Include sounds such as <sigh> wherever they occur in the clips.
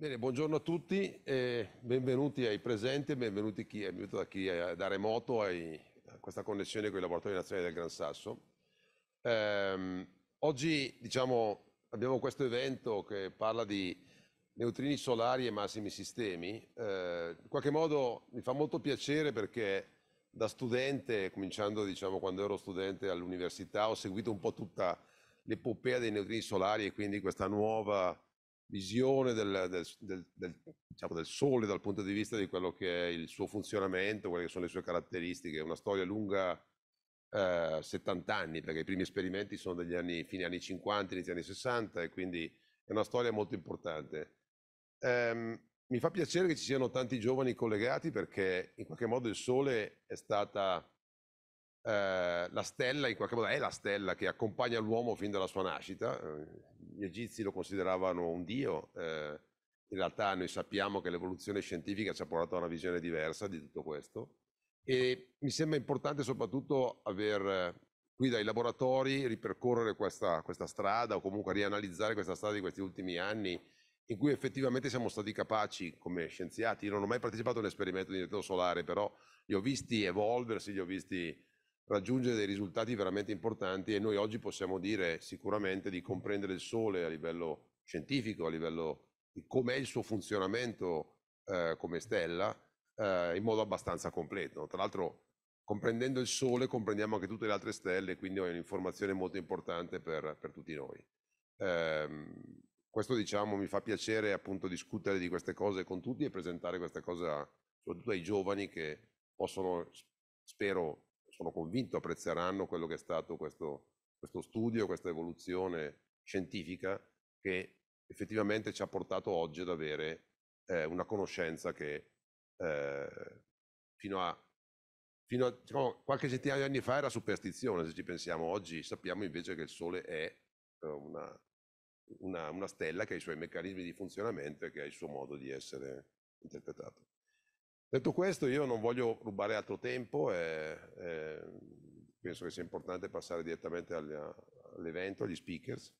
Bene, buongiorno a tutti, e benvenuti ai presenti e benvenuti chi è venuto da, chi è, da remoto ai, a questa connessione con i laboratori nazionali del Gran Sasso. Ehm, oggi diciamo, abbiamo questo evento che parla di neutrini solari e massimi sistemi. Ehm, in qualche modo mi fa molto piacere perché da studente, cominciando diciamo, quando ero studente all'università, ho seguito un po' tutta l'epopea dei neutrini solari e quindi questa nuova visione del, del, del, del, diciamo, del sole dal punto di vista di quello che è il suo funzionamento, quelle che sono le sue caratteristiche. È una storia lunga eh, 70 anni, perché i primi esperimenti sono degli anni, fine anni 50, inizio anni 60, e quindi è una storia molto importante. Um, mi fa piacere che ci siano tanti giovani collegati perché in qualche modo il sole è stata eh, la stella in qualche modo è la stella che accompagna l'uomo fin dalla sua nascita, eh, gli egizi lo consideravano un dio, eh, in realtà noi sappiamo che l'evoluzione scientifica ci ha portato a una visione diversa di tutto questo e mi sembra importante soprattutto aver eh, qui dai laboratori ripercorrere questa, questa strada o comunque rianalizzare questa strada di questi ultimi anni in cui effettivamente siamo stati capaci come scienziati, io non ho mai partecipato a un esperimento di netto solare, però li ho visti evolversi, li ho visti raggiungere dei risultati veramente importanti e noi oggi possiamo dire sicuramente di comprendere il Sole a livello scientifico, a livello di com'è il suo funzionamento eh, come stella, eh, in modo abbastanza completo. Tra l'altro, comprendendo il Sole, comprendiamo anche tutte le altre stelle, quindi è un'informazione molto importante per, per tutti noi. Eh, questo diciamo mi fa piacere appunto discutere di queste cose con tutti e presentare queste cose soprattutto ai giovani che possono, spero, sono convinto apprezzeranno quello che è stato questo, questo studio, questa evoluzione scientifica che effettivamente ci ha portato oggi ad avere eh, una conoscenza che eh, fino a, fino a diciamo, qualche centinaio di anni fa era superstizione, se ci pensiamo oggi sappiamo invece che il Sole è eh, una, una, una stella che ha i suoi meccanismi di funzionamento e che ha il suo modo di essere interpretato. Detto questo, io non voglio rubare altro tempo e, e penso che sia importante passare direttamente all'evento, agli speakers.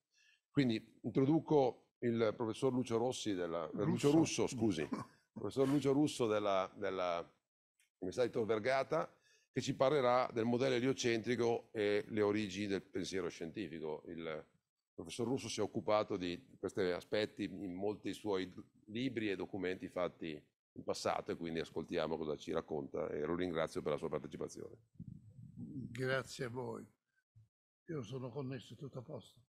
Quindi introduco il professor Lucio Rossi della, Russo. Eh, Lucio Russo, scusi, <laughs> professor Lucio Russo della, della Università di Tor Vergata, che ci parlerà del modello eliocentrico e le origini del pensiero scientifico. Il professor Russo si è occupato di questi aspetti in molti suoi libri e documenti fatti in passato e quindi ascoltiamo cosa ci racconta e lo ringrazio per la sua partecipazione. Grazie a voi. Io sono connesso, tutto a posto.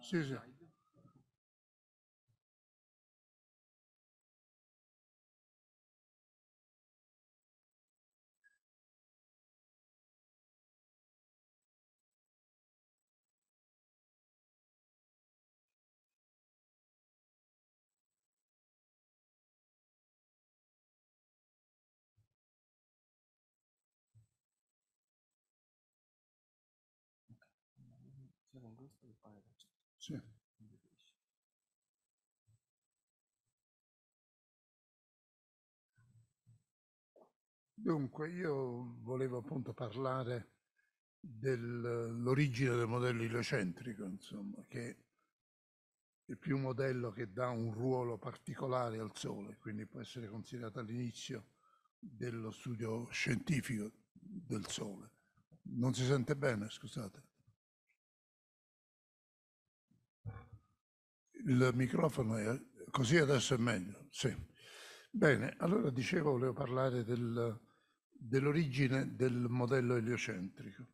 Sì, sì. maestra di Pirate. Sì. Dunque, io volevo appunto parlare dell'origine del modello ilocentrico, insomma, che è il più modello che dà un ruolo particolare al Sole, quindi può essere considerato all'inizio dello studio scientifico del Sole. Non si sente bene, scusate. Il microfono è così adesso è meglio, sì. Bene, allora dicevo, volevo parlare del, dell'origine del modello eliocentrico.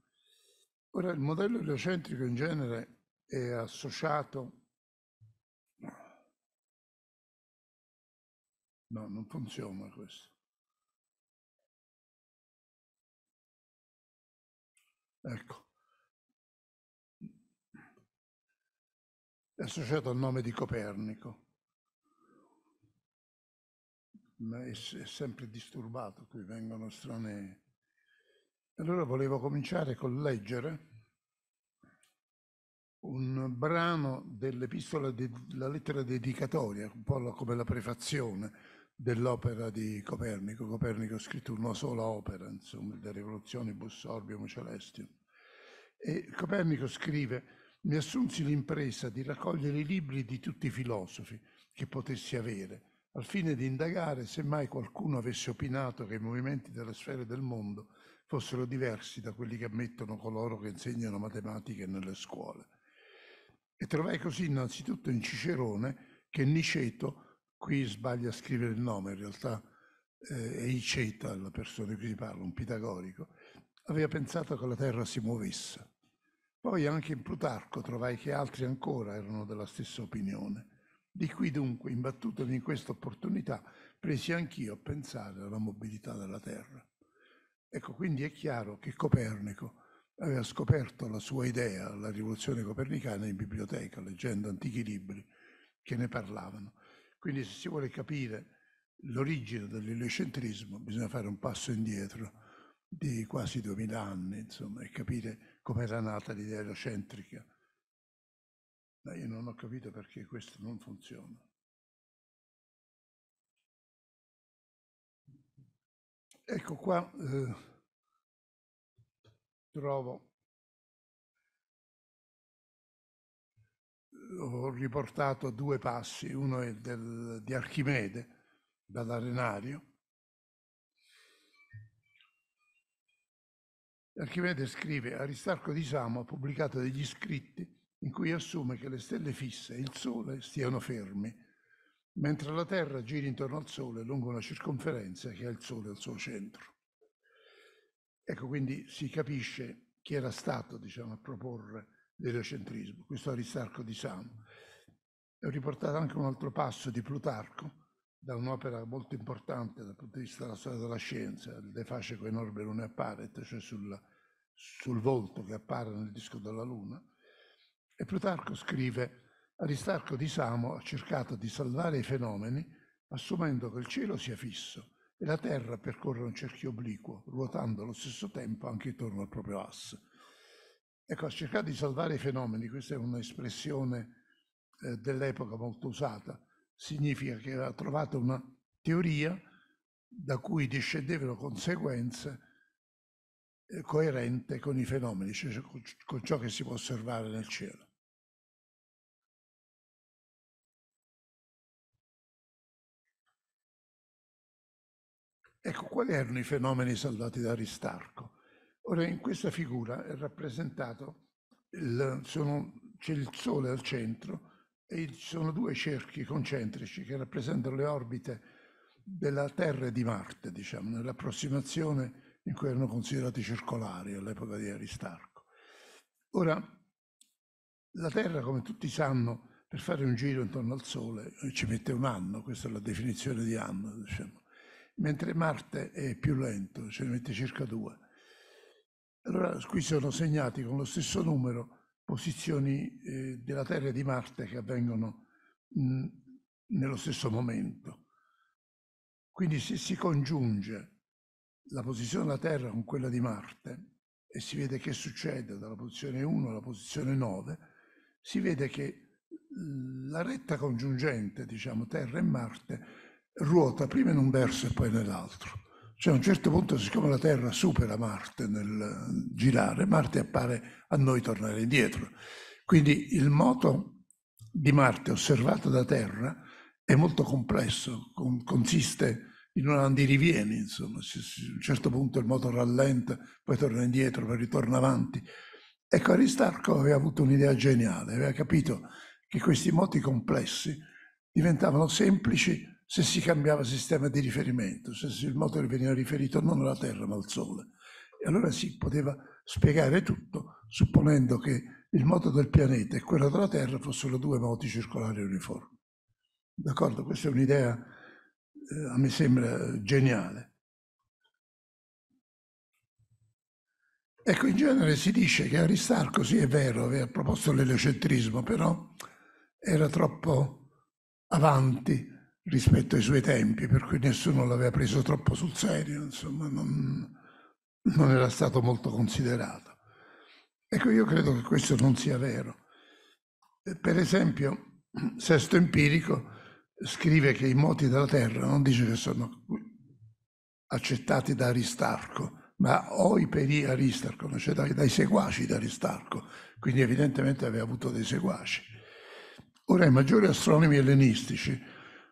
Ora, il modello eliocentrico in genere è associato... No, non funziona questo. Ecco. è associato al nome di Copernico. Ma è, è sempre disturbato, qui vengono strane... Allora volevo cominciare col leggere un brano dell'epistola, della lettera dedicatoria, un po' come la prefazione dell'opera di Copernico. Copernico ha scritto una sola opera, insomma, De Revoluzione, Bussorbium, Celestium. E Copernico scrive mi assunsi l'impresa di raccogliere i libri di tutti i filosofi che potessi avere, al fine di indagare se mai qualcuno avesse opinato che i movimenti delle sfere del mondo fossero diversi da quelli che ammettono coloro che insegnano matematica nelle scuole. E trovai così innanzitutto in Cicerone che Niceto, qui sbaglia a scrivere il nome, in realtà eh, è Iceta la persona di cui si parla, un pitagorico, aveva pensato che la Terra si muovesse poi anche in Plutarco trovai che altri ancora erano della stessa opinione. Di qui dunque, imbattutomi in questa opportunità, presi anch'io a pensare alla mobilità della Terra. Ecco, quindi è chiaro che Copernico aveva scoperto la sua idea, la rivoluzione copernicana, in biblioteca, leggendo antichi libri che ne parlavano. Quindi se si vuole capire l'origine dell'eliocentrismo bisogna fare un passo indietro di quasi duemila anni, insomma, e capire come era nata l'idea eurocentrica. Ma io non ho capito perché questo non funziona. Ecco qua eh, trovo, ho riportato due passi, uno è del, di Archimede dall'arenario Archimede scrive, Aristarco di Samo ha pubblicato degli scritti in cui assume che le stelle fisse e il Sole stiano fermi, mentre la Terra gira intorno al Sole lungo una circonferenza che ha il Sole al suo centro. Ecco, quindi si capisce chi era stato diciamo, a proporre l'eliocentrismo, questo Aristarco di Samo. Ho riportato anche un altro passo di Plutarco, da un'opera molto importante dal punto di vista della storia della scienza, il De con enorme non appare, cioè sulla sul volto che appare nel disco della luna, e Plutarco scrive Aristarco di Samo ha cercato di salvare i fenomeni assumendo che il cielo sia fisso e la Terra percorre un cerchio obliquo, ruotando allo stesso tempo anche intorno al proprio asse. Ecco, ha cercato di salvare i fenomeni, questa è un'espressione eh, dell'epoca molto usata, significa che aveva trovato una teoria da cui discendevano conseguenze eh, coerente con i fenomeni, cioè con ciò che si può osservare nel cielo. Ecco, quali erano i fenomeni salvati da Aristarco? Ora, in questa figura è rappresentato, il, sono, c'è il Sole al centro e ci sono due cerchi concentrici che rappresentano le orbite della Terra e di Marte, diciamo, nell'approssimazione in cui erano considerati circolari all'epoca di Aristarco. Ora, la Terra, come tutti sanno, per fare un giro intorno al Sole eh, ci mette un anno, questa è la definizione di anno, diciamo. mentre Marte è più lento, ce ne mette circa due. Allora, qui sono segnati con lo stesso numero posizioni eh, della Terra e di Marte che avvengono mh, nello stesso momento. Quindi se si congiunge la posizione della Terra con quella di Marte e si vede che succede dalla posizione 1 alla posizione 9, si vede che la retta congiungente, diciamo, Terra e Marte ruota prima in un verso e poi nell'altro. Cioè a un certo punto, siccome la Terra supera Marte nel girare, Marte appare a noi tornare indietro. Quindi il moto di Marte osservato da Terra è molto complesso, consiste in un andirivieni, insomma, a un certo punto il moto rallenta, poi torna indietro, poi ritorna avanti. Ecco, Aristarco aveva avuto un'idea geniale, aveva capito che questi moti complessi diventavano semplici se si cambiava sistema di riferimento, se il moto veniva riferito non alla Terra ma al Sole. E allora si poteva spiegare tutto supponendo che il moto del pianeta e quello della Terra fossero due moti circolari uniformi. D'accordo? Questa è un'idea eh, a me sembra geniale. Ecco, in genere si dice che Aristarco, sì è vero, aveva proposto l'eliocentrismo, però era troppo avanti rispetto ai suoi tempi, per cui nessuno l'aveva preso troppo sul serio, insomma, non, non era stato molto considerato. Ecco, io credo che questo non sia vero. Eh, per esempio, Sesto Empirico scrive che i moti della terra non dice che sono accettati da Aristarco, ma oi per Aristarco, cioè dai, dai seguaci di Aristarco, quindi evidentemente aveva avuto dei seguaci. Ora i maggiori astronomi ellenistici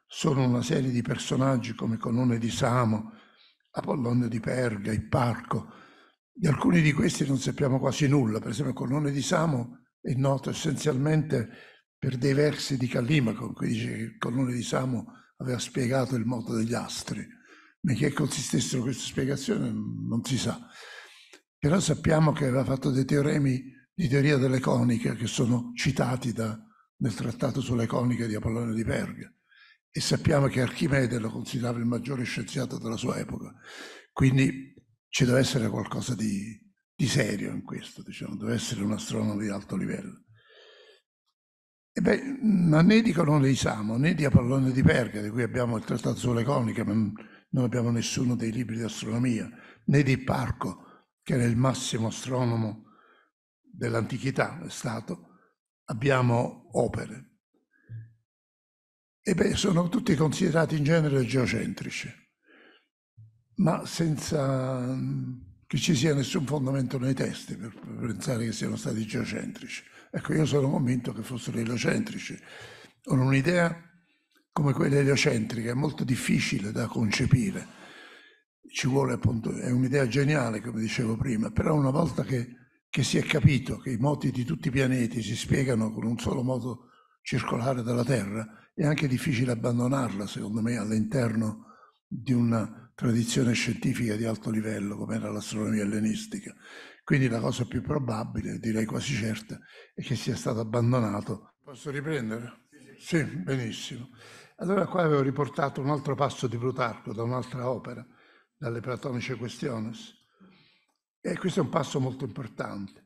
sono una serie di personaggi come Conone di Samo, Apollonio di Perga, Ipparco. Di alcuni di questi non sappiamo quasi nulla, per esempio Conone di Samo è noto essenzialmente per dei versi di Callimaco, in cui dice che il colone di Samo aveva spiegato il moto degli astri, ma che consistessero queste spiegazioni non si sa. Però sappiamo che aveva fatto dei teoremi di teoria delle coniche che sono citati da, nel trattato sulle coniche di Apollonio di Perga e sappiamo che Archimede lo considerava il maggiore scienziato della sua epoca. Quindi ci deve essere qualcosa di, di serio in questo, diciamo, deve essere un astronomo di alto livello. E beh, ma di non di Samo né di Apollone di Perga, di cui abbiamo il trattato sulle coniche, ma non abbiamo nessuno dei libri di astronomia, né di Parco, che era il massimo astronomo dell'antichità, è stato, abbiamo opere. E beh, sono tutti considerati in genere geocentrici, ma senza che ci sia nessun fondamento nei testi per pensare che siano stati geocentrici. Ecco, io sono convinto che fossero eliocentrici. Con un'idea come quella eliocentrica è molto difficile da concepire. Ci vuole appunto, è un'idea geniale, come dicevo prima, però una volta che, che si è capito che i moti di tutti i pianeti si spiegano con un solo moto circolare della Terra, è anche difficile abbandonarla, secondo me, all'interno di una tradizione scientifica di alto livello come era l'astronomia ellenistica. Quindi la cosa più probabile, direi quasi certa, è che sia stato abbandonato. Posso riprendere? Sì, benissimo. Allora qua avevo riportato un altro passo di Plutarco da un'altra opera, dalle Platonice Questiones. E questo è un passo molto importante.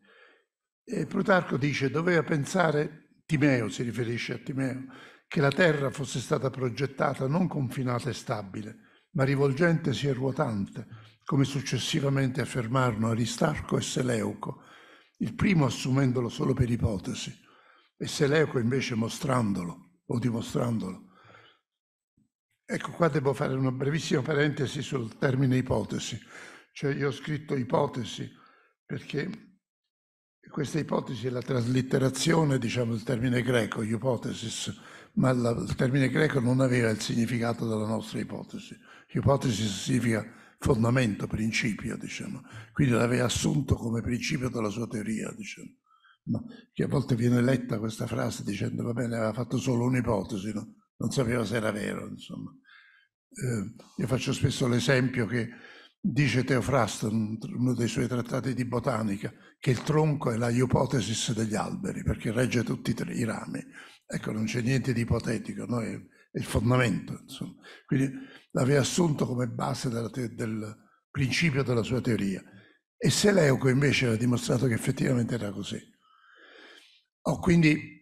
E Plutarco dice, doveva pensare, Timeo si riferisce a Timeo, che la terra fosse stata progettata non confinata e stabile, ma rivolgentesi e ruotante, come successivamente affermarono Aristarco e Seleuco, il primo assumendolo solo per ipotesi e Seleuco invece mostrandolo o dimostrandolo. Ecco, qua devo fare una brevissima parentesi sul termine ipotesi, cioè io ho scritto ipotesi perché questa ipotesi è la traslitterazione, diciamo, del termine greco, ipotesis, ma la, il termine greco non aveva il significato della nostra ipotesi. Ipotesi significa fondamento, principio, diciamo. Quindi l'aveva assunto come principio della sua teoria, diciamo. No, che a volte viene letta questa frase dicendo, va bene, aveva fatto solo un'ipotesi, no? non sapeva se era vero, insomma. Eh, io faccio spesso l'esempio che dice Teofrasto, uno dei suoi trattati di botanica, che il tronco è la ipotesis degli alberi, perché regge tutti i rami. Ecco, non c'è niente di ipotetico, no? è, è il fondamento, insomma. Quindi l'aveva assunto come base te- del principio della sua teoria. E Seleuco invece aveva dimostrato che effettivamente era così. Oh, quindi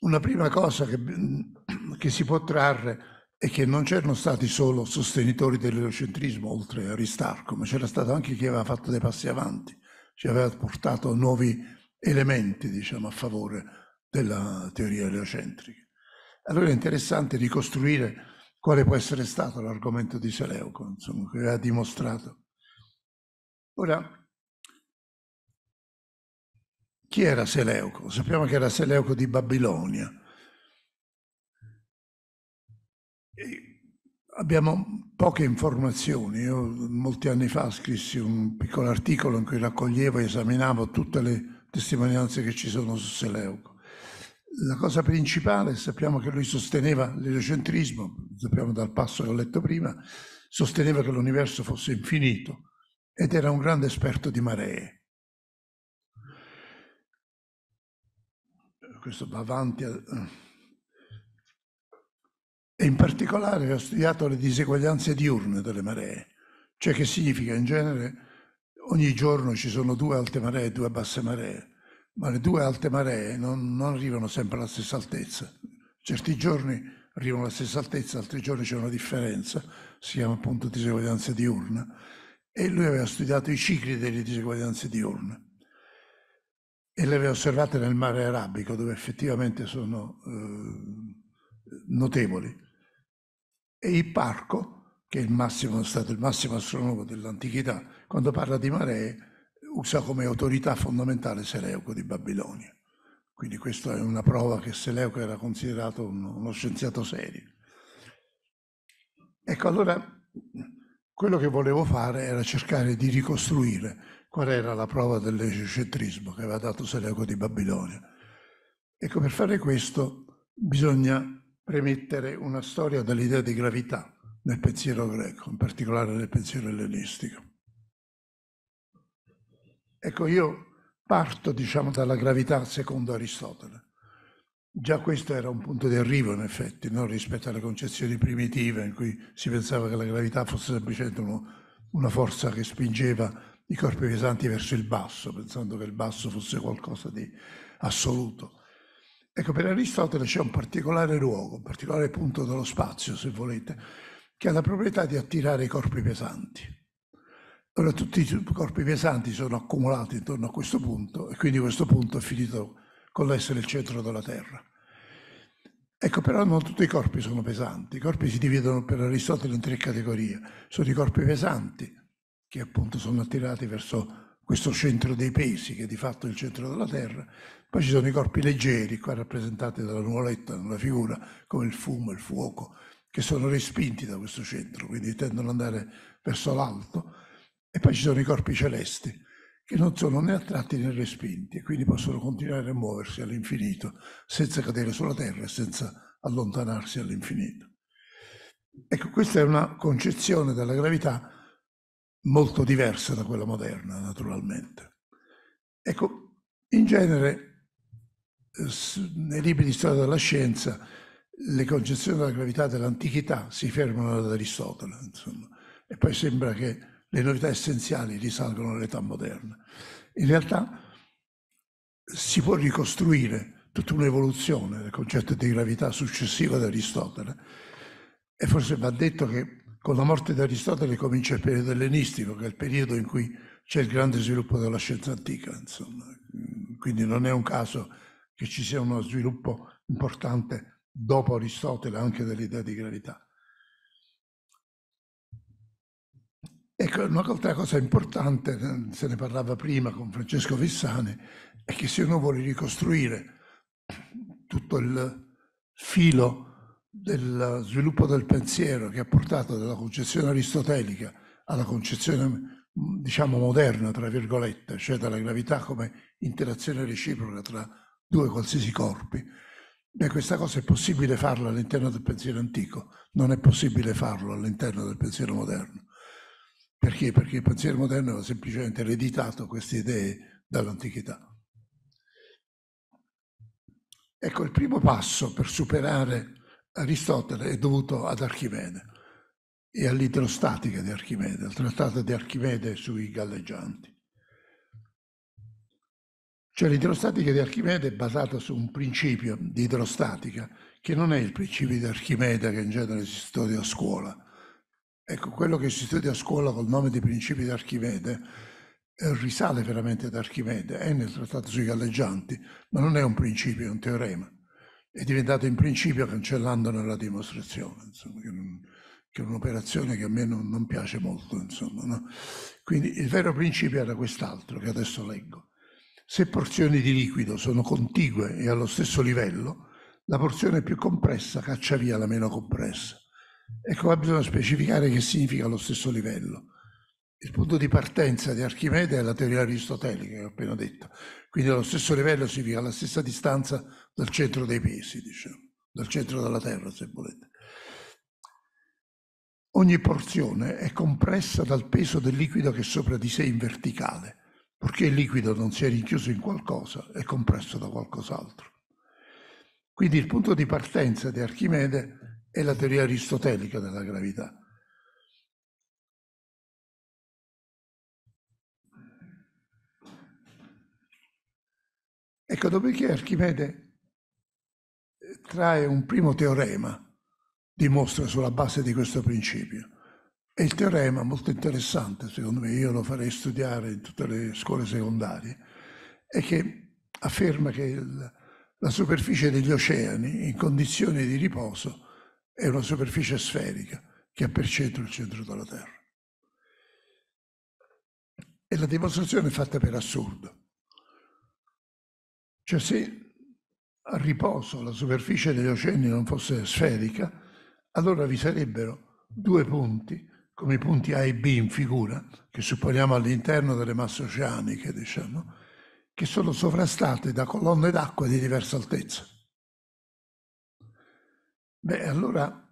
una prima cosa che, mm, che si può trarre è che non c'erano stati solo sostenitori dell'eocentrismo oltre a Aristarco, ma c'era stato anche chi aveva fatto dei passi avanti, ci aveva portato nuovi elementi diciamo, a favore della teoria eocentrica. Allora è interessante ricostruire quale può essere stato l'argomento di Seleuco, insomma, che ha dimostrato. Ora, chi era Seleuco? Sappiamo che era Seleuco di Babilonia. E abbiamo poche informazioni. Io molti anni fa scrissi un piccolo articolo in cui raccoglievo e esaminavo tutte le testimonianze che ci sono su Seleuco. La cosa principale, sappiamo che lui sosteneva l'eliocentrismo, sappiamo dal passo che ho letto prima, sosteneva che l'universo fosse infinito ed era un grande esperto di maree. Questo va avanti. A... Eh. E in particolare ha studiato le diseguaglianze diurne delle maree, cioè che significa in genere ogni giorno ci sono due alte maree e due basse maree ma le due alte maree non, non arrivano sempre alla stessa altezza. Certi giorni arrivano alla stessa altezza, altri giorni c'è una differenza, si chiama appunto diseguaglianza diurna, e lui aveva studiato i cicli delle diseguaglianze diurne e le aveva osservate nel mare arabico, dove effettivamente sono eh, notevoli. E Ipparco, che è il massimo, è stato il massimo astronomo dell'antichità, quando parla di maree, usa come autorità fondamentale Seleuco di Babilonia. Quindi questa è una prova che Seleuco era considerato uno scienziato serio. Ecco, allora quello che volevo fare era cercare di ricostruire qual era la prova dell'egocentrismo che aveva dato Seleuco di Babilonia. Ecco, per fare questo bisogna premettere una storia dell'idea di gravità nel pensiero greco, in particolare nel pensiero ellenistico. Ecco, io parto, diciamo, dalla gravità secondo Aristotele. Già questo era un punto di arrivo, in effetti, no? rispetto alle concezioni primitive in cui si pensava che la gravità fosse semplicemente uno, una forza che spingeva i corpi pesanti verso il basso, pensando che il basso fosse qualcosa di assoluto. Ecco, per Aristotele c'è un particolare luogo, un particolare punto dello spazio, se volete, che ha la proprietà di attirare i corpi pesanti. Allora tutti i corpi pesanti sono accumulati intorno a questo punto e quindi questo punto è finito con l'essere il centro della Terra. Ecco, però non tutti i corpi sono pesanti. I corpi si dividono per Aristotele in tre categorie. Sono i corpi pesanti, che appunto sono attirati verso questo centro dei pesi, che è di fatto è il centro della Terra. Poi ci sono i corpi leggeri, qua rappresentati dalla nuvoletta, nella figura, come il fumo, il fuoco, che sono respinti da questo centro, quindi tendono ad andare verso l'alto e poi ci sono i corpi celesti, che non sono né attratti né respinti, e quindi possono continuare a muoversi all'infinito, senza cadere sulla terra e senza allontanarsi all'infinito. Ecco, questa è una concezione della gravità molto diversa da quella moderna, naturalmente. Ecco, in genere nei libri di storia della scienza le concezioni della gravità dell'antichità si fermano ad Aristotele, insomma, e poi sembra che le novità essenziali risalgono all'età moderna. In realtà si può ricostruire tutta un'evoluzione del concetto di gravità successiva ad Aristotele e forse va detto che con la morte di Aristotele comincia il periodo ellenistico, che è il periodo in cui c'è il grande sviluppo della scienza antica, insomma. Quindi non è un caso che ci sia uno sviluppo importante dopo Aristotele anche dell'idea di gravità. Ecco, un'altra cosa importante, eh, se ne parlava prima con Francesco Vissani, è che se uno vuole ricostruire tutto il filo del sviluppo del pensiero che ha portato dalla concezione aristotelica alla concezione mm, diciamo moderna, tra virgolette, cioè dalla gravità come interazione reciproca tra due qualsiasi corpi, beh, questa cosa è possibile farla all'interno del pensiero antico, non è possibile farlo all'interno del pensiero moderno. Perché? Perché il pensiero moderno aveva semplicemente ereditato queste idee dall'antichità. Ecco, il primo passo per superare Aristotele è dovuto ad Archimede e all'idrostatica di Archimede, al trattato di Archimede sui galleggianti. Cioè l'idrostatica di Archimede è basata su un principio di idrostatica che non è il principio di Archimede che in genere si studia a scuola, Ecco, quello che si studia a scuola col nome dei principi di Archimede eh, risale veramente ad Archimede, è nel trattato sui galleggianti, ma non è un principio, è un teorema. È diventato in principio cancellandone la dimostrazione, insomma, che, non, che è un'operazione che a me non, non piace molto. Insomma, no? Quindi il vero principio era quest'altro che adesso leggo. Se porzioni di liquido sono contigue e allo stesso livello, la porzione più compressa caccia via la meno compressa Ecco qua bisogna specificare che significa lo stesso livello. Il punto di partenza di Archimede è la teoria aristotelica che ho appena detto, quindi lo stesso livello significa la stessa distanza dal centro dei pesi, diciamo, dal centro della Terra se volete. Ogni porzione è compressa dal peso del liquido che è sopra di sé in verticale, purché il liquido non sia rinchiuso in qualcosa, è compresso da qualcos'altro. Quindi il punto di partenza di Archimede è è la teoria aristotelica della gravità. Ecco, dopodiché Archimede eh, trae un primo teorema, dimostra sulla base di questo principio. E il teorema, molto interessante, secondo me, io lo farei studiare in tutte le scuole secondarie, è che afferma che il, la superficie degli oceani, in condizioni di riposo, è una superficie sferica che ha per centro il centro della Terra. E la dimostrazione è fatta per assurdo. Cioè se a riposo la superficie degli oceani non fosse sferica, allora vi sarebbero due punti, come i punti A e B in figura, che supponiamo all'interno delle masse oceaniche, diciamo, che sono sovrastate da colonne d'acqua di diversa altezza. Beh, allora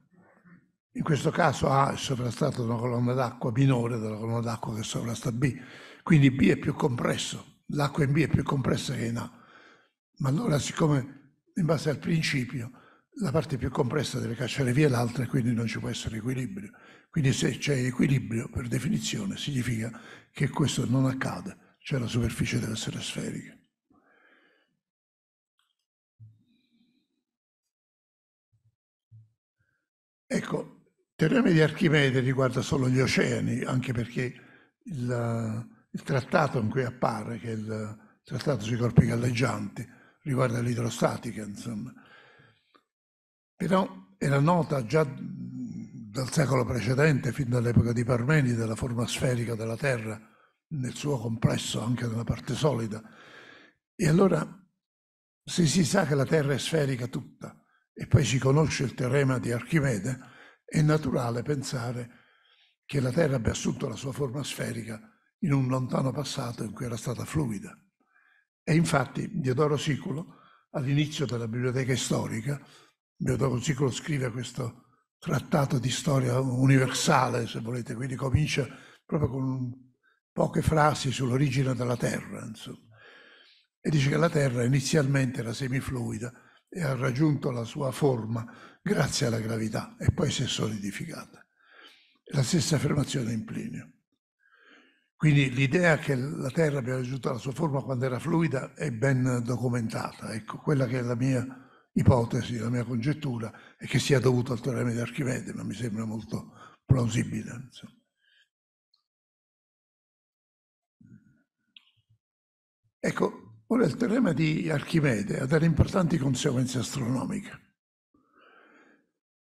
in questo caso A è sovrastato da una colonna d'acqua minore della colonna d'acqua che sovrasta B, quindi B è più compresso, l'acqua in B è più compressa che in A. Ma allora siccome in base al principio la parte più compressa deve cacciare via l'altra e quindi non ci può essere equilibrio. Quindi se c'è equilibrio per definizione significa che questo non accade, cioè la superficie deve essere sferica. Ecco, il teorema di Archimede riguarda solo gli oceani, anche perché il, il trattato in cui appare, che è il trattato sui corpi galleggianti, riguarda l'idrostatica, insomma. Però era nota già dal secolo precedente, fin dall'epoca di Parmenide, la forma sferica della Terra nel suo complesso, anche nella parte solida. E allora, se si sa che la Terra è sferica tutta, e poi si conosce il teorema di Archimede, è naturale pensare che la Terra abbia assunto la sua forma sferica in un lontano passato in cui era stata fluida. E infatti Diodoro Siculo, all'inizio della biblioteca storica, Diodoro Siculo scrive questo trattato di storia universale, se volete, quindi comincia proprio con poche frasi sull'origine della Terra. Insomma. E dice che la Terra inizialmente era semifluida, e ha raggiunto la sua forma grazie alla gravità e poi si è solidificata. La stessa affermazione in Plinio. Quindi l'idea che la Terra abbia raggiunto la sua forma quando era fluida è ben documentata. Ecco, quella che è la mia ipotesi, la mia congettura, è che sia dovuta al teorema di Archimede, ma mi sembra molto plausibile. Insomma. Ecco, Ora il teorema di Archimede ha delle importanti conseguenze astronomiche,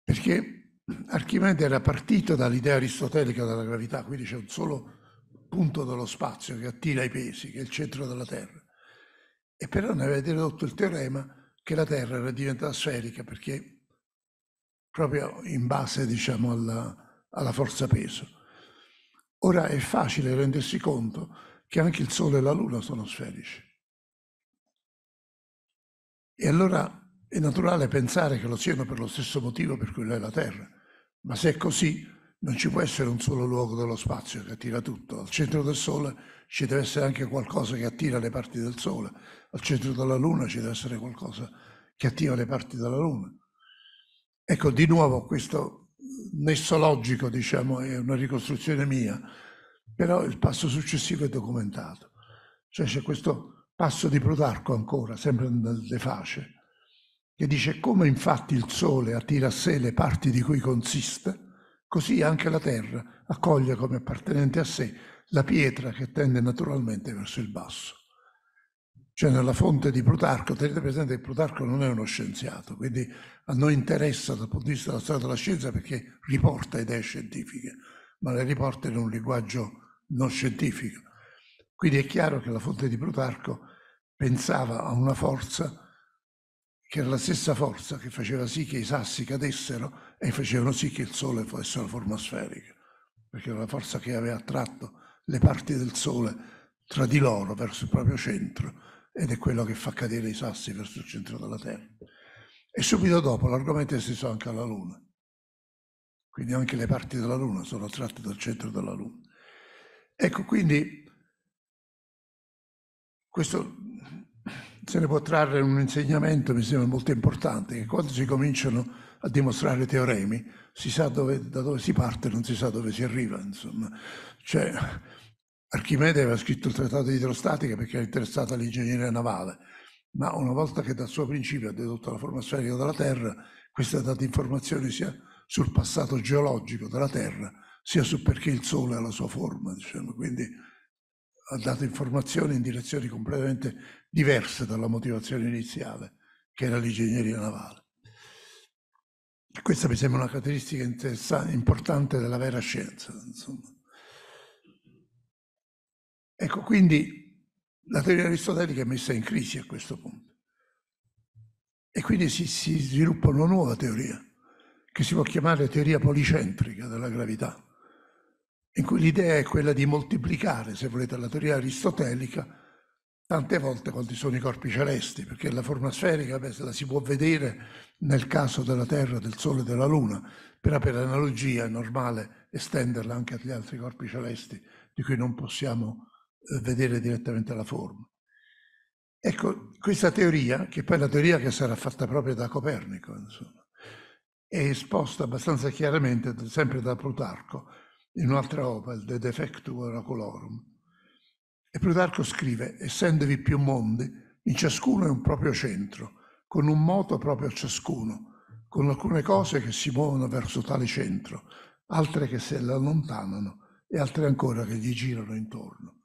perché Archimede era partito dall'idea aristotelica della gravità, quindi c'è un solo punto dello spazio che attira i pesi, che è il centro della Terra, e però ne aveva dedotto il teorema che la Terra era diventata sferica perché proprio in base diciamo, alla, alla forza peso. Ora è facile rendersi conto che anche il Sole e la Luna sono sferici e allora è naturale pensare che lo siano per lo stesso motivo per cui lo è la Terra. Ma se è così, non ci può essere un solo luogo dello spazio che attira tutto. Al centro del Sole ci deve essere anche qualcosa che attira le parti del Sole. Al centro della Luna ci deve essere qualcosa che attira le parti della Luna. Ecco, di nuovo questo nesso logico, diciamo, è una ricostruzione mia, però il passo successivo è documentato. Cioè c'è questo Passo di Plutarco ancora, sempre nelle De Face, che dice come infatti il Sole attira a sé le parti di cui consiste, così anche la Terra accoglie come appartenente a sé la pietra che tende naturalmente verso il basso. Cioè nella fonte di Plutarco, tenete presente che Plutarco non è uno scienziato, quindi a noi interessa dal punto di vista della storia della scienza perché riporta idee scientifiche, ma le riporta in un linguaggio non scientifico. Quindi è chiaro che la fonte di Plutarco pensava a una forza che era la stessa forza che faceva sì che i sassi cadessero e facevano sì che il Sole fosse una forma sferica, perché era la forza che aveva attratto le parti del Sole tra di loro verso il proprio centro ed è quello che fa cadere i sassi verso il centro della Terra. E subito dopo l'argomento è stesso anche alla Luna. Quindi anche le parti della Luna sono attratte dal centro della Luna. Ecco, quindi questo se ne può trarre un insegnamento, mi sembra molto importante, che quando si cominciano a dimostrare teoremi, si sa dove, da dove si parte, non si sa dove si arriva, insomma. Cioè, Archimede aveva scritto il trattato di idrostatica perché era interessato all'ingegneria navale, ma una volta che dal suo principio ha dedotto la forma sferica della Terra, questa ha dato informazioni sia sul passato geologico della Terra, sia su perché il Sole ha la sua forma, diciamo. Quindi ha dato informazioni in direzioni completamente diverse dalla motivazione iniziale, che era l'ingegneria navale. E questa mi sembra una caratteristica importante della vera scienza. Insomma. Ecco, quindi la teoria aristotelica è messa in crisi a questo punto. E quindi si, si sviluppa una nuova teoria, che si può chiamare teoria policentrica della gravità in cui l'idea è quella di moltiplicare, se volete, la teoria aristotelica, tante volte quanti sono i corpi celesti, perché la forma sferica beh, la si può vedere nel caso della Terra, del Sole e della Luna, però per analogia è normale estenderla anche agli altri corpi celesti di cui non possiamo eh, vedere direttamente la forma. Ecco, questa teoria, che poi è la teoria che sarà fatta proprio da Copernico, insomma, è esposta abbastanza chiaramente sempre da Plutarco, in un'altra opera, il De Defectum Oracolorum. E Plutarco scrive, essendovi più mondi, in ciascuno è un proprio centro, con un moto proprio a ciascuno, con alcune cose che si muovono verso tale centro, altre che se le allontanano e altre ancora che gli girano intorno.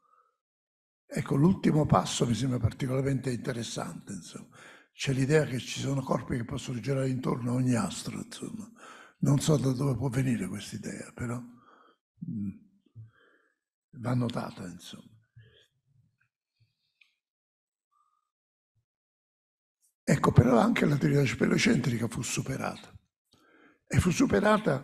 Ecco, l'ultimo passo mi sembra particolarmente interessante, insomma. C'è l'idea che ci sono corpi che possono girare intorno a ogni astro, insomma. Non so da dove può venire questa idea, però... Mm. va notata, insomma. Ecco, però anche la teoria speleocentrica fu superata. E fu superata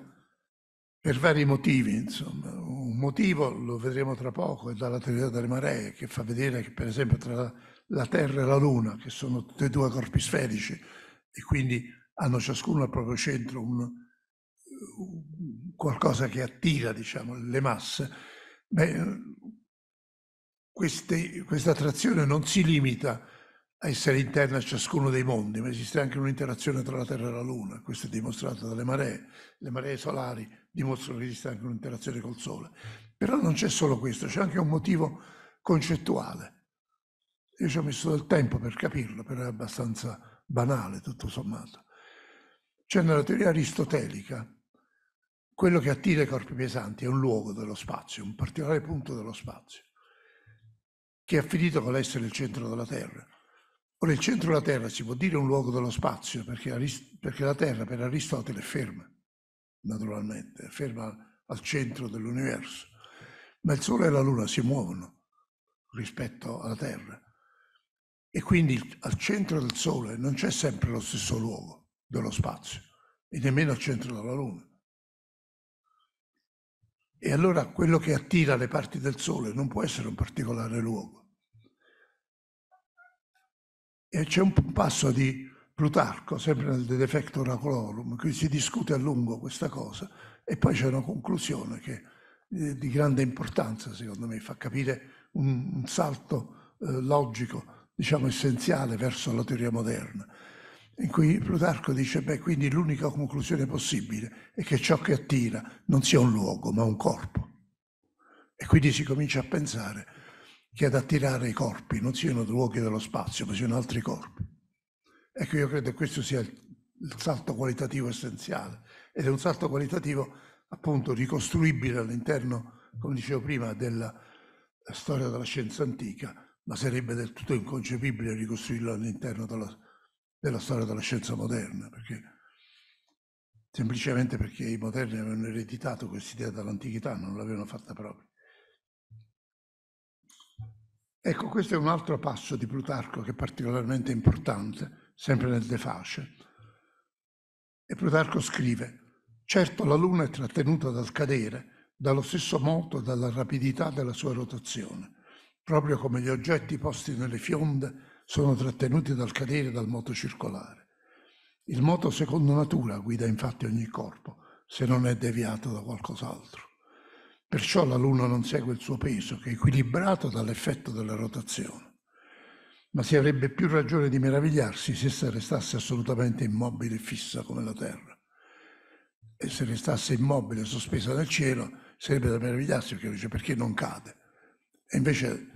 per vari motivi, insomma. Un motivo, lo vedremo tra poco, è dalla teoria delle maree, che fa vedere che, per esempio, tra la Terra e la Luna, che sono tutti e due corpi sferici, e quindi hanno ciascuno al proprio centro un, qualcosa che attira diciamo, le masse, Beh, queste, questa attrazione non si limita a essere interna a ciascuno dei mondi, ma esiste anche un'interazione tra la Terra e la Luna, questo è dimostrato dalle maree, le maree solari dimostrano che esiste anche un'interazione col Sole. Però non c'è solo questo, c'è anche un motivo concettuale. Io ci ho messo del tempo per capirlo, però è abbastanza banale tutto sommato. C'è nella teoria aristotelica quello che attira i corpi pesanti è un luogo dello spazio, un particolare punto dello spazio, che è finito con l'essere il centro della Terra. Ora, il centro della Terra si può dire un luogo dello spazio, perché, perché la Terra per Aristotele è ferma, naturalmente, è ferma al centro dell'universo. Ma il Sole e la Luna si muovono rispetto alla Terra. E quindi al centro del Sole non c'è sempre lo stesso luogo dello spazio, e nemmeno al centro della Luna. E allora quello che attira le parti del Sole non può essere un particolare luogo. E c'è un passo di Plutarco, sempre nel De Defecto Oracolorum, in cui si discute a lungo questa cosa e poi c'è una conclusione che è eh, di grande importanza, secondo me, fa capire un, un salto eh, logico, diciamo essenziale verso la teoria moderna in cui Plutarco dice, beh, quindi l'unica conclusione possibile è che ciò che attira non sia un luogo, ma un corpo. E quindi si comincia a pensare che ad attirare i corpi non siano luoghi dello spazio, ma siano altri corpi. Ecco, io credo che questo sia il salto qualitativo essenziale ed è un salto qualitativo appunto ricostruibile all'interno, come dicevo prima, della storia della scienza antica, ma sarebbe del tutto inconcepibile ricostruirlo all'interno della storia della storia della scienza moderna, perché, semplicemente perché i moderni avevano ereditato questa idea dall'antichità, non l'avevano fatta proprio. Ecco, questo è un altro passo di Plutarco che è particolarmente importante, sempre nel De Face. E Plutarco scrive, certo la Luna è trattenuta dal cadere, dallo stesso modo dalla rapidità della sua rotazione, proprio come gli oggetti posti nelle fionde sono trattenuti dal cadere dal moto circolare. Il moto secondo natura guida infatti ogni corpo, se non è deviato da qualcos'altro. Perciò la Luna non segue il suo peso, che è equilibrato dall'effetto della rotazione. Ma si avrebbe più ragione di meravigliarsi se essa restasse assolutamente immobile e fissa come la Terra. E se restasse immobile, e sospesa nel cielo, sarebbe da meravigliarsi perché non cade. E invece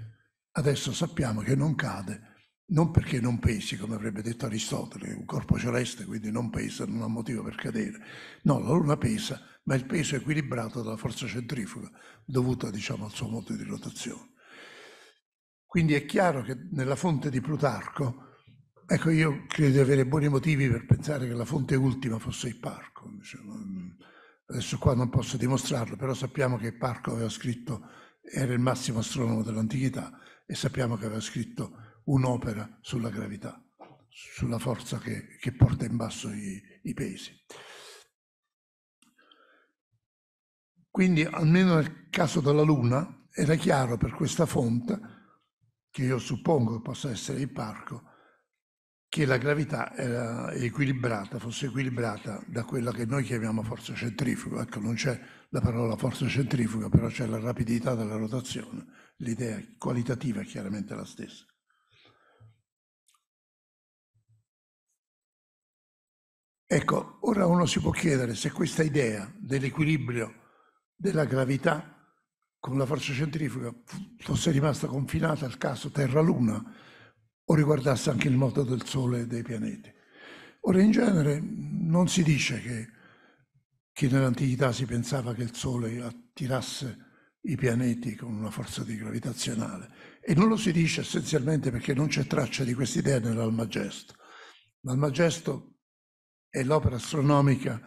adesso sappiamo che non cade non perché non pesi, come avrebbe detto Aristotele, un corpo celeste quindi non pesa, non ha motivo per cadere. No, la Luna pesa, ma il peso è equilibrato dalla forza centrifuga dovuta diciamo, al suo modo di rotazione. Quindi è chiaro che nella fonte di Plutarco, ecco io credo di avere buoni motivi per pensare che la fonte ultima fosse il parco. Diciamo. Adesso qua non posso dimostrarlo, però sappiamo che il parco aveva scritto, era il massimo astronomo dell'antichità e sappiamo che aveva scritto un'opera sulla gravità, sulla forza che, che porta in basso i, i pesi. Quindi, almeno nel caso della Luna, era chiaro per questa fonte, che io suppongo possa essere il parco, che la gravità era equilibrata, fosse equilibrata da quella che noi chiamiamo forza centrifuga. Ecco, non c'è la parola forza centrifuga, però c'è la rapidità della rotazione. L'idea qualitativa è chiaramente la stessa. Ecco, ora uno si può chiedere se questa idea dell'equilibrio della gravità con la forza centrifuga fosse rimasta confinata al caso Terra-Luna o riguardasse anche il moto del Sole e dei pianeti. Ora, in genere non si dice che, che nell'antichità si pensava che il Sole attirasse i pianeti con una forza di gravitazionale e non lo si dice essenzialmente perché non c'è traccia di questa idea nell'Almagesto. L'Almagesto è l'opera astronomica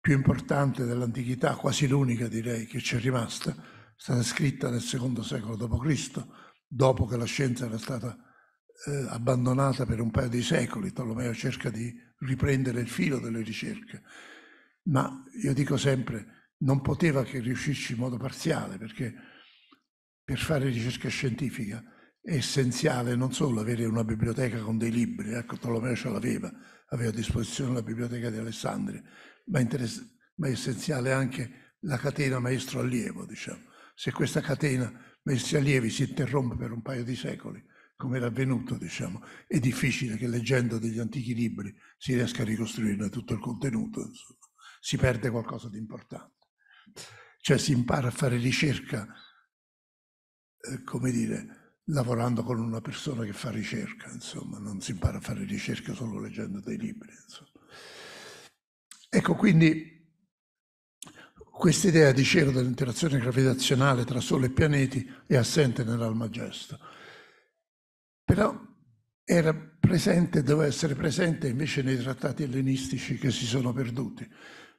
più importante dell'antichità, quasi l'unica direi che ci è rimasta, è stata scritta nel secondo secolo d.C., dopo che la scienza era stata eh, abbandonata per un paio di secoli, Tolomeo cerca di riprendere il filo delle ricerche, ma io dico sempre non poteva che riuscirci in modo parziale, perché per fare ricerca scientifica è essenziale non solo avere una biblioteca con dei libri, ecco Tolomeo ce l'aveva, aveva a disposizione la biblioteca di Alessandria, ma, ma è essenziale anche la catena maestro-allievo, diciamo. Se questa catena maestri-allievi si interrompe per un paio di secoli, come era avvenuto, diciamo, è difficile che leggendo degli antichi libri si riesca a ricostruirne tutto il contenuto, insomma. si perde qualcosa di importante. Cioè si impara a fare ricerca, eh, come dire, lavorando con una persona che fa ricerca, insomma, non si impara a fare ricerca solo leggendo dei libri. Insomma. Ecco, quindi questa idea, dicevo, dell'interazione gravitazionale tra Sole e pianeti è assente nell'Almagesto, però era presente, doveva essere presente invece nei trattati ellenistici che si sono perduti,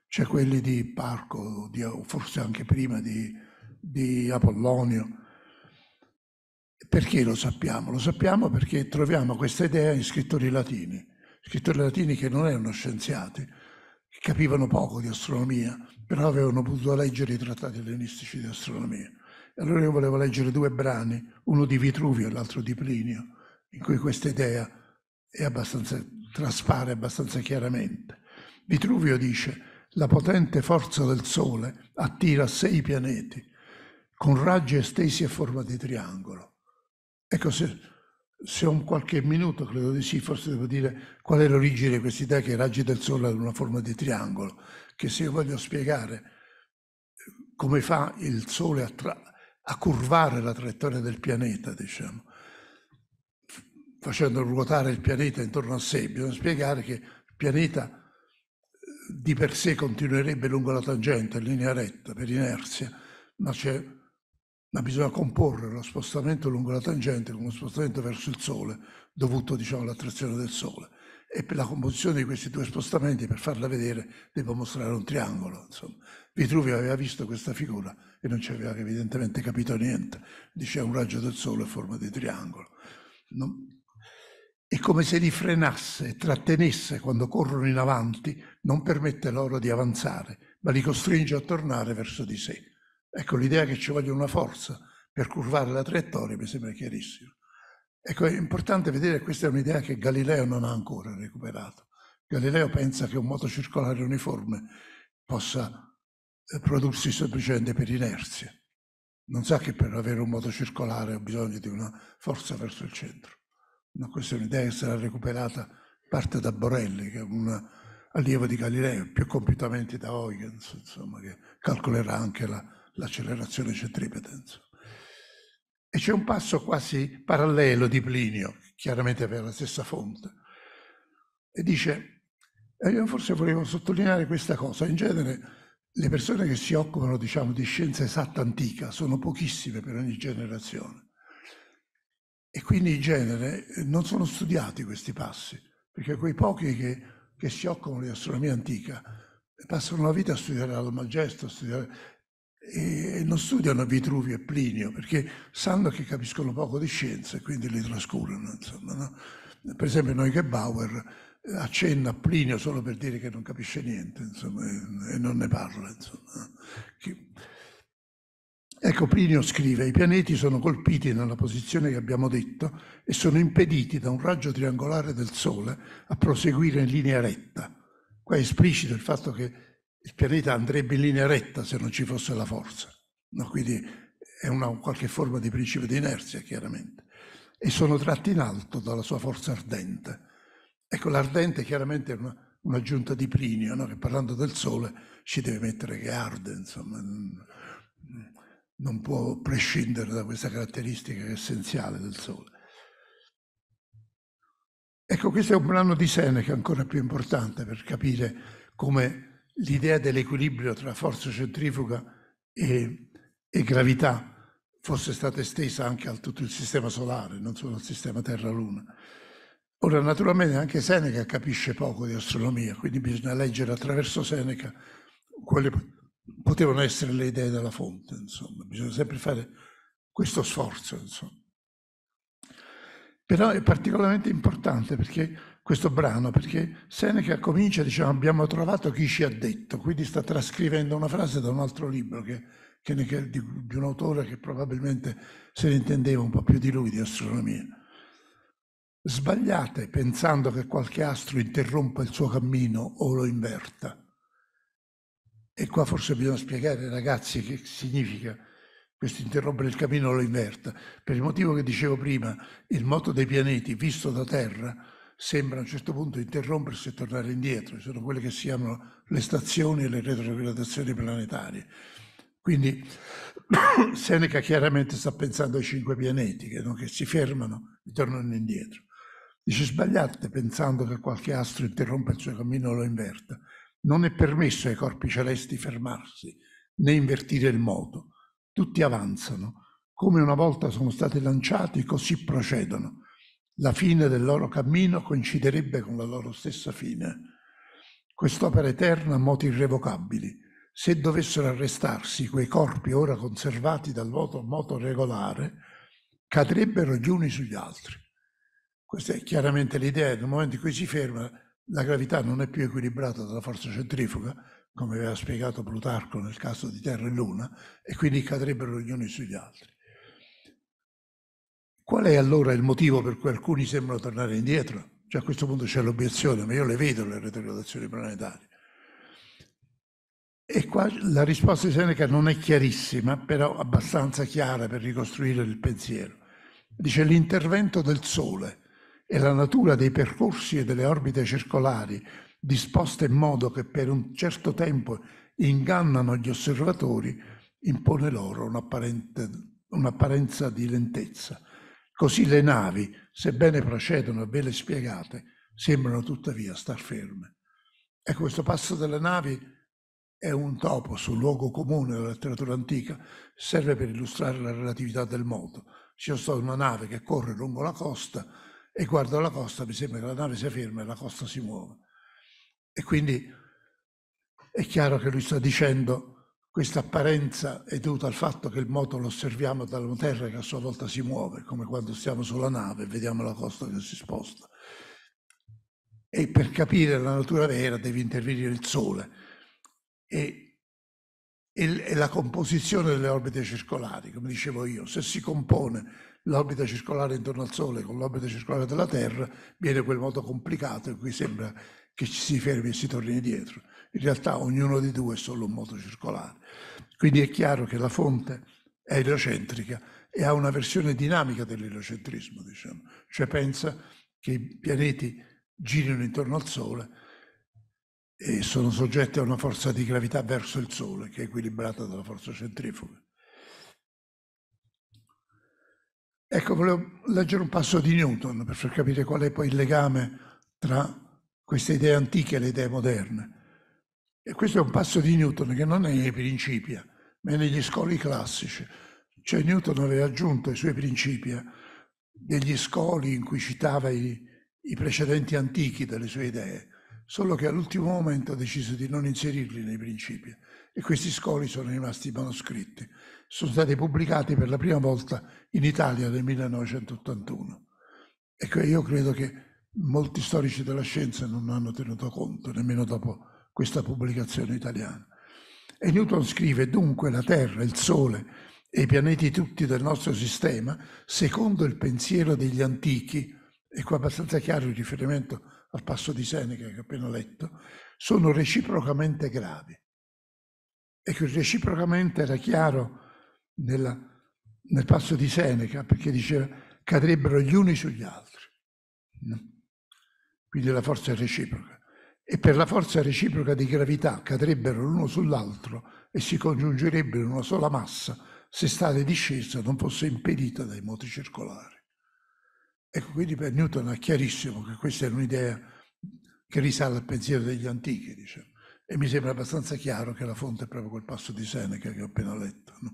cioè quelli di Parco, di, forse anche prima di, di Apollonio, perché lo sappiamo? Lo sappiamo perché troviamo questa idea in scrittori latini, scrittori latini che non erano scienziati, che capivano poco di astronomia, però avevano potuto leggere i trattati ellenistici di astronomia. E allora io volevo leggere due brani, uno di Vitruvio e l'altro di Plinio, in cui questa idea è abbastanza, traspare abbastanza chiaramente. Vitruvio dice la potente forza del Sole attira sei pianeti con raggi estesi a forma di triangolo. Ecco, se, se, ho qualche minuto, credo di sì, forse devo dire qual è l'origine di questa idea che i raggi del sole hanno una forma di triangolo, che se io voglio spiegare eh, come fa il sole a, tra, a curvare la traiettoria del pianeta, diciamo, facendo ruotare il pianeta intorno a sé, bisogna spiegare che il pianeta eh, di per sé continuerebbe lungo la tangente, in linea retta, per inerzia, ma c'è ma bisogna comporre lo spostamento lungo la tangente con uno spostamento verso il sole dovuto diciamo, all'attrazione del sole e per la composizione di questi due spostamenti per farla vedere devo mostrare un triangolo insomma. Vitruvio aveva visto questa figura e non ci aveva evidentemente capito niente Dice un raggio del sole a forma di triangolo no? è come se li frenasse e trattenesse quando corrono in avanti non permette loro di avanzare ma li costringe a tornare verso di sé Ecco, l'idea che ci voglia una forza per curvare la traiettoria mi sembra chiarissima. Ecco, è importante vedere che questa è un'idea che Galileo non ha ancora recuperato. Galileo pensa che un moto circolare uniforme possa eh, prodursi semplicemente per inerzia. Non sa che per avere un moto circolare ha bisogno di una forza verso il centro. No, questa è un'idea che sarà recuperata parte da Borelli, che è un allievo di Galileo, più compiutamente da Huygens, insomma, che calcolerà anche la, l'accelerazione centripeta. E c'è un passo quasi parallelo di Plinio, chiaramente per la stessa fonte, e dice, e eh, io forse volevo sottolineare questa cosa, in genere le persone che si occupano diciamo, di scienza esatta antica sono pochissime per ogni generazione e quindi in genere eh, non sono studiati questi passi, perché quei pochi che, che si occupano di astronomia antica eh, passano la vita a studiare l'Almagesto, a studiare e non studiano Vitruvio e Plinio perché sanno che capiscono poco di scienza e quindi li trascurano. Insomma, no? Per esempio Neugebauer eh, accenna a Plinio solo per dire che non capisce niente insomma, e non ne parla. Insomma. Ecco, Plinio scrive, i pianeti sono colpiti nella posizione che abbiamo detto e sono impediti da un raggio triangolare del Sole a proseguire in linea retta. Qua è esplicito il fatto che il pianeta andrebbe in linea retta se non ci fosse la forza. No, quindi è una qualche forma di principio di inerzia, chiaramente. E sono tratti in alto dalla sua forza ardente. Ecco, l'ardente chiaramente è una, un'aggiunta di Plinio, no? che parlando del sole ci deve mettere che arde, insomma, non può prescindere da questa caratteristica essenziale del sole. Ecco, questo è un brano di Seneca ancora più importante per capire come l'idea dell'equilibrio tra forza centrifuga e, e gravità fosse stata estesa anche a tutto il sistema solare, non solo al sistema Terra-Luna. Ora, naturalmente, anche Seneca capisce poco di astronomia, quindi bisogna leggere attraverso Seneca quelle potevano essere le idee della fonte, insomma, bisogna sempre fare questo sforzo, insomma. Però è particolarmente importante perché questo brano perché Seneca comincia diciamo abbiamo trovato chi ci ha detto, quindi sta trascrivendo una frase da un altro libro che, che che, di, di, un autore che probabilmente se ne intendeva un po' più di lui di astronomia. Sbagliate pensando che qualche astro interrompa il suo cammino o lo inverta. E qua forse bisogna spiegare ai ragazzi che significa questo interrompere il cammino o lo inverta, per il motivo che dicevo prima, il moto dei pianeti visto da terra sembra a un certo punto interrompersi e tornare indietro, sono quelle che siano le stazioni e le retrogradazioni planetarie. Quindi <coughs> Seneca chiaramente sta pensando ai cinque pianeti che, no? che si fermano e tornano indietro. Dice sbagliate pensando che qualche astro interrompa il suo cammino o lo inverta. Non è permesso ai corpi celesti fermarsi né invertire il moto. Tutti avanzano. Come una volta sono stati lanciati, così procedono la fine del loro cammino coinciderebbe con la loro stessa fine. Quest'opera eterna ha moti irrevocabili. Se dovessero arrestarsi quei corpi ora conservati dal voto moto regolare, cadrebbero gli uni sugli altri. Questa è chiaramente l'idea, nel momento in cui si ferma la gravità non è più equilibrata dalla forza centrifuga, come aveva spiegato Plutarco nel caso di Terra e Luna, e quindi cadrebbero gli uni sugli altri. Qual è allora il motivo per cui alcuni sembrano tornare indietro? Cioè a questo punto c'è l'obiezione, ma io le vedo le retrogradazioni planetarie. E qua la risposta di Seneca non è chiarissima, però abbastanza chiara per ricostruire il pensiero. Dice l'intervento del Sole e la natura dei percorsi e delle orbite circolari disposte in modo che per un certo tempo ingannano gli osservatori, impone loro un'apparenza di lentezza. Così le navi, sebbene procedono e bene spiegate, sembrano tuttavia star ferme. Ecco, questo passo delle navi è un topo sul luogo comune della letteratura antica, serve per illustrare la relatività del modo. C'è stata una nave che corre lungo la costa e guardo la costa, mi sembra che la nave sia ferma e la costa si muove. E quindi è chiaro che lui sta dicendo questa apparenza è dovuta al fatto che il moto lo osserviamo dalla Terra che a sua volta si muove, come quando stiamo sulla nave e vediamo la costa che si sposta. E per capire la natura vera deve intervenire il Sole e, e, e la composizione delle orbite circolari, come dicevo io. Se si compone l'orbita circolare intorno al Sole con l'orbita circolare della Terra, viene quel moto complicato in cui sembra che ci si fermi e si torni indietro. In realtà ognuno di due è solo un moto circolare. Quindi è chiaro che la fonte è eliocentrica e ha una versione dinamica dell'eliocentrismo, diciamo. cioè pensa che i pianeti girino intorno al Sole e sono soggetti a una forza di gravità verso il Sole che è equilibrata dalla forza centrifuga. Ecco, volevo leggere un passo di Newton per far capire qual è poi il legame tra queste idee antiche e le idee moderne. E questo è un passo di Newton che non è nei principi, eh, ma è negli scoli classici. Cioè Newton aveva aggiunto ai suoi principi eh, degli scoli in cui citava i, i precedenti antichi delle sue idee, solo che all'ultimo momento ha deciso di non inserirli nei principi e questi scoli sono rimasti manoscritti. Sono stati pubblicati per la prima volta in Italia nel 1981. Ecco, io credo che molti storici della scienza non hanno tenuto conto, nemmeno dopo questa pubblicazione italiana. E Newton scrive dunque la Terra, il Sole e i pianeti tutti del nostro sistema, secondo il pensiero degli antichi, e qua è abbastanza chiaro il riferimento al passo di Seneca che ho appena letto, sono reciprocamente gravi. E che reciprocamente era chiaro nella, nel passo di Seneca, perché diceva cadrebbero gli uni sugli altri. Quindi la forza è reciproca e per la forza reciproca di gravità cadrebbero l'uno sull'altro e si congiungerebbero in una sola massa se stata discesa non fosse impedita dai moti circolari. Ecco, quindi per Newton è chiarissimo che questa è un'idea che risale al pensiero degli antichi, diciamo. E mi sembra abbastanza chiaro che la fonte è proprio quel passo di Seneca che ho appena letto. No?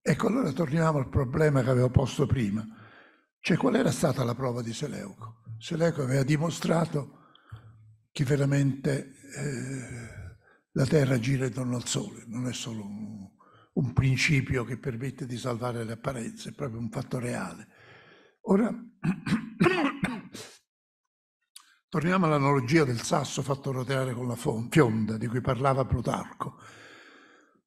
Ecco, allora torniamo al problema che avevo posto prima cioè, qual era stata la prova di Seleuco? Seleuco aveva dimostrato che veramente eh, la Terra gira intorno al Sole, non è solo un, un principio che permette di salvare le apparenze, è proprio un fatto reale. Ora, <coughs> torniamo all'analogia del sasso fatto roteare con la fionda di cui parlava Plutarco.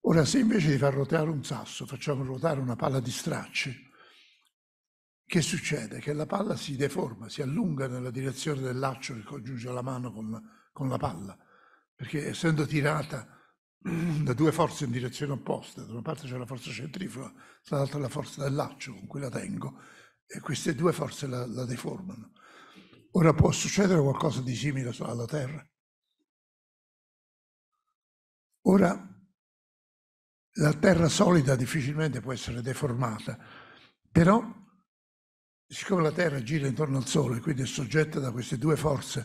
Ora, se invece di far roteare un sasso facciamo ruotare una palla di stracci, che succede? Che la palla si deforma, si allunga nella direzione del laccio che congiunge la mano con la, con la palla, perché essendo tirata <clears throat> da due forze in direzione opposta, da una parte c'è la forza centrifuga, dall'altra la forza del laccio con cui la tengo, e queste due forze la, la deformano. Ora può succedere qualcosa di simile alla Terra. Ora, la terra solida difficilmente può essere deformata, però siccome la Terra gira intorno al Sole, quindi è soggetta da queste due forze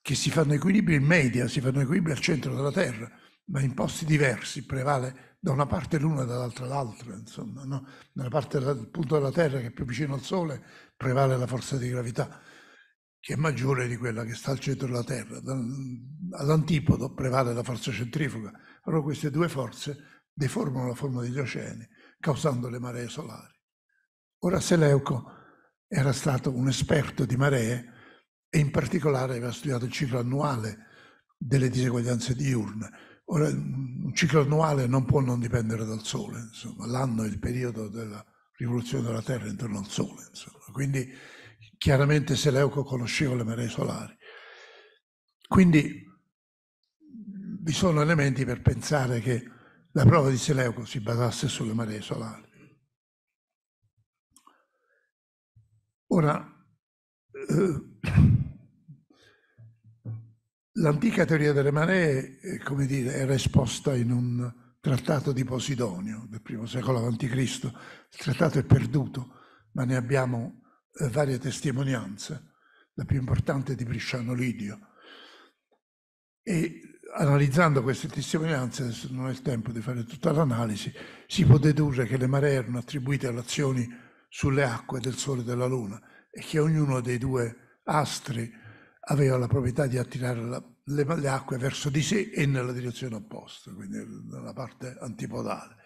che si fanno equilibri in media, si fanno equilibri al centro della Terra, ma in posti diversi prevale da una parte l'una e dall'altra l'altra, insomma, no? da parte del punto della Terra che è più vicino al Sole prevale la forza di gravità che è maggiore di quella che sta al centro della Terra, all'antipodo prevale la forza centrifuga. Allora queste due forze deformano la forma degli oceani, causando le maree solari. Ora Seleuco era stato un esperto di maree e in particolare aveva studiato il ciclo annuale delle diseguaglianze diurne. Ora, un ciclo annuale non può non dipendere dal Sole, insomma, l'anno è il periodo della rivoluzione della Terra intorno al Sole, insomma. quindi chiaramente Seleuco conosceva le maree solari. Quindi vi sono elementi per pensare che la prova di Seleuco si basasse sulle maree solari. Ora, eh, l'antica teoria delle maree, eh, dire, era esposta in un trattato di Posidonio del primo secolo a.C. Il trattato è perduto, ma ne abbiamo eh, varie testimonianze, la più importante è di Brisciano Lidio. E analizzando queste testimonianze, adesso non è il tempo di fare tutta l'analisi, si può dedurre che le maree erano attribuite alle azioni sulle acque del Sole e della Luna e che ognuno dei due astri aveva la proprietà di attirare la, le, le, acque verso di sé e nella direzione opposta, quindi nella parte antipodale.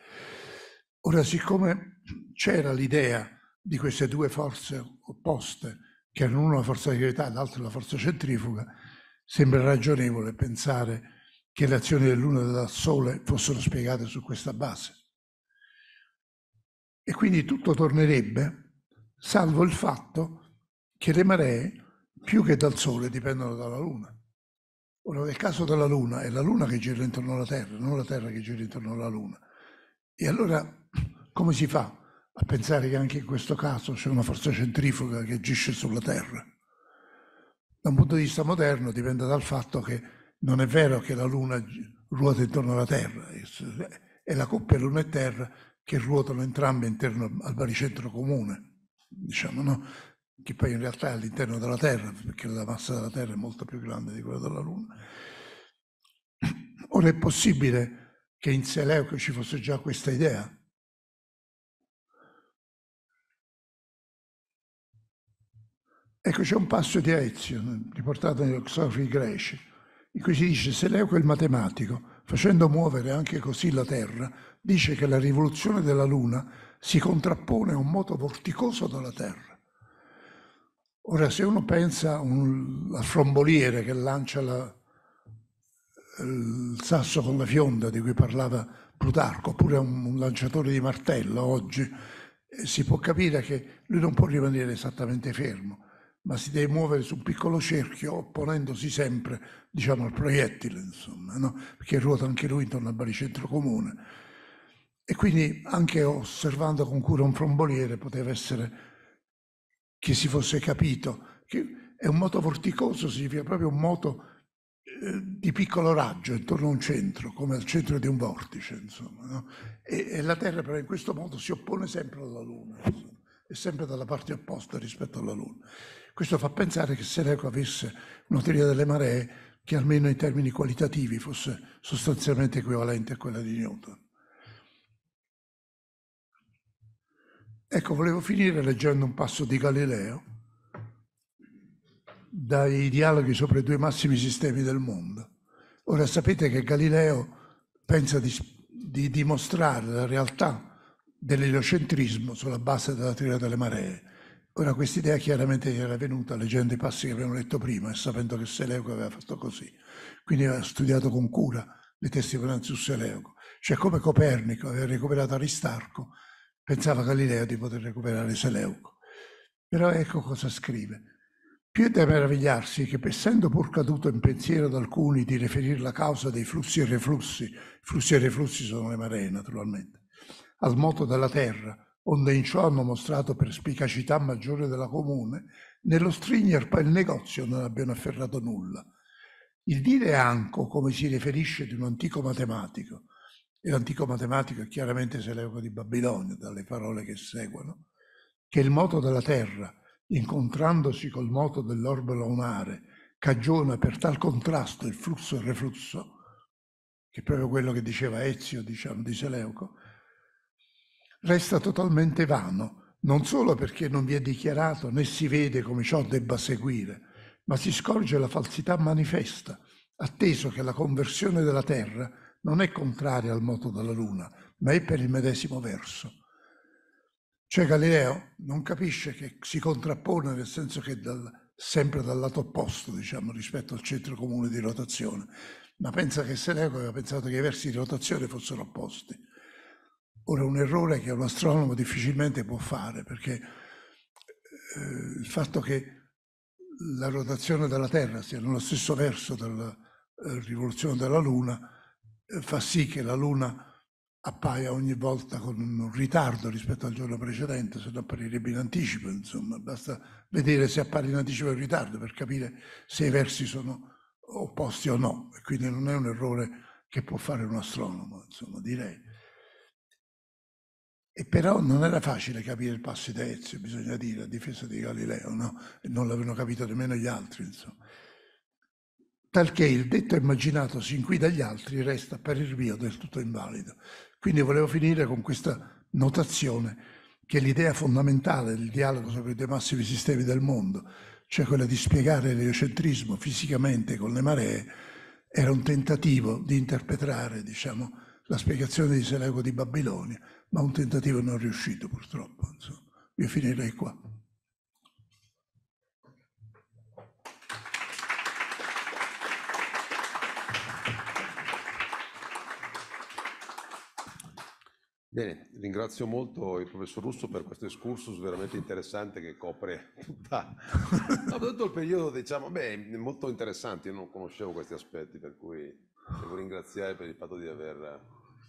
Ora, siccome c'era l'idea di queste due forze opposte, che erano una la forza di gravità e l'altra la forza centrifuga, sembra ragionevole pensare che le azioni dell'uno e del Sole fossero spiegate su questa base e quindi tutto tornerebbe, salvo il fatto che le maree, più che dal Sole, dipendono dalla Luna. Ora, nel caso della Luna, è la Luna che gira intorno alla Terra, non la Terra che gira intorno alla Luna. E allora come si fa a pensare che anche in questo caso c'è una forza centrifuga che agisce sulla Terra? Da un punto di vista moderno dipende dal fatto che non è vero che la Luna ruota intorno alla Terra, è la coppia Luna e Terra che ruotano entrambe intorno al baricentro comune, diciamo, no? che poi in realtà è all'interno della Terra, perché la massa della Terra è molto più grande di quella della Luna. Ora è possibile che in Seleuco ci fosse già questa idea? Ecco, c'è un passo di Ezio, riportato negli Oxofi greci, in cui si dice Seleuco è il matematico, facendo muovere anche così la Terra, dice che la rivoluzione della Luna si contrappone a un moto vorticoso della Terra. Ora, se uno pensa al fromboliere che lancia la, il sasso con la fionda di cui parlava Plutarco, oppure a un lanciatore di martello oggi, eh, si può capire che lui non può rimanere esattamente fermo ma si deve muovere su un piccolo cerchio opponendosi sempre diciamo, al proiettile, insomma, no? perché ruota anche lui intorno al baricentro comune. E quindi anche osservando con cura un fromboliere poteva essere che si fosse capito che è un moto vorticoso, significa proprio un moto eh, di piccolo raggio intorno a un centro, come al centro di un vortice, insomma. No? E, e, la Terra però in questo modo si oppone sempre alla Luna, insomma, è sempre dalla parte opposta rispetto alla Luna. Questo fa pensare che Seneca avesse una teoria delle maree che almeno in termini qualitativi fosse sostanzialmente equivalente a quella di Newton. Ecco, volevo finire leggendo un passo di Galileo dai dialoghi sopra i due massimi sistemi del mondo. Ora sapete che Galileo pensa di, di dimostrare la realtà dell'eliocentrismo sulla base della teoria delle maree Ora, quest'idea chiaramente gli era venuta leggendo i passi che abbiamo letto prima e sapendo che Seleuco aveva fatto così. Quindi aveva studiato con cura le testimonianze su Seleuco. Cioè, come Copernico aveva recuperato Aristarco, pensava Galileo di poter recuperare Seleuco. Però ecco cosa scrive. Più è da meravigliarsi che, essendo pur caduto in pensiero da alcuni di riferire la causa dei flussi e reflussi, flussi e reflussi sono le maree naturalmente, al moto della terra, onde in ciò hanno mostrato perspicacità maggiore della comune, nello poi il negozio non abbiano afferrato nulla. Il dire anco, come si riferisce di un antico matematico, e l'antico matematico è chiaramente Seleuco di Babilonia, dalle parole che seguono, che il moto della terra, incontrandosi col moto dell'orbe lunare, cagiona per tal contrasto il flusso e il reflusso, che è proprio quello che diceva Ezio diciamo, di Seleuco, resta totalmente vano, non solo perché non vi è dichiarato né si vede come ciò debba seguire, ma si scorge la falsità manifesta, atteso che la conversione della terra non è contraria al moto della luna, ma è per il medesimo verso. Cioè Galileo non capisce che si contrappone nel senso che dal, sempre dal lato opposto, diciamo, rispetto al centro comune di rotazione, ma pensa che Seneca aveva pensato che i versi di rotazione fossero opposti. Ora, un errore che un astronomo difficilmente può fare, perché eh, il fatto che la rotazione della Terra sia nello stesso verso della eh, rivoluzione della Luna eh, fa sì che la Luna appaia ogni volta con un ritardo rispetto al giorno precedente, se no apparirebbe in anticipo, insomma, basta vedere se appare in anticipo o in ritardo per capire se i versi sono opposti o no, e quindi non è un errore che può fare un astronomo, insomma, direi. E però non era facile capire il passo di Ezio, bisogna dire, a difesa di Galileo, no? non l'avevano capito nemmeno gli altri. Insomma. Talché il detto immaginato sin qui dagli altri resta per il mio del tutto invalido. Quindi volevo finire con questa notazione che l'idea fondamentale del dialogo sopra i due massimi sistemi del mondo, cioè quella di spiegare l'eocentrismo fisicamente con le maree, era un tentativo di interpretare diciamo, la spiegazione di Seleuco di Babilonia ma un tentativo non riuscito purtroppo. Insomma. Io finirei qua. Bene, ringrazio molto il professor Russo per questo excursus veramente interessante che copre tutta, <laughs> tutto il periodo, diciamo, beh, molto interessante, io non conoscevo questi aspetti, per cui devo ringraziare per il fatto di aver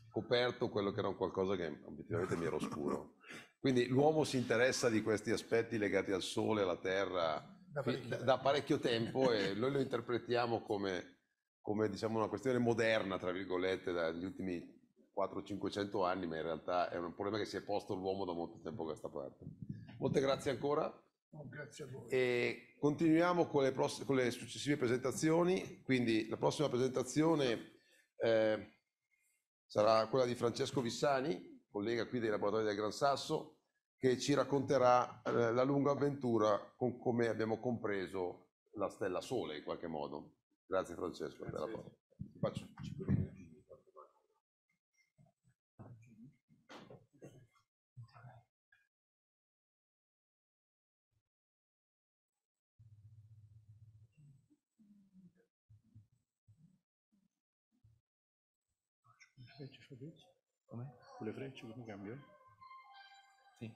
coperto quello che era un qualcosa che obiettivamente mi era oscuro. Quindi l'uomo si interessa di questi aspetti legati al sole, alla terra, da parecchio, da, parecchio tempo e noi lo interpretiamo come, come diciamo, una questione moderna, tra virgolette, dagli ultimi 400-500 anni, ma in realtà è un problema che si è posto l'uomo da molto tempo a questa parte. Molte grazie ancora. grazie a voi. E continuiamo con le, pross- con le, successive presentazioni. Quindi la prossima presentazione... Eh, sarà quella di Francesco Vissani, collega qui dei laboratori del Gran Sasso, che ci racconterà eh, la lunga avventura con come abbiamo compreso la stella Sole in qualche modo. Grazie Francesco. Grazie. Ti faccio 5 minuti. frecce sopra? Come? Con le frecce come cambio? Sì.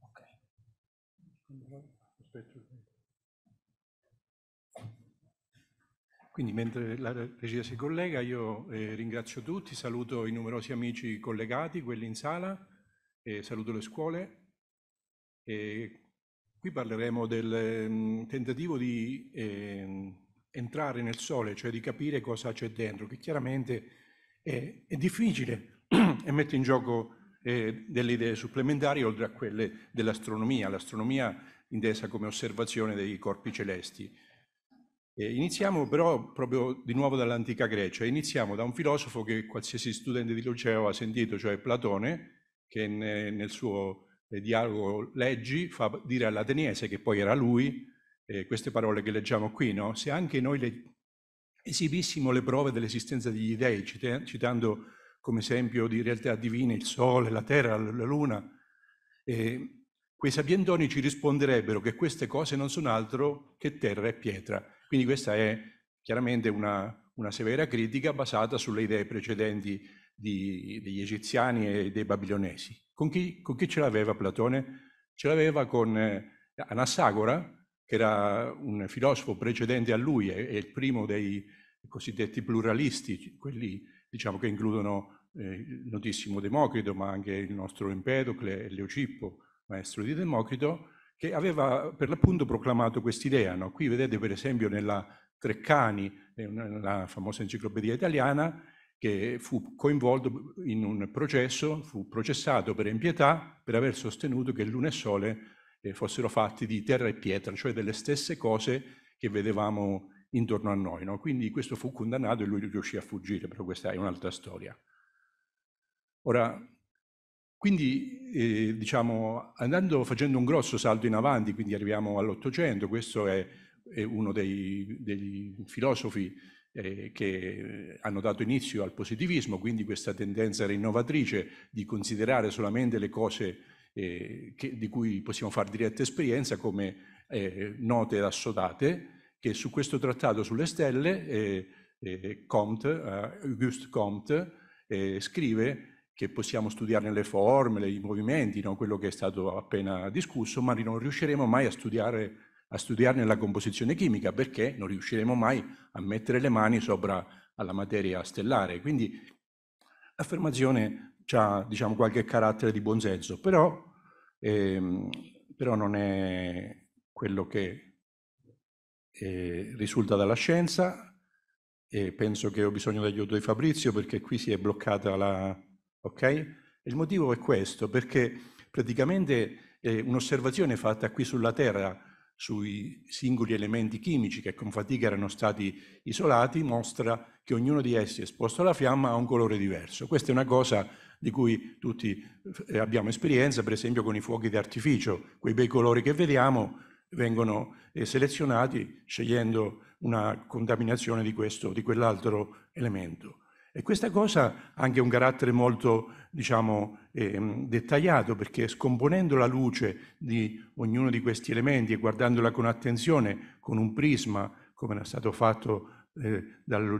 Ok. Aspetta. Quindi mentre la regia si collega io eh, ringrazio tutti, saluto i numerosi amici collegati, quelli in sala, eh, saluto le scuole. Eh, Qui parleremo del mm, tentativo di eh, entrare nel sole, cioè di capire cosa c'è dentro, che chiaramente è, è difficile <clears throat> e mette in gioco eh, delle idee supplementari oltre a quelle dell'astronomia, l'astronomia intesa come osservazione dei corpi celesti. E eh, iniziamo però proprio di nuovo dall'antica Grecia, iniziamo da un filosofo che qualsiasi studente di liceo ha sentito, cioè Platone, che nel suo eh, dialogo leggi, fa dire all'ateniese, che poi era lui, eh, queste parole che leggiamo qui, no? se anche noi le esibissimo le prove dell'esistenza degli dei, citando come esempio di realtà divine il sole, la terra, la luna, eh, quei sapientoni ci risponderebbero che queste cose non sono altro che terra e pietra. Quindi questa è chiaramente una, una severa critica basata sulle idee precedenti di, degli egiziani e dei babilonesi. Con chi, con chi ce l'aveva Platone? Ce l'aveva con eh, Anassagora, che era un filosofo precedente a lui e, e il primo dei cosiddetti pluralisti, quelli diciamo, che includono eh, il notissimo Democrito, ma anche il nostro Empedocle e Leocippo, maestro di Democrito, che aveva per l'appunto proclamato quest'idea. No? Qui vedete per esempio nella Treccani, eh, nella famosa enciclopedia italiana, che fu coinvolto in un processo, fu processato per impietà per aver sostenuto che luna e sole eh, fossero fatti di terra e pietra, cioè delle stesse cose che vedevamo intorno a noi. No? Quindi questo fu condannato e lui riuscì a fuggire, però questa è un'altra storia. Ora, quindi, eh, diciamo, andando, facendo un grosso salto in avanti, quindi arriviamo all'Ottocento, questo è, è uno dei, dei filosofi eh, che hanno dato inizio al positivismo, quindi questa tendenza rinnovatrice di considerare solamente le cose eh, che, di cui possiamo fare diretta esperienza come eh, note assodate, che su questo trattato sulle stelle eh, eh, Comte, eh, Auguste Comte scrive che possiamo studiarne le forme, i movimenti, no? quello che è stato appena discusso, ma non riusciremo mai a studiare a studiarne la composizione chimica perché non riusciremo mai a mettere le mani sopra alla materia stellare. Quindi l'affermazione ha diciamo, qualche carattere di buonsenso, però, ehm, però non è quello che eh, risulta dalla scienza. E penso che ho bisogno dell'aiuto di Fabrizio perché qui si è bloccata la... ok? Il motivo è questo, perché praticamente eh, un'osservazione fatta qui sulla Terra sui singoli elementi chimici che con fatica erano stati isolati, mostra che ognuno di essi esposto alla fiamma ha un colore diverso. Questa è una cosa di cui tutti eh, abbiamo esperienza, per esempio con i fuochi d'artificio, quei bei colori che vediamo vengono eh, selezionati scegliendo una contaminazione di questo di quell'altro elemento. E questa cosa ha anche un carattere molto, diciamo, eh, dettagliato, perché scomponendo la luce di ognuno di questi elementi e guardandola con attenzione, con un prisma, come era stato fatto eh,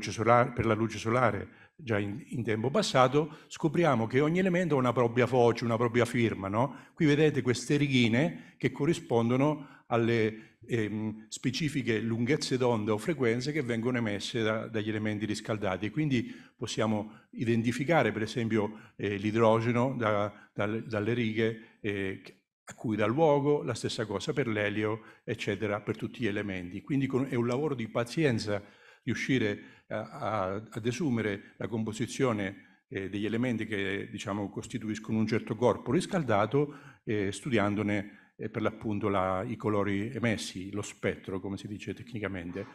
solare, per la luce solare già in, in, tempo passato, scopriamo che ogni elemento ha una propria voce, una propria firma. No? Qui vedete queste righine che corrispondono alle ehm, specifiche lunghezze d'onda o frequenze che vengono emesse da, dagli elementi riscaldati. Quindi possiamo identificare per esempio eh, l'idrogeno da, da, dalle righe eh, a cui dà luogo, la stessa cosa per l'elio, eccetera, per tutti gli elementi. Quindi con, è un lavoro di pazienza riuscire a, a, ad esumere la composizione eh, degli elementi che diciamo, costituiscono un certo corpo riscaldato eh, studiandone eh, per l'appunto la, i colori emessi, lo spettro, come si dice tecnicamente.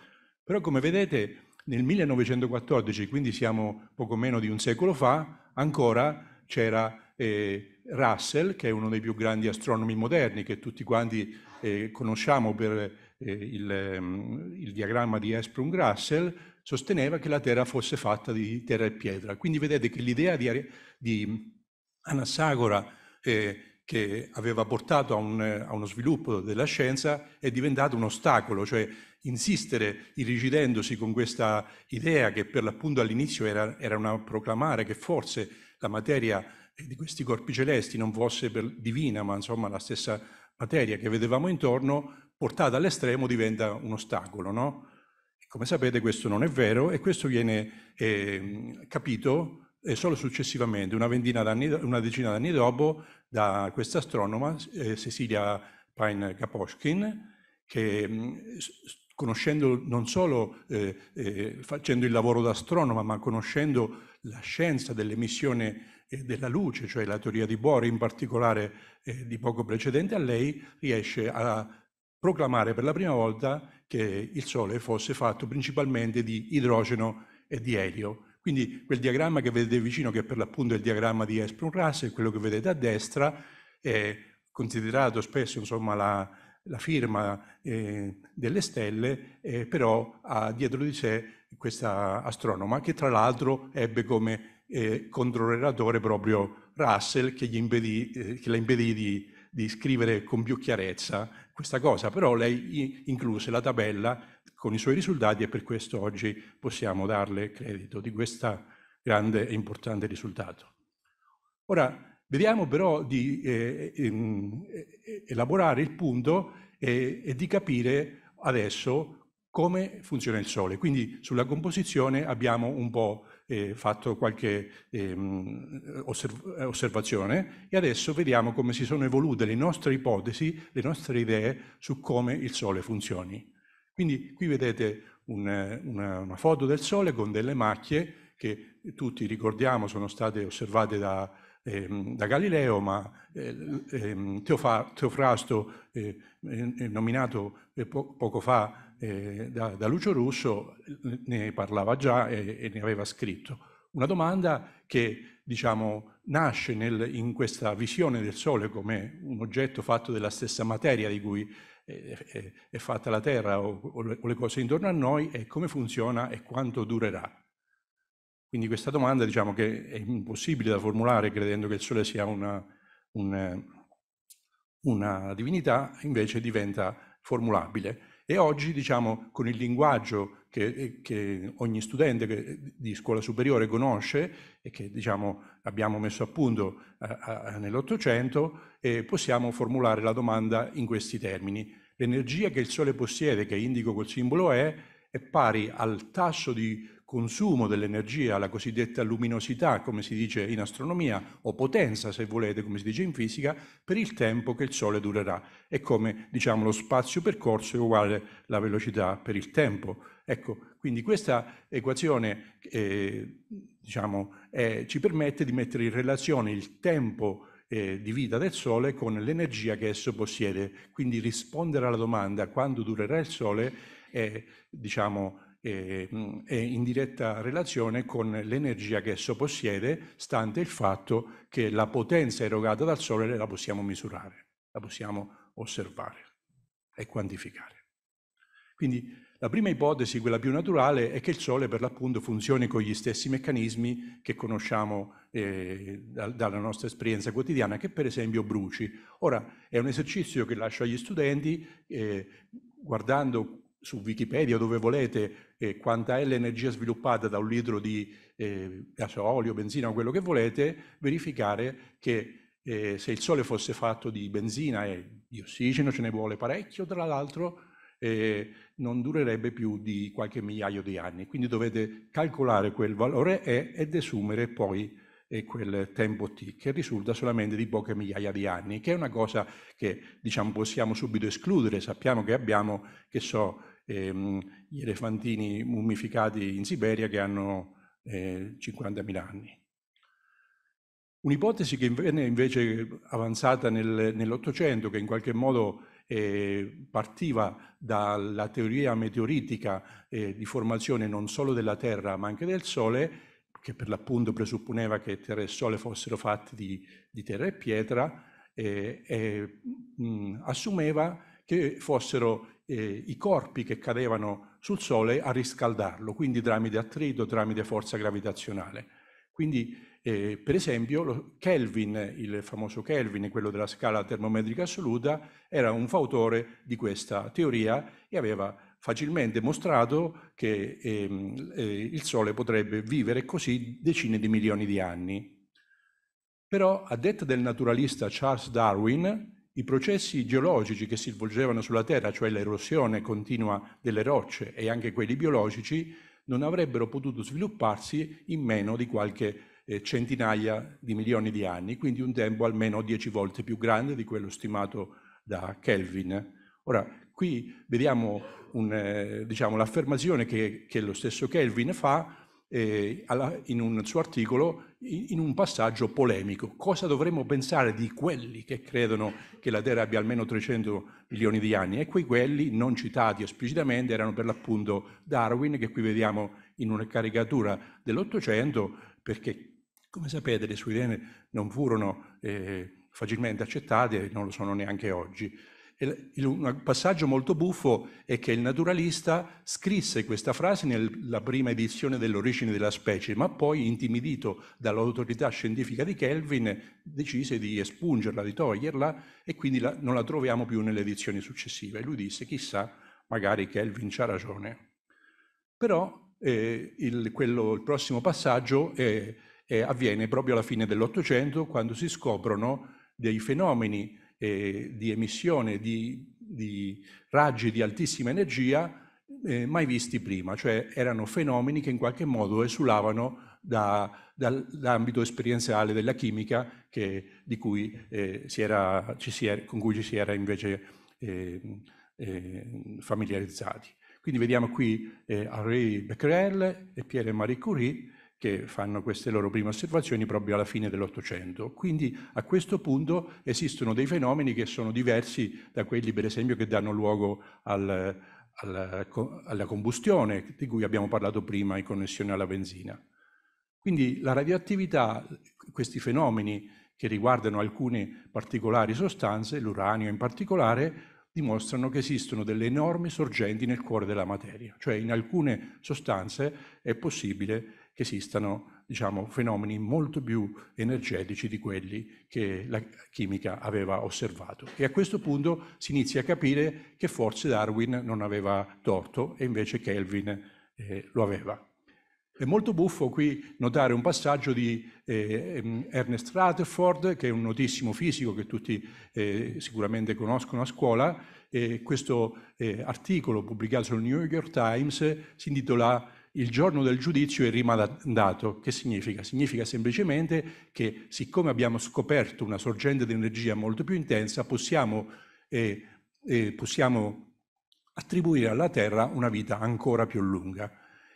Però come vedete nel 1914, quindi siamo poco meno di un secolo fa, ancora c'era eh, Russell, che è uno dei più grandi astronomi moderni, che tutti quanti eh, conosciamo per eh, il, mm, il, diagramma di Esprung-Russell, sosteneva che la Terra fosse fatta di terra e pietra. Quindi vedete che l'idea di, di Anassagora eh, che aveva portato a, un, a, uno sviluppo della scienza è diventato un ostacolo, cioè insistere irrigidendosi con questa idea che per l'appunto all'inizio era, era una proclamare che forse la materia di questi corpi celesti non fosse per, divina, ma insomma la stessa materia che vedevamo intorno, portata all'estremo diventa un ostacolo. No? Come sapete questo non è vero e questo viene ehm, eh, capito solo successivamente, una, d'anni, una decina d'anni dopo, da questa astronoma eh, Cecilia Pine Gaposchkin che mm, conoscendo non solo eh, eh, facendo il lavoro da astronoma ma conoscendo la scienza dell'emissione eh, della luce, cioè la teoria di Bohr in particolare eh, di poco precedente a lei, riesce a proclamare per la prima volta che il Sole fosse fatto principalmente di idrogeno e di elio quindi quel diagramma che vedete vicino, che per l'appunto è il diagramma di Esplun-Russell, quello che vedete a destra, è considerato spesso insomma, la, la firma eh, delle stelle, eh, però ha dietro di sé questa astronoma che tra l'altro ebbe come eh, controrelatore proprio Russell che, impedì, eh, che la impedì di, di scrivere con più chiarezza questa cosa, però lei incluse la tabella con i suoi risultati e per questo oggi possiamo darle credito di questo grande e importante risultato. Ora, vediamo però di eh, eh, eh, elaborare il punto e, e di capire adesso come funziona il Sole. Quindi sulla composizione abbiamo un po' eh, fatto qualche ehm, osserv- osservazione e adesso vediamo come si sono evolute le nostre ipotesi, le nostre idee su come il Sole funzioni. Quindi qui vedete un, una, una, foto del Sole con delle macchie che tutti ricordiamo sono state osservate da, ehm, da Galileo, ma eh, ehm, Teofa, Teofrasto, eh, eh nominato eh, po- poco fa eh, da, da, Lucio Russo, ne parlava già e, e ne aveva scritto. Una domanda che diciamo, nasce nel, in questa visione del Sole come un oggetto fatto della stessa materia di cui è, fatta la Terra o, o le cose intorno a noi e come funziona e quanto durerà. Quindi questa domanda diciamo che è impossibile da formulare credendo che il Sole sia una, una, una divinità, invece diventa formulabile e oggi, diciamo, con il linguaggio che, eh, che ogni studente eh, di scuola superiore conosce e che diciamo, abbiamo messo a punto eh, nell'Ottocento, possiamo formulare la domanda in questi termini. L'energia che il Sole possiede, che indico col simbolo E, è pari al tasso di consumo dell'energia, la cosiddetta luminosità, come si dice in astronomia, o potenza, se volete, come si dice in fisica, per il tempo che il Sole durerà. E come diciamo lo spazio percorso è uguale alla velocità per il tempo. Ecco, quindi questa equazione eh, diciamo, eh, ci permette di mettere in relazione il tempo eh, di vita del Sole con l'energia che esso possiede. Quindi rispondere alla domanda quando durerà il Sole è, diciamo, eh, è in diretta relazione con l'energia che esso possiede, stante il fatto che la potenza erogata dal Sole la possiamo misurare, la possiamo osservare e quantificare. Quindi la prima ipotesi, quella più naturale, è che il Sole per l'appunto funzioni con gli stessi meccanismi che conosciamo eh, dalla nostra esperienza quotidiana, che per esempio bruci. Ora è un esercizio che lascio agli studenti eh, guardando su Wikipedia dove volete eh, quanta è l'energia sviluppata da un litro di eh, gasolio, benzina o quello che volete, verificare che eh, se il sole fosse fatto di benzina e di ossigeno ce ne vuole parecchio, tra l'altro eh, non durerebbe più di qualche migliaio di anni. Quindi dovete calcolare quel valore E ed esumere poi e eh, quel tempo T, che risulta solamente di poche migliaia di anni, che è una cosa che diciamo, possiamo subito escludere, sappiamo che abbiamo, che so, ehm, gli elefantini mummificati in Siberia che hanno eh, 50.000 anni. Un'ipotesi che venne invece avanzata nel, nell'Ottocento, che in qualche modo eh, partiva dalla teoria meteoritica eh, di formazione non solo della Terra ma anche del Sole, che per l'appunto presupponeva che Terra e Sole fossero fatti di, di terra e pietra, eh, mh, assumeva che fossero eh, i corpi che cadevano sul Sole a riscaldarlo, quindi tramite attrito, tramite forza gravitazionale. Quindi, eh, per esempio, Kelvin, il famoso Kelvin, quello della scala termometrica assoluta, era un fautore di questa teoria e aveva facilmente mostrato che ehm, eh, il Sole potrebbe vivere così decine di milioni di anni. Però, a detta del naturalista Charles Darwin, i processi geologici che si svolgevano sulla Terra, cioè l'erosione continua delle rocce e anche quelli biologici, non avrebbero potuto svilupparsi in meno di qualche eh, centinaia di milioni di anni, quindi un tempo almeno dieci volte più grande di quello stimato da Kelvin. Ora, qui vediamo eh, diciamo, l'affermazione che, che lo stesso Kelvin fa eh, alla, in un suo articolo in un passaggio polemico. Cosa dovremmo pensare di quelli che credono che la Terra abbia almeno 300 milioni di anni? E quei quelli, non citati esplicitamente, erano per l'appunto Darwin, che qui vediamo in una caricatura dell'Ottocento, perché, come sapete, le sue idee non furono eh, facilmente accettate e non lo sono neanche oggi un passaggio molto buffo è che il naturalista scrisse questa frase nella prima edizione dell'origine della specie, ma poi, intimidito dall'autorità scientifica di Kelvin, decise di espungerla, di toglierla e quindi la, non la troviamo più nelle edizioni successive. Lui disse, chissà, magari Kelvin c'ha ragione. Però eh, il, quello, il, prossimo passaggio è, è, avviene proprio alla fine dell'Ottocento, quando si scoprono dei fenomeni eh, di emissione di, di, raggi di altissima energia eh, mai visti prima, cioè erano fenomeni che in qualche modo esulavano da, dall'ambito esperienziale della chimica che, cui, eh, si era, si era, con cui ci si era invece eh, eh, familiarizzati. Quindi vediamo qui eh, Henri Becquerel e Pierre Marie Curie che fanno queste loro prime osservazioni proprio alla fine dell'Ottocento. Quindi a questo punto esistono dei fenomeni che sono diversi da quelli, per esempio, che danno luogo al, alla, alla combustione, di cui abbiamo parlato prima in connessione alla benzina. Quindi la radioattività, questi fenomeni che riguardano alcune particolari sostanze, l'uranio in particolare, dimostrano che esistono delle enormi sorgenti nel cuore della materia, cioè in alcune sostanze è possibile che esistano diciamo, fenomeni molto più energetici di quelli che la chimica aveva osservato. E a questo punto si inizia a capire che forse Darwin non aveva torto e invece Kelvin eh, lo aveva. È molto buffo qui notare un passaggio di eh, ehm, Ernest Rutherford, che è un notissimo fisico che tutti eh, sicuramente conoscono a scuola. questo eh, articolo pubblicato sul New York Times si intitola il giorno del giudizio è rimandato. Che significa? Significa semplicemente che siccome abbiamo scoperto una sorgente di energia molto più intensa, possiamo, eh, eh, possiamo attribuire alla Terra una vita ancora più lunga.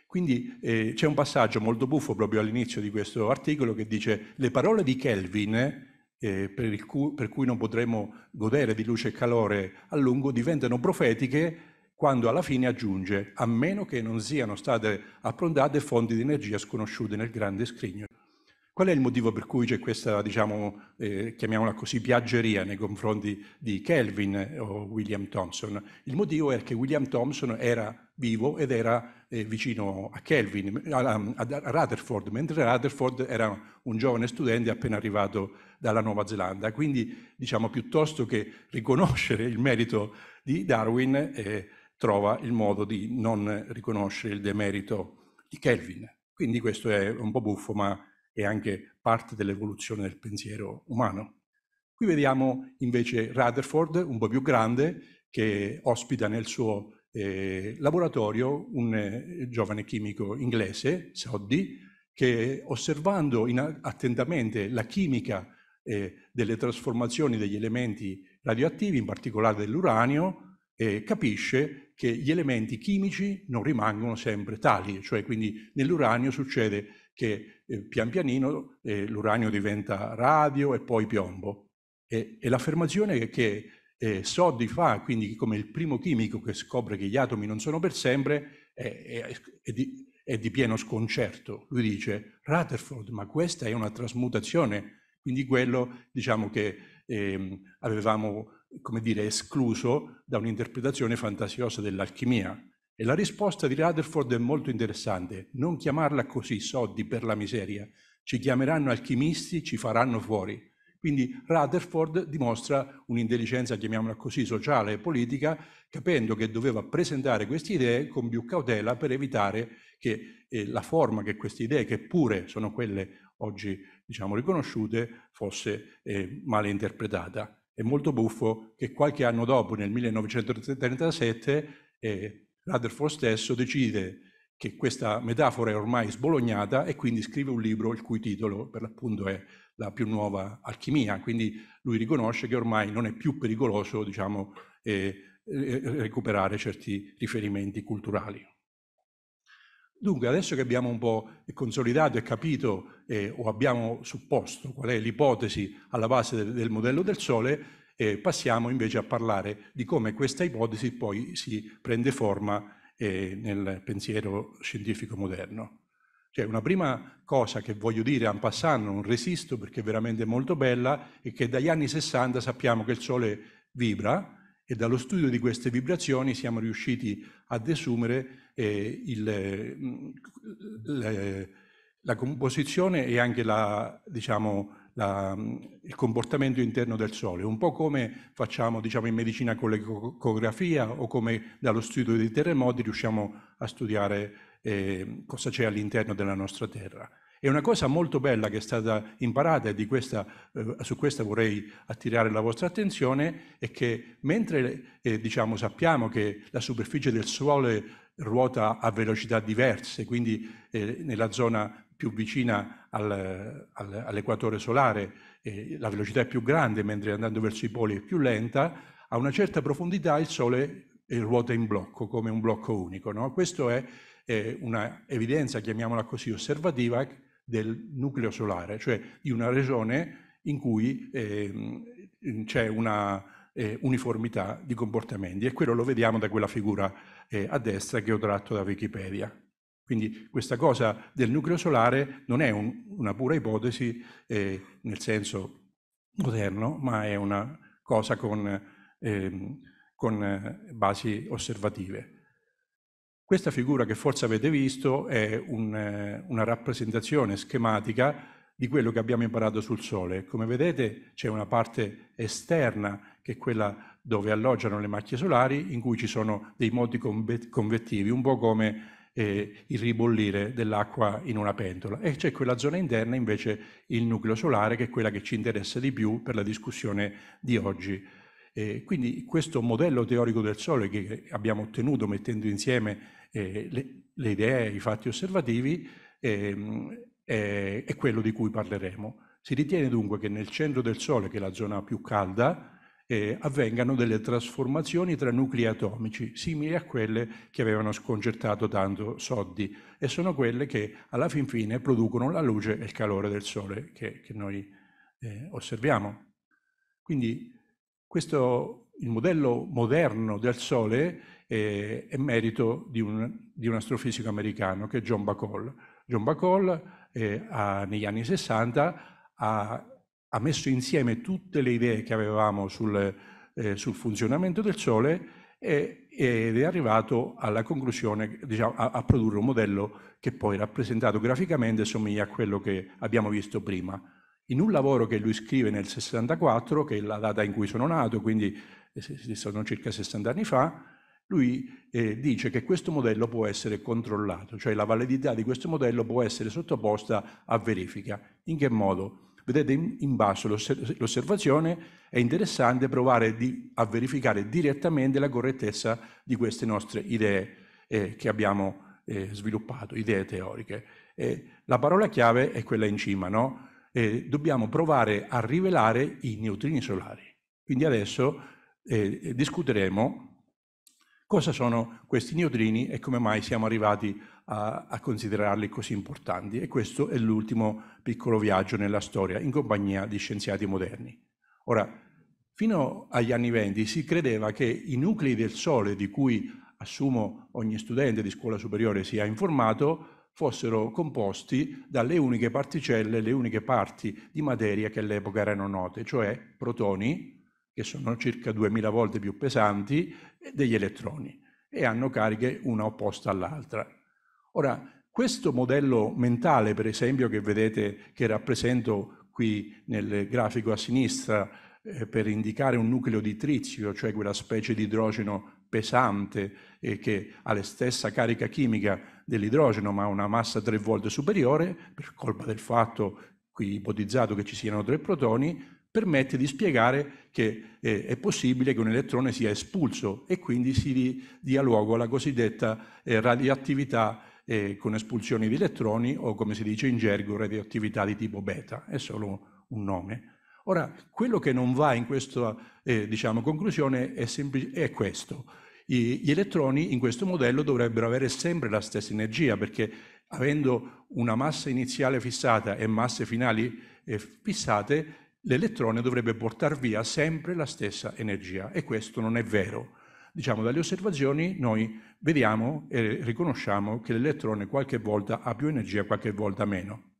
Quindi eh, c'è un passaggio molto buffo proprio all'inizio di questo articolo che dice le parole di Kelvin, eh, per, cui, per cui non potremo godere di luce e calore a lungo, diventano profetiche quando alla fine aggiunge a meno che non siano state approntate fonti di energia sconosciute nel grande scrigno. Qual è il motivo per cui c'è questa, diciamo, eh, chiamiamola così, piaggeria nei confronti di Kelvin o William Thomson? Il motivo è che William Thomson era vivo ed era eh, vicino a Kelvin, a, a, Rutherford, mentre Rutherford era un giovane studente appena arrivato dalla Nuova Zelanda. Quindi, diciamo, piuttosto che riconoscere il merito di Darwin, eh, trova il modo di non riconoscere il demerito di Kelvin. Quindi questo è un po' buffo, ma è anche parte dell'evoluzione del pensiero umano. Qui vediamo invece Rutherford, un po' più grande, che ospita nel suo eh, laboratorio un eh, giovane chimico inglese, Soddy, che osservando in, attentamente la chimica eh, delle trasformazioni degli elementi radioattivi, in particolare dell'uranio, eh, capisce che gli elementi chimici non rimangono sempre tali, cioè quindi nell'uranio succede che eh, pian pianino eh, l'uranio diventa radio e poi piombo. E, e l'affermazione che eh, Soddy fa, quindi come il primo chimico che scopre che gli atomi non sono per sempre, è, è, è, di, è di pieno sconcerto. Lui dice, Rutherford, ma questa è una trasmutazione, quindi quello diciamo che eh, avevamo come dire, escluso da un'interpretazione fantasiosa dell'alchimia. E la risposta di Rutherford è molto interessante. Non chiamarla così, soldi per la miseria. Ci chiameranno alchimisti, ci faranno fuori. Quindi Rutherford dimostra un'intelligenza, chiamiamola così, sociale e politica, capendo che doveva presentare queste idee con più cautela per evitare che eh, la forma che queste idee, che pure sono quelle oggi diciamo, riconosciute, fosse eh, male interpretata. È molto buffo che qualche anno dopo, nel 1937, eh, Rutherford stesso decide che questa metafora è ormai sbolognata e quindi scrive un libro il cui titolo per l'appunto è La più nuova alchimia. Quindi lui riconosce che ormai non è più pericoloso diciamo, eh, eh recuperare certi riferimenti culturali. Dunque, adesso che abbiamo un po' consolidato e capito eh, o abbiamo supposto qual è l'ipotesi alla base del, del modello del Sole, eh, passiamo invece a parlare di come questa ipotesi poi si prende forma eh, nel pensiero scientifico moderno. Cioè una prima cosa che voglio dire en passant, non resisto perché è veramente molto bella, è che dagli anni 60 sappiamo che il Sole vibra, e dallo studio di queste vibrazioni siamo riusciti a desumere eh, il, mm, le, la composizione e anche la, diciamo, la, mm, il comportamento interno del Sole, un po' come facciamo diciamo, in medicina con l'ecografia o come dallo studio dei terremoti riusciamo a studiare eh, cosa c'è all'interno della nostra Terra. E una cosa molto bella che è stata imparata e questa, eh, su questa vorrei attirare la vostra attenzione è che mentre eh, diciamo, sappiamo che la superficie del Sole ruota a velocità diverse, quindi eh, nella zona più vicina al, al, all'equatore solare eh, la velocità è più grande, mentre andando verso i poli è più lenta, a una certa profondità il Sole eh, ruota in blocco, come un blocco unico. No? Questa è una evidenza, chiamiamola così, osservativa, del nucleo solare, cioè di una regione in cui eh, c'è una eh, uniformità di comportamenti e quello lo vediamo da quella figura eh, a destra che ho tratto da Wikipedia. Quindi questa cosa del nucleo solare non è un, una pura ipotesi eh, nel senso moderno, ma è una cosa con, ehm, con eh, basi osservative. Questa figura che forse avete visto è un, eh, una rappresentazione schematica di quello che abbiamo imparato sul Sole. Come vedete c'è una parte esterna che è quella dove alloggiano le macchie solari in cui ci sono dei modi convettivi, un po' come eh, il ribollire dell'acqua in una pentola. E c'è quella zona interna invece il nucleo solare che è quella che ci interessa di più per la discussione di oggi. Eh, quindi questo modello teorico del Sole che abbiamo ottenuto mettendo insieme eh, le, le, idee, i fatti osservativi, eh, eh, è quello di cui parleremo. Si ritiene dunque che nel centro del Sole, che è la zona più calda, eh, avvengano delle trasformazioni tra nuclei atomici simili a quelle che avevano sconcertato tanto Soddi e sono quelle che alla fin fine producono la luce e il calore del Sole che, che noi eh, osserviamo. Quindi questo, il modello moderno del Sole eh, è merito di un, di un, astrofisico americano che è John Bacall. John Bacall eh, ha, negli anni 60 ha, ha, messo insieme tutte le idee che avevamo sul, eh, sul funzionamento del Sole e, ed è arrivato alla conclusione, diciamo, a, a produrre un modello che poi rappresentato graficamente somiglia a quello che abbiamo visto prima. In un lavoro che lui scrive nel 64, che è la data in cui sono nato, quindi eh, sono circa 60 anni fa, lui eh, dice che questo modello può essere controllato, cioè la validità di questo modello può essere sottoposta a verifica. In che modo? Vedete in basso l'osservazione, è interessante provare di, a verificare direttamente la correttezza di queste nostre idee eh, che abbiamo eh, sviluppato, idee teoriche. Eh, la parola chiave è quella in cima, no? Eh, dobbiamo provare a rivelare i neutrini solari. Quindi adesso eh, discuteremo Cosa sono questi neutrini e come mai siamo arrivati a, a considerarli così importanti? E questo è l'ultimo piccolo viaggio nella storia in compagnia di scienziati moderni. Ora, fino agli anni 20 si credeva che i nuclei del Sole, di cui assumo ogni studente di scuola superiore sia informato, fossero composti dalle uniche particelle, le uniche parti di materia che all'epoca erano note, cioè protoni, che sono circa 2000 volte più pesanti, degli elettroni e hanno cariche una opposta all'altra. Ora, questo modello mentale, per esempio, che vedete che rappresento qui nel grafico a sinistra eh, per indicare un nucleo di trizio, cioè quella specie di idrogeno pesante eh, che ha la stessa carica chimica dell'idrogeno ma una massa tre volte superiore, per colpa del fatto qui ipotizzato che ci siano tre protoni, permette di spiegare che eh, è possibile che un elettrone sia espulso e quindi si dia luogo alla cosiddetta eh, radioattività eh, con espulsioni di elettroni o come si dice in gergo radioattività di tipo beta, è solo un nome. Ora, quello che non va in questa eh, diciamo, conclusione è, è questo. I, gli elettroni in questo modello dovrebbero avere sempre la stessa energia perché avendo una massa iniziale fissata e masse finali eh, fissate, l'elettrone dovrebbe portare via sempre la stessa energia e questo non è vero. Diciamo, dalle osservazioni noi vediamo e riconosciamo che l'elettrone qualche volta ha più energia, qualche volta meno.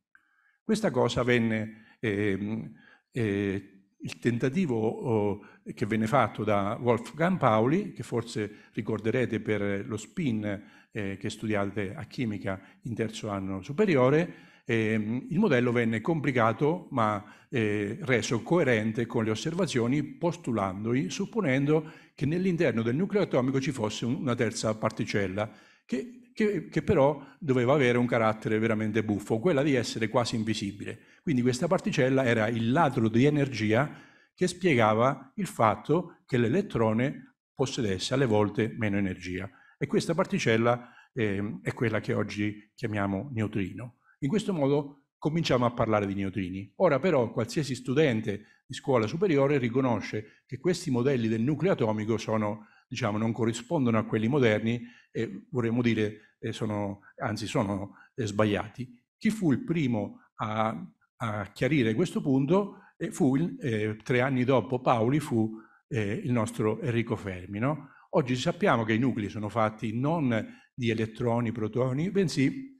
Questa cosa venne, eh, eh, il tentativo oh, che venne fatto da Wolfgang Pauli, che forse ricorderete per lo spin eh, che studiate a chimica in terzo anno superiore, eh, il modello venne complicato ma eh, reso coerente con le osservazioni postulandoli, supponendo che nell'interno del nucleo atomico ci fosse una terza particella, che, che, che però doveva avere un carattere veramente buffo, quella di essere quasi invisibile. Quindi questa particella era il ladro di energia che spiegava il fatto che l'elettrone possedesse alle volte meno energia. E questa particella eh, è quella che oggi chiamiamo neutrino. In questo modo cominciamo a parlare di neutrini. Ora però qualsiasi studente di scuola superiore riconosce che questi modelli del nucleo atomico sono, diciamo, non corrispondono a quelli moderni e vorremmo dire, eh, sono, anzi sono eh, sbagliati. Chi fu il primo a, a chiarire questo punto eh, fu, eh, tre anni dopo Paoli, fu eh, il nostro Enrico Fermi. No? Oggi sappiamo che i nuclei sono fatti non di elettroni, protoni, bensì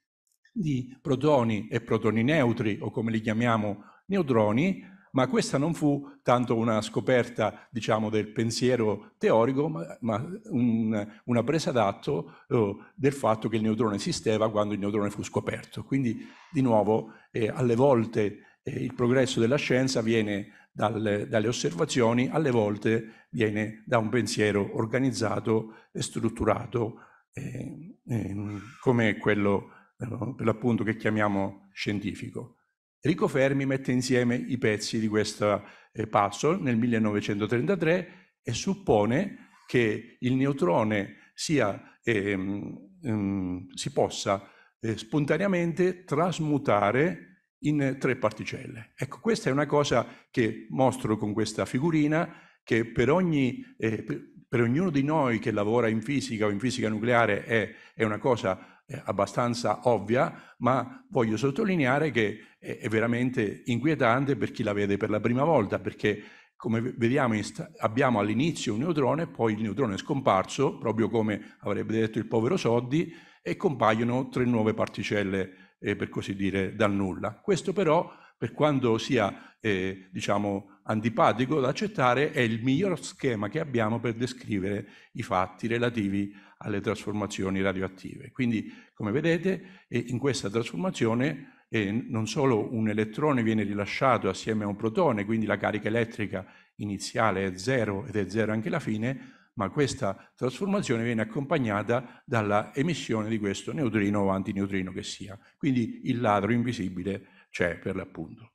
di protoni e protoni neutri, o come li chiamiamo neutroni, ma questa non fu tanto una scoperta, diciamo, del pensiero teorico, ma, ma un, una presa d'atto eh, del fatto che il neutrone esisteva quando il neutrone fu scoperto. Quindi, di nuovo, eh, alle volte eh, il progresso della scienza viene dal, dalle osservazioni, alle volte viene da un pensiero organizzato e strutturato eh, eh, come quello per l'appunto che chiamiamo scientifico. Enrico Fermi mette insieme i pezzi di questa eh, puzzle nel 1933 e suppone che il neutrone sia, ehm, ehm, si possa eh, spontaneamente trasmutare in tre particelle. Ecco, questa è una cosa che mostro con questa figurina, che per, ogni, eh, per, per ognuno di noi che lavora in fisica o in fisica nucleare è, è una cosa eh, abbastanza ovvia, ma voglio sottolineare che è, veramente inquietante per chi la vede per la prima volta, perché come vediamo abbiamo all'inizio un neutrone, poi il neutrone è scomparso, proprio come avrebbe detto il povero Soddi, e compaiono tre nuove particelle, eh, per così dire, dal nulla. Questo però, per quanto sia, eh, diciamo, antipatico da accettare è il miglior schema che abbiamo per descrivere i fatti relativi alle trasformazioni radioattive. Quindi, come vedete, in questa trasformazione eh, non solo un elettrone viene rilasciato assieme a un protone, quindi la carica elettrica iniziale è zero ed è zero anche la fine, ma questa trasformazione viene accompagnata dalla emissione di questo neutrino o antineutrino che sia. Quindi il ladro invisibile c'è per l'appunto.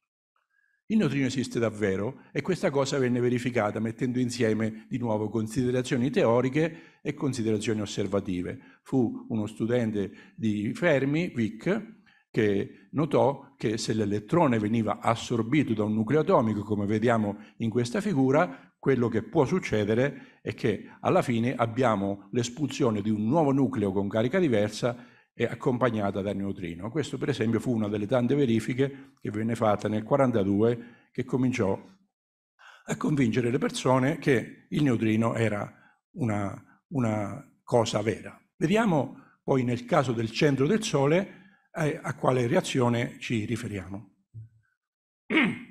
Il neutrino esiste davvero e questa cosa venne verificata mettendo insieme di nuovo considerazioni teoriche e considerazioni osservative. Fu uno studente di Fermi, Wick, che notò che se l'elettrone veniva assorbito da un nucleo atomico, come vediamo in questa figura, quello che può succedere è che alla fine abbiamo l'espulsione di un nuovo nucleo con carica diversa e accompagnata da neutrino. Questo per esempio fu una delle tante verifiche che venne fatta nel 1942 che cominciò a convincere le persone che il neutrino era una, una cosa vera. Vediamo poi nel caso del centro del Sole eh, a quale reazione ci riferiamo. <clears throat>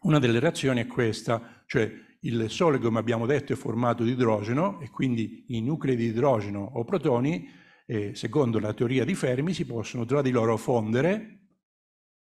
Una delle reazioni è questa, cioè il Sole, come abbiamo detto, è formato di idrogeno e quindi i nuclei di idrogeno o protoni eh, secondo la teoria di Fermi, si possono tra di loro fondere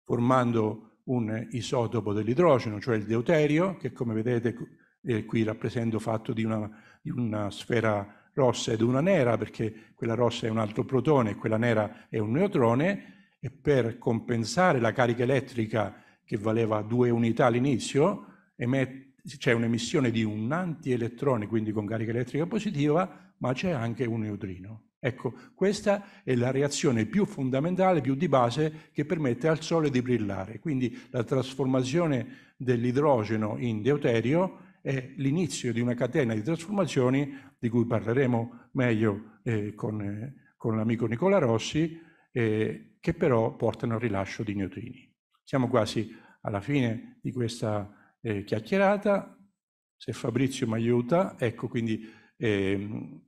formando un isotopo dell'idrogeno, cioè il deuterio, che come vedete eh, qui rappresento fatto di una, di una sfera rossa ed una nera, perché quella rossa è un altro protone e quella nera è un neutrone, e per compensare la carica elettrica che valeva due unità all'inizio, c'è un'emissione di un antielettrone, quindi con carica elettrica positiva, ma c'è anche un neutrino. Ecco, questa è la reazione più fondamentale, più di base, che permette al Sole di brillare. Quindi la trasformazione dell'idrogeno in deuterio è l'inizio di una catena di trasformazioni di cui parleremo meglio eh, con, eh, con l'amico Nicola Rossi, eh, che però portano al rilascio di neutrini. Siamo quasi alla fine di questa eh, chiacchierata. Se Fabrizio mi aiuta, ecco quindi ehm,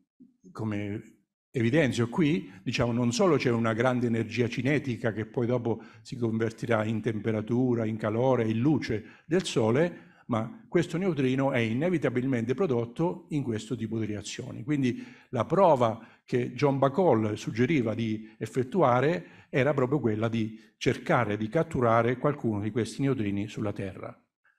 come evidenzio qui, diciamo, non solo c'è una grande energia cinetica che poi dopo si convertirà in temperatura, in calore, in luce del Sole, ma questo neutrino è inevitabilmente prodotto in questo tipo di reazioni. Quindi la prova che John Bacall suggeriva di effettuare era proprio quella di cercare di catturare qualcuno di questi neutrini sulla Terra.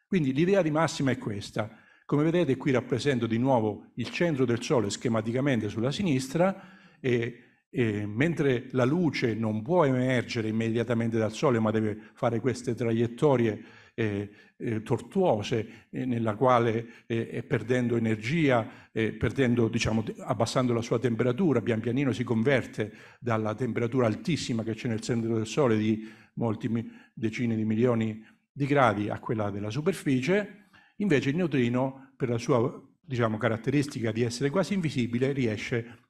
Quindi l'idea di massima è questa. Come vedete qui rappresento di nuovo il centro del Sole schematicamente sulla sinistra, e, e mentre la luce non può emergere immediatamente dal Sole, ma deve fare queste traiettorie eh, eh, tortuose eh, nella quale eh, è perdendo energia, eh, perdendo, diciamo, abbassando la sua temperatura, pian pianino si converte dalla temperatura altissima che c'è nel centro del Sole di molti decine di milioni di gradi a quella della superficie, invece il neutrino per la sua diciamo, caratteristica di essere quasi invisibile riesce a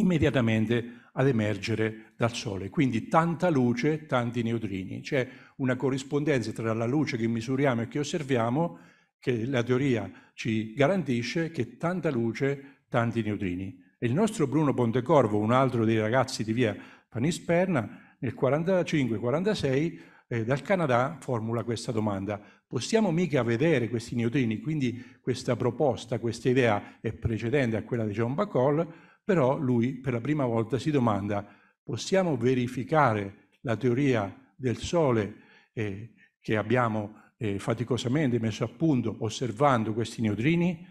immediatamente ad emergere dal Sole. Quindi tanta luce, tanti neutrini. C'è una corrispondenza tra la luce che misuriamo e che osserviamo, che la teoria ci garantisce, che tanta luce, tanti neutrini. E il nostro Bruno Pontecorvo, un altro dei ragazzi di via Panisperna, nel 45-46 eh, dal Canada formula questa domanda. Possiamo mica vedere questi neutrini? Quindi questa proposta, questa idea è precedente a quella di John Bacall, però lui per la prima volta si domanda, possiamo verificare la teoria del Sole eh, che abbiamo eh, faticosamente messo a punto osservando questi neutrini?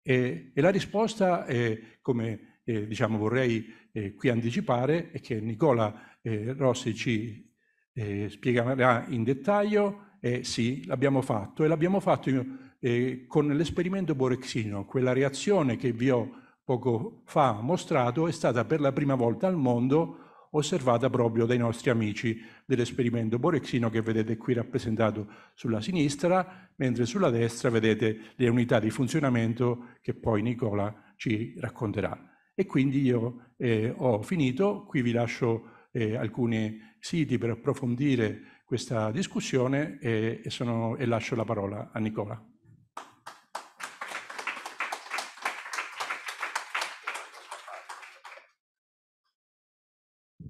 Eh, e la risposta, è, come eh, diciamo, vorrei eh, qui anticipare, è che Nicola eh, Rossi ci spiegherà in dettaglio, eh, sì, l'abbiamo fatto e l'abbiamo fatto eh, con l'esperimento Borexino, quella reazione che vi ho poco fa mostrato, è stata per la prima volta al mondo osservata proprio dai nostri amici dell'esperimento Borexino che vedete qui rappresentato sulla sinistra, mentre sulla destra vedete le unità di funzionamento che poi Nicola ci racconterà. E quindi io eh, ho finito, qui vi lascio eh, alcuni siti per approfondire questa discussione e, eh, e, sono, e lascio la parola a Nicola.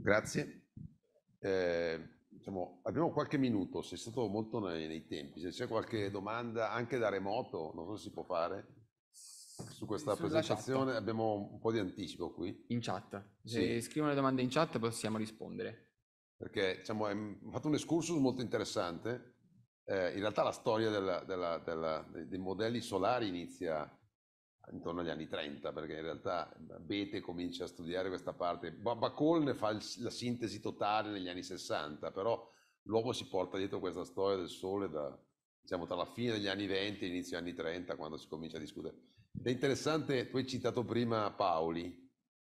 Grazie. Eh, diciamo, abbiamo qualche minuto, sei stato molto nei, nei tempi, se c'è qualche domanda anche da remoto, non so se si può fare, su questa Sulla presentazione chat. abbiamo un po' di anticipo qui. In chat, se sì. scrivono le domande in chat possiamo rispondere. Perché diciamo, hai fatto un excursus molto interessante, eh, in realtà la storia della, della, della, dei modelli solari inizia intorno agli anni 30, perché in realtà Bete comincia a studiare questa parte. Babacol ne fa il, la sintesi totale negli anni 60, però l'uomo si porta dietro questa storia del sole da, diciamo, tra la fine degli anni 20 e inizio degli anni 30, quando si comincia a discutere. Ed è interessante, tu hai citato prima Paoli,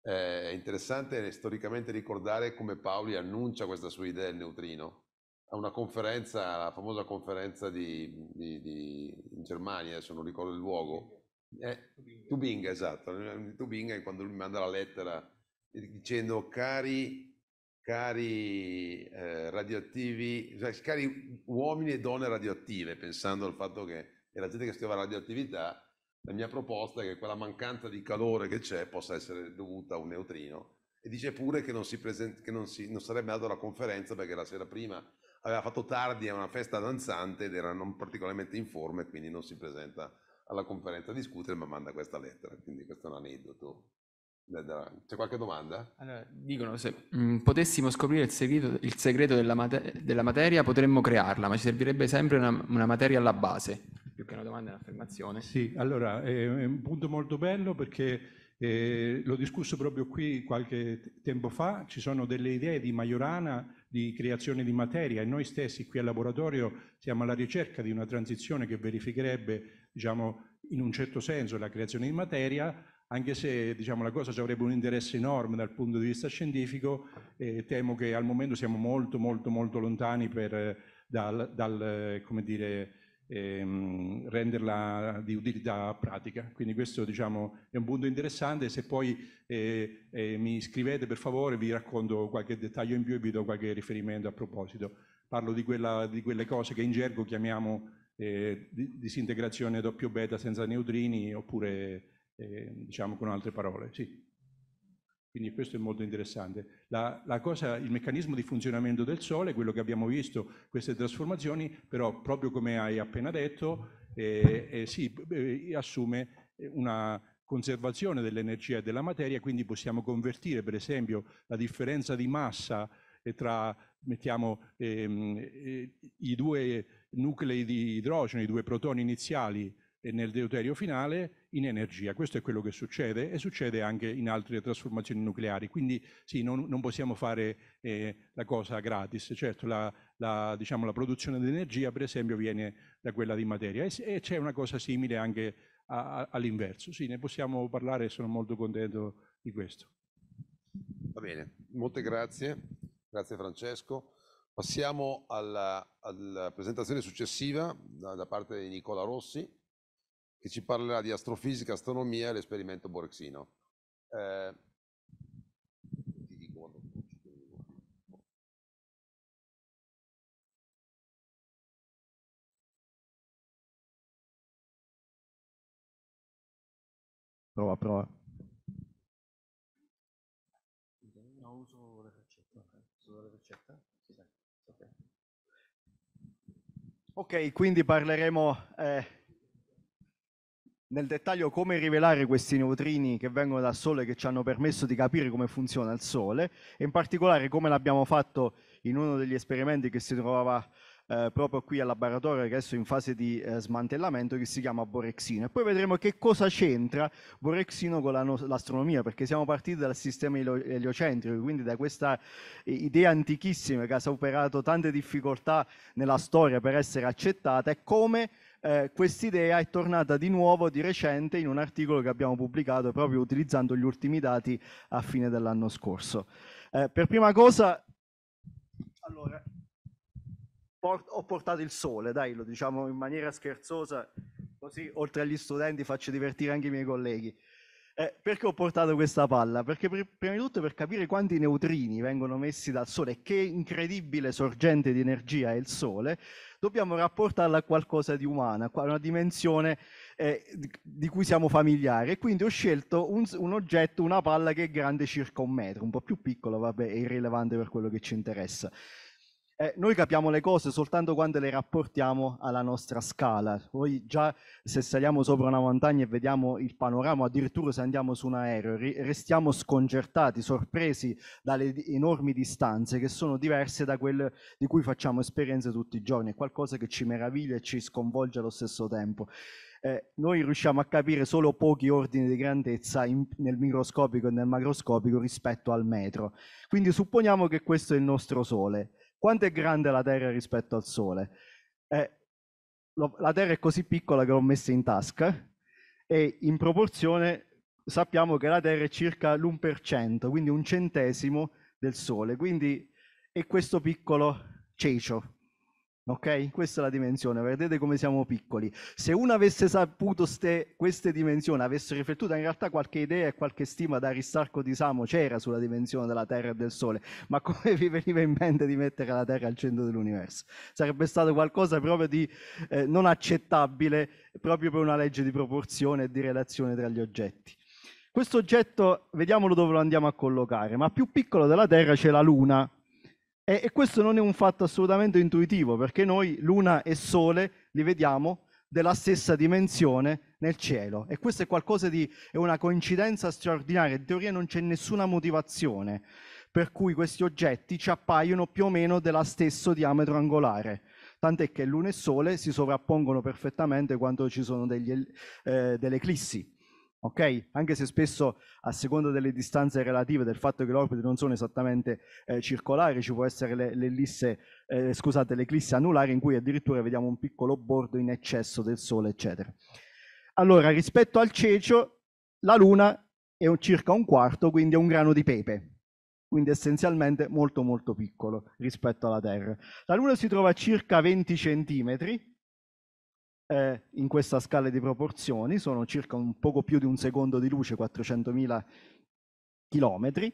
eh, è interessante storicamente ricordare come Paoli annuncia questa sua idea del neutrino a una conferenza, la famosa conferenza di, di, di in Germania, adesso non ricordo il luogo, eh, esatto. Tubinga, esatto. Tubinga quando lui mi manda la lettera dicendo cari, cari eh, radioattivi, cioè, cari uomini e donne radioattive, pensando al fatto che è la gente che scriveva radioattività, la mia proposta è che quella mancanza di calore che c'è possa essere dovuta a un neutrino. E dice pure che non, si present- che non, si, non sarebbe andato alla conferenza perché la sera prima aveva fatto tardi a una festa danzante ed era non particolarmente in forma e quindi non si presenta alla conferenza a discutere, ma manda questa lettera, quindi questo è un aneddoto. C'è qualche domanda? Allora, dicono se mh, mm, potessimo scoprire il segreto, il segreto della, mate- della, materia potremmo crearla, ma ci servirebbe sempre una, una materia alla base. Più che una domanda è un'affermazione. Sì, allora è un punto molto bello perché eh, l'ho discusso proprio qui qualche tempo fa, ci sono delle idee di Majorana di creazione di materia e noi stessi qui al laboratorio siamo alla ricerca di una transizione che verificherebbe, diciamo, in un certo senso la creazione di materia, anche se diciamo, la cosa ci avrebbe un interesse enorme dal punto di vista scientifico, eh, temo che al momento siamo molto molto molto lontani per, dal, dal, dire, ehm, renderla di utilità pratica. Quindi questo diciamo, è un punto interessante, se poi eh, eh, mi scrivete per favore vi racconto qualche dettaglio in più e vi do qualche riferimento a proposito. Parlo di, quella, di quelle cose che in gergo chiamiamo eh, disintegrazione doppio beta senza neutrini oppure eh, diciamo con altre parole. Sì. Quindi questo è molto interessante. La, la cosa, il meccanismo di funzionamento del Sole, quello che abbiamo visto, queste trasformazioni, però proprio come hai appena detto, eh, eh, si eh, assume una conservazione dell'energia e della materia, quindi possiamo convertire per esempio la differenza di massa eh, tra mettiamo, ehm, eh, i due nuclei di idrogeno, i due protoni iniziali eh, nel deuterio finale, in energia. Questo è quello che succede e succede anche in altre trasformazioni nucleari. Quindi sì, non, non possiamo fare eh, la cosa gratis. Certo, la, la, diciamo, la produzione di energia, per esempio, viene da quella di materia e, e c'è una cosa simile anche all'inverso. Sì, ne possiamo parlare e sono molto contento di questo. Va bene, molte grazie. Grazie Francesco. Passiamo alla, alla presentazione successiva da, da parte di Nicola Rossi che ci parlerà di astrofisica, astronomia e l'esperimento borexino. Eh, Prova, prova. No, uso la ricetta. Uso la ricetta. Sì, sì. Okay. ok, quindi parleremo eh, nel dettaglio come rivelare questi neutrini che vengono dal Sole che ci hanno permesso di capire come funziona il Sole e in particolare come l'abbiamo fatto in uno degli esperimenti che si trovava eh, proprio qui al laboratorio che adesso è in fase di eh, smantellamento che si chiama Borexino e poi vedremo che cosa c'entra Borexino con l'astronomia perché siamo partiti dal sistema eliocentrico quindi da questa eh, idea antichissima che ha superato tante difficoltà nella storia per essere accettata e come eh, quest'idea è tornata di nuovo di recente in un articolo che abbiamo pubblicato proprio utilizzando gli ultimi dati a fine dell'anno scorso. Eh, per prima cosa, allora, port ho portato il sole, dai, lo diciamo in maniera scherzosa, così oltre agli studenti faccio divertire anche i miei colleghi. Eh, perché ho portato questa palla? Perché per, prima di tutto per capire quanti neutrini vengono messi dal Sole e che incredibile sorgente di energia è il Sole, dobbiamo rapportarla a qualcosa di umano, a una dimensione eh, di cui siamo familiari. E quindi ho scelto un, un, oggetto, una palla che è grande circa un metro, un po' più piccolo, vabbè, è irrilevante per quello che ci interessa eh, noi capiamo le cose soltanto quando le rapportiamo alla nostra scala. Noi già se saliamo sopra una montagna e vediamo il panorama, addirittura se andiamo su un aereo, restiamo sconcertati, sorpresi dalle enormi distanze che sono diverse da quelle di cui facciamo esperienze tutti i giorni. È qualcosa che ci meraviglia e ci sconvolge allo stesso tempo. Eh, noi riusciamo a capire solo pochi ordini di grandezza in, nel microscopico e nel macroscopico rispetto al metro. Quindi supponiamo che questo è il nostro Sole quanto è grande la Terra rispetto al Sole? Eh, lo, la Terra è così piccola che l'ho messa in tasca e in proporzione sappiamo che la Terra è circa l'1%, quindi un centesimo del Sole, quindi è questo piccolo cecio Ok? Questa è la dimensione, vedete come siamo piccoli. Se uno avesse saputo ste, queste dimensioni, avesse riflettuto, in realtà qualche idea e qualche stima da Aristarco di Samo c'era sulla dimensione della Terra e del Sole, ma <laughs> come vi veniva in mente di mettere la Terra al centro dell'universo? Sarebbe stato qualcosa proprio di eh, non accettabile, proprio per una legge di proporzione e di relazione tra gli oggetti. Questo oggetto, vediamolo dove lo andiamo a collocare, ma più piccolo della Terra c'è la Luna, e, e questo non è un fatto assolutamente intuitivo, perché noi luna e sole li vediamo della stessa dimensione nel cielo. E questo è qualcosa di, è una coincidenza straordinaria, in teoria non c'è nessuna motivazione per cui questi oggetti ci appaiono più o meno dello stesso diametro angolare. Tant'è che Luna e Sole si sovrappongono perfettamente quando ci sono degli, eh, delle eclissi ok? Anche se spesso a seconda delle distanze relative, del fatto che le orbite non sono esattamente eh, circolari, ci può essere l'ellisse, eh, scusate, l'eclisse anulare in cui addirittura vediamo un piccolo bordo in eccesso del Sole, eccetera. Allora, rispetto al cecio, la Luna è un, circa un quarto, quindi è un grano di pepe, quindi essenzialmente molto molto piccolo rispetto alla Terra. La Luna si trova a circa 20 centimetri, eh, in questa scala di proporzioni, sono circa un poco più di un secondo di luce, 400.000 chilometri,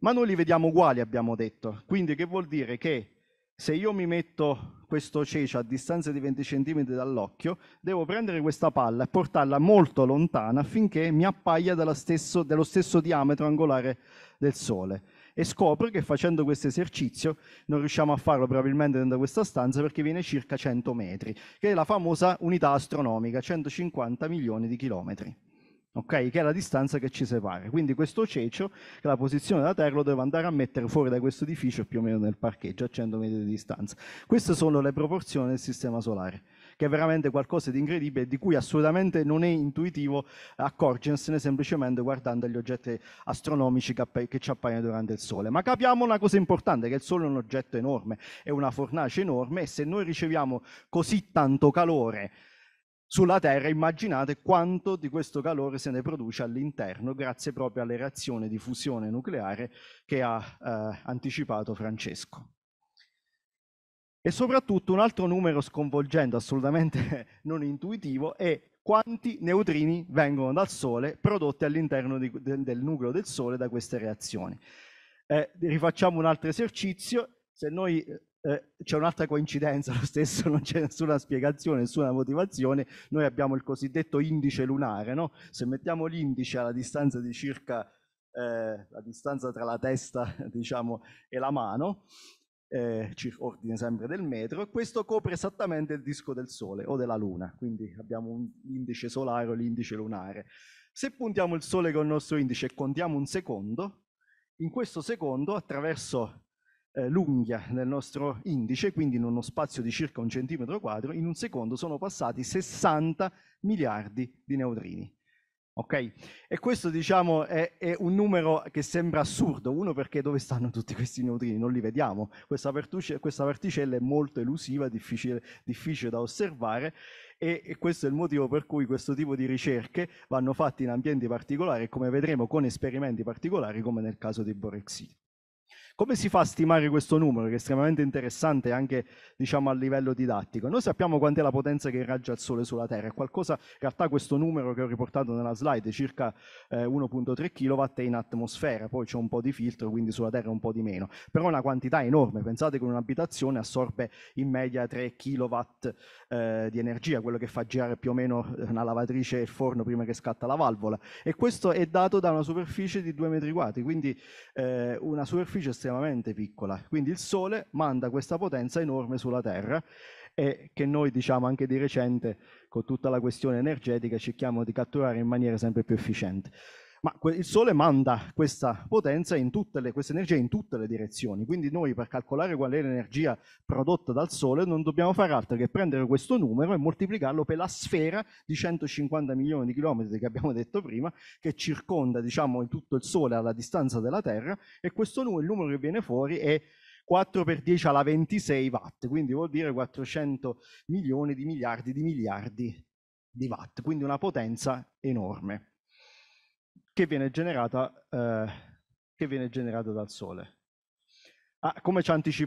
ma noi li vediamo uguali, abbiamo detto. Quindi che vuol dire che se io mi metto questo cecio a distanza di 20 cm dall'occhio, devo prendere questa palla e portarla molto lontana affinché mi appaia dello stesso, dello stesso diametro angolare del Sole e scopre che facendo questo esercizio non riusciamo a farlo probabilmente dentro questa stanza perché viene circa 100 metri, che è la famosa unità astronomica, 150 milioni di chilometri. Ok, che è la distanza che ci separa. Quindi questo cecio, che è la posizione della Terra, lo deve andare a mettere fuori da questo edificio più o meno nel parcheggio a 100 metri di distanza. Queste sono le proporzioni del Sistema Solare che è veramente qualcosa di incredibile di cui assolutamente non è intuitivo accorgersene semplicemente guardando gli oggetti astronomici che ci appaiono durante il Sole. Ma capiamo una cosa importante, che il Sole è un oggetto enorme, è una fornace enorme e se noi riceviamo così tanto calore sulla Terra, immaginate quanto di questo calore se ne produce all'interno grazie proprio alle reazioni di fusione nucleare che ha eh, anticipato Francesco. E soprattutto un altro numero sconvolgente, assolutamente <laughs> non intuitivo, è quanti neutrini vengono dal Sole prodotti all'interno di, de, del nucleo del Sole da queste reazioni. Eh, rifacciamo un altro esercizio, se noi eh, eh c'è un'altra coincidenza, <laughs> lo stesso, non c'è nessuna spiegazione, nessuna motivazione, noi abbiamo il cosiddetto indice lunare, no? se mettiamo l'indice alla distanza di circa eh, la distanza tra la testa <laughs> diciamo, e la mano, eh, ordine sempre del metro, e questo copre esattamente il disco del Sole o della Luna, quindi abbiamo un indice solare o l'indice lunare. Se puntiamo il Sole con il nostro indice e contiamo un secondo, in questo secondo attraverso eh, l'unghia del nostro indice, quindi in uno spazio di circa un centimetro quadro, in un secondo sono passati 60 miliardi di neutrini. Okay? E questo diciamo è, è, un numero che sembra assurdo, uno perché dove stanno tutti questi neutrini? Non li vediamo, questa, questa particella è molto elusiva, difficile, difficile da osservare e, questo è il motivo per cui questo tipo di ricerche vanno fatte in ambienti particolari e come vedremo con esperimenti particolari come nel caso di Borexit. Come si fa a stimare questo numero, che è estremamente interessante anche diciamo, a livello didattico? Noi sappiamo quant'è la potenza che irraggia il Sole sulla Terra, è qualcosa, in realtà questo numero che ho riportato nella slide, circa eh, 1.3 kW è in atmosfera, poi c'è un po' di filtro, quindi sulla Terra un po' di meno, però è una quantità enorme, pensate che un'abitazione assorbe in media 3 kW eh, di energia, quello che fa girare più o meno eh, una lavatrice e il forno prima che scatta la valvola, e questo è dato da una superficie di 2 metri quadri, quindi eh, una superficie estremamente estremamente piccola. Quindi il Sole manda questa potenza enorme sulla Terra e che noi diciamo anche di recente con tutta la questione energetica cerchiamo di catturare in maniera sempre più efficiente ma il Sole manda questa potenza, le, questa energia in tutte le direzioni, quindi noi per calcolare qual è l'energia prodotta dal Sole non dobbiamo fare altro che prendere questo numero e moltiplicarlo per la sfera di 150 milioni di chilometri che abbiamo detto prima, che circonda diciamo, tutto il Sole alla distanza della Terra e questo numero, il numero che viene fuori è 4 per 10 alla 26 watt, quindi vuol dire 400 milioni di miliardi di miliardi di watt, quindi una potenza enorme che viene generata, eh, che viene generata dal Sole. Ah, come, ci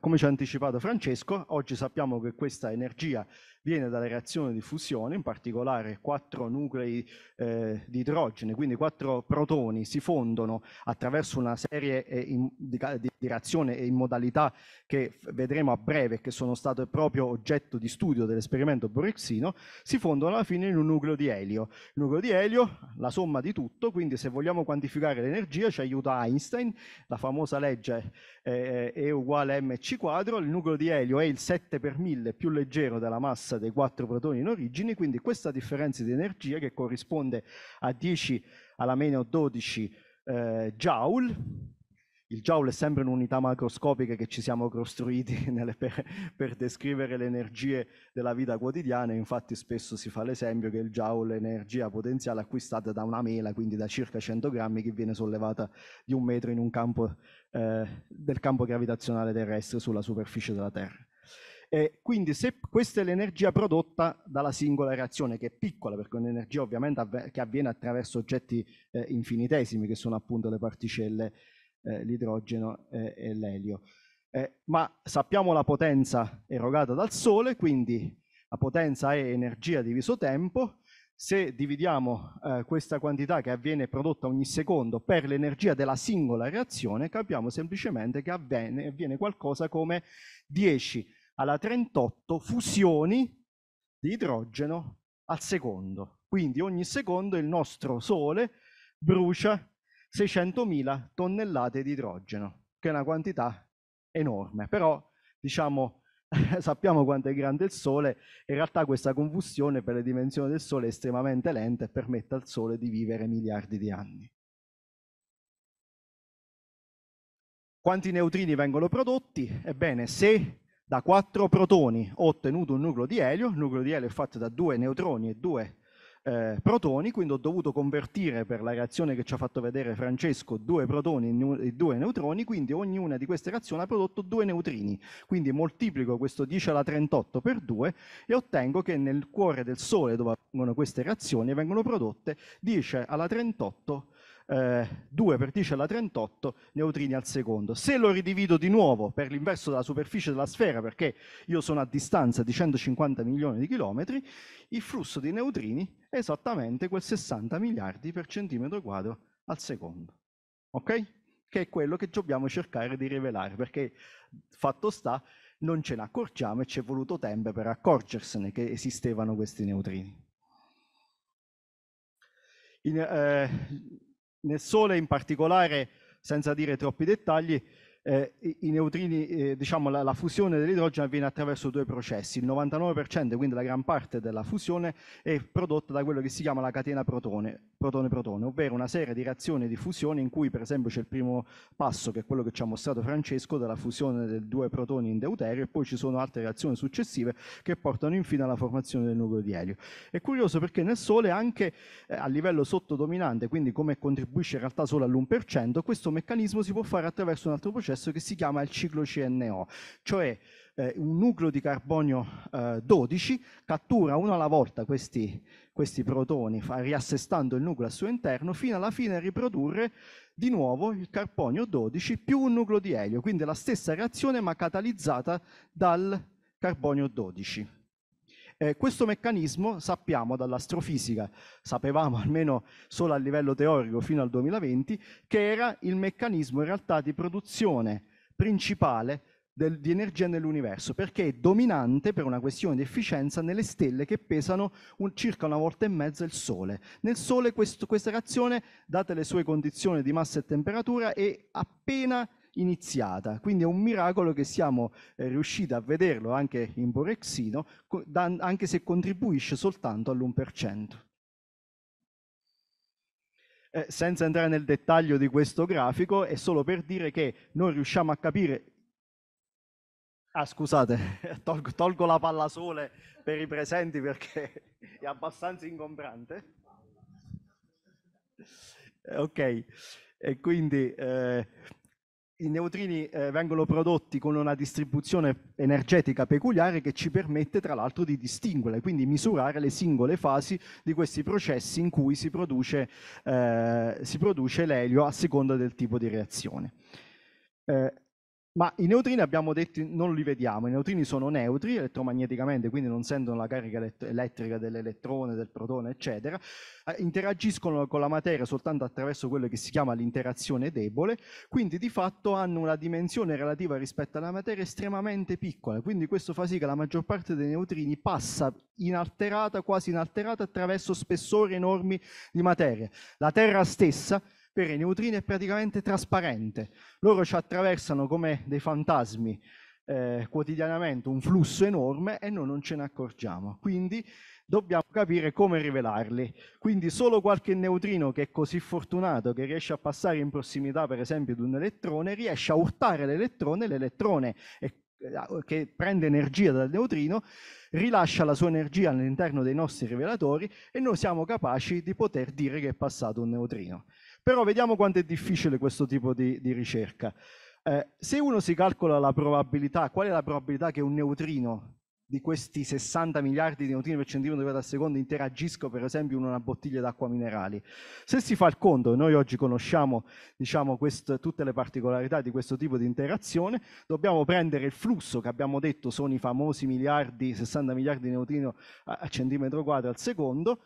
come, ci ha anticipato, Francesco, oggi sappiamo che questa energia viene dalla reazione di fusione, in particolare quattro nuclei eh, di idrogeno, quindi quattro protoni si fondono attraverso una serie eh, in, di, di reazione e in modalità che vedremo a breve, che sono state proprio oggetto di studio dell'esperimento Borexino, si fondono alla fine in un nucleo di elio. Il nucleo di elio, la somma di tutto, quindi se vogliamo quantificare l'energia ci aiuta Einstein, la famosa legge eh, E uguale a mc quadro, il nucleo di elio è il 7 per 1000 più leggero della massa dei quattro protoni in origine, quindi questa differenza di energia che corrisponde a 10 alla meno 12 eh, joule il joule è sempre un'unità macroscopica che ci siamo costruiti <laughs> nelle, per, per, descrivere le energie della vita quotidiana, infatti spesso si fa l'esempio che il joule è energia potenziale acquistata da una mela, quindi da circa 100 grammi, che viene sollevata di un metro in un campo, eh, del campo gravitazionale terrestre sulla superficie della Terra. E quindi se questa è l'energia prodotta dalla singola reazione, che è piccola, perché è un'energia ovviamente avve che avviene attraverso oggetti eh, infinitesimi, che sono appunto le particelle eh, l'idrogeno eh, e l'elio. Eh, ma sappiamo la potenza erogata dal Sole, quindi la potenza è energia diviso tempo. Se dividiamo eh, questa quantità che avviene prodotta ogni secondo per l'energia della singola reazione, capiamo semplicemente che avviene, avviene qualcosa come 10 alla 38 fusioni di idrogeno al secondo. Quindi ogni secondo il nostro Sole brucia 600.000 tonnellate di idrogeno, che è una quantità enorme, però diciamo <laughs> sappiamo quanto è grande il Sole, in realtà questa combustione per le dimensioni del Sole è estremamente lenta e permette al Sole di vivere miliardi di anni. Quanti neutrini vengono prodotti? Ebbene, se da quattro protoni ho ottenuto un nucleo di elio, il nucleo di elio è fatto da due neutroni e due 2 eh, protoni, quindi ho dovuto convertire per la reazione che ci ha fatto vedere Francesco due protoni e due neutroni, quindi ognuna di queste reazioni ha prodotto due neutrini, quindi moltiplico questo 10 alla 38 per 2 e ottengo che nel cuore del Sole dove avvengono queste reazioni vengono prodotte 10 alla 38 eh, 2 per 10 alla 38 neutrini al secondo. Se lo ridivido di nuovo per l'inverso della superficie della sfera, perché io sono a distanza di 150 milioni di chilometri, il flusso di neutrini è esattamente quel 60 miliardi per centimetro quadro al secondo. Ok? Che è quello che dobbiamo cercare di rivelare, perché fatto sta non ce ne accorgiamo e ci è voluto tempo per accorgersene che esistevano questi neutrini. In, eh, nel sole in particolare, senza dire troppi dettagli, eh, i neutrini, eh, diciamo la, la fusione dell'idrogeno avviene attraverso due processi, il 99% quindi la gran parte della fusione è prodotta da quello che si chiama la catena protone, protone-protone, ovvero una serie di reazioni di fusione in cui per esempio c'è il primo passo che è quello che ci ha mostrato Francesco della fusione dei due protoni in deuterio e poi ci sono altre reazioni successive che portano infine alla formazione del nucleo di elio. È curioso perché nel Sole anche eh, a livello sottodominante, quindi come contribuisce in realtà solo all'1%, questo meccanismo si può fare attraverso un altro processo processo che si chiama il ciclo CNO, cioè eh, un nucleo di carbonio eh, 12 cattura uno alla volta questi, questi protoni, fa, riassestando il nucleo al suo interno, fino alla fine a riprodurre di nuovo il carbonio 12 più un nucleo di elio, quindi la stessa reazione ma catalizzata dal carbonio 12. Eh, questo meccanismo sappiamo dall'astrofisica, sapevamo <laughs> almeno solo a livello teorico fino al 2020, che era il meccanismo in realtà di produzione principale del, di energia nell'universo, perché è dominante per una questione di efficienza nelle stelle che pesano un, circa una volta e mezza il Sole. Nel Sole questo, questa reazione, date le sue condizioni di massa e temperatura, è appena iniziata. Quindi è un miracolo che siamo eh, riusciti a vederlo anche in Borexino, anche se contribuisce soltanto all'1%. Eh, senza entrare nel dettaglio di questo grafico, è solo per dire che noi riusciamo a capire Ah, scusate, <laughs> tolgo, tolgo la pallasole per i presenti perché <laughs> è abbastanza ingombrante. Eh, ok, e quindi eh, i neutrini eh, vengono prodotti con una distribuzione energetica peculiare che ci permette tra l'altro di distinguerle, quindi misurare le singole fasi di questi processi in cui si produce, eh, produce l'elio a seconda del tipo di reazione. Eh, ma i neutrini abbiamo detto non li vediamo, i neutrini sono neutri elettromagneticamente, quindi non sentono la carica elettrica dell'elettrone, del protone, eccetera, eh, interagiscono con la materia soltanto attraverso quello che si chiama l'interazione debole, quindi di fatto hanno una dimensione relativa rispetto alla materia estremamente piccola, quindi questo fa sì che la maggior parte dei neutrini passa inalterata, quasi inalterata, attraverso spessori enormi di materia. La Terra stessa per i neutrini è praticamente trasparente. Loro ci attraversano come dei fantasmi eh, quotidianamente un flusso enorme e noi non ce ne accorgiamo. Quindi dobbiamo capire come rivelarli. Quindi solo qualche neutrino che è così fortunato che riesce a passare in prossimità per esempio di un elettrone riesce a urtare l'elettrone, l'elettrone eh, che prende energia dal neutrino rilascia la sua energia all'interno dei nostri rivelatori e noi siamo capaci di poter dire che è passato un neutrino. Però vediamo quanto è difficile questo tipo di, di ricerca. Eh, se uno si calcola la probabilità, qual è la probabilità che un neutrino di questi 60 miliardi di neutrini per centimetro quadrato al secondo interagiscono per esempio in una bottiglia d'acqua minerali. Se si fa il conto, noi oggi conosciamo diciamo, quest, tutte le particolarità di questo tipo di interazione, dobbiamo prendere il flusso che abbiamo detto sono i famosi miliardi, 60 miliardi di neutrini a centimetro quadro al secondo,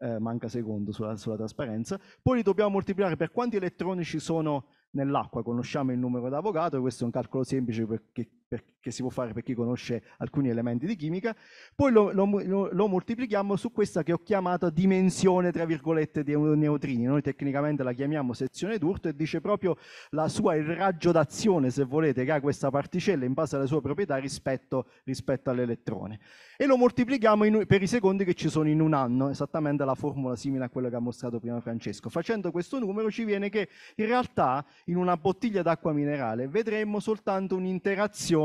eh, manca secondo sulla, sulla, trasparenza. Poi li dobbiamo moltiplicare per quanti elettroni ci sono nell'acqua, conosciamo il numero d'avvocato, questo è un calcolo semplice perché per, che si può fare per chi conosce alcuni elementi di chimica, poi lo, lo, lo moltiplichiamo su questa che ho chiamato dimensione, tra virgolette, dei neutrini. Noi tecnicamente la chiamiamo sezione d'urto e dice proprio la sua, il raggio d'azione, se volete, che ha questa particella in base alle sue proprietà rispetto, rispetto all'elettrone. E lo moltiplichiamo in, per i secondi che ci sono in un anno, esattamente la formula simile a quella che ha mostrato prima Francesco. Facendo questo numero ci viene che in realtà in una bottiglia d'acqua minerale vedremmo soltanto un'interazione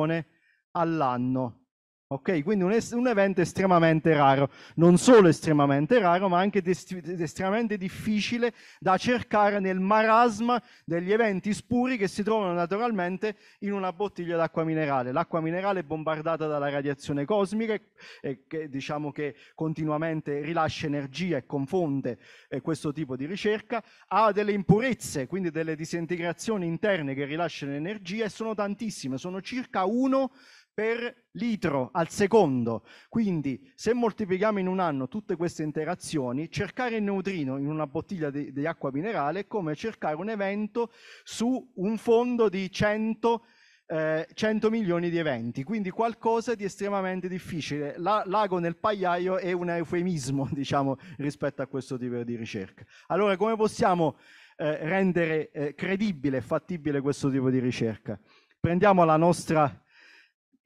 all'anno. Ok, quindi un, es- un, evento estremamente raro, non solo estremamente raro, ma anche dest- estremamente difficile da cercare nel marasma degli eventi spuri che si trovano naturalmente in una bottiglia d'acqua minerale. L'acqua minerale è bombardata dalla radiazione cosmica e che, diciamo che continuamente rilascia energia e confonde eh, questo tipo di ricerca, ha delle impurezze, quindi delle disintegrazioni interne che rilasciano energia e sono tantissime, sono circa 1 per litro al secondo. Quindi se moltiplichiamo in un anno tutte queste interazioni, cercare il neutrino in una bottiglia di, di acqua minerale è come cercare un evento su un fondo di 100 eh, 100 milioni di eventi, quindi qualcosa di estremamente difficile. La, l'ago nel pagliaio è un eufemismo, <laughs> diciamo, rispetto a questo tipo di ricerca. Allora, come possiamo eh, rendere eh, credibile e fattibile questo tipo di ricerca? Prendiamo la nostra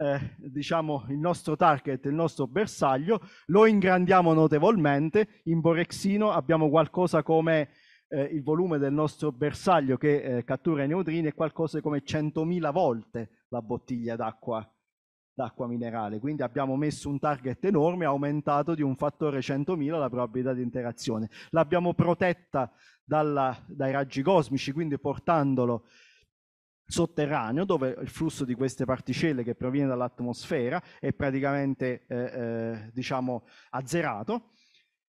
eh, diciamo, il nostro target, il nostro bersaglio, lo ingrandiamo notevolmente. In Borexino abbiamo qualcosa come eh, il volume del nostro bersaglio che eh, cattura i neutrini è qualcosa come 100.000 volte la bottiglia d'acqua d'acqua minerale. Quindi abbiamo messo un target enorme, aumentato di un fattore 100.000 la probabilità di interazione. L'abbiamo protetta dalla, dai raggi cosmici, quindi portandolo sotterraneo dove il flusso di queste particelle che proviene dall'atmosfera è praticamente eh, eh, diciamo azzerato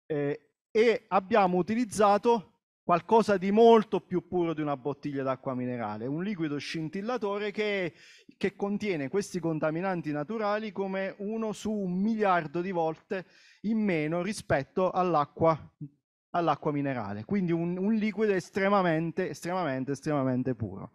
eh, e abbiamo utilizzato qualcosa di molto più puro di una bottiglia d'acqua minerale, un liquido scintillatore che, che contiene questi contaminanti naturali come uno su un miliardo di volte in meno rispetto all'acqua all minerale, quindi un, un liquido estremamente, estremamente, estremamente puro.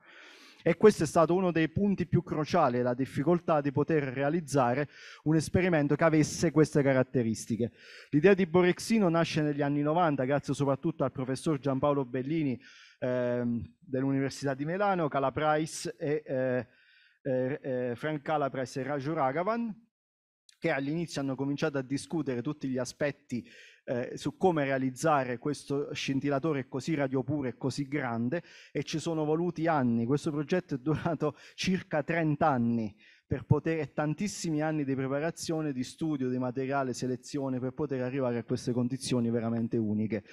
E questo è stato uno dei punti più cruciali, la difficoltà di poter realizzare un esperimento che avesse queste caratteristiche. L'idea di Borexino nasce negli anni 90 grazie soprattutto al professor Giampaolo Bellini eh, dell'Università di Milano, Calaprais e eh, eh, eh Frank Calaprais e Raju Ragavan che all'inizio hanno cominciato a discutere tutti gli aspetti eh, su come realizzare questo scintillatore così radiopuro e così grande e ci sono voluti anni. Questo progetto è durato circa 30 anni per poter tantissimi anni di preparazione, di studio, di materiale, selezione per poter arrivare a queste condizioni veramente uniche.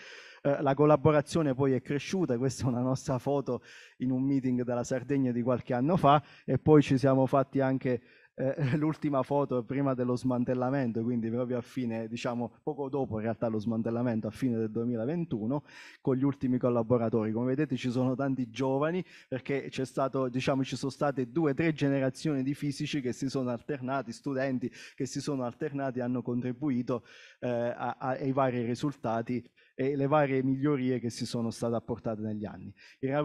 Eh, la collaborazione poi è cresciuta, questa è una nostra foto in un meeting della Sardegna di qualche anno fa e poi ci siamo fatti anche eh, <laughs> l'ultima foto prima dello smantellamento, quindi proprio a fine, diciamo poco dopo in realtà lo smantellamento, a fine del 2021, con gli ultimi collaboratori. Come vedete ci sono tanti giovani perché c'è stato, diciamo, ci sono state due o tre generazioni di fisici che si sono alternati, studenti che si sono alternati e hanno contribuito eh, a, a, ai vari risultati e le varie migliorie che si sono state apportate negli anni. Il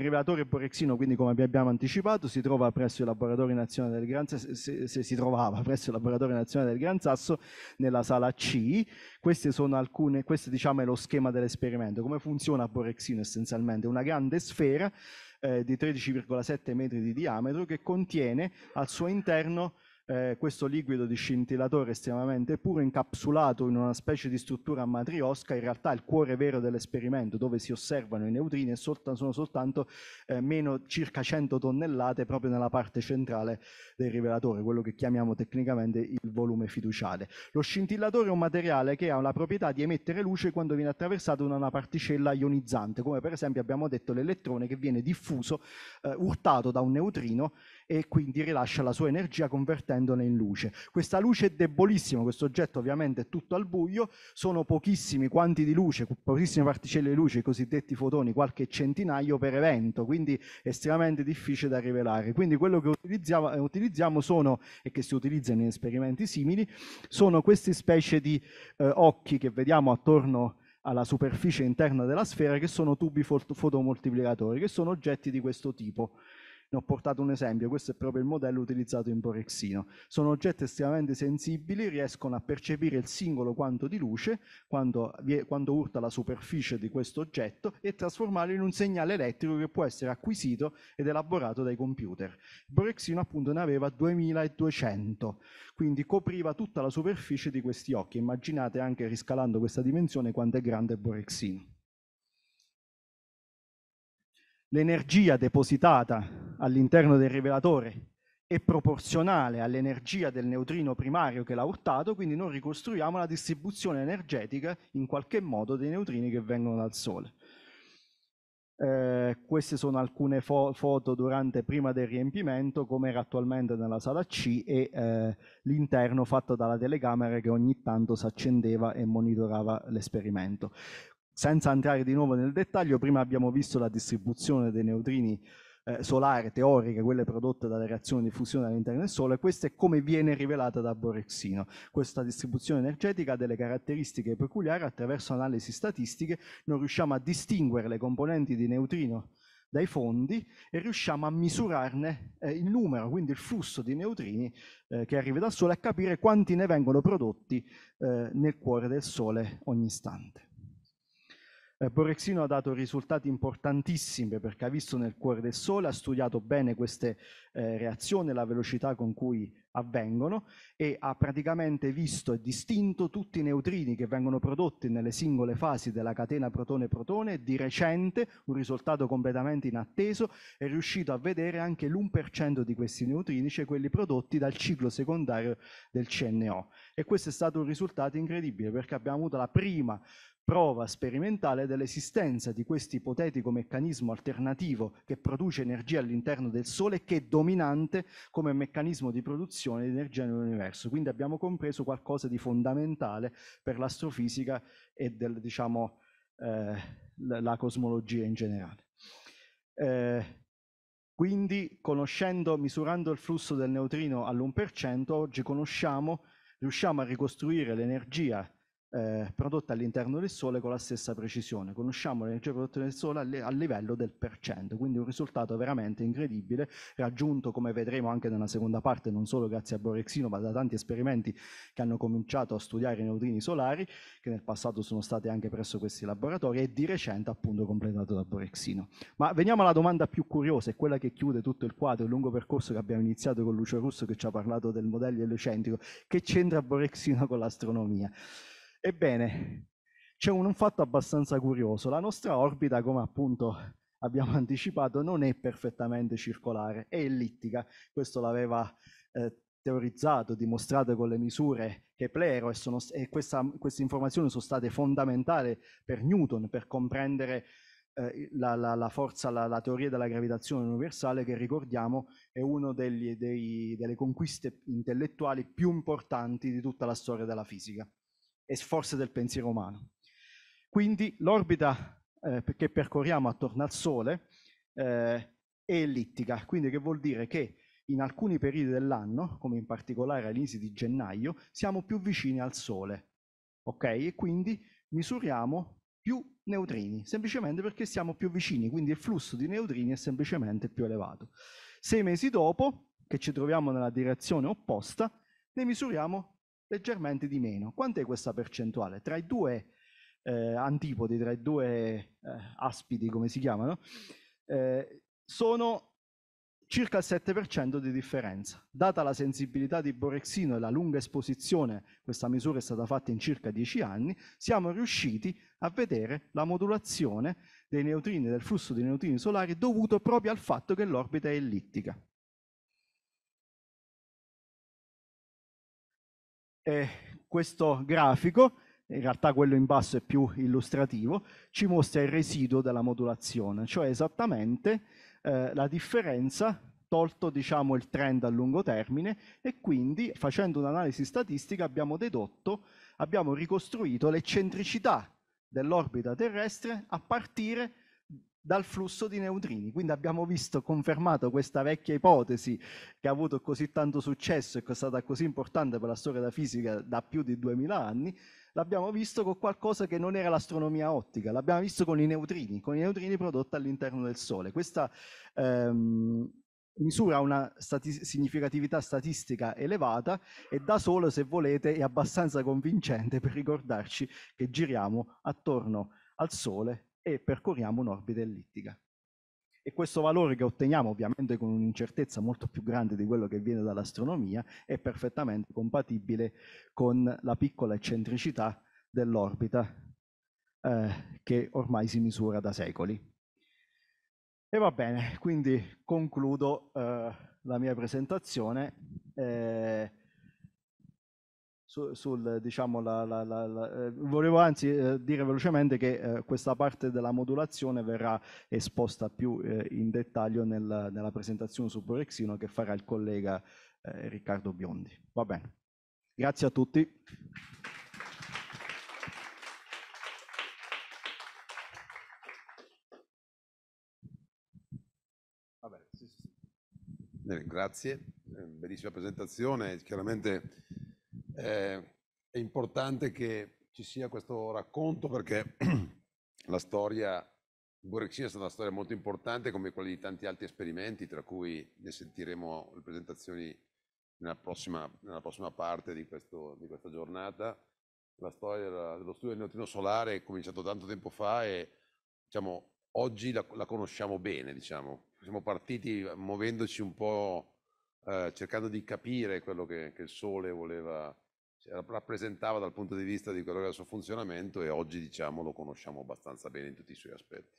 rivelatore Borexino, quindi come abbiamo anticipato, si trova presso il laboratorio nazionale del Gran Sasso, se, se si trovava presso il laboratorio nazionale del Gran Sasso nella sala C. Queste sono alcune, questo diciamo è lo schema dell'esperimento. Come funziona Borexino essenzialmente? Una grande sfera eh, di 13,7 metri di diametro che contiene al suo interno eh, questo liquido di scintillatore estremamente puro incapsulato in una specie di struttura matriosca, in realtà il cuore vero dell'esperimento dove si osservano i neutrini solt- sono soltanto eh, meno circa 100 tonnellate proprio nella parte centrale del rivelatore, quello che chiamiamo tecnicamente il volume fiduciale. Lo scintillatore è un materiale che ha la proprietà di emettere luce quando viene attraversato da una particella ionizzante, come per esempio abbiamo detto l'elettrone che viene diffuso, eh, urtato da un neutrino e quindi rilascia la sua energia convertendone in luce. Questa luce è debolissima, questo oggetto ovviamente è tutto al buio, sono pochissimi quanti di luce, pochissime particelle di luce, i cosiddetti fotoni, qualche centinaio per evento, quindi estremamente difficile da rivelare. Quindi quello che utilizziamo, eh, utilizziamo sono, e che si utilizza in esperimenti simili, sono queste specie di eh, occhi che vediamo attorno alla superficie interna della sfera che sono tubi fotomoltiplicatori, che sono oggetti di questo tipo. Ne ho portato un esempio, questo è proprio il modello utilizzato in Borexino. Sono oggetti estremamente sensibili, riescono a percepire il singolo quanto di luce, quando, quando urta la superficie di questo oggetto, e trasformarlo in un segnale elettrico che può essere acquisito ed elaborato dai computer. Borexino appunto ne aveva 2200, quindi copriva tutta la superficie di questi occhi. Immaginate anche riscalando questa dimensione quanto è grande Borexino l'energia depositata all'interno del rivelatore è proporzionale all'energia del neutrino primario che l'ha urtato, quindi noi ricostruiamo la distribuzione energetica in qualche modo dei neutrini che vengono dal Sole. Eh, queste sono alcune fo foto durante prima del riempimento, come era attualmente nella sala C, e eh, l'interno fatto dalla telecamera che ogni tanto si accendeva e monitorava l'esperimento. Senza entrare di nuovo nel dettaglio, prima abbiamo visto la distribuzione dei neutrini eh, solari teoriche, quelle prodotte dalle reazioni di fusione all'interno del Sole, questa è come viene rivelata da Borexino. Questa distribuzione energetica ha delle caratteristiche peculiari, attraverso analisi statistiche non riusciamo a distinguere le componenti di neutrino dai fondi e riusciamo a misurarne eh, il numero, quindi il flusso di neutrini eh, che arriva dal Sole, a capire quanti ne vengono prodotti eh, nel cuore del Sole ogni istante. Eh, Borexino ha dato risultati importantissimi perché ha visto nel cuore del sole, ha studiato bene queste eh, reazioni, la velocità con cui avvengono e ha praticamente visto e distinto tutti i neutrini che vengono prodotti nelle singole fasi della catena protone-protone. Di recente, un risultato completamente inatteso, è riuscito a vedere anche l'1% di questi neutrini, cioè quelli prodotti dal ciclo secondario del CNO. E questo è stato un risultato incredibile perché abbiamo avuto la prima prova sperimentale dell'esistenza di questo ipotetico meccanismo alternativo che produce energia all'interno del Sole che è dominante come meccanismo di produzione di energia nell'universo. Quindi abbiamo compreso qualcosa di fondamentale per l'astrofisica e del, diciamo, eh, la cosmologia in generale. Eh, quindi, conoscendo, misurando il flusso del neutrino all'1%, oggi conosciamo, riusciamo a ricostruire l'energia eh, prodotta all'interno del Sole con la stessa precisione. Conosciamo l'energia prodotta nel Sole a, le, a livello del per cento, quindi un risultato veramente incredibile, raggiunto come vedremo anche nella seconda parte, non solo grazie a Borexino, ma da tanti esperimenti che hanno cominciato a studiare i neutrini solari, che nel passato sono stati anche presso questi laboratori, e di recente appunto completato da Borexino. Ma veniamo alla domanda più curiosa, è quella che chiude tutto il quadro, il lungo percorso che abbiamo iniziato con Lucio Russo che ci ha parlato del modello eleucentrico, che c'entra Borexino con l'astronomia? Ebbene, c'è un fatto abbastanza curioso. La nostra orbita, come appunto abbiamo <laughs> anticipato, non è perfettamente circolare, è ellittica. Questo l'aveva eh, teorizzato, dimostrato con le misure che Plero e, sono, e questa, queste informazioni sono state fondamentali per Newton, per comprendere eh, la, la, la, forza, la, la, teoria della gravitazione universale che ricordiamo è una delle conquiste intellettuali più importanti di tutta la storia della fisica e forze del pensiero umano. Quindi l'orbita eh, che percorriamo attorno al Sole eh, è ellittica, quindi che vuol dire che in alcuni periodi dell'anno, come in particolare all'inizio di gennaio, siamo più vicini al Sole, ok? E quindi misuriamo più neutrini, semplicemente perché siamo più vicini, quindi il flusso di neutrini è semplicemente più elevato. Sei mesi dopo, che ci troviamo nella direzione opposta, ne misuriamo leggermente di meno. Quant'è questa percentuale? Tra i due eh, antipodi, tra i due eh, aspidi, come si chiamano, eh, sono circa il 7% di differenza. Data la sensibilità di Borexino e la lunga esposizione, questa misura è stata fatta in circa 10 anni, siamo riusciti a vedere la modulazione dei neutrini, del flusso di neutrini solari dovuto proprio al fatto che l'orbita è ellittica. eh, questo grafico, in realtà quello in basso è più illustrativo, ci mostra il residuo della modulazione, cioè esattamente eh, la differenza tolto diciamo, il trend a lungo termine e quindi facendo un'analisi statistica abbiamo dedotto, abbiamo ricostruito l'eccentricità dell'orbita terrestre a partire dal flusso di neutrini. Quindi abbiamo visto confermato questa vecchia ipotesi che ha avuto così tanto successo e che è stata così importante per la storia della fisica da più di 2000 anni, l'abbiamo visto con qualcosa che non era l'astronomia ottica, l'abbiamo visto con i neutrini, con i neutrini prodotti all'interno del Sole. Questa ehm, misura ha una stati- significatività statistica elevata e da solo, se volete, è abbastanza convincente per ricordarci che giriamo attorno al Sole e percorriamo un'orbita ellittica. E questo valore che otteniamo, ovviamente con un'incertezza molto più grande di quello che viene dall'astronomia, è perfettamente compatibile con la piccola eccentricità dell'orbita eh, che ormai si misura da secoli. E va bene, quindi concludo eh, la mia presentazione. Eh, sul, diciamo, la, la, la, la eh, volevo anzi eh, dire velocemente che eh, questa parte della modulazione verrà esposta più eh, in dettaglio nel, nella presentazione su Borexino che farà il collega eh, Riccardo Biondi. Va bene, grazie a tutti. Bene, grazie, bellissima presentazione, chiaramente Ehm, è importante che ci sia questo racconto perché <clears throat> la storia Borexia è stata una storia molto importante come quella di tanti altri esperimenti, tra cui ne sentiremo le presentazioni nella prossima, nella prossima parte di, questo, di, questa giornata. La storia dello studio del neutrino solare è cominciata tanto tempo fa e diciamo, oggi la, la conosciamo bene. Diciamo. Siamo partiti muovendoci un po' Eh, cercando di capire quello che, che il Sole voleva, cioè, rappresentava dal punto di vista di quello che era il suo funzionamento e oggi diciamo lo conosciamo abbastanza bene in tutti i suoi aspetti.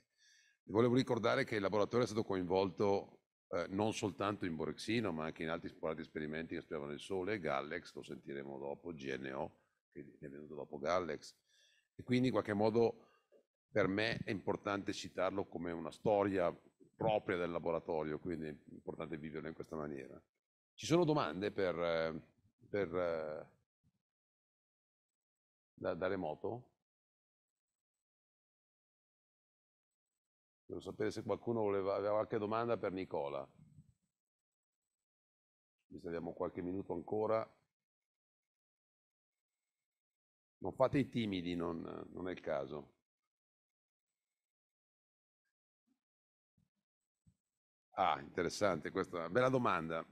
Vi volevo ricordare che il laboratorio è stato coinvolto eh, non soltanto in Borexino, ma anche in altri esperimenti che studiavano il Sole, Gallex, lo sentiremo dopo, GNO, che è venuto dopo Gallex. E quindi in qualche modo per me è importante citarlo come una storia propria del laboratorio, quindi è importante viverlo in questa maniera. Ci sono domande per, eh, per eh, da, da remoto? Devo sapere se qualcuno voleva, aveva qualche domanda per Nicola. Visto abbiamo qualche minuto ancora. Non fate i timidi, non, non è il caso. Ah, interessante, questa è una bella domanda.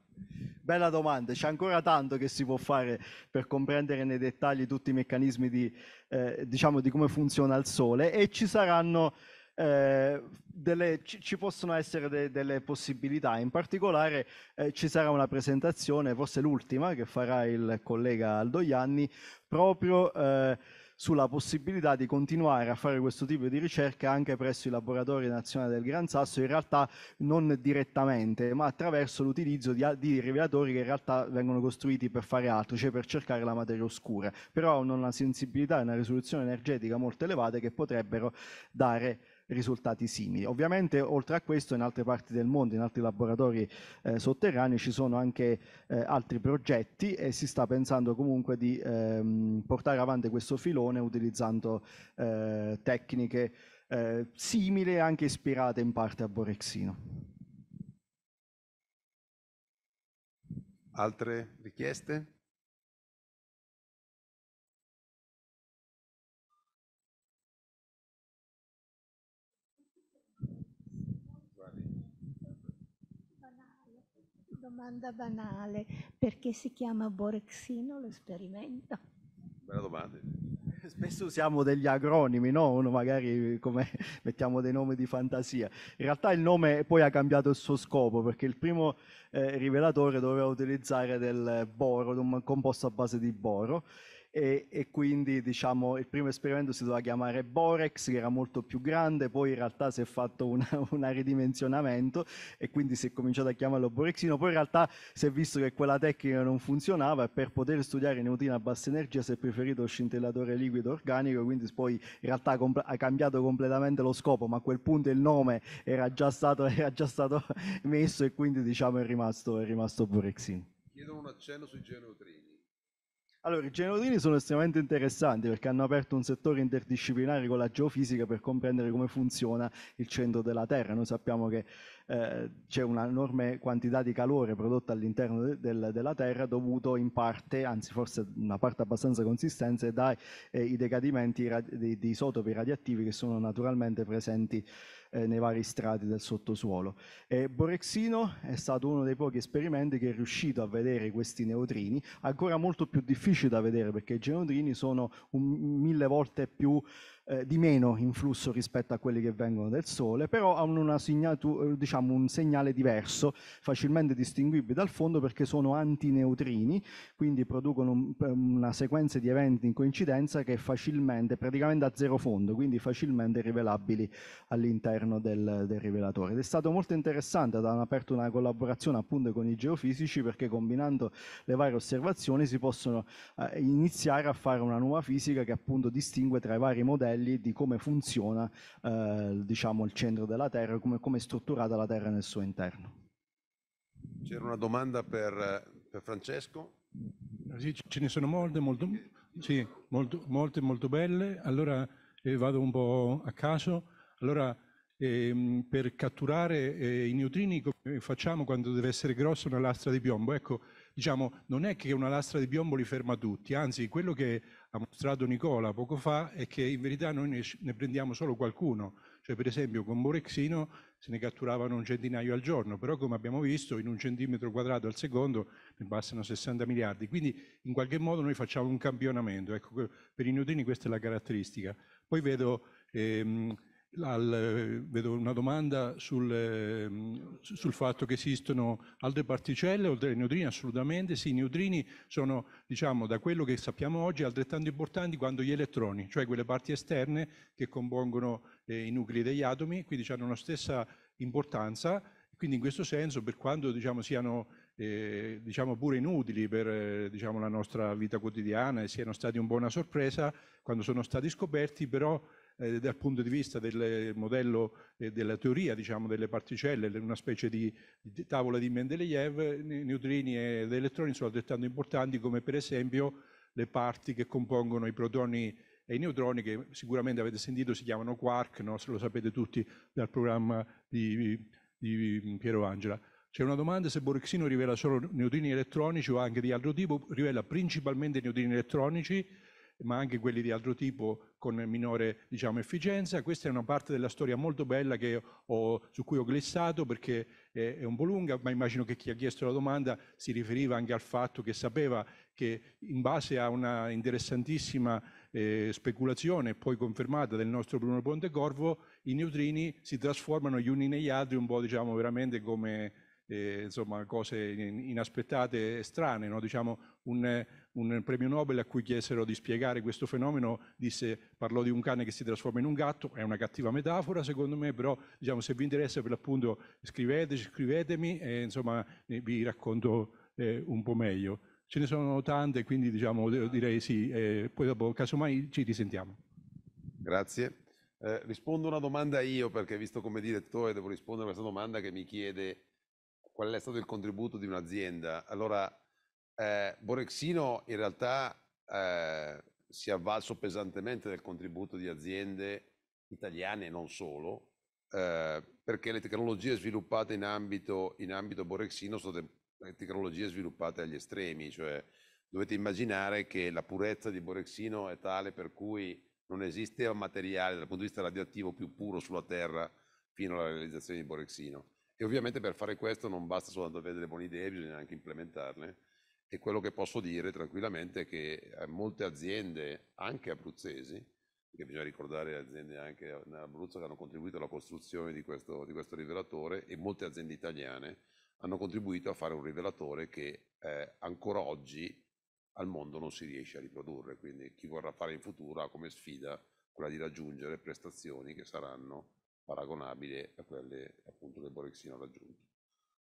Bella domanda, c'è ancora tanto che si può fare per comprendere nei dettagli tutti i meccanismi di, eh, diciamo, di come funziona il Sole e ci saranno eh, delle, ci, ci, possono essere de, delle possibilità, in particolare eh, ci sarà una presentazione, forse l'ultima, che farà il collega Aldo Ianni, proprio eh, sulla possibilità di continuare a fare questo tipo di ricerca anche presso i laboratori nazionali del Gran Sasso, in realtà non direttamente, ma attraverso l'utilizzo di, di rivelatori che in realtà vengono costruiti per fare altro, cioè per cercare la materia oscura, però hanno una sensibilità e una risoluzione energetica molto elevate che potrebbero dare risultati simili. Ovviamente oltre a questo in altre parti del mondo, in altri laboratori eh, sotterranei ci sono anche eh, altri progetti e si sta pensando comunque di ehm, portare avanti questo filone utilizzando eh, tecniche eh, simili e anche ispirate in parte a Borexino. Altre richieste? domanda banale, perché si chiama Borexino l'esperimento? Bella domanda. <laughs> Spesso usiamo degli acronimi, no? Uno magari come <laughs> mettiamo dei nomi di fantasia. In realtà il nome poi ha cambiato il suo scopo perché il primo eh, rivelatore doveva utilizzare del boro, un composto a base di boro e, e, quindi diciamo il primo esperimento si doveva chiamare Borex che era molto più grande, poi in realtà si è fatto una, <laughs> un ridimensionamento e quindi si è cominciato a chiamarlo Borexino, poi in realtà si è visto che quella tecnica non funzionava e per poter studiare neutrino a bassa energia si è preferito scintillatore liquido organico, quindi poi in realtà ha cambiato completamente lo scopo, ma a quel punto il nome era già stato, <laughs> era già stato messo e quindi diciamo è rimasto, è rimasto Borexino. Chiedo un accenno sui geneutrini. Allora, i genodini sono estremamente interessanti perché hanno aperto un settore interdisciplinare con la geofisica per comprendere come funziona il centro della Terra. Noi sappiamo che eh, c'è un'enorme quantità di calore prodotta all'interno de del, della Terra dovuto in parte, anzi forse una parte abbastanza consistente, dai eh, decadimenti radi di isotopi radioattivi che sono naturalmente presenti eh, nei vari strati del sottosuolo. E Borexino è stato uno dei pochi esperimenti che è riuscito a vedere questi neutrini, ancora molto più difficili da vedere perché i neutrini sono un, mille volte più eh, di meno influsso rispetto a quelli che vengono dal Sole, però hanno una diciamo, un segnale diverso, facilmente distinguibile dal fondo perché sono antineutrini, quindi producono un, eh, una sequenza di eventi in coincidenza che è facilmente, praticamente a zero fondo, quindi facilmente rivelabili all'interno del, del rivelatore. Ed è stato molto interessante, hanno aperto una collaborazione appunto con i geofisici perché combinando le varie osservazioni si possono eh, iniziare a fare una nuova fisica che appunto distingue tra i vari modelli modelli di come funziona eh, diciamo, il centro della Terra, come, come, è strutturata la Terra nel suo interno. C'era una domanda per, per Francesco? Sì, ce ne sono molte, molto, sì, molto, molte, molto belle. Allora eh, vado un po' a caso. Allora, eh, per catturare eh, i neutrini come facciamo quando deve essere grossa una lastra di piombo? Ecco, diciamo, non è che una lastra di piombo li ferma tutti, anzi quello che ha mostrato Nicola poco fa è che in verità noi ne, prendiamo solo qualcuno, cioè per esempio con Borexino se ne catturavano un centinaio al giorno, però come abbiamo visto in un centimetro quadrato al secondo ne bastano 60 miliardi, quindi in qualche modo noi facciamo un campionamento, ecco, per i neutrini questa è la caratteristica. Poi vedo... Ehm, al, vedo una domanda sul, ehm, sul, fatto che esistono altre particelle oltre ai neutrini, assolutamente sì, i neutrini sono diciamo da quello che sappiamo oggi altrettanto importanti quanto gli elettroni, cioè quelle parti esterne che compongono eh, i nuclei degli atomi, quindi hanno la stessa importanza, quindi in questo senso per quanto diciamo, siano eh, diciamo pure inutili per eh, diciamo, la nostra vita quotidiana e siano stati un buona sorpresa quando sono stati scoperti, però eh, dal punto di vista del modello eh, della teoria diciamo, delle particelle, una specie di, di tavola di Mendeleev, neutrini ed elettroni sono altrettanto importanti come per esempio le parti che compongono i protoni e i neutroni che sicuramente avete sentito si chiamano quark, no? lo sapete tutti dal programma di, di Piero Angela. C'è una domanda se Borexino rivela solo neutrini elettronici o anche di altro tipo, rivela principalmente neutrini elettronici, ma anche quelli di altro tipo con minore diciamo, efficienza. Questa è una parte della storia molto bella ho, su cui ho glissato perché è, è, un po' lunga, ma immagino che chi ha chiesto la domanda si riferiva anche al fatto che sapeva che in base a una interessantissima eh, speculazione poi confermata del nostro Bruno Pontecorvo, i neutrini si trasformano gli uni negli altri un po' diciamo veramente come eh, insomma, cose inaspettate e strane, no? diciamo un, un premio Nobel a cui chiesero di spiegare questo fenomeno, disse, parlò di un cane che si trasforma in un gatto, è una cattiva metafora secondo me, però diciamo, se vi interessa per l'appunto scriveteci, scrivetemi e insomma vi racconto eh, un po' meglio. Ce ne sono tante, quindi diciamo, direi sì, eh, poi dopo casomai ci risentiamo. Grazie. Eh, rispondo una domanda io perché visto come direttore devo rispondere a questa domanda che mi chiede qual è stato il contributo di un'azienda. Allora eh, Borexino in realtà eh, si è avvalso pesantemente del contributo di aziende italiane e non solo, eh, perché le tecnologie sviluppate in ambito, in ambito Borexino sono tecnologie sviluppate agli estremi, cioè dovete immaginare che la purezza di Borexino è tale per cui non esiste un materiale dal punto di vista radioattivo più puro sulla Terra fino alla realizzazione di Borexino. E ovviamente per fare questo non basta soltanto avere delle buone idee, bisogna anche implementarle. E quello che posso dire tranquillamente è che molte aziende, anche abruzzesi, perché bisogna ricordare aziende anche in Abruzzo che hanno contribuito alla costruzione di questo, di questo rivelatore e molte aziende italiane hanno contribuito a fare un rivelatore che eh, ancora oggi al mondo non si riesce a riprodurre, quindi chi vorrà fare in futuro ha come sfida quella di raggiungere prestazioni che saranno paragonabili a quelle appunto del Borexino raggiunto.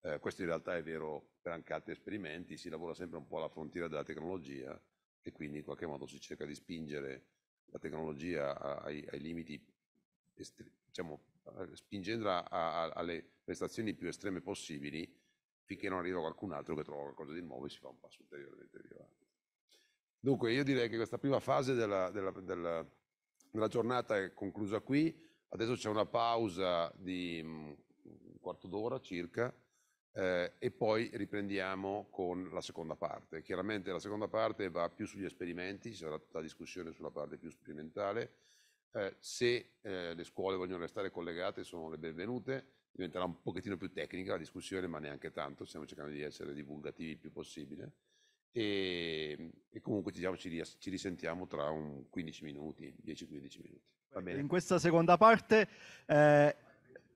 Eh, questo in realtà è vero per anche altri esperimenti, si lavora sempre un po' alla frontiera della tecnologia e quindi in qualche modo si cerca di spingere la tecnologia ai, ai limiti, diciamo, spingendola a, a, alle prestazioni più estreme possibili finché non arriva qualcun altro che trova qualcosa di nuovo e si fa un passo ulteriormente più avanti. Dunque io direi che questa prima fase della, della, della, della giornata è conclusa qui, adesso c'è una pausa di mm, un quarto d'ora circa eh, e poi riprendiamo con la seconda parte. Chiaramente la seconda parte va più sugli esperimenti, ci sarà tutta la discussione sulla parte più sperimentale. Eh, se eh, le scuole vogliono restare collegate sono le benvenute, diventerà un pochettino più tecnica la discussione, ma neanche tanto, stiamo cercando di essere divulgativi il più possibile. E, e comunque diciamo, ci, ci, risentiamo tra 15 minuti, 10-15 minuti. In questa seconda parte eh,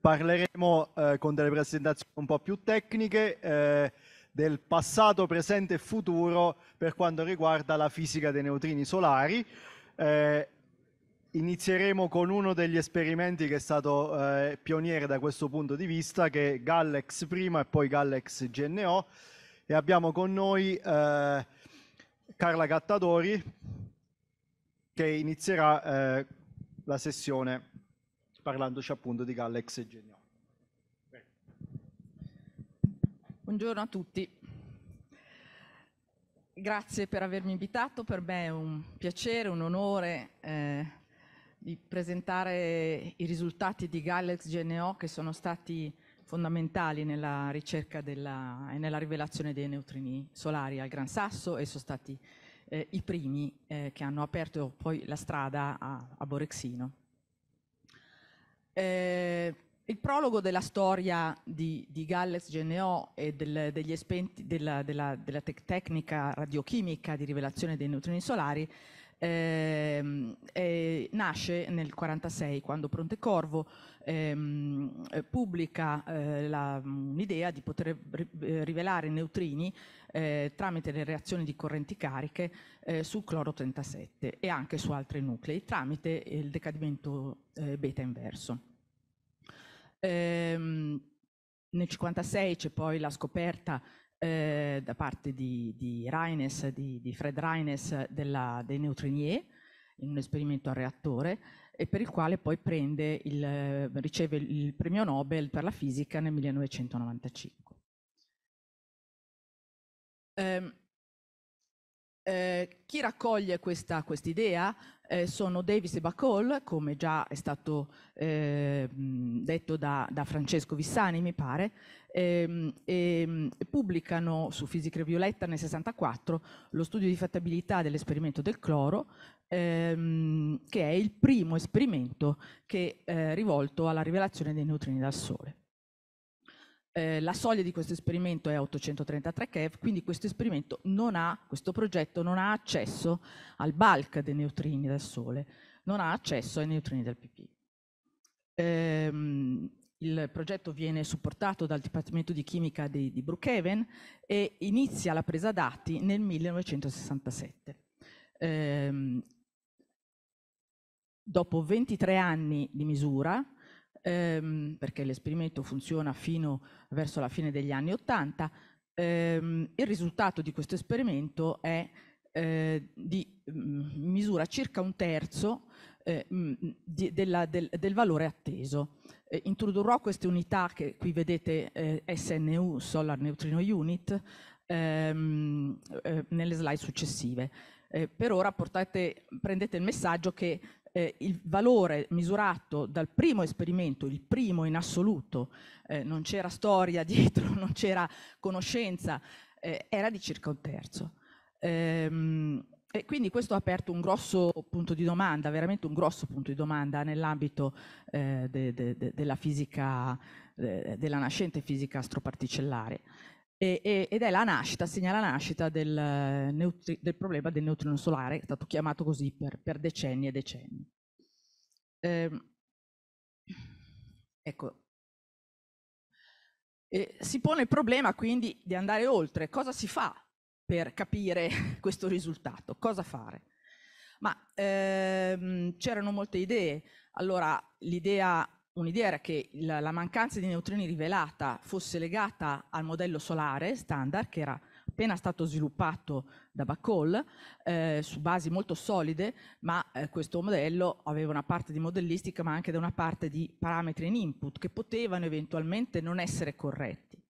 parleremo eh, con delle presentazioni un po' più tecniche eh, del passato, presente e futuro per quanto riguarda la fisica dei neutrini solari. Eh, inizieremo con uno degli esperimenti che è stato eh, pioniere da questo punto di vista, che è Gallex prima e poi Gallex GNO, e abbiamo con noi eh, Carla Cattadori che inizierà eh, la sessione parlandoci appunto di Galax e Genio. Buongiorno a tutti. Grazie per avermi invitato, per me è un piacere, un onore eh, di presentare i risultati di Galax GNO che sono stati fondamentali nella ricerca della, e nella rivelazione dei neutrini solari al Gran Sasso e sono stati eh, i primi eh, che hanno aperto poi la strada a, a Borexino. Eh, il prologo della storia di, di Galles GNO e del, degli espenti della, della, della tec tecnica radiochimica di rivelazione dei neutrini solari eh, eh, nasce nel 1946 quando Prontecorvo ehm, pubblica eh, l'idea di poter rivelare neutrini eh, tramite le reazioni di correnti cariche eh, sul cloro 37 e anche su altri nuclei tramite eh, il decadimento eh, beta inverso. Ehm, nel 56 c'è poi la scoperta eh, da parte di, di, Reines, di, di Fred Reines della, dei neutrinier in un esperimento a reattore e per il quale poi il, riceve il premio Nobel per la fisica nel 1995. Ehm, eh, chi raccoglie questa idea eh, sono Davis e Bacall, come già è stato eh, detto da, da, Francesco Vissani, mi pare, ehm, ehm, pubblicano su Fisica Violetta nel 64 lo studio di fattibilità dell'esperimento del cloro, ehm, che è il primo esperimento che è eh, rivolto alla rivelazione dei neutrini dal Sole. Eh, la soglia di questo esperimento è 833 keV, quindi questo esperimento non ha, questo progetto non ha accesso al bulk dei neutrini del Sole, non ha accesso ai neutrini del PP. Ehm, il progetto viene supportato dal Dipartimento di Chimica di, di Brookhaven e inizia la presa dati nel 1967. Ehm, dopo 23 anni di misura, ehm, perché l'esperimento funziona fino verso la fine degli anni 80, ehm, il risultato di questo esperimento è eh, di mm, misura circa un terzo eh, mm, di, della, del, del, valore atteso. Eh, introdurrò queste unità che qui vedete eh, SNU, Solar Neutrino Unit, ehm, eh, nelle slide successive. Eh, per ora portate, prendete il messaggio che eh, il valore misurato dal primo esperimento, il primo in assoluto, eh, non c'era storia <laughs> dietro, non c'era conoscenza, eh, era di circa un terzo. Ehm, e quindi questo ha aperto un grosso punto di domanda, veramente un grosso punto di domanda nell'ambito eh, de, de, de della fisica, eh, della nascente fisica astroparticellare e, e, ed è la nascita, segna la nascita del, eh, neutri, del, problema del neutrino solare, è stato chiamato così per, per decenni e decenni. Eh, ecco, eh, si pone il problema quindi di andare oltre, cosa si fa per capire <laughs> questo risultato, cosa fare? Ma ehm, c'erano molte idee, allora l'idea un'idea era che la, la, mancanza di neutrini rivelata fosse legata al modello solare standard che era appena stato sviluppato da Bacall eh, su basi molto solide, ma eh, questo modello aveva una parte di modellistica ma anche da una parte di parametri in input che potevano eventualmente non essere corretti.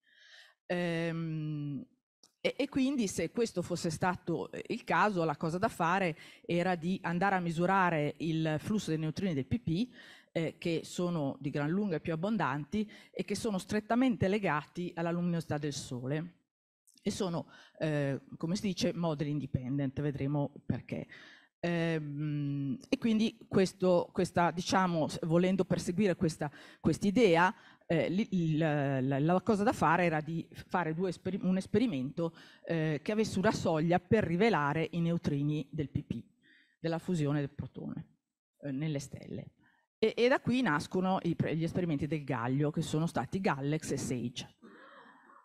Ehm, e, e, quindi se questo fosse stato eh, il caso, la cosa da fare era di andare a misurare il flusso dei neutrini del PP eh, che sono di gran lunga più abbondanti e che sono strettamente legati alla luminosità del Sole e sono, eh, come si dice, model independent, vedremo perché. Ehm, e quindi questo, questa, diciamo, volendo perseguire questa idea, eh, la, la, la, cosa da fare era di fare due esperi un esperimento eh, che avesse una soglia per rivelare i neutrini del PP, della fusione del protone eh, nelle stelle. E, e da qui nascono i, gli esperimenti del Gaglio, che sono stati Gallex e Sage.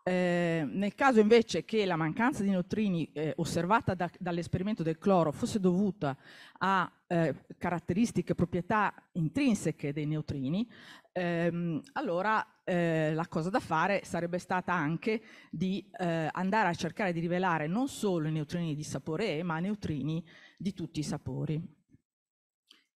Eh, nel caso invece che la mancanza di neutrini eh, osservata da, dall'esperimento del cloro fosse dovuta a eh, caratteristiche, proprietà intrinseche dei neutrini, ehm, allora eh, la cosa da fare sarebbe stata anche di eh, andare a cercare di rivelare non solo i neutrini di sapore E, ma neutrini di tutti i sapori.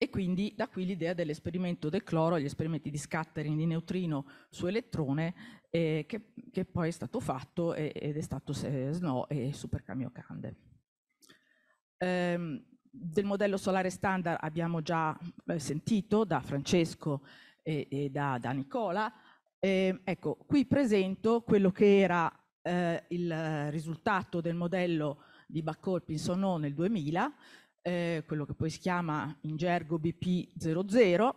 E quindi da qui l'idea dell'esperimento del cloro, gli esperimenti di scattering di neutrino su elettrone, eh, che, che, poi è stato fatto eh, ed è stato SNO e supercamiocande. Ehm, del modello solare standard abbiamo già eh, sentito da Francesco e, e da, da, Nicola. Ehm, ecco, qui presento quello che era eh, il risultato del modello di Bacol-Pinsonot nel 2000 eh, quello che poi si chiama in gergo BP00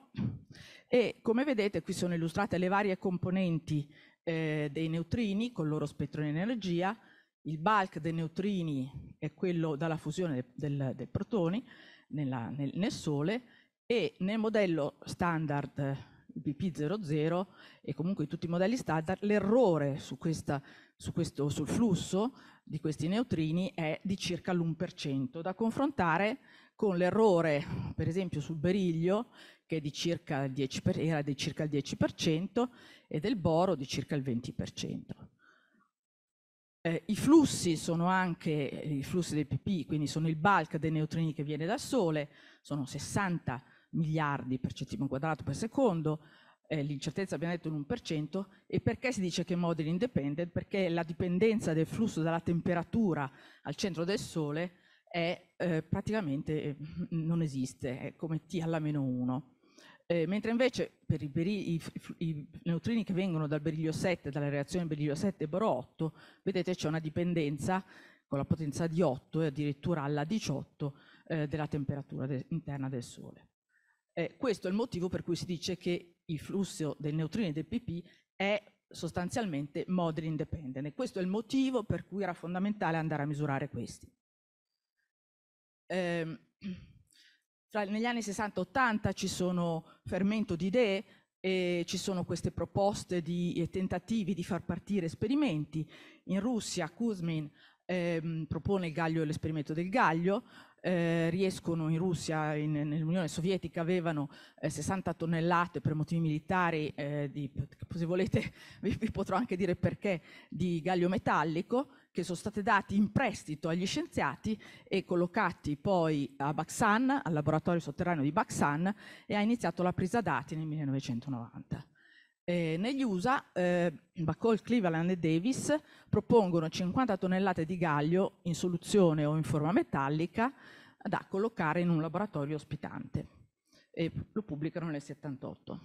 e come vedete qui sono illustrate le varie componenti eh, dei neutrini con il loro spettro di energia, il bulk dei neutrini è quello dalla fusione del, del protoni nella, nel, nel Sole e nel modello standard PP00 e comunque tutti i modelli standard, l'errore su su sul flusso di questi neutrini è di circa l'1%, da confrontare con l'errore, per esempio, sul beriglio, che di per, era di circa il 10%, e del boro di circa il 20%. Eh, I flussi sono anche i flussi del PP, quindi sono il bulk dei neutrini che viene dal Sole, sono 60 miliardi per centimetro quadrato per secondo, eh, l'incertezza abbiamo detto l'1%, e perché si dice che è model independent? Perché la dipendenza del flusso dalla temperatura al centro del Sole è eh, praticamente eh, non esiste, è come T alla meno 1. Eh, mentre invece per i, i, i, neutrini che vengono dal beriglio 7, dalla reazione beriglio 7 boro 8, vedete c'è una dipendenza con la potenza di 8 e addirittura alla 18 eh, della temperatura de interna del Sole. Eh, questo è il motivo per cui si dice che il flusso del neutrino e del pp è sostanzialmente model independent questo è il motivo per cui era fondamentale andare a misurare questi. Eh, tra, negli anni 60-80 ci sono fermento di idee, e ci sono queste proposte di tentativi di far partire esperimenti. In Russia Kuzmin ehm, propone il gaglio l'esperimento del gaglio, eh, riescono in Russia, in, nell'Unione Sovietica avevano eh, 60 tonnellate per motivi militari, eh, di, se volete <laughs> vi, vi potrò anche dire perché, di gallio metallico, che sono state dati in prestito agli scienziati e collocati poi a Baksan, al laboratorio sotterraneo di Baksan, e ha iniziato la presa dati nel 1990. Eh, negli USA, eh, McCall, Cleveland e Davis propongono 50 tonnellate di gallio in soluzione o in forma metallica da collocare in un laboratorio ospitante e lo pubblicano nel 78.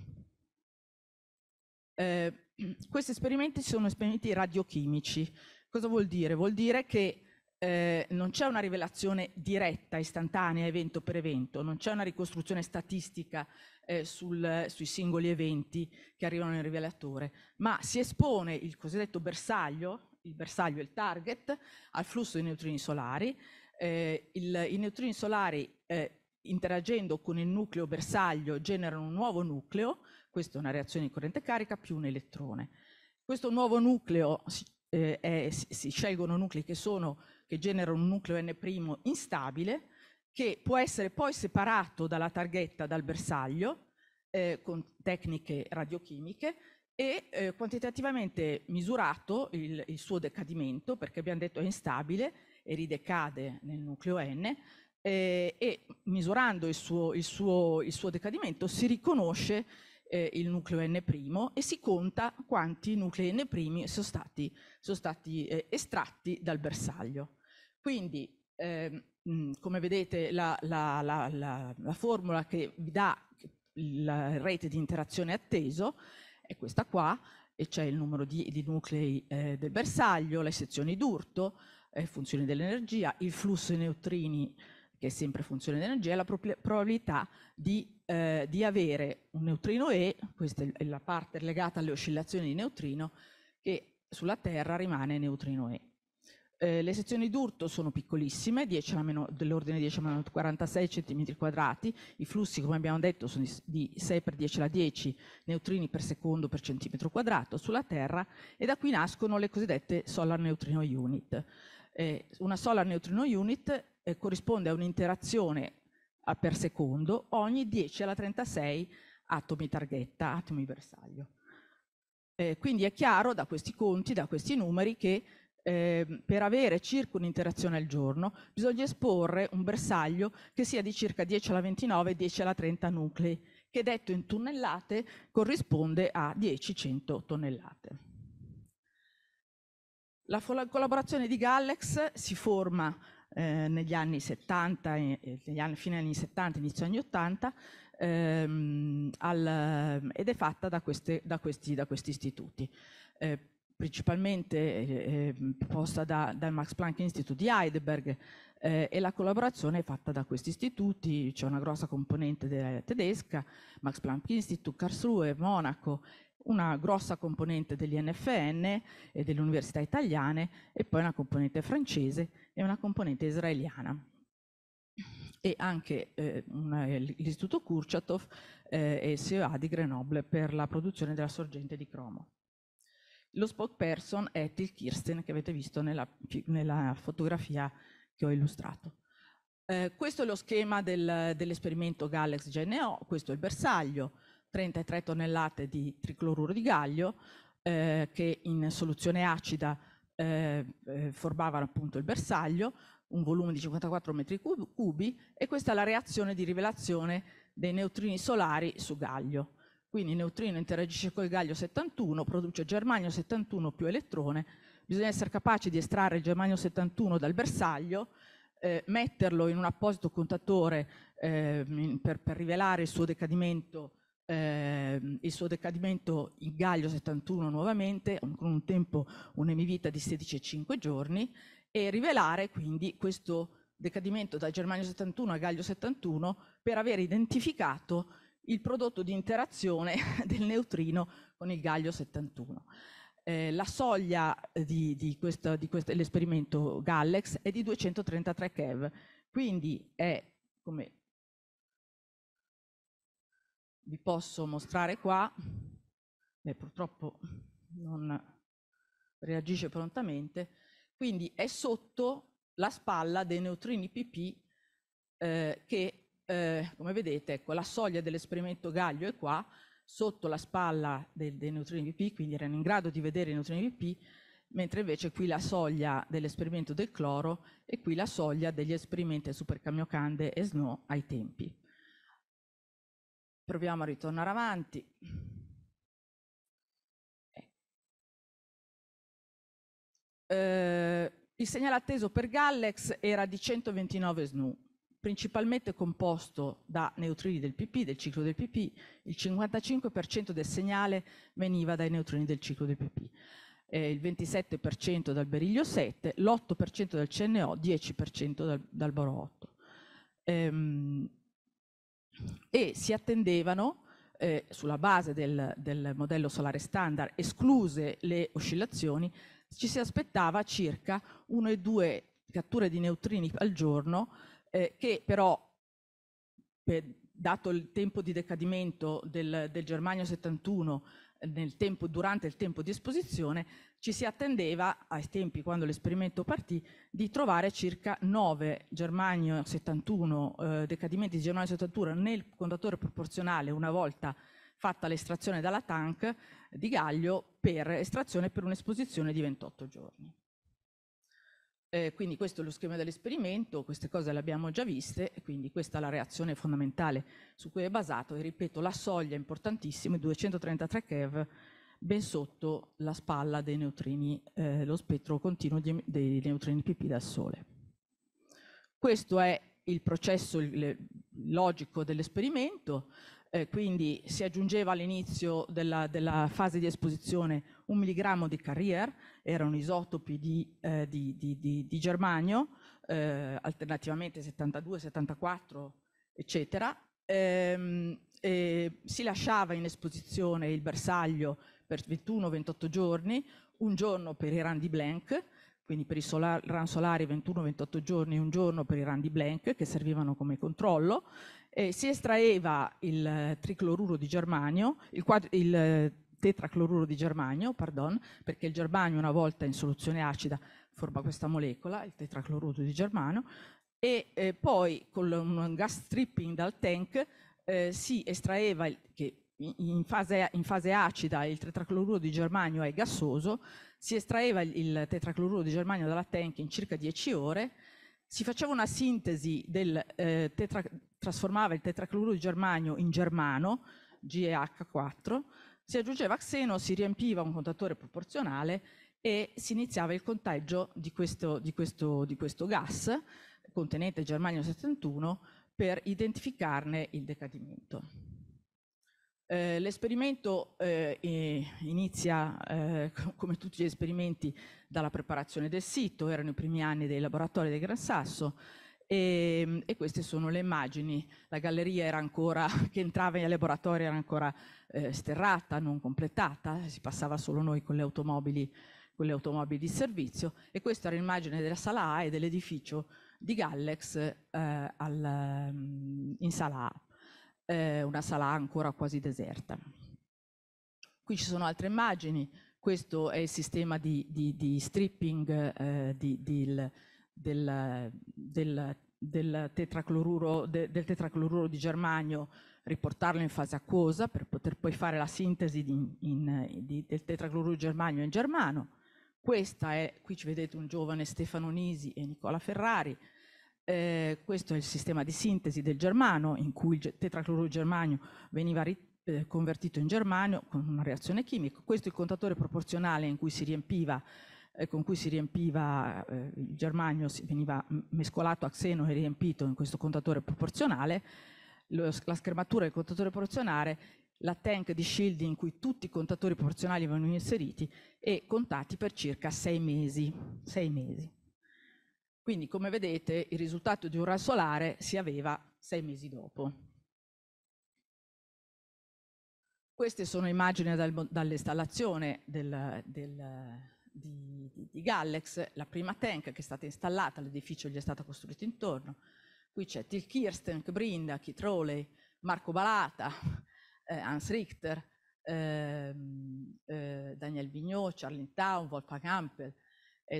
Eh, <clears throat> questi esperimenti sono esperimenti radiochimici. Cosa vuol dire? Vuol dire che eh, non c'è una rivelazione diretta, istantanea, evento per evento, non c'è una ricostruzione statistica eh, sul, sui singoli eventi che arrivano nel rivelatore, ma si espone il cosiddetto bersaglio, il bersaglio è il target, al flusso dei neutrini solari. Eh, il, I neutrini solari eh, interagendo con il nucleo bersaglio generano un nuovo nucleo, questa è una reazione di corrente carica, più un elettrone. Questo nuovo nucleo, eh, è, si, si scelgono nuclei che sono che genera un nucleo N' instabile che può essere poi separato dalla targhetta, dal bersaglio, eh, con tecniche radiochimiche e eh, quantitativamente misurato il, il, suo decadimento, perché abbiamo detto è instabile e ridecade nel nucleo N, eh, e misurando il suo, il, suo, il suo, decadimento si riconosce eh, il nucleo N' e si conta quanti nuclei N' sono stati, sono stati eh, estratti dal bersaglio. Quindi, eh, come vedete, la, la, la, la, formula che vi dà la rete di interazione atteso è questa qua, e c'è il numero di, di nuclei eh, del bersaglio, le sezioni d'urto, eh, funzione dell'energia, il flusso di neutrini che è sempre funzione dell'energia, e la probabilità di, eh, di, avere un neutrino E, questa è la parte legata alle oscillazioni di neutrino, che sulla Terra rimane neutrino E. Eh, le sezioni d'urto sono piccolissime, dell'ordine 10 alla meno 46 cm quadrati, i flussi come abbiamo detto sono di 6 per 10 alla 10 neutrini per secondo per centimetro quadrato sulla Terra e da qui nascono le cosiddette solar neutrino unit. Eh, una solar neutrino unit eh, corrisponde a un'interazione per secondo ogni 10 alla 36 atomi targhetta, atomi bersaglio. Eh, quindi è chiaro da questi conti, da questi numeri, che eh, per avere circa un'interazione al giorno bisogna esporre un bersaglio che sia di circa 10 alla 29 10 alla 30 nuclei, che detto in tonnellate corrisponde a 10-100 tonnellate. La collaborazione di Gallex si forma eh, negli anni 70, eh, negli anni, fine anni 70, inizio anni 80, ehm, al, ed è fatta da, queste, da, questi, da questi, istituti. Eh, principalmente eh, eh posta da, dal Max Planck Institute di Heidelberg eh, e la collaborazione è fatta da questi istituti, c'è una grossa componente tedesca, Max Planck Institute, Karlsruhe, Monaco, una grossa componente degli NFN e delle università italiane e poi una componente francese e una componente israeliana e anche eh, l'istituto Kurchatov eh, e SEA di Grenoble per la produzione della sorgente di cromo. Lo spokesperson è Til Kirsten che avete visto nella, nella fotografia che ho illustrato. Eh, questo è lo schema del, dell'esperimento Galex GNO, questo è il bersaglio, 33 tonnellate di tricloruro di gallio eh, che in soluzione acida eh, eh formavano appunto il bersaglio, un volume di 54 metri cubi e questa è la reazione di rivelazione dei neutrini solari su gaglio. Quindi il neutrino interagisce col gallio 71, produce germanio 71 più elettrone. Bisogna essere capaci di estrarre il germanio 71 dal bersaglio, eh, metterlo in un apposito contatore eh, per, per, rivelare il suo decadimento eh, il suo decadimento in gallio 71 nuovamente, con un tempo un'emivita di 16,5 giorni, e rivelare quindi questo decadimento da Germanio 71 a gallio 71 per aver identificato il prodotto di interazione <laughs> del neutrino con il Gaglio 71. Eh, la soglia di, di, questo, di questo, l'esperimento Gallex è di 233 keV, quindi è come vi posso mostrare qua, beh, purtroppo non reagisce prontamente, quindi è sotto la spalla dei neutrini PP eh, che eh, come vedete, ecco, la soglia dell'esperimento Gaglio è qua, sotto la spalla del, dei neutrini VP, quindi erano in grado di vedere i neutrini VP, mentre invece qui la soglia dell'esperimento del cloro e qui la soglia degli esperimenti supercamiocande e SNO ai tempi. Proviamo a ritornare avanti. Eh, il segnale atteso per Gallex era di 129 SNU, principalmente composto da neutrini del PP, del ciclo del PP, il 55% del segnale veniva dai neutrini del ciclo del PP, eh, il 27% dal beriglio 7, l'8% dal CNO, 10% dal, dal boro 8. Ehm, e si attendevano eh, sulla base del, del, modello solare standard, escluse le oscillazioni, ci si aspettava circa 1,2 catture di neutrini al giorno eh, che però, per, dato il tempo di decadimento del, del Germanio 71 eh, tempo, durante il tempo di esposizione, ci si attendeva, ai tempi quando l'esperimento partì, di trovare circa 9 Germanio 71, eh, decadimenti di Germanio 71 nel contatore proporzionale una volta fatta l'estrazione dalla tank di Gaglio per estrazione per un'esposizione di 28 giorni. Eh, quindi questo è lo schema dell'esperimento, queste cose le abbiamo già viste, quindi questa è la reazione fondamentale su cui è basato e ripeto la soglia è importantissima, 233 keV ben sotto la spalla dei neutrini, eh, lo spettro continuo di, dei neutrini PP dal Sole. Questo è il processo il, logico dell'esperimento, eh, quindi si aggiungeva all'inizio della, della fase di esposizione un milligrammo di carrier, erano isotopi di, eh, di, di, di, di germanio, eh, alternativamente 72, 74, eccetera. Ehm, e si lasciava in esposizione il bersaglio per 21-28 giorni, un giorno per i randi blank, quindi per i RAN solari 21-28 giorni, un giorno per i randi blank che servivano come controllo, eh, si estraeva il tricloruro di germanio, il, quadri, il tetracloruro di germanio, pardon, perché il germanio una volta in soluzione acida forma questa molecola, il tetracloruro di germanio, e eh, poi con un gas stripping dal tank eh, si estraeva, il, che in fase, in fase, acida il tetracloruro di germanio è gassoso, si estraeva il tetracloruro di germanio dalla tank in circa 10 ore, si faceva una sintesi del, eh, tetra, trasformava il tetracloruro di germanio in germano, GEH4, si aggiungeva xeno, si riempiva un contatore proporzionale e si iniziava il conteggio di questo, di questo, di questo gas contenente germanio 71 per identificarne il decadimento. Eh, l'esperimento eh, inizia, eh, come tutti gli esperimenti, dalla preparazione del sito, erano i primi anni dei laboratori del Gran Sasso, e, ehm, e, queste sono le immagini. La galleria era ancora, <laughs> che entrava in laboratorio era ancora eh, sterrata, non completata, si passava solo noi con le, con le automobili, di servizio e questa era l'immagine della sala A e dell'edificio di Gallex eh, al, mm, in sala A, eh, una sala A ancora quasi deserta. Qui ci sono altre immagini, questo è il sistema di, di, di stripping eh, di, del, del, del tetracloruro, de, del tetracloruro, di germanio, riportarlo in fase acquosa per poter poi fare la sintesi di, in, di, del tetracloruro di germanio in germano. Questa è, qui ci vedete un giovane Stefano Nisi e Nicola Ferrari, eh, questo è il sistema di sintesi del germano in cui il tetracloruro di germanio veniva eh, convertito in germanio con una reazione chimica. Questo è il contatore proporzionale in cui si riempiva eh, con cui si riempiva eh, il germanio, si veniva mescolato a xeno e riempito in questo contatore proporzionale, lo, la schermatura del contatore proporzionale, la tank di shielding in cui tutti i contatori proporzionali venivano inseriti e contati per circa sei mesi. Sei mesi. Quindi come vedete il risultato di un raggio solare si aveva sei mesi dopo. Queste sono immagini dal, dall'installazione del, del, di, di, di Gallex, la prima tank che è stata installata, l'edificio gli è stato costruito intorno. Qui c'è Til Kirsten, Brinda, Kit Rowley, Marco Balata, <laughs> eh, Hans Richter, eh, eh, Daniel Vignot, Charlene Town, Wolfgang Hampel,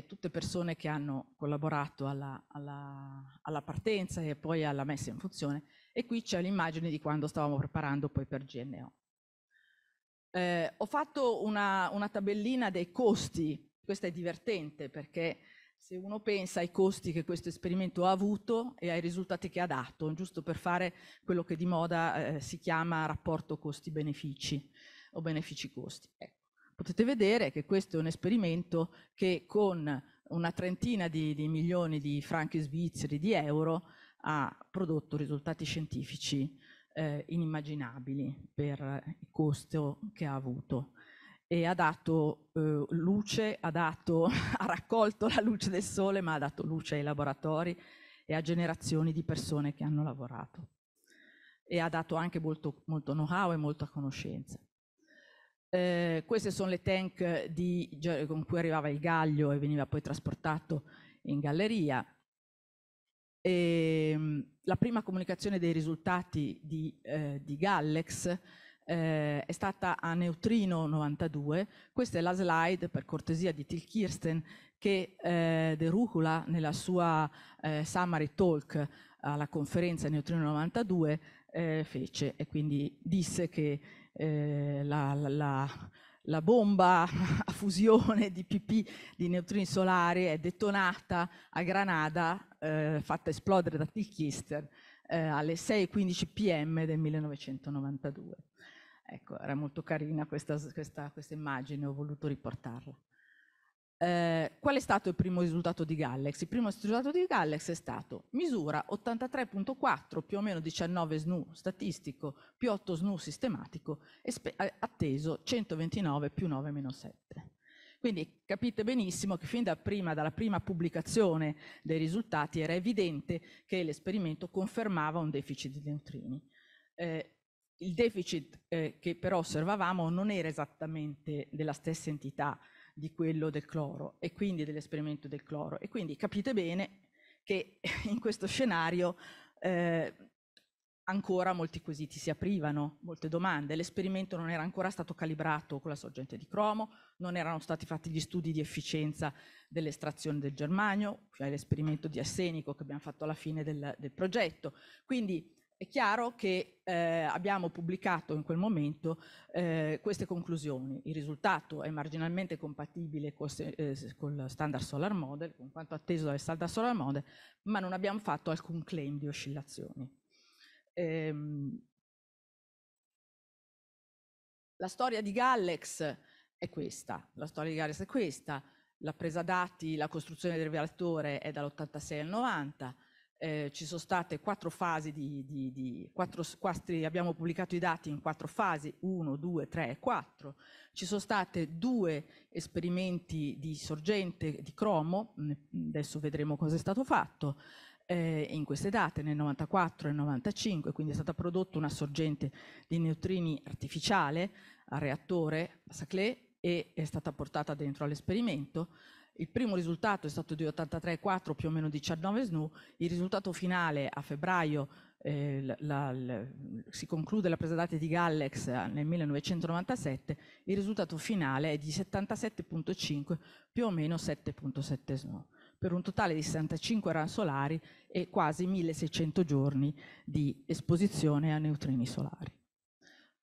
tutte persone che hanno collaborato alla, alla, alla, partenza e poi alla messa in funzione. E qui c'è l'immagine di quando stavamo preparando poi per GNO. Eh, ho fatto una, una tabellina dei costi, questa è divertente perché se uno pensa ai costi che questo esperimento ha avuto e ai risultati che ha dato, giusto per fare quello che di moda eh, si chiama rapporto costi-benefici o benefici-costi. Ecco. Potete vedere che questo è un esperimento che con una trentina di, di milioni di franchi svizzeri, di euro, ha prodotto risultati scientifici eh, inimmaginabili per il costo che ha avuto e ha dato eh, luce, ha, dato, <laughs> ha raccolto la luce del sole, ma ha dato luce ai laboratori e a generazioni di persone che hanno lavorato e ha dato anche molto, molto know-how e molta conoscenza. Eh, queste sono le tank di, con cui arrivava il gaglio e veniva poi trasportato in galleria. E, ehm, la prima comunicazione dei risultati di, eh, di Gallex eh, è stata a Neutrino 92. Questa è la slide, per cortesia, di Till Kirsten che eh, De Rucula nella sua eh, summary talk alla conferenza Neutrino 92 eh, fece e quindi disse che eh, la, la, la la bomba <laughs> a fusione di PP di neutrini solari è detonata a Granada eh, fatta esplodere da Tilchister eh, alle 6.15 pm del 1992. Ecco, era molto carina questa, questa, questa immagine, ho voluto riportarla. Eh, qual è stato il primo risultato di Gallex? Il primo risultato di Gallex è stato misura 83.4 più o meno 19 SNU statistico più 8 SNU sistematico, eh, atteso 129 più 9 meno 7. Quindi capite benissimo che fin da prima, dalla prima pubblicazione dei risultati era evidente che l'esperimento confermava un deficit di neutrini. Eh, il deficit eh, che però osservavamo non era esattamente della stessa entità di quello del cloro e quindi dell'esperimento del cloro e quindi capite bene che <laughs> in questo scenario eh, ancora molti quesiti si aprivano, molte domande. L'esperimento non era ancora stato calibrato con la sorgente di cromo, non erano stati fatti gli studi di efficienza dell'estrazione del germanio, cioè l'esperimento di assenico che abbiamo fatto alla fine del, del progetto. Quindi è chiaro che eh, abbiamo pubblicato in quel momento eh, queste conclusioni. Il risultato è marginalmente compatibile con eh, il standard solar model, con quanto atteso dal standard solar model, ma non abbiamo fatto alcun claim di oscillazioni ehm, la storia di Gallex è questa, la storia di Gallex è questa, la presa dati, la costruzione del reattore è dall'86 al 90, eh, ci sono state quattro fasi di, di, di quattro, quattro, abbiamo pubblicato i dati in quattro fasi, 1, 2, 3 e 4, ci sono state due esperimenti di sorgente di cromo, adesso vedremo cosa è stato fatto, eh, in queste date, nel 94 e nel 95, quindi è stata prodotta una sorgente di neutrini artificiale al reattore a Saclay e è stata portata dentro all'esperimento. Il primo risultato è stato di 83,4 più o meno 19 SNU, il risultato finale a febbraio eh, la, la, si conclude la presa dati di Gallex eh, nel 1997, il risultato finale è di 77,5 più o meno 7,7 SNU per un totale di 65 rad solari e quasi 1600 giorni di esposizione a neutrini solari.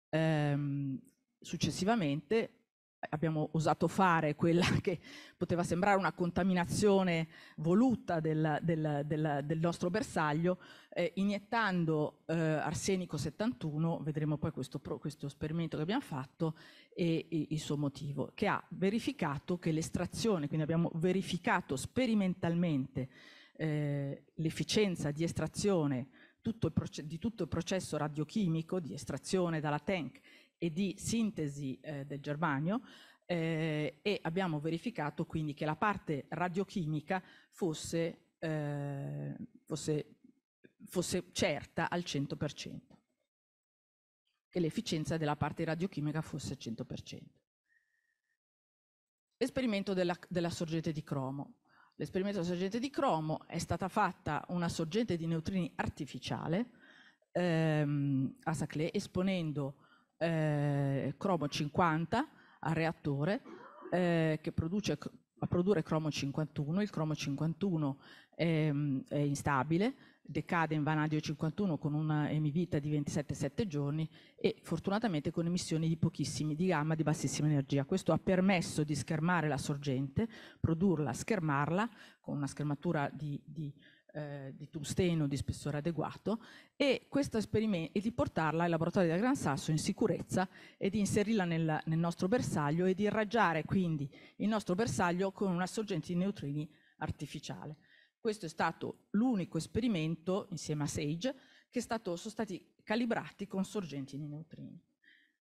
Ehm, successivamente abbiamo osato fare quella che poteva sembrare una contaminazione voluta del, del, del, del nostro bersaglio, eh, iniettando eh, arsenico 71, vedremo poi questo, questo esperimento che abbiamo fatto e, e, il suo motivo, che ha verificato che l'estrazione, quindi abbiamo verificato sperimentalmente eh, l'efficienza di estrazione tutto di tutto il processo radiochimico di estrazione dalla tank e di sintesi eh, del germanio eh, e abbiamo verificato quindi che la parte radiochimica fosse, eh, fosse, fosse certa al 100%, che l'efficienza della parte radiochimica fosse al 100%. L'esperimento della, della sorgente di cromo. L'esperimento della sorgente di cromo è stata fatta una sorgente di neutrini artificiale ehm, a Saclay esponendo eh, cromo 50 al reattore eh, che produce a produrre cromo 51, il cromo 51 è, ehm, è instabile, decade in vanadio 51 con una emivita di 27,7 giorni e fortunatamente con emissioni di pochissimi, di gamma di bassissima energia. Questo ha permesso di schermare la sorgente, produrla, schermarla con una schermatura di, di eh, di tungsteno di spessore adeguato e, e, di portarla ai laboratori da Gran Sasso in sicurezza e di inserirla nel, nel nostro bersaglio e di irraggiare quindi il nostro bersaglio con una sorgente di neutrini artificiale. Questo è stato l'unico esperimento, insieme a SAGE, che stato, sono stati calibrati con sorgenti di neutrini.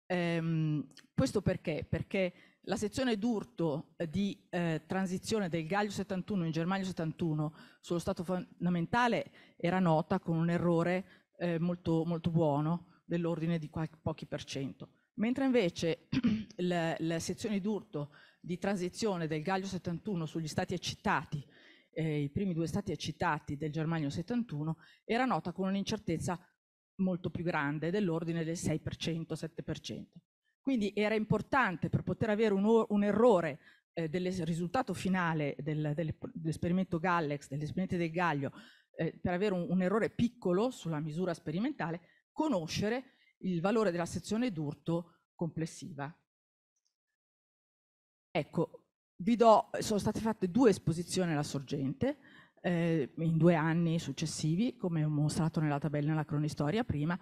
Ehm, questo perché? Perché la sezione d'urto eh, di eh, transizione del Gaglio 71 in Germania 71 sullo stato fondamentale era nota con un errore eh, molto, molto, buono dell'ordine di qualche, pochi per cento. Mentre invece <clears throat> le, le sezioni d'urto di transizione del Gaglio 71 sugli stati eccitati, eh, i primi due stati eccitati del Germanio 71, era nota con un'incertezza molto più grande dell'ordine del 6%, 7%. Quindi era importante per poter avere un, un errore eh, del risultato finale del, del, dell'esperimento Gallex, dell'esperimento del Gaglio, eh, per avere un, un errore piccolo sulla misura sperimentale, conoscere il valore della sezione d'urto complessiva. Ecco, vi do, sono state fatte due esposizioni alla sorgente eh, in due anni successivi, come ho mostrato nella tabella nella cronistoria prima,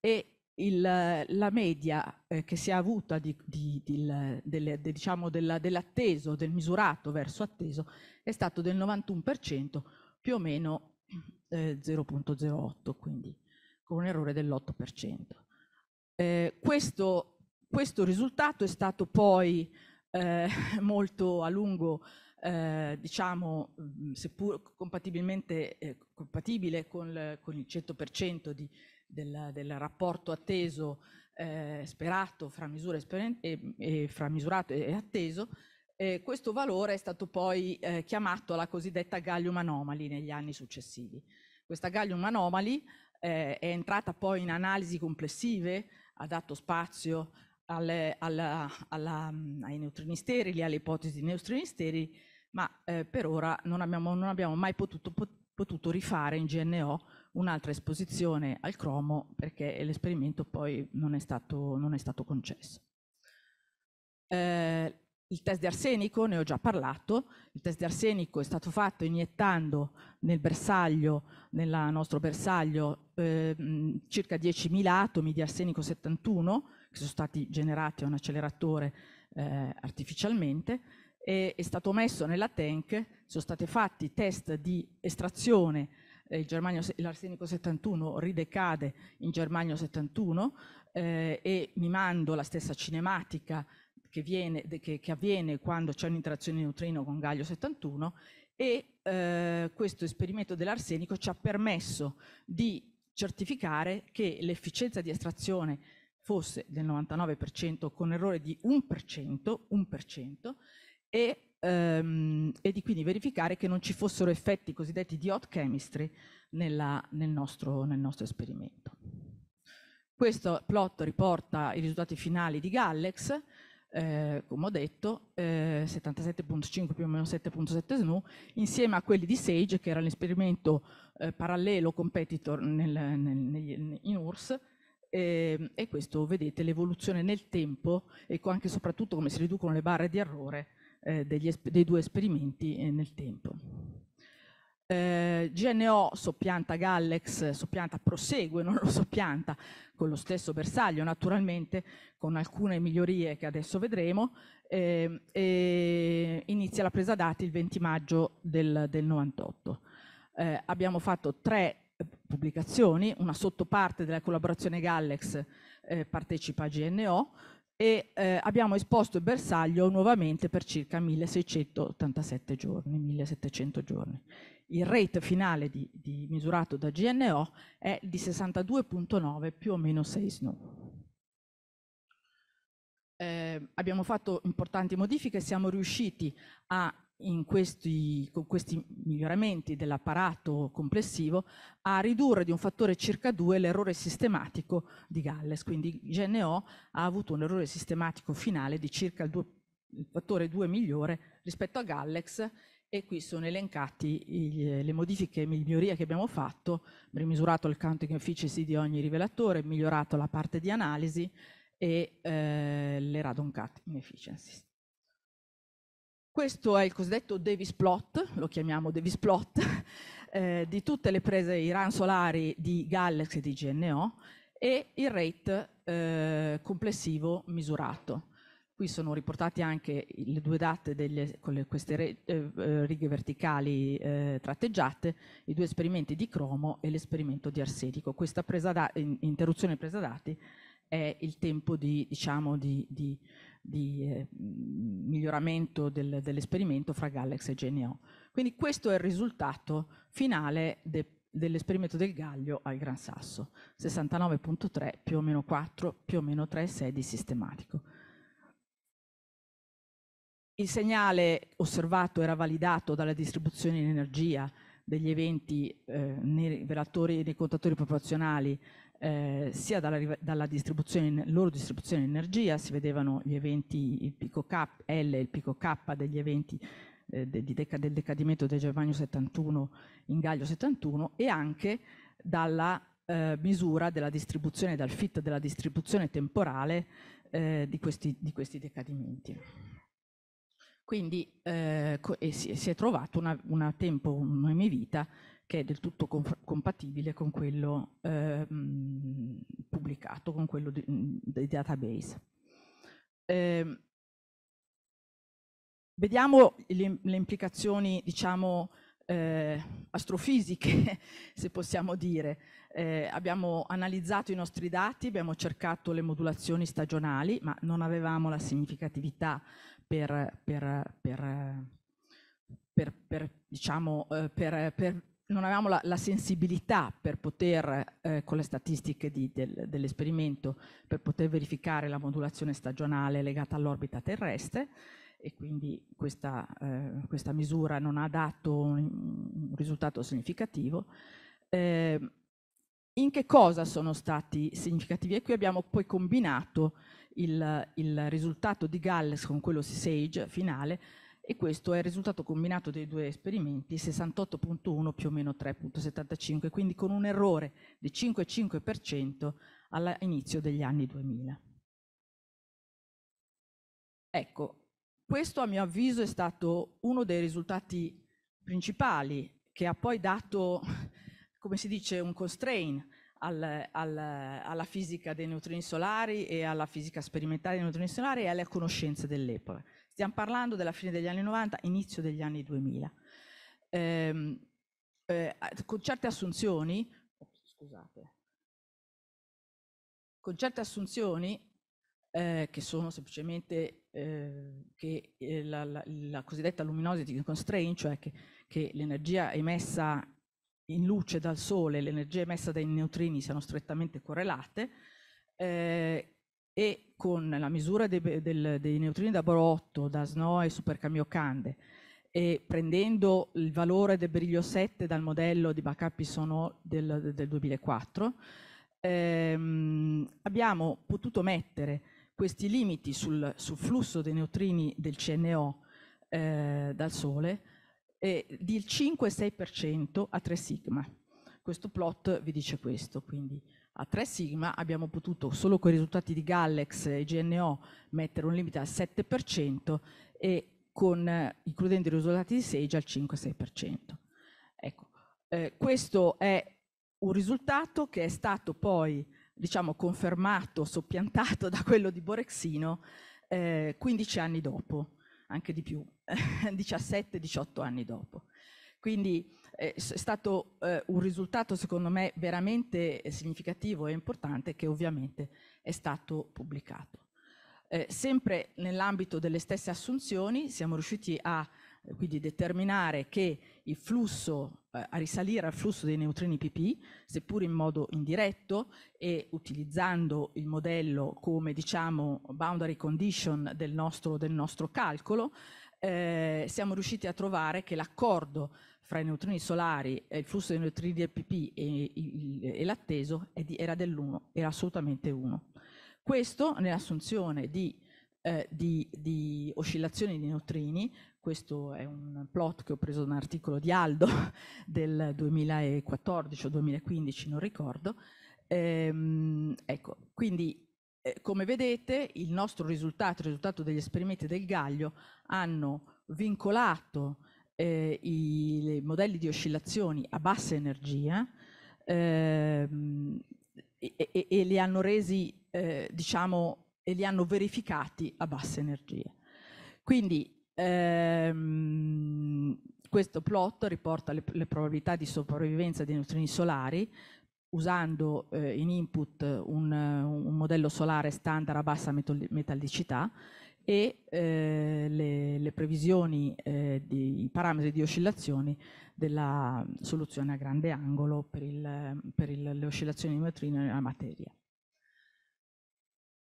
e il, la media eh, che si è avuta di, di, di, del, de, diciamo della, dell'atteso, del misurato verso atteso, è stato del 91%, più o meno eh, 0.08, quindi con un errore dell'8%. Eh, questo, questo, risultato è stato poi eh, <laughs> molto a lungo eh, diciamo, seppur compatibilmente eh, compatibile con, con il 100% di, del, del rapporto atteso, eh, sperato fra, e, e fra, misurato e, atteso, eh, questo valore è stato poi eh, chiamato la cosiddetta Gallium Anomaly negli anni successivi. Questa Gallium Anomaly eh, è entrata poi in analisi complessive, ha dato spazio alle, alla, alla, ai neutrini sterili, alle ipotesi di neutrini sterili, ma eh, per ora non abbiamo, non abbiamo mai potuto, potuto, rifare in GNO un'altra esposizione al cromo perché l'esperimento poi non è stato, non è stato concesso. Eh, il test di arsenico, ne ho già parlato, il test di arsenico è stato fatto iniettando nel bersaglio, nel nostro bersaglio, eh, circa 10.000 atomi di arsenico 71 che sono stati generati a un acceleratore eh, artificialmente, e è stato messo nella tank, sono stati fatti test di estrazione eh, l'arsenico 71 ridecade in germanio 71 eh, e mi mando la stessa cinematica che, viene, che, che avviene quando c'è un'interazione di neutrino con gallio 71 e eh, questo esperimento dell'arsenico ci ha permesso di certificare che l'efficienza di estrazione fosse del 99% con errore di 1%, 1% e ehm, e di quindi verificare che non ci fossero effetti cosiddetti di hot chemistry nella, nel, nostro, nel nostro esperimento. Questo plot riporta i risultati finali di Gallex, eh, come ho detto, eh, 77.5 più o meno 7.7 SNU, insieme a quelli di Sage, che era l'esperimento eh, parallelo competitor nel, nel, in URSS, ehm, e questo vedete l'evoluzione nel tempo ecco, e anche soprattutto come si riducono le barre di errore eh, degli, dei due esperimenti eh, nel tempo. Eh, GNO soppianta Gallex, soppianta, prosegue, <laughs> non lo soppianta, con lo stesso bersaglio naturalmente, con alcune migliorie che adesso vedremo, eh, e inizia la presa dati il 20 maggio del, del 98. Eh, abbiamo fatto tre eh, pubblicazioni, una sottoparte della collaborazione Gallex eh, partecipa a GNO, e eh, abbiamo esposto il bersaglio nuovamente per circa 1687 giorni, 1700 giorni. Il rate finale di, di misurato da GNO è di 62.9 più o meno 6 SNU. Eh, abbiamo fatto importanti modifiche, siamo riusciti a questi, con questi miglioramenti dell'apparato complessivo a ridurre di un fattore circa 2 l'errore sistematico di Galles. Quindi GNO ha avuto un errore sistematico finale di circa il, 2, il fattore 2 migliore rispetto a Galles e qui sono elencati i, le modifiche e migliorie che abbiamo fatto, abbiamo rimisurato il counting efficiency di ogni rivelatore, migliorato la parte di analisi e eh, le radon cut inefficiencies. Questo è il cosiddetto Davis Plot, lo chiamiamo Davis Plot, <laughs> eh, di tutte le prese Iran solari di Galax e di GNO e il rate eh, complessivo misurato. Qui sono riportate anche le due date delle, con le, queste re, eh, eh, righe verticali eh, tratteggiate, i due esperimenti di cromo e l'esperimento di arsenico. Questa presa da, interruzione presa dati è il tempo di, diciamo, di, di di eh, miglioramento del, dell'esperimento fra Gallax e GNO. Quindi questo è il risultato finale de, dell'esperimento del Gaglio al Gran Sasso, 69.3 più o meno 4 più o meno 3,6 di sistematico. Il segnale osservato era validato dalla distribuzione in energia degli eventi eh, nei velatori e nei contatori proporzionali eh, sia dalla, dalla distribuzione, loro distribuzione di energia, si vedevano gli eventi, il picco K, L e il picco K degli eventi eh, de, deca, del decadimento del Germanio 71 in Gaglio 71 e anche dalla eh, misura della distribuzione, dal fit della distribuzione temporale eh, di questi, di questi decadimenti. Quindi eh, si, si, è trovato una, una tempo, una mia che è del tutto compatibile con quello eh, pubblicato, con quello di, dei database. Eh, vediamo le, le, implicazioni, diciamo, eh, astrofisiche, <laughs> se possiamo dire. Eh, abbiamo analizzato i nostri dati, abbiamo cercato le modulazioni stagionali, ma non avevamo la significatività per, per, per, per diciamo, eh, non avevamo la, la, sensibilità per poter, eh, con le statistiche di, del, dell'esperimento, per poter verificare la modulazione stagionale legata all'orbita terrestre e quindi questa, eh, questa, misura non ha dato un, un risultato significativo. Eh, in che cosa sono stati significativi? E qui abbiamo poi combinato il, il risultato di Galles con quello SAGE finale e questo è il risultato combinato dei due esperimenti, 68.1 più o meno 3.75, quindi con un errore di 5,5% all'inizio degli anni 2000. Ecco, questo a mio avviso è stato uno dei risultati principali che ha poi dato, <laughs> come si dice, un constrain al, al, alla fisica dei neutrini solari e alla fisica sperimentale dei neutrini solari e alle conoscenze dell'epoca. Stiamo parlando della fine degli anni 90, inizio degli anni 2000. Ehm, eh, eh, con certe assunzioni, scusate, con certe assunzioni eh, che sono semplicemente eh, che eh, la, la, la, cosiddetta luminosity constraint, cioè che, che l'energia emessa in luce dal sole e l'energia emessa dai neutrini siano strettamente correlate, eh, e con la misura dei, del, dei neutrini da borotto, da SNO e supercamiocande e prendendo il valore del beriglio 7 dal modello di backup sono del, del 2004, ehm, abbiamo potuto mettere questi limiti sul, sul flusso dei neutrini del CNO eh, dal Sole eh, del 5-6% a 3 sigma. Questo plot vi dice questo, quindi a 3 sigma abbiamo potuto solo con i risultati di Gallex e GNO mettere un limite al 7% e con, eh, includendo i risultati di Sage al 5-6%. Ecco, eh, questo è un risultato che è stato poi diciamo confermato, soppiantato da quello di Borexino eh, 15 anni dopo, anche di più, 17-18 <laughs> anni dopo. Quindi eh, è stato eh, un risultato secondo me veramente eh, significativo e importante che ovviamente è stato pubblicato. Eh, sempre nell'ambito delle stesse assunzioni siamo riusciti a eh, quindi determinare che il flusso, eh, a risalire al flusso dei neutrini PP, seppur in modo indiretto e utilizzando il modello come diciamo boundary condition del nostro, del nostro calcolo, siamo riusciti a trovare che l'accordo fra i neutrini solari e il flusso dei neutrini di EPP e, e, e l'atteso era dell'1, era assolutamente 1. Questo nell'assunzione di, eh, di, di, oscillazioni di neutrini, questo è un plot che ho preso da un articolo di Aldo <laughs> del 2014 o 2015, non ricordo. Ehm, ecco, quindi eh, come vedete il nostro risultato, il risultato degli esperimenti del Gaglio hanno vincolato eh, i, i, modelli di oscillazioni a bassa energia ehm, e, e, e, li hanno resi, eh, diciamo, e li hanno verificati a bassa energia. Quindi ehm, questo plot riporta le, le, probabilità di sopravvivenza dei neutrini solari usando eh, in input un, un, modello solare standard a bassa metallicità e eh, le, le, previsioni, eh, di, i parametri di oscillazioni della mm, soluzione a grande angolo per, il, per il, le oscillazioni di neutrino nella materia.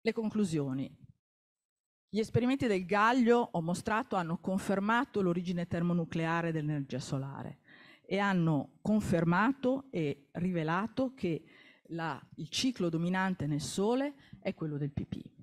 Le conclusioni. Gli esperimenti del Gaglio, ho mostrato, hanno confermato l'origine termonucleare dell'energia solare e hanno confermato e rivelato che la, il ciclo dominante nel Sole è quello del PP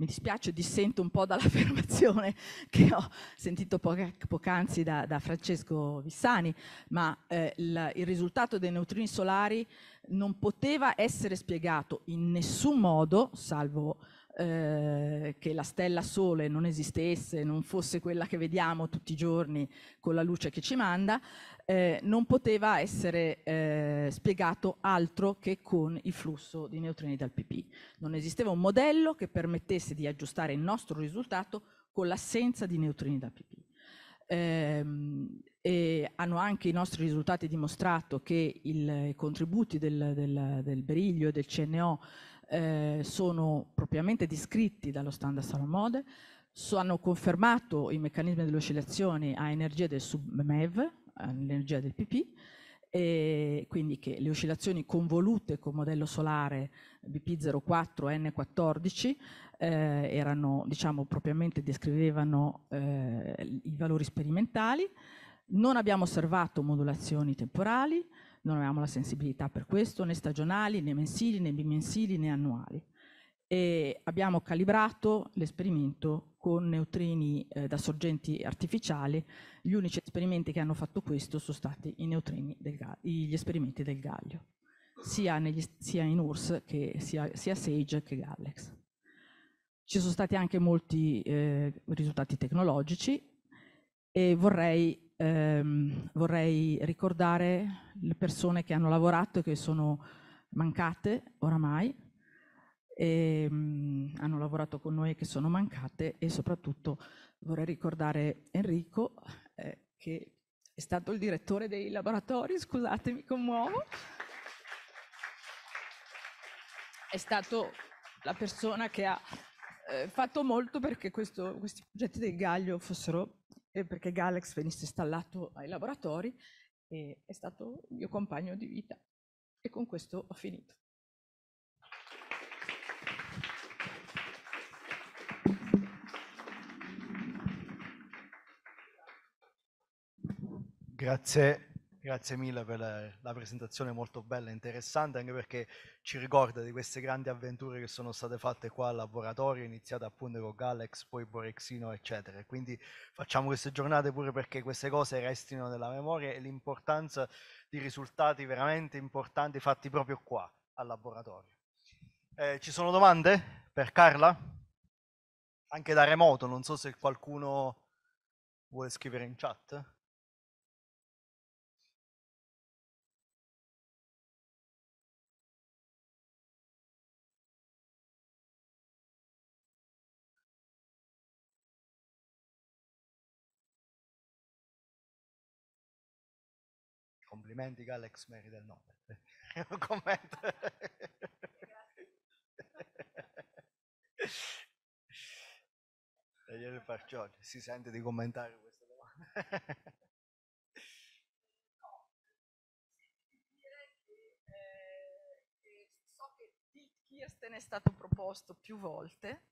mi dispiace, dissento un po' dall'affermazione <laughs> che ho sentito poc'anzi da, da, Francesco Vissani, ma eh, il, il risultato dei neutrini solari non poteva essere spiegato in nessun modo, salvo eh, che la stella sole non esistesse, non fosse quella che vediamo tutti i giorni con la luce che ci manda, eh, non poteva essere eh, spiegato altro che con il flusso di neutrini dal PP. Non esisteva un modello che permettesse di aggiustare il nostro risultato con l'assenza di neutrini dal PP. Ehm, e hanno anche i nostri risultati dimostrato che il, i contributi del, del, del beriglio e del CNO eh, sono propriamente descritti dallo standard Salomode, so, hanno confermato i meccanismi delle oscillazioni a energia del subMEV, all'energia del PP, e quindi che le oscillazioni convolute con modello solare BP04N14 eh, erano, diciamo, propriamente descrivevano eh, i valori sperimentali, non abbiamo osservato modulazioni temporali, non avevamo la sensibilità per questo, né stagionali, né mensili, né bimensili, né annuali. E abbiamo calibrato l'esperimento con neutrini eh, da sorgenti artificiali. Gli unici esperimenti che hanno fatto questo sono stati i del, gli esperimenti del Gaglio, sia, negli, sia in URSS, che sia, sia Sage che Gallex. Ci sono stati anche molti eh, risultati tecnologici e vorrei ehm, vorrei ricordare le persone che hanno lavorato e che sono mancate oramai, e, ehm, mh, hanno lavorato con noi e che sono mancate e soprattutto vorrei ricordare Enrico eh, che è stato il direttore dei laboratori, scusatemi, commuovo, è stato la persona che ha eh, fatto molto perché questo, questi progetti del Gaglio fossero perché Galax venisse installato ai laboratori, e è stato il mio compagno di vita. E con questo ho finito. Grazie Grazie mille per eh, la presentazione molto bella e interessante, anche perché ci ricorda di queste grandi avventure che sono state fatte qua al laboratorio, iniziate appunto con Galex, poi Borexino, eccetera. Quindi facciamo queste giornate pure perché queste cose restino nella memoria e l'importanza di risultati veramente importanti fatti proprio qua al laboratorio. Eh, ci sono domande per Carla? Anche da remoto, non so se qualcuno vuole scrivere in chat. Complimenti all'ex Mary del Nobel. Un <laughs> commento. Daniele Farcioli, si sente di commentare questa domanda. Kirsten eh, è stato proposto più volte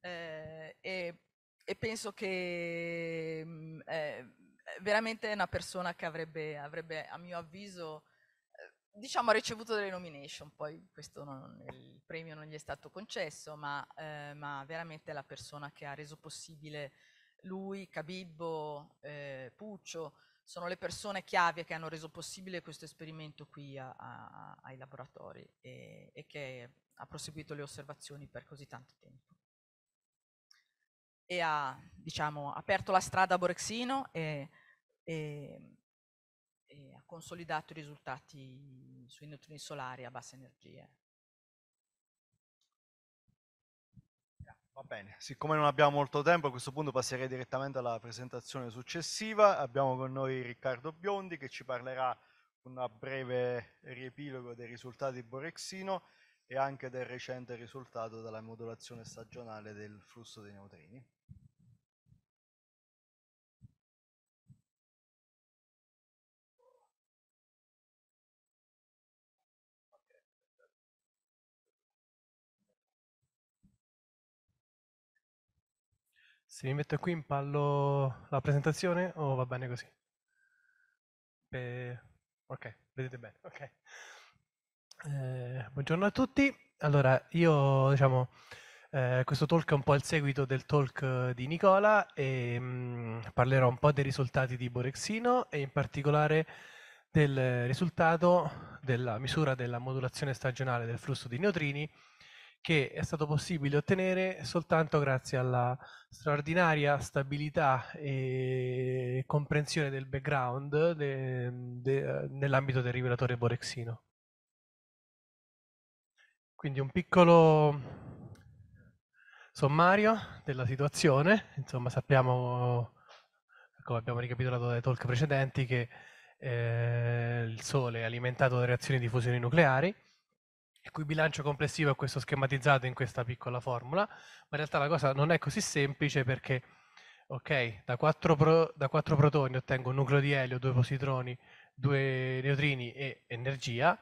eh, e, e, penso che mm, eh, veramente una persona che avrebbe, avrebbe a mio avviso, eh, diciamo, ha ricevuto delle nomination, poi questo non, il premio non gli è stato concesso, ma, eh, ma veramente è la persona che ha reso possibile lui, Cabibbo, eh, Puccio, sono le persone chiave che hanno reso possibile questo esperimento qui a, a, ai laboratori e, e che ha proseguito le osservazioni per così tanto tempo e ha diciamo, aperto la strada a Borexino e e, ehm, e ha consolidato i risultati sui neutrini solari a basse energie. Va bene, siccome non abbiamo molto tempo, a questo punto passerei direttamente alla presentazione successiva. Abbiamo con noi Riccardo Biondi che ci parlerà un breve riepilogo dei risultati di Borexino e anche del recente risultato della modulazione stagionale del flusso dei neutrini. Se mi metto qui in pallo la presentazione o va bene così? Beh, ok, vedete bene, ok. Eh, buongiorno a tutti. Allora, io diciamo, eh, questo talk è un po' il seguito del talk di Nicola e mh, mm, parlerò un po' dei risultati di Borexino e in particolare del risultato della misura della modulazione stagionale del flusso di neutrini che è stato possibile ottenere soltanto grazie alla straordinaria stabilità e comprensione del background de, de, nell'ambito del rivelatore borexino. Quindi un piccolo sommario della situazione, insomma sappiamo, come abbiamo ricapitolato dai talk precedenti, che eh, il Sole è alimentato da reazioni di fusione nucleari, il cui bilancio complessivo è questo schematizzato in questa piccola formula, ma in realtà la cosa non è così semplice perché ok, da quattro, pro, da 4 protoni ottengo un nucleo di elio, due positroni, due neutrini e energia,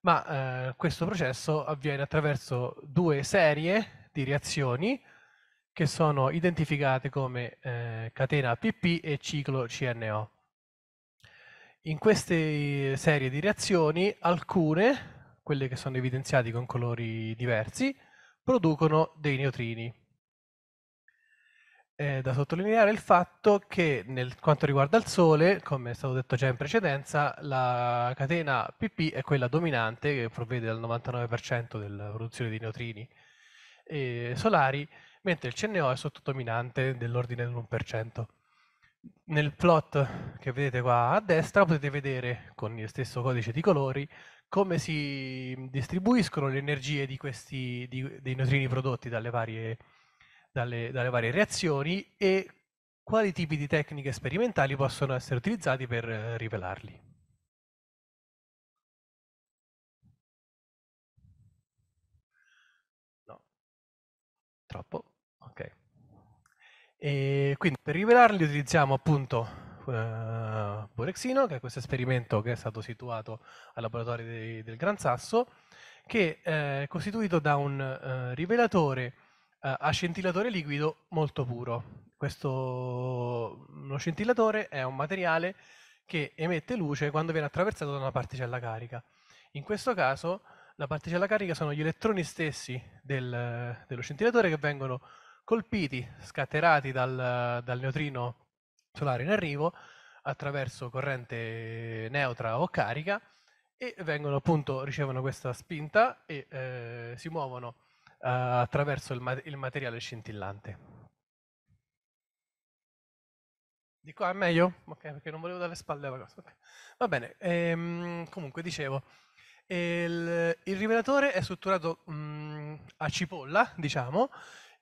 ma eh, questo processo avviene attraverso due serie di reazioni che sono identificate come eh, catena PP e ciclo CNO. In queste eh, serie di reazioni alcune quelle che sono evidenziate con colori diversi, producono dei neutrini. È da sottolineare il fatto che nel quanto riguarda il Sole, come è stato detto già in precedenza, la catena PP è quella dominante che provvede al 99% della produzione di neutrini eh, solari, mentre il CNO è sottodominante dell'ordine dell'1%. Nel plot che vedete qua a destra potete vedere con il stesso codice di colori come si distribuiscono le energie di questi, di, dei neutrini prodotti dalle varie, dalle, dalle varie reazioni e quali tipi di tecniche sperimentali possono essere utilizzati per eh, rivelarli. No, troppo, ok. E quindi per rivelarli utilizziamo appunto eh, Borexino, che è questo esperimento che è stato situato al laboratorio di, del Gran Sasso, che eh, è costituito da un eh, rivelatore eh, a scintillatore liquido molto puro. Questo lo scintillatore è un materiale che emette luce quando viene attraversato da una particella carica. In questo caso la particella carica sono gli elettroni stessi del, dello scintillatore che vengono colpiti, scatterati dal, dal neutrino solare in arrivo attraverso corrente neutra o carica e vengono appunto, ricevono questa spinta e eh, si muovono eh, attraverso il, ma il, materiale scintillante. Di qua è meglio? Ok, perché non volevo dare spalle alla cosa. Okay. Va bene, ehm, comunque dicevo, il, il, rivelatore è strutturato mh, mm, a cipolla, diciamo,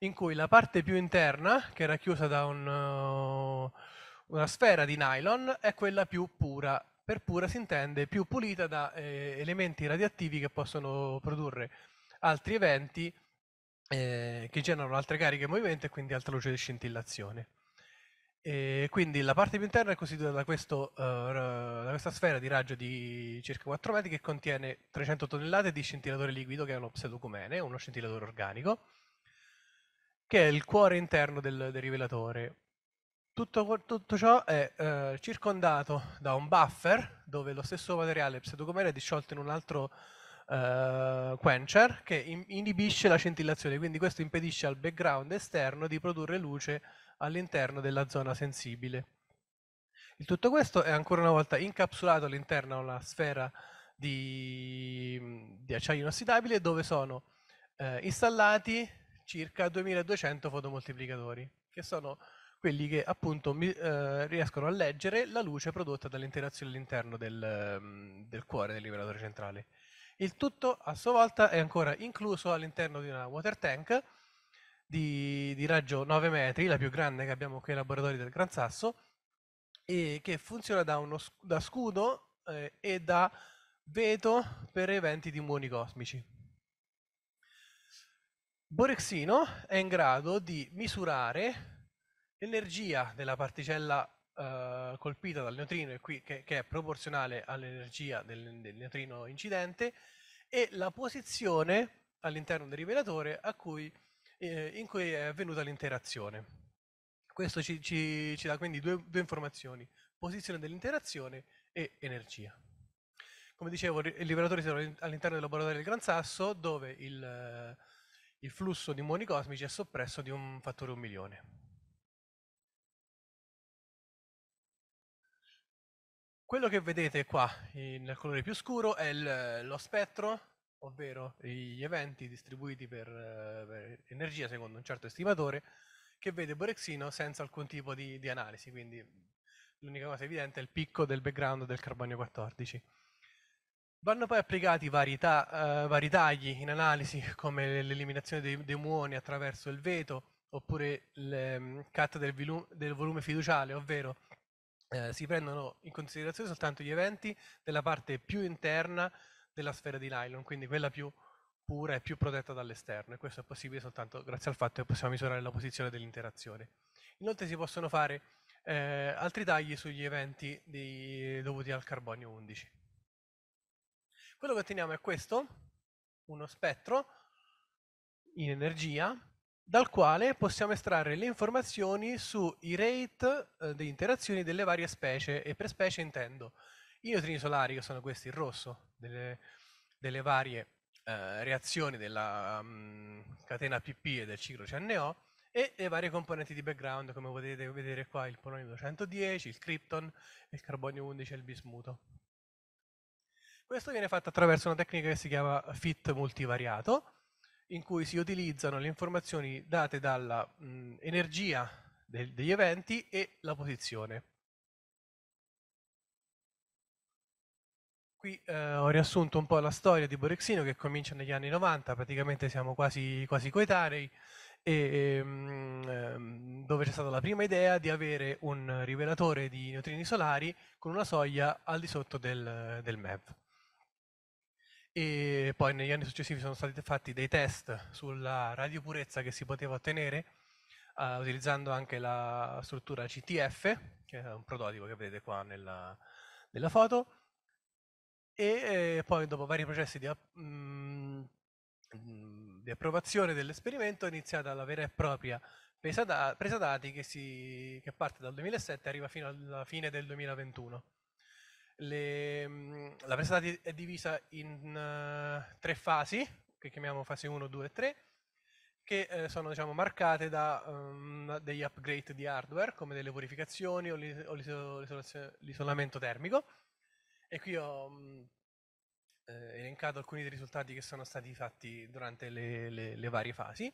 in cui la parte più interna, che era chiusa da un... Uh, una sfera di nylon è quella più pura. Per pura si intende più pulita da eh, elementi radioattivi che possono produrre altri eventi eh, che generano altre cariche in movimento e quindi altra luce di scintillazione. E quindi la parte più interna è costituita da, questo, uh, da, questa sfera di raggio di circa 4 metri che contiene 300 tonnellate di scintillatore liquido che è uno pseudocumene, uno scintillatore organico, che è il cuore interno del, del rivelatore. Tutto, tutto ciò è eh, circondato da un buffer dove lo stesso materiale pseudocomere è disciolto in un altro eh, quencher che inibisce la scintillazione, quindi questo impedisce al background esterno di produrre luce all'interno della zona sensibile. Il tutto questo è ancora una volta incapsulato all'interno di una sfera di, di, acciaio inossidabile dove sono eh, installati circa 2200 fotomoltiplicatori che sono quelli che appunto mi, eh, riescono a leggere la luce prodotta dall'interazione all'interno del, ehm, del, cuore del liberatore centrale. Il tutto a sua volta è ancora incluso all'interno di una water tank di, di, raggio 9 metri, la più grande che abbiamo qui ai laboratori del Gran Sasso, e che funziona da, uno, da scudo eh, e da veto per eventi di muoni cosmici. Borexino è in grado di misurare L'energia della particella Uh, colpita dal neutrino qui che, che è proporzionale all'energia del, del, neutrino incidente e la posizione all'interno del rivelatore cui, eh, in cui è avvenuta l'interazione. Questo ci, ci, ci dà quindi due, due, informazioni, posizione dell'interazione e energia. Come dicevo, il rivelatore si trova all'interno del laboratorio del Gran Sasso dove il, il flusso di muoni cosmici è soppresso di un fattore un milione. Quello che vedete qua nel colore più scuro è il, lo spettro, ovvero gli eventi distribuiti per, eh, per, energia secondo un certo estimatore, che vede Borexino senza alcun tipo di, di analisi, quindi l'unica cosa evidente è il picco del background del carbonio 14. Vanno poi applicati vari, ta, eh, vari tagli in analisi, come l'eliminazione dei, dei, muoni attraverso il veto, oppure il um, ehm, cut del, del volume fiduciale, ovvero eh, si prendono in considerazione soltanto gli eventi della parte più interna della sfera di nylon, quindi quella più pura e più protetta dall'esterno e questo è possibile soltanto grazie al fatto che possiamo misurare la posizione dell'interazione. Inoltre si possono fare eh, altri tagli sugli eventi di, dovuti al carbonio 11. Quello che otteniamo è questo, uno spettro in energia dal quale possiamo estrarre le informazioni sui rate eh, di interazioni delle varie specie, e per specie intendo i neutrini solari, che sono questi in rosso, delle, delle varie eh, reazioni della um, catena PP e del ciclo CNO, e le varie componenti di background, come potete vedere qua, il polonio 210, il krypton, il carbonio 11 e il bismuto. Questo viene fatto attraverso una tecnica che si chiama fit multivariato, in cui si utilizzano le informazioni date dall'energia degli eventi e la posizione. Qui eh, ho riassunto un po' la storia di Borexino che comincia negli anni 90, praticamente siamo quasi, quasi coetanei, e, ehm, ehm, dove c'è stata la prima idea di avere un rivelatore di neutrini solari con una soglia al di sotto del, del MEV e poi negli anni successivi sono stati fatti dei test sulla radiopurezza che si poteva ottenere uh, utilizzando anche la struttura CTF, che è un prototipo che vedete qua nella, nella foto, e eh, poi dopo vari processi di, mh, mm, di approvazione dell'esperimento è iniziata la vera e propria presa, da, presa dati che, si, che parte dal 2007 e arriva fino alla fine del 2021. Le, mm, la prestata è divisa in uh, tre fasi, che chiamiamo fase 1, 2 e 3, che eh, sono diciamo, marcate da um, degli upgrade di hardware, come delle purificazioni o, l'is- o l'isolamento termico. E qui ho mh, mm, eh, elencato alcuni dei risultati che sono stati fatti durante le, le, le varie fasi.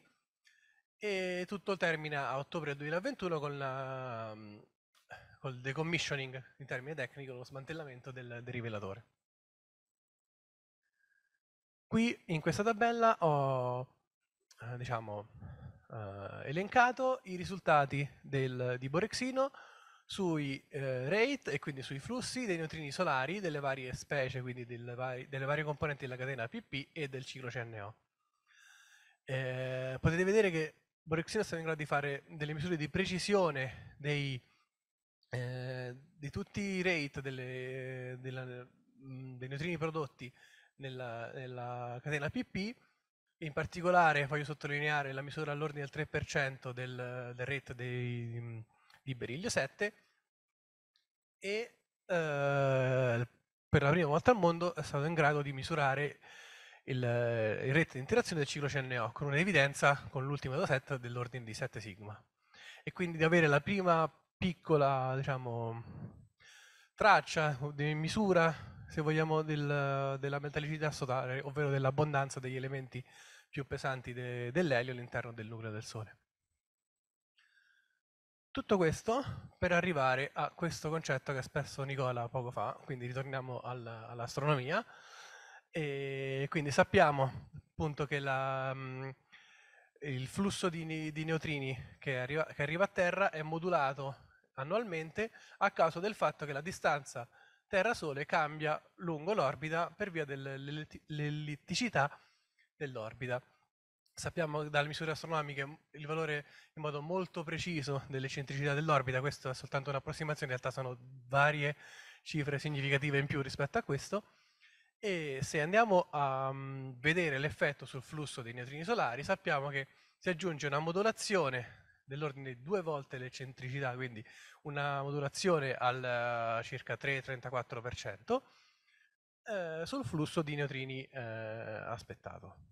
E tutto termina a ottobre 2021 con la, col decommissioning in termini tecnici, lo smantellamento del derivelatore. Qui in questa tabella ho eh, diciamo, eh, elencato i risultati del, di Borexino sui eh, rate e quindi sui flussi dei neutrini solari delle varie specie, quindi delle, vari, delle varie componenti della catena PP e del ciclo CNO. Eh, potete vedere che Borexino è stato in grado di fare delle misure di precisione dei eh, di tutti i rate delle, della, mm, dei neutrini prodotti nella, nella, catena PP, in particolare voglio sottolineare la misura all'ordine del 3% del, del rate dei, mm, di Beriglio 7 e eh, per la prima volta al mondo è stato in grado di misurare il, il rate di interazione del ciclo CNO con un'evidenza con l'ultima dataset dell'ordine di 7 sigma e quindi di avere la prima piccola diciamo, traccia di misura, se vogliamo, del, della metallicità solare, ovvero dell'abbondanza degli elementi più pesanti de, dell'elio all'interno del nucleo del Sole. Tutto questo per arrivare a questo concetto che ha espresso Nicola poco fa, quindi ritorniamo al, all'astronomia, e quindi sappiamo appunto che la, mm, il flusso di, di neutrini che arriva, che arriva a Terra è modulato annualmente a causa del fatto che la distanza Terra-Sole cambia lungo l'orbita per via dell'ellitticità dell'orbita. Sappiamo dalle misure astronomiche il valore in modo molto preciso dell'eccentricità dell'orbita, questa è soltanto un'approssimazione, in realtà sono varie cifre significative in più rispetto a questo. E se andiamo a vedere l'effetto sul flusso dei neutrini solari, sappiamo che si aggiunge una modulazione dell'ordine di due volte l'eccentricità, quindi una modulazione al eh, circa 3-34% eh, sul flusso di neutrini eh, aspettato.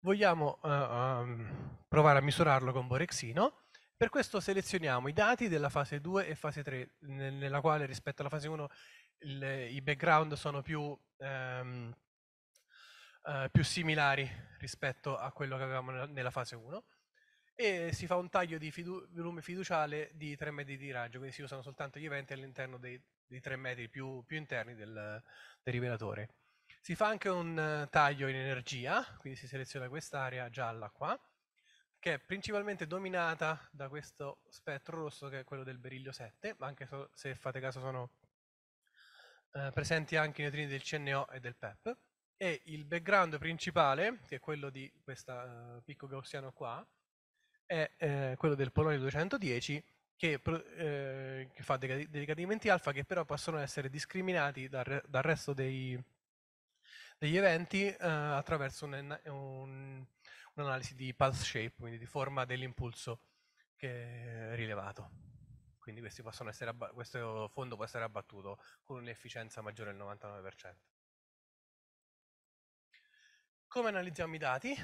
Vogliamo eh, um, provare a misurarlo con Borexino, per questo selezioniamo i dati della fase 2 e fase 3, nella quale rispetto alla fase 1 il, i background sono più... Ehm, eh, più similari rispetto a quello che avevamo nella, fase 1 e si fa un taglio di fidu volume fiduciale di 3 metri di raggio, quindi si usano soltanto gli eventi all'interno dei, dei, 3 metri più, più interni del, del rivelatore. Si fa anche un eh, taglio in energia, quindi si seleziona quest'area gialla qua, che è principalmente dominata da questo spettro rosso che è quello del beriglio 7, ma anche se fate caso sono eh, presenti anche i neutrini del CNO e del PEP e il background principale, che è quello di questo uh, eh, picco gaussiano qua, è eh, quello del polonio 210 che, eh, che fa dei decadimenti alfa che però possono essere discriminati dal, dal resto dei, degli eventi eh, attraverso un'analisi un, un di pulse shape, quindi di forma dell'impulso che è rilevato. Quindi questo fondo può essere abbattuto con un'efficienza maggiore del 99%. Come analizziamo i dati?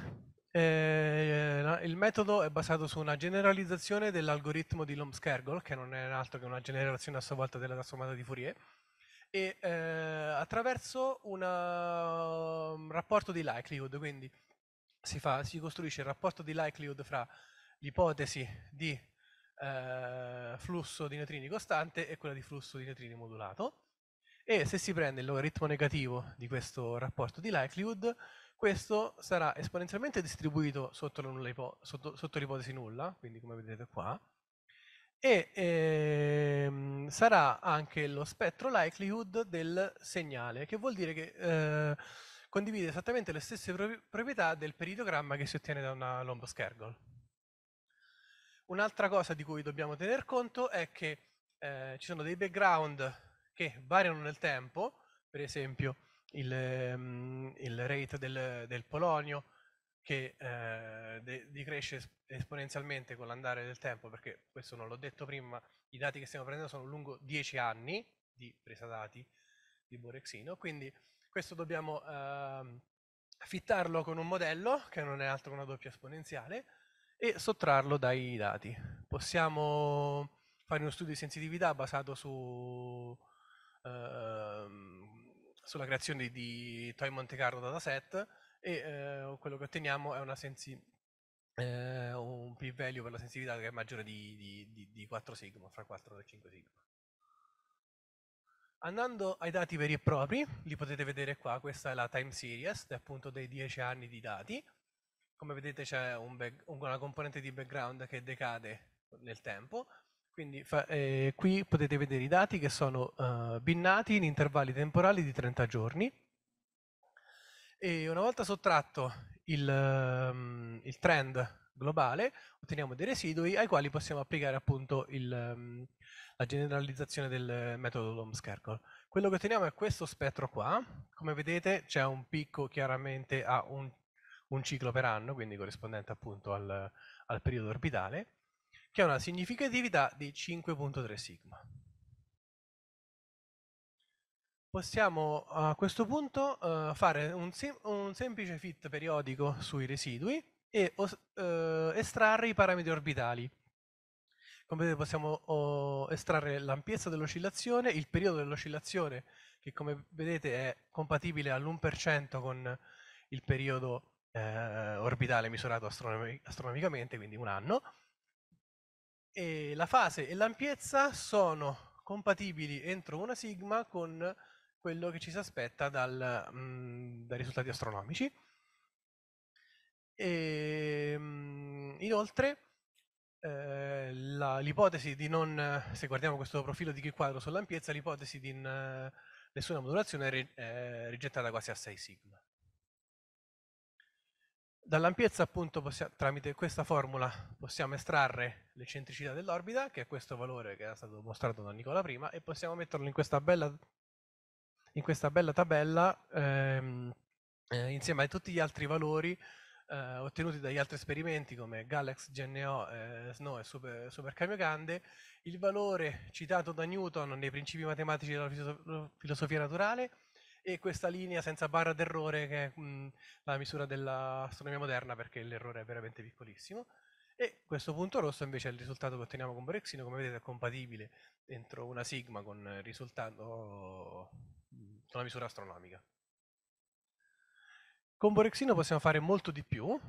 Eh, il metodo è basato su una generalizzazione dell'algoritmo di Lomskergol, che non è altro che una generazione a sua volta della trasformata di Fourier, e eh, attraverso una, un mm, rapporto di likelihood, quindi si, fa, si, costruisce il rapporto di likelihood fra l'ipotesi di eh, flusso di neutrini costante e quella di flusso di neutrini modulato, e se si prende il logaritmo negativo di questo rapporto di likelihood, questo sarà esponenzialmente distribuito sotto, sotto, sotto l'ipotesi nulla, quindi come vedete qua, e ehm, sarà anche lo spettro likelihood del segnale, che vuol dire che eh, condivide esattamente le stesse proprietà del peritogramma che si ottiene da una lomboschergol. Un'altra cosa di cui dobbiamo tener conto è che eh, ci sono dei background che variano nel tempo, per esempio il, mm, il rate del, del, polonio che eh, de, decresce esponenzialmente con l'andare del tempo, perché questo non l'ho detto prima, i dati che stiamo prendendo sono lungo 10 anni di presa dati di Borexino, quindi questo dobbiamo eh, fittarlo con un modello, che non è altro che una doppia esponenziale, e sottrarlo dai dati. Possiamo fare uno studio di sensitività basato su eh, sulla creazione di, Toy Monte Carlo dataset e eh, quello che otteniamo è una sensi, eh, un p-value per la sensibilità che è maggiore di, di, di 4 sigma, fra 4 e 5 sigma. Andando ai dati veri e propri, li potete vedere qua, questa è la time series, appunto dei 10 anni di dati. Come vedete c'è un una componente di background che decade nel tempo, quindi fa, eh, qui potete vedere i dati che sono eh, binnati in intervalli temporali di 30 giorni e una volta sottratto il, um, il trend globale otteniamo dei residui ai quali possiamo applicare appunto il, um, la generalizzazione del metodo Lomskerkel. Quello che otteniamo è questo spettro qua, come vedete c'è un picco chiaramente a un, un, ciclo per anno, quindi corrispondente appunto al, al periodo orbitale, che ha una significatività di 5.3 sigma. Possiamo a questo punto uh, fare un, sem un, semplice fit periodico sui residui e uh, estrarre i parametri orbitali. Come vedete possiamo uh, estrarre l'ampiezza dell'oscillazione, il periodo dell'oscillazione che come vedete è compatibile all'1% con il periodo eh, orbitale misurato astronomi astronomicamente, quindi un anno, e la fase e l'ampiezza sono compatibili entro una sigma con quello che ci si aspetta dal, mh, mhmm, dai risultati astronomici. E, ehm, mh, inoltre eh, l'ipotesi di non, se guardiamo questo profilo di chi quadro sull'ampiezza, l'ipotesi di n, nessuna modulazione è, ri, è rigettata quasi a 6 sigma. Dall'ampiezza appunto possiamo, tramite questa formula possiamo estrarre l'eccentricità dell'orbita, che è questo valore che era stato mostrato da Nicola prima, e possiamo metterlo in questa bella, in questa bella tabella ehm, eh, insieme a tutti gli altri valori eh, ottenuti dagli altri esperimenti come Galax, GNO, eh, Snow e Super, Grande il valore citato da Newton nei principi matematici della filosofia naturale e questa linea senza barra d'errore che è mh, mhmm, la misura dell'astronomia moderna perché l'errore è veramente piccolissimo. E questo punto rosso invece è il risultato che otteniamo con Borexino, come vedete è compatibile dentro una sigma con il risultato con la misura astronomica. Con Borexino possiamo fare molto di più,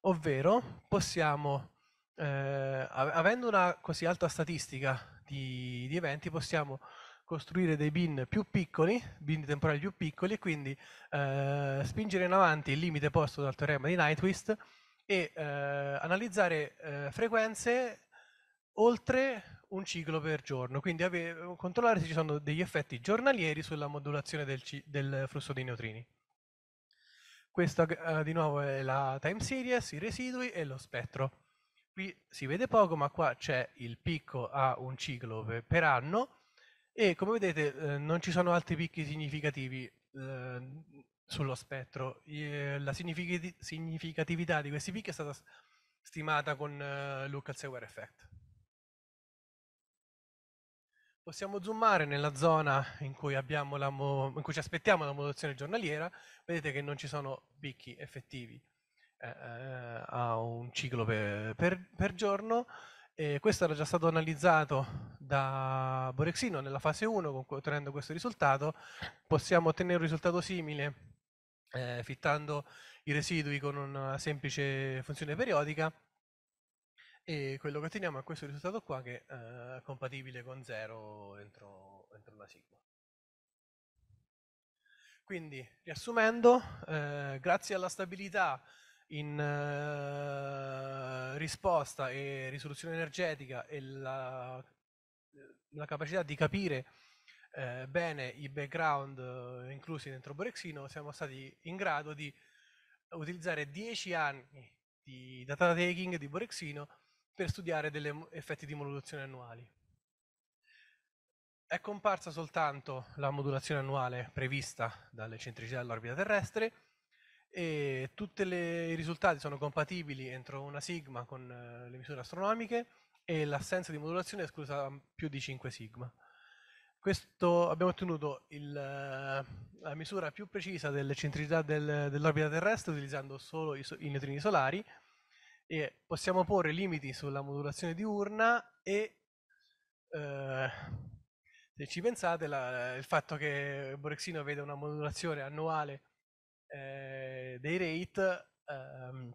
ovvero possiamo, eh, avendo una così alta statistica di, di eventi, possiamo costruire dei bin più piccoli, bin temporali più piccoli, e quindi eh, spingere in avanti il limite posto dal teorema di Nyquist e eh, analizzare eh, frequenze oltre un ciclo per giorno, quindi controllare se ci sono degli effetti giornalieri sulla modulazione del, del flusso di neutrini. Questa eh, di nuovo è la time series, i residui e lo spettro. Qui si vede poco, ma qua c'è il picco a un ciclo per, per anno, e come vedete eh, non ci sono altri picchi significativi eh, sullo spettro. Eh, la significatività di questi picchi è stata stimata con eh, Look at Sewer Effect. Possiamo zoomare nella zona in cui, in cui ci aspettiamo la modulazione giornaliera, vedete che non ci sono picchi effettivi eh, eh a un ciclo per, per, per giorno, e questo era già stato analizzato da Borexino nella fase 1, ottenendo questo risultato. Possiamo ottenere un risultato simile eh, fittando i residui con una semplice funzione periodica e quello che otteniamo è questo risultato qua che eh, è compatibile con 0 entro, entro la sigma. Quindi, riassumendo, eh, grazie alla stabilità in eh, risposta e risoluzione energetica e la, la capacità di capire eh, bene i background eh, inclusi dentro Borexino, siamo stati in grado di utilizzare 10 anni di data taking di Borexino per studiare degli effetti di modulazione annuali. È comparsa soltanto la modulazione annuale prevista dall'eccentricità dell'orbita terrestre, e tutti i risultati sono compatibili entro una sigma con eh, le misure astronomiche e l'assenza di modulazione è esclusa più di 5 sigma. Questo abbiamo ottenuto il, eh, la misura più precisa dell'eccentricità del, dell'orbita terrestre utilizzando solo i, i neutrini solari e possiamo porre limiti sulla modulazione diurna e eh, se ci pensate la, il fatto che Borexino vede una modulazione annuale eh, dei rate ehm,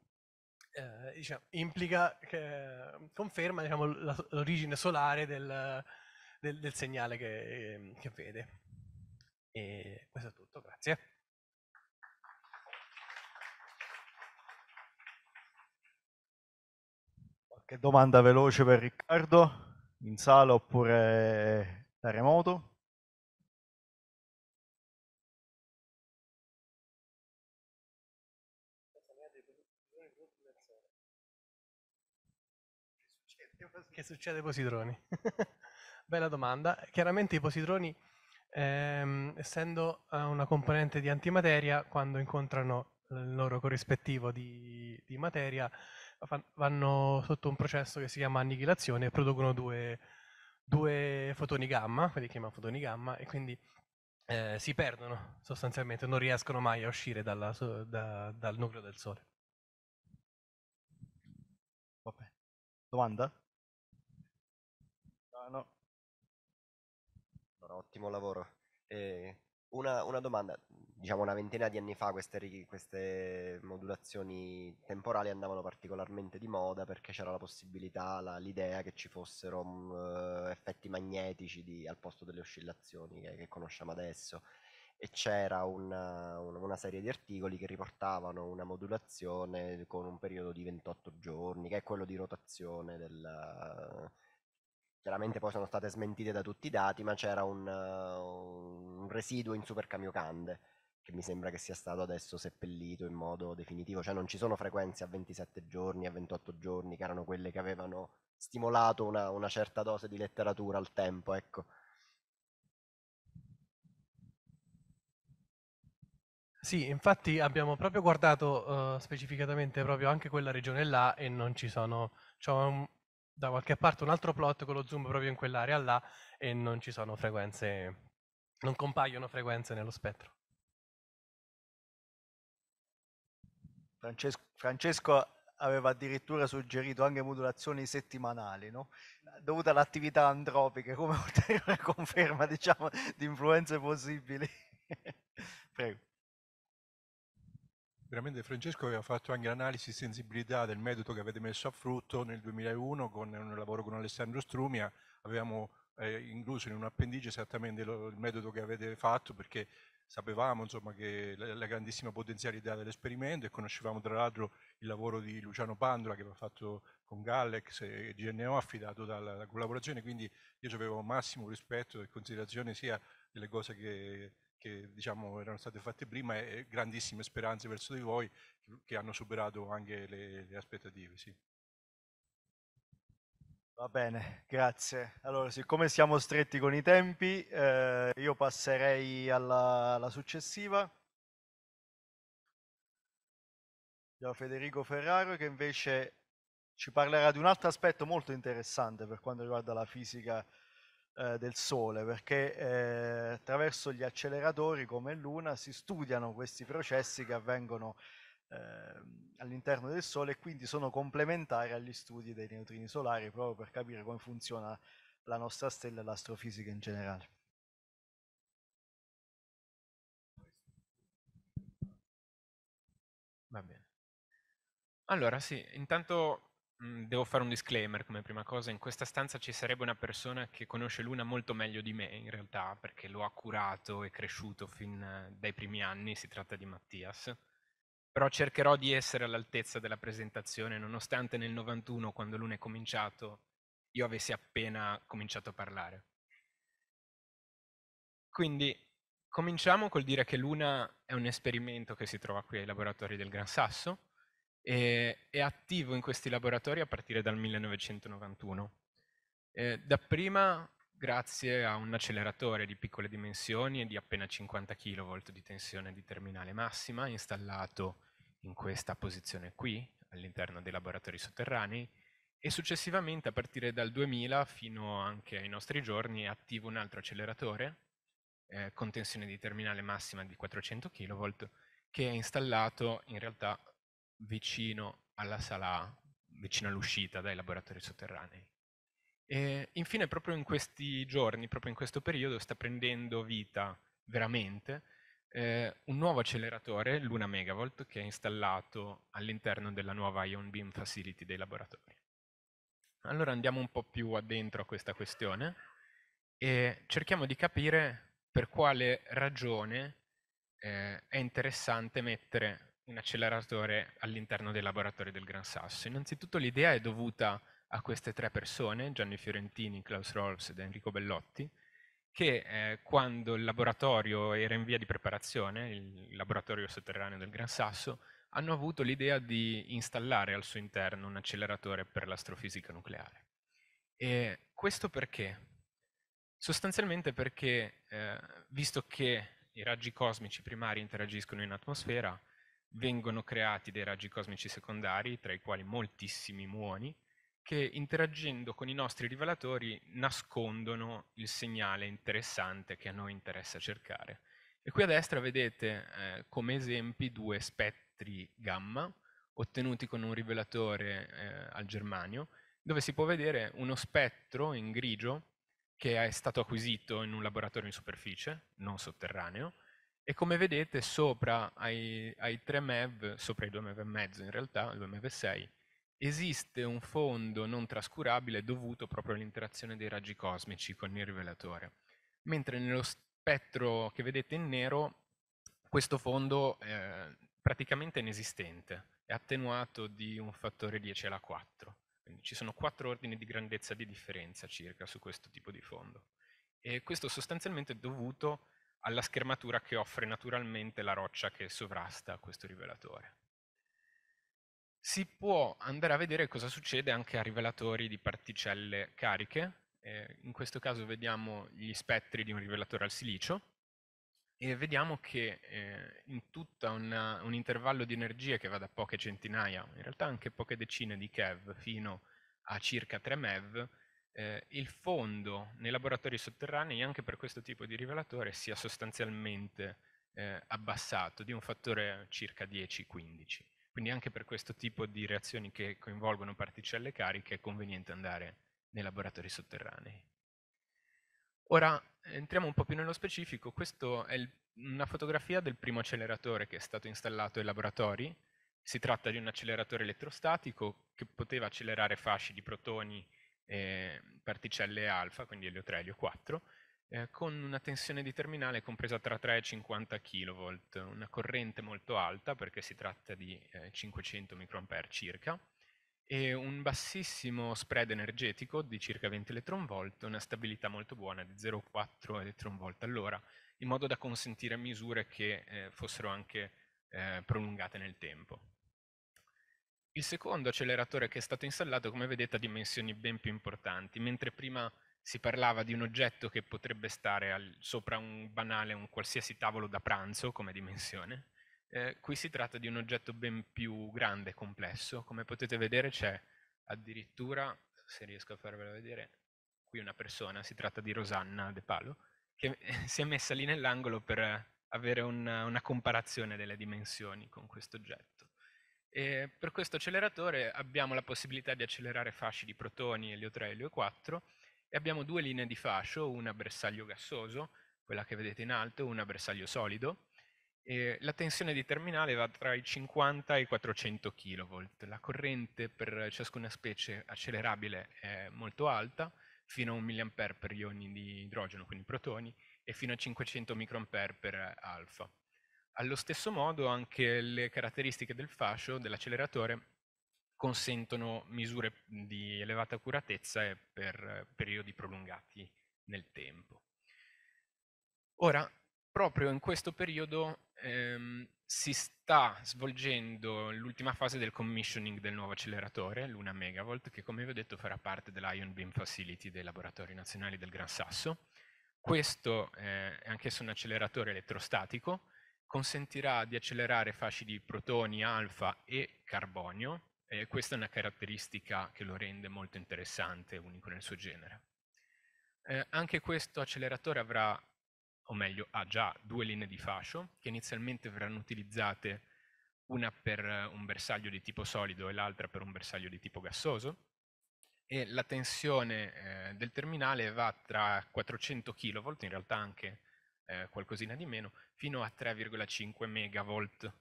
eh, diciamo, implica, che, ehm, conferma diciamo, l'origine solare del, del, del segnale che, ehm, che vede. E questo è tutto, grazie. Qualche domanda veloce per Riccardo in sala oppure da remoto? che succede ai positroni? <laughs> Bella domanda. Chiaramente i positroni, ehm, essendo eh, una componente di antimateria, quando incontrano il loro corrispettivo di, di materia, vanno sotto un processo che si chiama annichilazione e producono due, due fotoni gamma, quelli che chiamano fotoni gamma, e quindi eh, si perdono sostanzialmente, non riescono mai a uscire dalla, da, dal nucleo del Sole. Vabbè. Domanda? ottimo lavoro. Eh, una, una, domanda, diciamo una ventina di anni fa queste, queste, modulazioni temporali andavano particolarmente di moda perché c'era la possibilità, la, l'idea che ci fossero mh, mm, eh, effetti magnetici di, al posto delle oscillazioni che, che conosciamo adesso e c'era una, una, serie di articoli che riportavano una modulazione con un periodo di 28 giorni, che è quello di rotazione della, chiaramente poi sono state smentite da tutti i dati, ma c'era un, uh, un residuo in Super Kamiokande che mi sembra che sia stato adesso seppellito in modo definitivo, cioè non ci sono frequenze a 27 giorni, a 28 giorni, che erano quelle che avevano stimolato una, una certa dose di letteratura al tempo, ecco. Sì, infatti abbiamo proprio guardato uh, specificatamente proprio anche quella regione là e non ci sono, c'è cioè un, da qualche parte un altro plot con lo zoom proprio in quell'area là e non ci sono frequenze, non compaiono frequenze nello spettro. Francesco, Francesco aveva addirittura suggerito anche modulazioni settimanali, no? dovute all'attività antropica, come <laughs> ulteriore conferma diciamo, di influenze possibili. <laughs> Prego veramente Francesco aveva fatto anche l'analisi di sensibilità del metodo che avete messo a frutto nel 2001 con un lavoro con Alessandro Strumia, avevamo eh, incluso in un appendice esattamente lo, il metodo che avete fatto perché sapevamo insomma, che la, la grandissima potenzialità dell'esperimento e conoscevamo tra l'altro il lavoro di Luciano Pandola che aveva fatto con Gallex e GNO affidato dalla collaborazione, quindi io avevo massimo rispetto e considerazione sia delle cose che che diciamo, erano state fatte prima e grandissime speranze verso di voi che hanno superato anche le, le aspettative. Sì. Va bene, grazie. Allora, siccome siamo stretti con i tempi, eh, io passerei alla, alla successiva. Abbiamo Federico Ferraro che invece ci parlerà di un altro aspetto molto interessante per quanto riguarda la fisica eh, del Sole, perché eh, attraverso gli acceleratori come Luna si studiano questi processi che avvengono ehm, all'interno del Sole e quindi sono complementari agli studi dei neutrini solari proprio per capire come funziona la nostra stella e l'astrofisica in generale. Va bene. Allora, sì, intanto Mhmm, devo fare un disclaimer come prima cosa. In questa stanza ci sarebbe una persona che conosce Luna molto meglio di me in realtà, perché lo ha curato e cresciuto fin eh, dai primi anni, si tratta di Mattias. Però cercherò di essere all'altezza della presentazione, nonostante nel '91, quando Luna è cominciato, io avessi appena cominciato a parlare. Quindi cominciamo col dire che Luna è un esperimento che si trova qui ai laboratori del Gran Sasso e è attivo in questi laboratori a partire dal 1991. Eh, dapprima grazie a un acceleratore di piccole dimensioni e di appena 50 kV di tensione di terminale massima installato in questa posizione qui, all'interno dei laboratori sotterranei, e successivamente a partire dal 2000 fino anche ai nostri giorni è attivo un altro acceleratore eh, con tensione di terminale massima di 400 kV che è installato in realtà vicino alla sala A, vicino all'uscita dai laboratori sotterranei. E infine, proprio in questi giorni, proprio in questo periodo, sta prendendo vita veramente eh, un nuovo acceleratore, Luna Megavolt, che è installato all'interno della nuova Ion Beam Facility dei laboratori. Allora andiamo un po' più addentro a questa questione e cerchiamo di capire per quale ragione eh, è interessante mettere un acceleratore all'interno dei laboratori del Gran Sasso. Innanzitutto l'idea è dovuta a queste tre persone, Gianni Fiorentini, Klaus Rolfs ed Enrico Bellotti, che eh, quando il laboratorio era in via di preparazione, il laboratorio sotterraneo del Gran Sasso, hanno avuto l'idea di installare al suo interno un acceleratore per l'astrofisica nucleare. E questo perché? Sostanzialmente perché, eh, visto che i raggi cosmici primari interagiscono in atmosfera, vengono creati dei raggi cosmici secondari, tra i quali moltissimi muoni, che interagendo con i nostri rivelatori nascondono il segnale interessante che a noi interessa cercare. E qui a destra vedete eh, come esempi due spettri gamma ottenuti con un rivelatore eh, al germanio, dove si può vedere uno spettro in grigio che è stato acquisito in un laboratorio in superficie, non sotterraneo, e come vedete sopra ai, ai 3 MEV, sopra i 2 MEV e mezzo in realtà, 2 MEV e 6, esiste un fondo non trascurabile dovuto proprio all'interazione dei raggi cosmici con il rivelatore. Mentre nello spettro che vedete in nero, questo fondo è praticamente inesistente, è attenuato di un fattore 10 alla 4. Quindi ci sono quattro ordini di grandezza di differenza circa su questo tipo di fondo. E questo sostanzialmente è dovuto alla schermatura che offre naturalmente la roccia che sovrasta questo rivelatore. Si può andare a vedere cosa succede anche a rivelatori di particelle cariche, eh, in questo caso vediamo gli spettri di un rivelatore al silicio e vediamo che eh, in tutto un intervallo di energie che va da poche centinaia, in realtà anche poche decine di keV fino a circa 3 MeV, eh, il fondo nei laboratori sotterranei anche per questo tipo di rivelatore sia sostanzialmente eh, abbassato di un fattore circa 10-15. Quindi anche per questo tipo di reazioni che coinvolgono particelle cariche è conveniente andare nei laboratori sotterranei. Ora entriamo un po' più nello specifico, questa è il, una fotografia del primo acceleratore che è stato installato ai laboratori, si tratta di un acceleratore elettrostatico che poteva accelerare fasci di protoni eh, particelle alfa, quindi elio 3, elio 4, eh, con una tensione di terminale compresa tra 3 e 50 kV, una corrente molto alta perché si tratta di eh, 500 microampere circa, e un bassissimo spread energetico di circa 20 eletronvolt, una stabilità molto buona di 0,4 eletronvolt all'ora, in modo da consentire misure che eh, fossero anche eh, prolungate nel tempo. Il secondo acceleratore che è stato installato, come vedete, ha dimensioni ben più importanti, mentre prima si parlava di un oggetto che potrebbe stare al, sopra un banale, un qualsiasi tavolo da pranzo come dimensione, eh, qui si tratta di un oggetto ben più grande e complesso. Come potete vedere c'è addirittura, se riesco a farvelo vedere, qui una persona, si tratta di Rosanna De Palo, che <laughs> si è messa lì nell'angolo per avere una, una comparazione delle dimensioni con questo oggetto. E per questo acceleratore abbiamo la possibilità di accelerare fasci di protoni elio 3 e elio 4 e abbiamo due linee di fascio, una a bersaglio gassoso, quella che vedete in alto, una a bersaglio solido. E la tensione di terminale va tra i 50 e i 400 kV, la corrente per ciascuna specie accelerabile è molto alta, fino a 1 mA per ioni di idrogeno, quindi protoni, e fino a 500 microampere per alfa. Allo stesso modo anche le caratteristiche del fascio, dell'acceleratore, consentono misure mhmm, di elevata accuratezza e per periodi prolungati nel tempo. Ora, proprio in questo periodo ehm, si sta svolgendo l'ultima fase del commissioning del nuovo acceleratore, l'una megavolt, che come vi ho detto farà parte dell'Ion Beam Facility dei laboratori nazionali del Gran Sasso. Questo eh, è anch'esso un acceleratore elettrostatico, consentirà di accelerare fasci di protoni, alfa e carbonio, e questa è una caratteristica che lo rende molto interessante, unico nel suo genere. Eh, anche questo acceleratore avrà, o meglio, ha già due linee di fascio, che inizialmente verranno utilizzate una per eh, un bersaglio di tipo solido e l'altra per un bersaglio di tipo gassoso, e la tensione eh, del terminale va tra 400 kV, in realtà anche eh, qualcosina di meno, fino a 3,5 megavolt.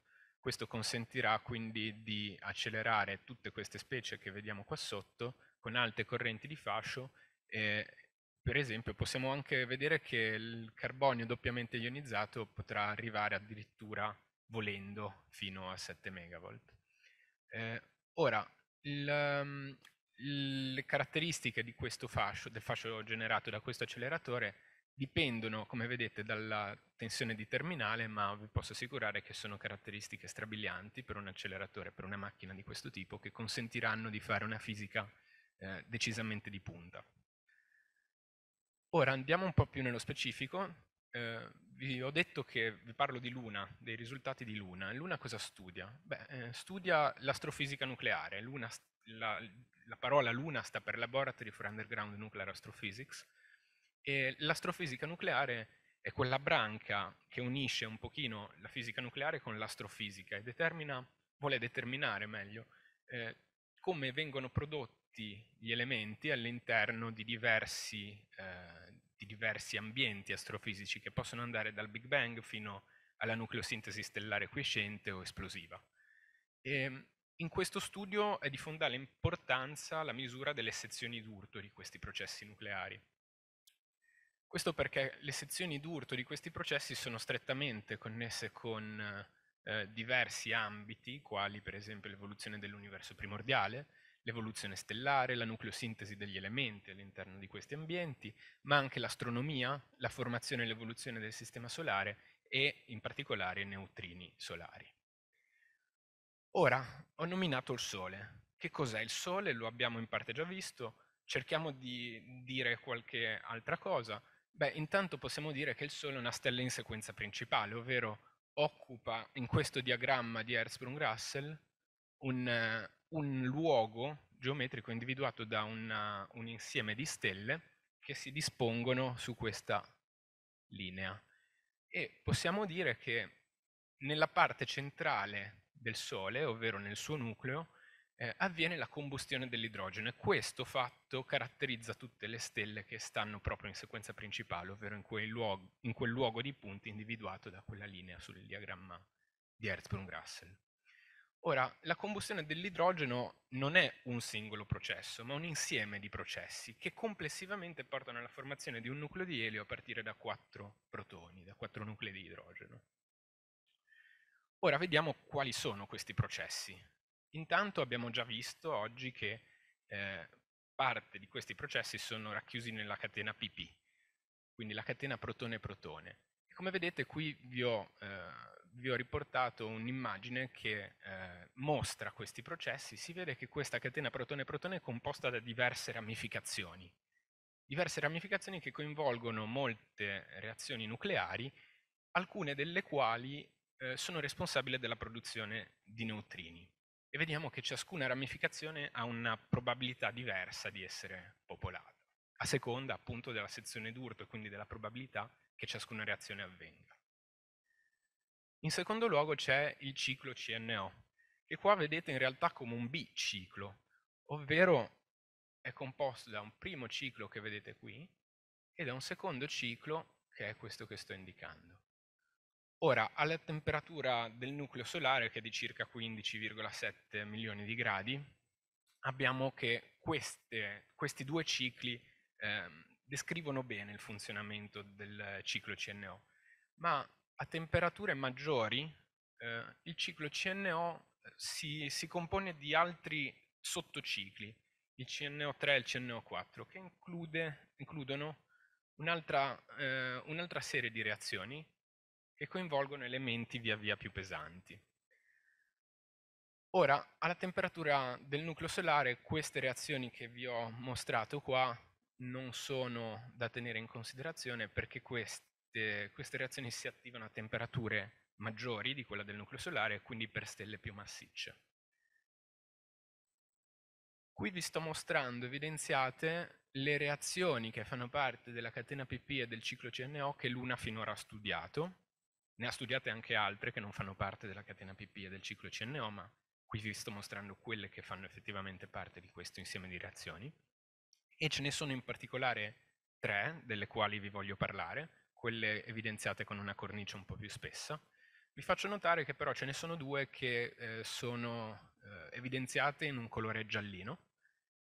Questo consentirà quindi di accelerare tutte queste specie che vediamo qua sotto con alte correnti di fascio e eh, per esempio possiamo anche vedere che il carbonio doppiamente ionizzato potrà arrivare addirittura volendo fino a 7 megavolt. Eh, ora, il, mm, le caratteristiche di questo fascio, del fascio generato da questo acceleratore Dipendono, come vedete, dalla tensione di terminale, ma vi posso assicurare che sono caratteristiche strabilianti per un acceleratore, per una macchina di questo tipo, che consentiranno di fare una fisica eh, decisamente di punta. Ora andiamo un po' più nello specifico. Eh, vi ho detto che vi parlo di Luna, dei risultati di Luna. Luna cosa studia? Beh, eh, studia l'astrofisica nucleare. Luna, la, la, parola Luna sta per Laboratory for Underground Nuclear Astrophysics, e l'astrofisica nucleare è quella branca che unisce un pochino la fisica nucleare con l'astrofisica e determina, vuole determinare meglio, eh, come vengono prodotti gli elementi all'interno di diversi, eh, di diversi ambienti astrofisici che possono andare dal Big Bang fino alla nucleosintesi stellare quiescente o esplosiva. E in questo studio è di fondale importanza la misura delle sezioni d'urto di questi processi nucleari questo perché le sezioni d'urto di questi processi sono strettamente connesse con eh, diversi ambiti, quali per esempio l'evoluzione dell'universo primordiale, l'evoluzione stellare, la nucleosintesi degli elementi all'interno di questi ambienti, ma anche l'astronomia, la formazione e l'evoluzione del sistema solare e in particolare i neutrini solari. Ora, ho nominato il Sole. Che cos'è il Sole? Lo abbiamo in parte già visto. Cerchiamo di dire qualche altra cosa. Beh, intanto possiamo dire che il Sole è una stella in sequenza principale, ovvero occupa in questo diagramma di Hertzsprung-Russell un, un, luogo geometrico individuato da una, un insieme di stelle che si dispongono su questa linea. E possiamo dire che nella parte centrale del Sole, ovvero nel suo nucleo, eh, avviene la combustione dell'idrogeno e questo fatto caratterizza tutte le stelle che stanno proprio in sequenza principale, ovvero in quel luogo, in quel luogo di punti individuato da quella linea sul diagramma di Hertzsprung-Russell. Ora, la combustione dell'idrogeno non è un singolo processo, ma un insieme di processi che complessivamente portano alla formazione di un nucleo di elio a partire da quattro protoni, da quattro nuclei di idrogeno. Ora vediamo quali sono questi processi. Intanto abbiamo già visto oggi che eh, parte di questi processi sono racchiusi nella catena PP, quindi la catena protone-protone. Come vedete qui vi ho, eh, vi ho riportato un'immagine che eh, mostra questi processi, si vede che questa catena protone-protone è composta da diverse ramificazioni, diverse ramificazioni che coinvolgono molte reazioni nucleari, alcune delle quali eh, sono responsabili della produzione di neutrini e vediamo che ciascuna ramificazione ha una probabilità diversa di essere popolata, a seconda appunto della sezione d'urto e quindi della probabilità che ciascuna reazione avvenga. In secondo luogo c'è il ciclo CNO, che qua vedete in realtà come un biciclo, ovvero è composto da un primo ciclo che vedete qui e da un secondo ciclo che è questo che sto indicando. Ora, alla temperatura del nucleo solare, che è di circa 15,7 milioni di gradi, abbiamo che queste, questi due cicli eh, descrivono bene il funzionamento del ciclo CNO, ma a temperature maggiori eh, il ciclo CNO eh, si, si compone di altri sottocicli, il CNO3 e il CNO4, che include, includono un'altra eh, un serie di reazioni e coinvolgono elementi via via più pesanti. Ora, alla temperatura del nucleo solare queste reazioni che vi ho mostrato qua non sono da tenere in considerazione perché queste, queste reazioni si attivano a temperature maggiori di quella del nucleo solare e quindi per stelle più massicce. Qui vi sto mostrando evidenziate le reazioni che fanno parte della catena PP e del ciclo CNO che l'una finora ha studiato ne ha studiate anche altre che non fanno parte della catena PP e del ciclo CNO, ma qui vi sto mostrando quelle che fanno effettivamente parte di questo insieme di reazioni. E ce ne sono in particolare tre, delle quali vi voglio parlare, quelle evidenziate con una cornice un po' più spessa. Vi faccio notare che però ce ne sono due che eh, sono eh, evidenziate in un colore giallino,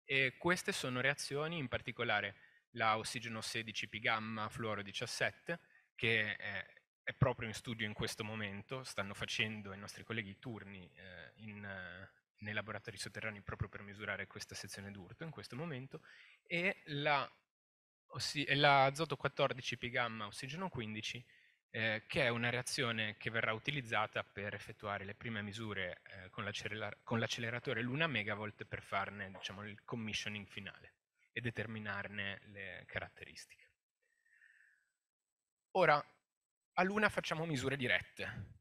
e queste sono reazioni, in particolare la ossigeno 16 P gamma fluoro 17, che è è proprio in studio in questo momento, stanno facendo i nostri colleghi turni eh, in, eh, nei laboratori sotterranei proprio per misurare questa sezione d'urto in questo momento, e l'azoto la 14 pi gamma ossigeno 15 eh, che è una reazione che verrà utilizzata per effettuare le prime misure eh, con l'acceleratore Luna Megavolt per farne diciamo, il commissioning finale e determinarne le caratteristiche. Ora, a Luna facciamo misure dirette.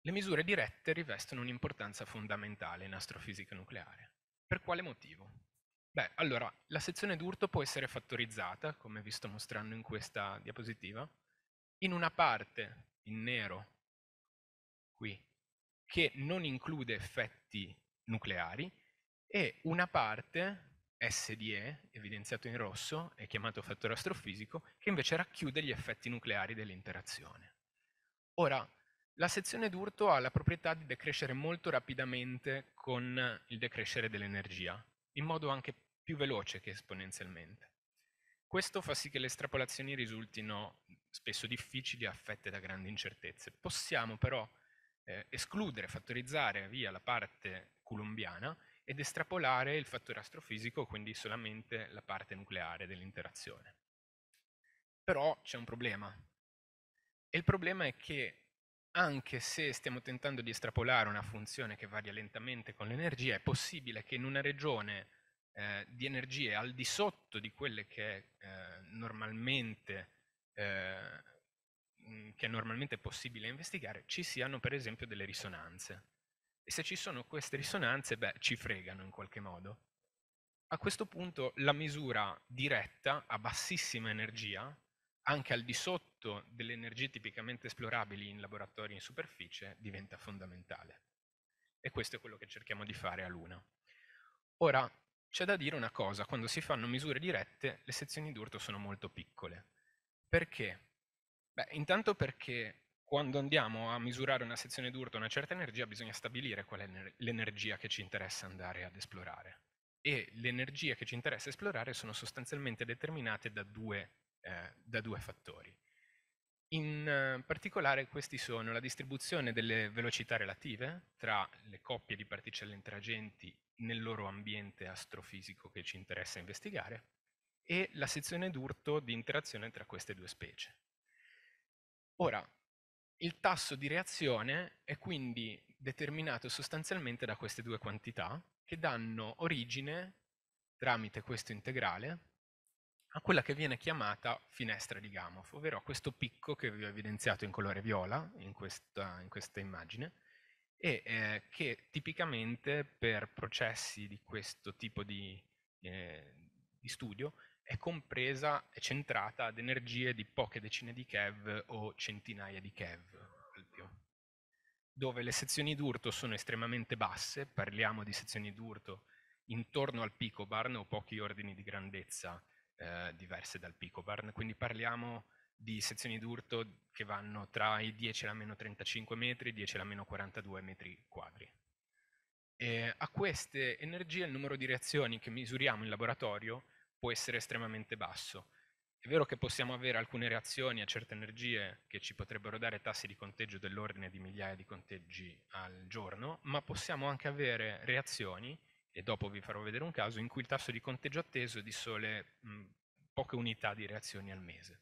Le misure dirette rivestono un'importanza fondamentale in astrofisica nucleare. Per quale motivo? Beh, allora, la sezione d'urto può essere fattorizzata, come vi sto mostrando in questa diapositiva, in una parte, in nero, qui, che non include effetti nucleari, e una parte SDE, evidenziato in rosso è chiamato fattore astrofisico, che invece racchiude gli effetti nucleari dell'interazione. Ora, la sezione d'urto ha la proprietà di decrescere molto rapidamente con il decrescere dell'energia, in modo anche più veloce che esponenzialmente. Questo fa sì che le estrapolazioni risultino spesso difficili e affette da grandi incertezze. Possiamo però eh, escludere, fattorizzare via la parte colombiana ed estrapolare il fattore astrofisico, quindi solamente la parte nucleare dell'interazione. Però c'è un problema. E il problema è che anche se stiamo tentando di estrapolare una funzione che varia lentamente con l'energia, è possibile che in una regione eh, di energie al di sotto di quelle che eh, normalmente eh, che è normalmente possibile investigare, ci siano per esempio delle risonanze. E se ci sono queste risonanze, beh, ci fregano in qualche modo. A questo punto la misura diretta a bassissima energia, anche al di sotto delle energie tipicamente esplorabili in laboratorio in superficie, diventa fondamentale. E questo è quello che cerchiamo di fare a Luna. Ora, c'è da dire una cosa, quando si fanno misure dirette le sezioni d'urto sono molto piccole. Perché? Beh, intanto perché quando andiamo a misurare una sezione d'urto una certa energia, bisogna stabilire qual è l'energia che ci interessa andare ad esplorare. E le energie che ci interessa esplorare sono sostanzialmente determinate da due, eh, da due fattori. In eh, particolare questi sono la distribuzione delle velocità relative tra le coppie di particelle interagenti nel loro ambiente astrofisico che ci interessa investigare e la sezione d'urto di interazione tra queste due specie. Ora, il tasso di reazione è quindi determinato sostanzialmente da queste due quantità che danno origine, tramite questo integrale, a quella che viene chiamata finestra di Gamow, ovvero a questo picco che vi ho evidenziato in colore viola in questa, in questa immagine e eh, che tipicamente per processi di questo tipo di, eh, di studio è compresa, è centrata ad energie di poche decine di keV o centinaia di keV al più dove le sezioni d'urto sono estremamente basse, parliamo di sezioni d'urto intorno al picobarn o pochi ordini di grandezza eh, diverse dal picobarn, quindi parliamo di sezioni d'urto che vanno tra i 10 alla meno 35 metri e 10 alla meno 42 metri quadri. E a queste energie il numero di reazioni che misuriamo in laboratorio può essere estremamente basso. È vero che possiamo avere alcune reazioni a certe energie che ci potrebbero dare tassi di conteggio dell'ordine di migliaia di conteggi al giorno, ma possiamo anche avere reazioni, e dopo vi farò vedere un caso, in cui il tasso di conteggio atteso è di sole mh, poche unità di reazioni al mese.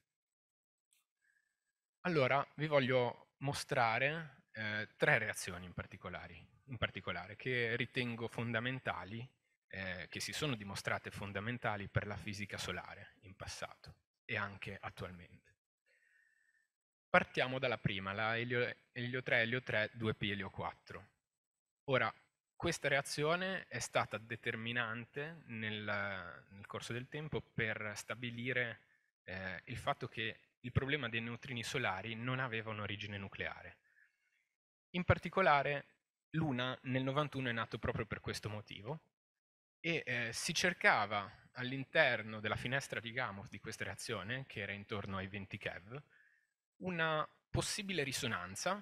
Allora, vi voglio mostrare eh, tre reazioni in, in particolare che ritengo fondamentali eh, che si sono dimostrate fondamentali per la fisica solare in passato e anche attualmente. Partiamo dalla prima, la Elio, Elio 3, Elio 3, 2P, Elio 4. Ora, questa reazione è stata determinante nel, nel corso del tempo per stabilire eh, il fatto che il problema dei neutrini solari non aveva un'origine nucleare. In particolare, Luna nel 91 è nato proprio per questo motivo e eh, si cercava all'interno della finestra di Gamow di questa reazione, che era intorno ai 20 keV, una possibile risonanza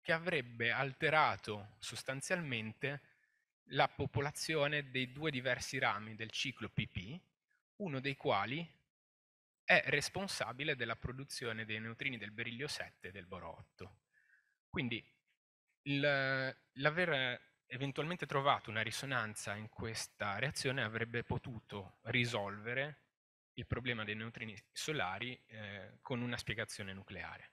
che avrebbe alterato sostanzialmente la popolazione dei due diversi rami del ciclo PP, uno dei quali è responsabile della produzione dei neutrini del berillio 7 e del boro 8. Quindi l'aver eventualmente trovato una risonanza in questa reazione avrebbe potuto risolvere il problema dei neutrini solari eh, con una spiegazione nucleare.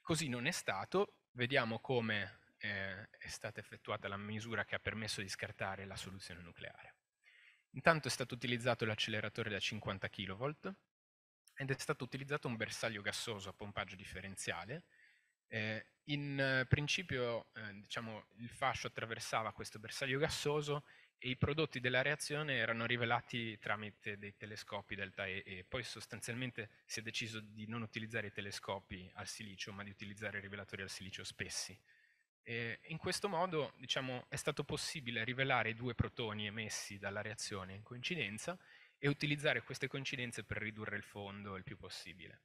Così non è stato, vediamo come eh, è stata effettuata la misura che ha permesso di scartare la soluzione nucleare. Intanto è stato utilizzato l'acceleratore da 50 kV ed è stato utilizzato un bersaglio gassoso a pompaggio differenziale eh, in eh, principio eh, diciamo, il fascio attraversava questo bersaglio gassoso e i prodotti della reazione erano rivelati tramite dei telescopi delta E, e poi sostanzialmente si è deciso di non utilizzare i telescopi al silicio ma di utilizzare i rivelatori al silicio spessi. E in questo modo diciamo, è stato possibile rivelare i due protoni emessi dalla reazione in coincidenza e utilizzare queste coincidenze per ridurre il fondo il più possibile.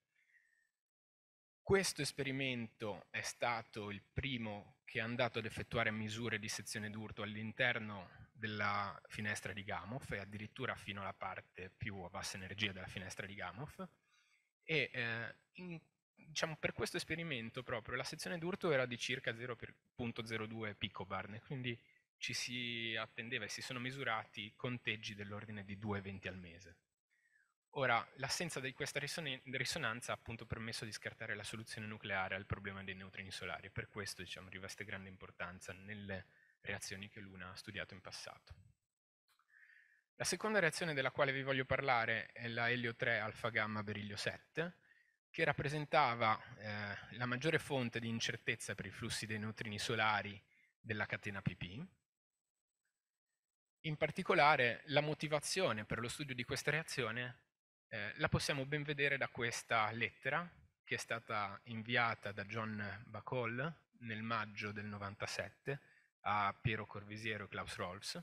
Questo esperimento è stato il primo che è andato ad effettuare misure di sezione d'urto all'interno della finestra di Gamow e addirittura fino alla parte più a bassa energia della finestra di Gamow. E eh, in, diciamo, per questo esperimento proprio la sezione d'urto era di circa 0.02 picobarn, quindi ci si attendeva e si sono misurati conteggi dell'ordine di 2,20 al mese. Ora, l'assenza di questa risonanza ha appunto permesso di scartare la soluzione nucleare al problema dei neutrini solari, per questo diciamo, riveste grande importanza nelle reazioni che Luna ha studiato in passato. La seconda reazione della quale vi voglio parlare è la Helio 3 alfa gamma beriglio 7, che rappresentava eh, la maggiore fonte di incertezza per i flussi dei neutrini solari della catena PP. In particolare la motivazione per lo studio di questa reazione eh, la possiamo ben vedere da questa lettera che è stata inviata da John Bacall nel maggio del 97 a Piero Corvisiero e Klaus Rolfs,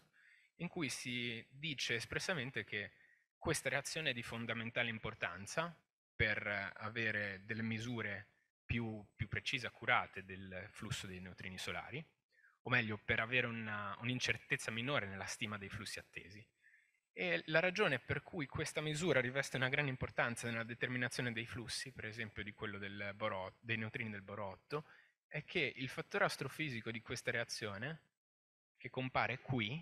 in cui si dice espressamente che questa reazione è di fondamentale importanza per avere delle misure più, più precise, accurate del flusso dei neutrini solari, o meglio per avere un'incertezza minore nella stima dei flussi attesi. E la ragione per cui questa misura riveste una grande importanza nella determinazione dei flussi, per esempio di quello boro, dei neutrini del borotto, è che il fattore astrofisico di questa reazione, che compare qui,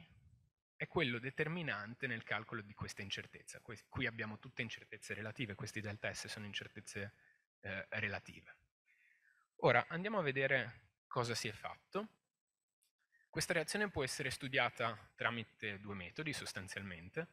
è quello determinante nel calcolo di questa incertezza. qui abbiamo tutte incertezze relative, questi delta S sono incertezze eh, relative. Ora andiamo a vedere cosa si è fatto questa reazione può essere studiata tramite due metodi sostanzialmente.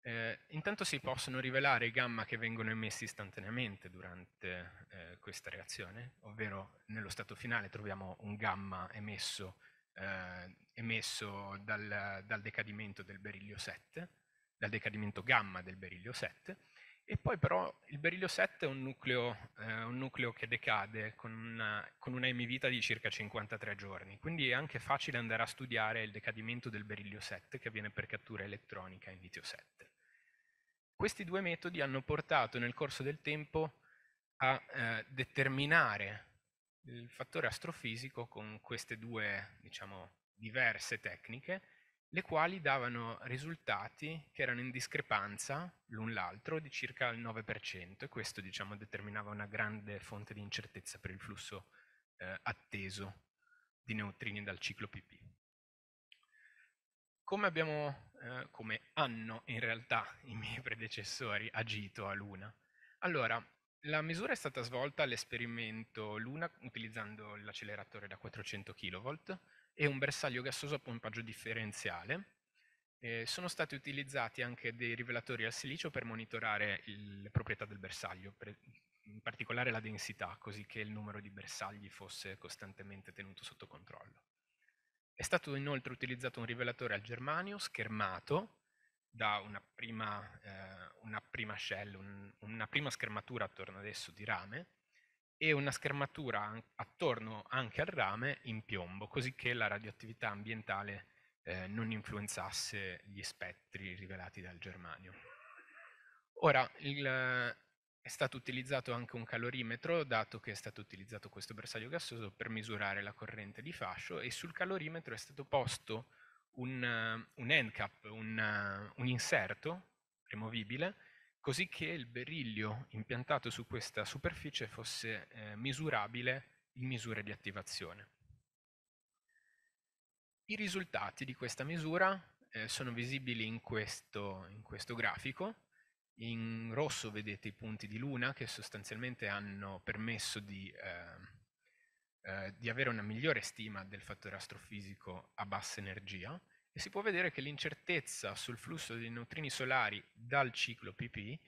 Eh, intanto si possono rivelare i gamma che vengono emessi istantaneamente durante eh, questa reazione, ovvero nello stato finale troviamo un gamma emesso, eh, emesso dal, dal decadimento del beriglio 7, dal decadimento gamma del berillio 7, e poi però il berillio 7 è un nucleo, eh, un nucleo che decade con una, con una emivita di circa 53 giorni, quindi è anche facile andare a studiare il decadimento del berillio 7 che avviene per cattura elettronica in litio 7. Questi due metodi hanno portato nel corso del tempo a eh, determinare il fattore astrofisico con queste due diciamo, diverse tecniche le quali davano risultati che erano in discrepanza l'un l'altro di circa il 9% e questo diciamo, determinava una grande fonte di incertezza per il flusso eh, atteso di neutrini dal ciclo PP. Come, abbiamo, eh, come hanno in realtà i miei <laughs> predecessori agito a Luna? Allora, la misura è stata svolta all'esperimento Luna utilizzando l'acceleratore da 400 kV e un bersaglio gassoso a pompaggio differenziale. Eh, sono stati utilizzati anche dei rivelatori al silicio per monitorare il, le proprietà del bersaglio, per, in particolare la densità, così che il numero di bersagli fosse costantemente tenuto sotto controllo. È stato inoltre utilizzato un rivelatore al germanio schermato da una prima, eh, una prima shell, un, una prima schermatura attorno ad esso di rame, e una schermatura attorno anche al rame in piombo, così che la radioattività ambientale eh, non influenzasse gli spettri rivelati dal germanio. Ora, il, è stato utilizzato anche un calorimetro, dato che è stato utilizzato questo bersaglio gassoso per misurare la corrente di fascio, e sul calorimetro è stato posto un, un end cap, un, un inserto removibile, così che il berillio impiantato su questa superficie fosse eh, misurabile in misure di attivazione. I risultati di questa misura eh, sono visibili in questo, in questo grafico. In rosso vedete i punti di luna che sostanzialmente hanno permesso di, eh, eh di avere una migliore stima del fattore astrofisico a bassa energia, e si può vedere che l'incertezza sul flusso dei neutrini solari dal ciclo PP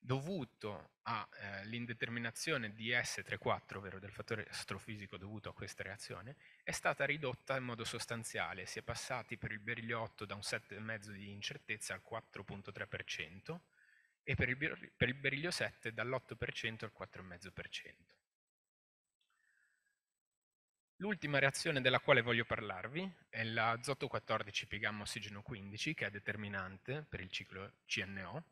dovuto all'indeterminazione eh, di S34, ovvero del fattore astrofisico dovuto a questa reazione, è stata ridotta in modo sostanziale. Si è passati per il berigliotto da un 7,5% di incertezza al 4,3% e per il, per il beriglio 7 dall'8% al 4,5%. L'ultima reazione della quale voglio parlarvi è l'azoto 14 pigamma ossigeno 15, che è determinante per il ciclo CNO.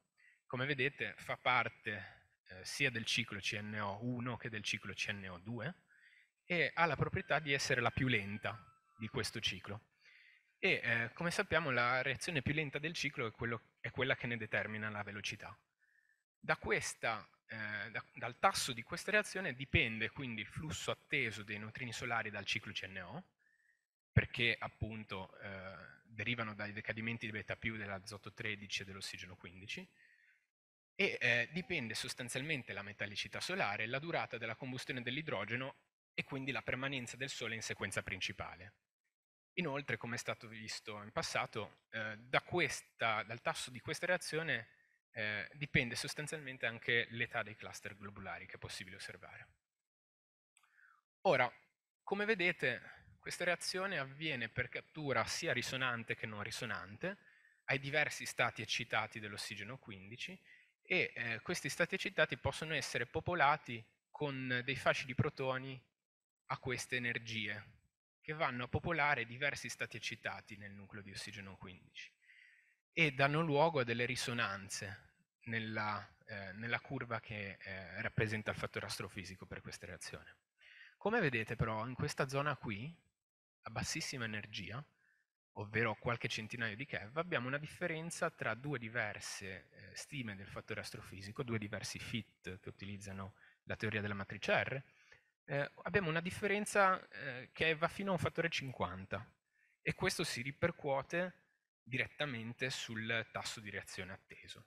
Come vedete fa parte eh, sia del ciclo CNO1 che del ciclo CNO2 e ha la proprietà di essere la più lenta di questo ciclo. E eh, come sappiamo la reazione più lenta del ciclo è, quello, è quella che ne determina la velocità. Da questa eh, da, dal tasso di questa reazione dipende quindi il flusso atteso dei neutrini solari dal ciclo CNO, perché appunto eh, derivano dai decadimenti di beta più dell'azoto 13 e dell'ossigeno 15, e eh, dipende sostanzialmente la metallicità solare, la durata della combustione dell'idrogeno e quindi la permanenza del Sole in sequenza principale. Inoltre, come è stato visto in passato, eh, da questa, dal tasso di questa reazione eh, dipende sostanzialmente anche l'età dei cluster globulari che è possibile osservare. Ora, come vedete, questa reazione avviene per cattura sia risonante che non risonante ai diversi stati eccitati dell'ossigeno 15 e eh, questi stati eccitati possono essere popolati con dei fasci di protoni a queste energie che vanno a popolare diversi stati eccitati nel nucleo di ossigeno 15 e danno luogo a delle risonanze nella, eh, nella curva che eh, rappresenta il fattore astrofisico per questa reazione. Come vedete però in questa zona qui, a bassissima energia, ovvero qualche centinaio di keV, abbiamo una differenza tra due diverse eh, stime del fattore astrofisico, due diversi fit che utilizzano la teoria della matrice R, eh, abbiamo una differenza eh, che va fino a un fattore 50 e questo si ripercuote direttamente sul tasso di reazione atteso.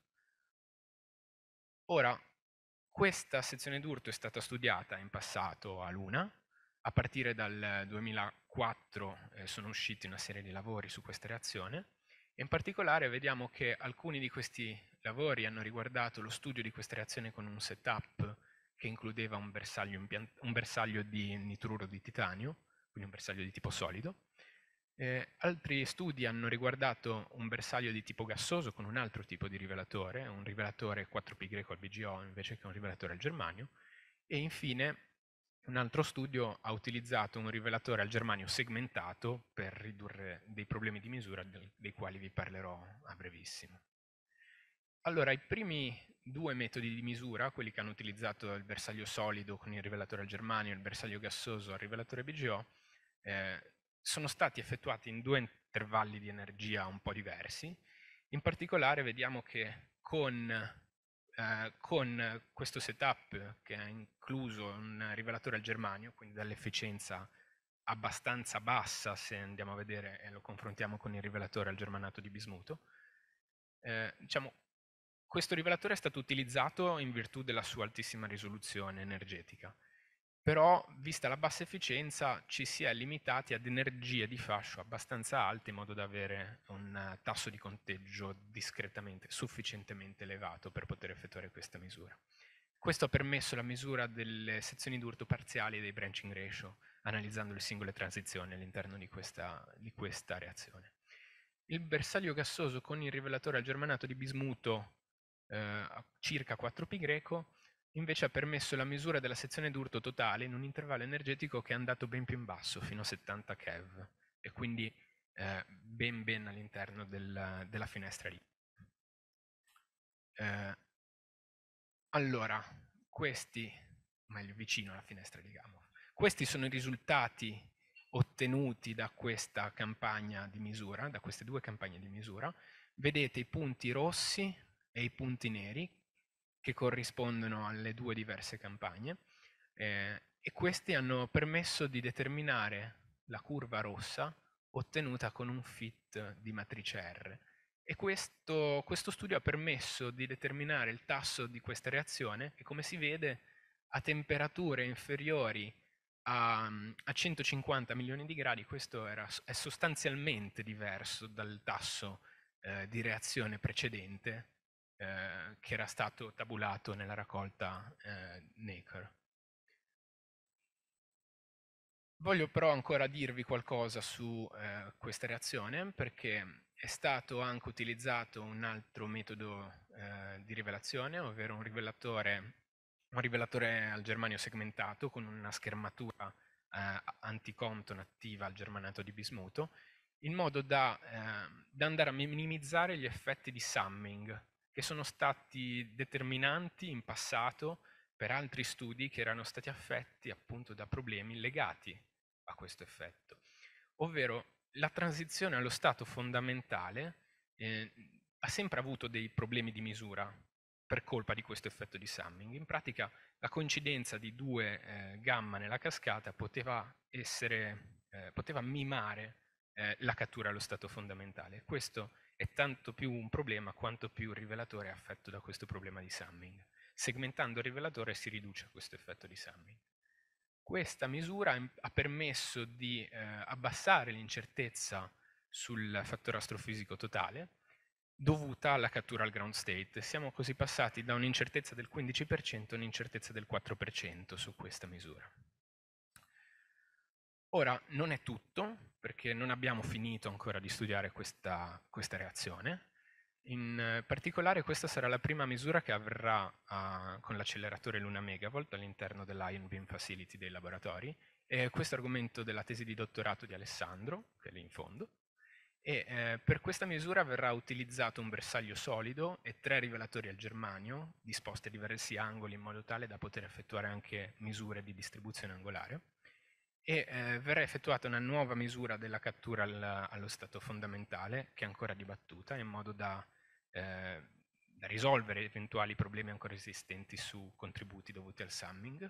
Ora, questa sezione d'urto è stata studiata in passato a Luna, a partire dal 2004 eh, sono usciti una serie di lavori su questa reazione, e in particolare vediamo che alcuni di questi lavori hanno riguardato lo studio di questa reazione con un setup che includeva un bersaglio, un bersaglio di nitruro di titanio, quindi un bersaglio di tipo solido, eh, altri studi hanno riguardato un bersaglio di tipo gassoso con un altro tipo di rivelatore, un rivelatore 4P greco al BGO invece che un rivelatore al germanio, e infine un altro studio ha utilizzato un rivelatore al germanio segmentato per ridurre dei problemi di misura dei quali vi parlerò a brevissimo. Allora, i primi due metodi di misura, quelli che hanno utilizzato il bersaglio solido con il rivelatore al germanio e il bersaglio gassoso al rivelatore BGO, eh, sono stati effettuati in due intervalli di energia un po' diversi. In particolare vediamo che con, eh, con questo setup che ha incluso un rivelatore al germanio, quindi dall'efficienza abbastanza bassa se andiamo a vedere e lo confrontiamo con il rivelatore al germanato di bismuto, eh, diciamo, questo rivelatore è stato utilizzato in virtù della sua altissima risoluzione energetica però vista la bassa efficienza ci si è limitati ad energie di fascio abbastanza alte in modo da avere un eh, tasso di conteggio discretamente, sufficientemente elevato per poter effettuare questa misura. Questo ha permesso la misura delle sezioni d'urto parziali e dei branching ratio, analizzando le singole transizioni all'interno di, di questa, reazione. Il bersaglio gassoso con il rivelatore al germanato di bismuto eh, a circa 4 π greco invece ha permesso la misura della sezione d'urto totale in un intervallo energetico che è andato ben più in basso, fino a 70 keV, e quindi eh, ben ben all'interno del, della finestra lì. Eh, allora, questi, meglio vicino alla finestra di Gamma, questi sono i risultati ottenuti da questa campagna di misura, da queste due campagne di misura. Vedete i punti rossi e i punti neri che corrispondono alle due diverse campagne eh, e questi hanno permesso di determinare la curva rossa ottenuta con un fit di matrice R. E questo, questo studio ha permesso di determinare il tasso di questa reazione che, come si vede, a temperature inferiori a, a 150 milioni di gradi questo era, è sostanzialmente diverso dal tasso eh, di reazione precedente eh, che era stato tabulato nella raccolta eh, Naker. Voglio però ancora dirvi qualcosa su eh, questa reazione perché è stato anche utilizzato un altro metodo eh, di rivelazione, ovvero un rivelatore, un rivelatore al germanio segmentato con una schermatura eh, anti-compton attiva al germanato di bismuto in modo da, eh, da, andare a minimizzare gli effetti di summing che sono stati determinanti in passato per altri studi che erano stati affetti appunto da problemi legati a questo effetto, ovvero la transizione allo stato fondamentale eh, ha sempre avuto dei problemi di misura per colpa di questo effetto di summing. In pratica la coincidenza di due eh, gamma nella cascata poteva, essere, eh, poteva mimare eh, la cattura allo stato fondamentale. Questo è tanto più un problema quanto più il rivelatore è affetto da questo problema di summing. Segmentando il rivelatore si riduce questo effetto di summing. Questa misura ha permesso di eh, abbassare l'incertezza sul fattore astrofisico totale dovuta alla cattura al ground state. Siamo così passati da un'incertezza del 15% a un'incertezza del 4% su questa misura. Ora, non è tutto, perché non abbiamo finito ancora di studiare questa, questa reazione. In particolare questa sarà la prima misura che avverrà a, con l'acceleratore Luna Megavolt all'interno dell'Ion Beam Facility dei laboratori e questo è argomento della tesi di dottorato di Alessandro, che è lì in fondo, e eh, per questa misura verrà utilizzato un bersaglio solido e tre rivelatori al germanio disposti a diversi angoli in modo tale da poter effettuare anche misure di distribuzione angolare e eh, verrà effettuata una nuova misura della cattura al, allo stato fondamentale, che è ancora dibattuta, in modo da, eh, da, risolvere eventuali problemi ancora esistenti su contributi dovuti al summing.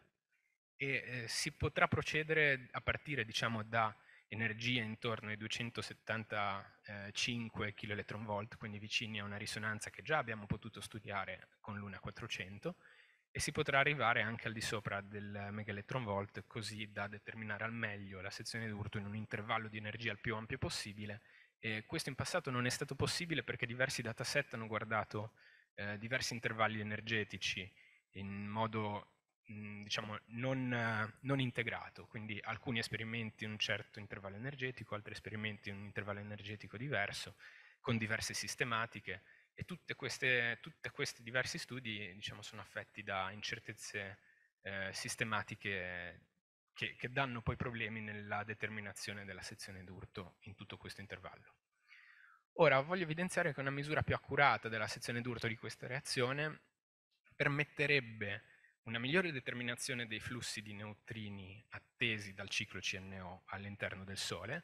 E eh, si potrà procedere a partire diciamo, da energie intorno ai 275 kV, quindi vicini a una risonanza che già abbiamo potuto studiare con l'UNA 400, e si potrà arrivare anche al di sopra del megaelectron volt così da determinare al meglio la sezione d'urto in un intervallo di energia il più ampio possibile. E questo in passato non è stato possibile perché diversi dataset hanno guardato eh, diversi intervalli energetici in modo mh, mm, diciamo non, eh, non, integrato, quindi alcuni esperimenti in un certo intervallo energetico, altri esperimenti in un intervallo energetico diverso, con diverse sistematiche, e tutti questi diversi studi diciamo, sono affetti da incertezze eh, sistematiche che, che, danno poi problemi nella determinazione della sezione d'urto in tutto questo intervallo. Ora voglio evidenziare che una misura più accurata della sezione d'urto di questa reazione permetterebbe una migliore determinazione dei flussi di neutrini attesi dal ciclo CNO all'interno del Sole,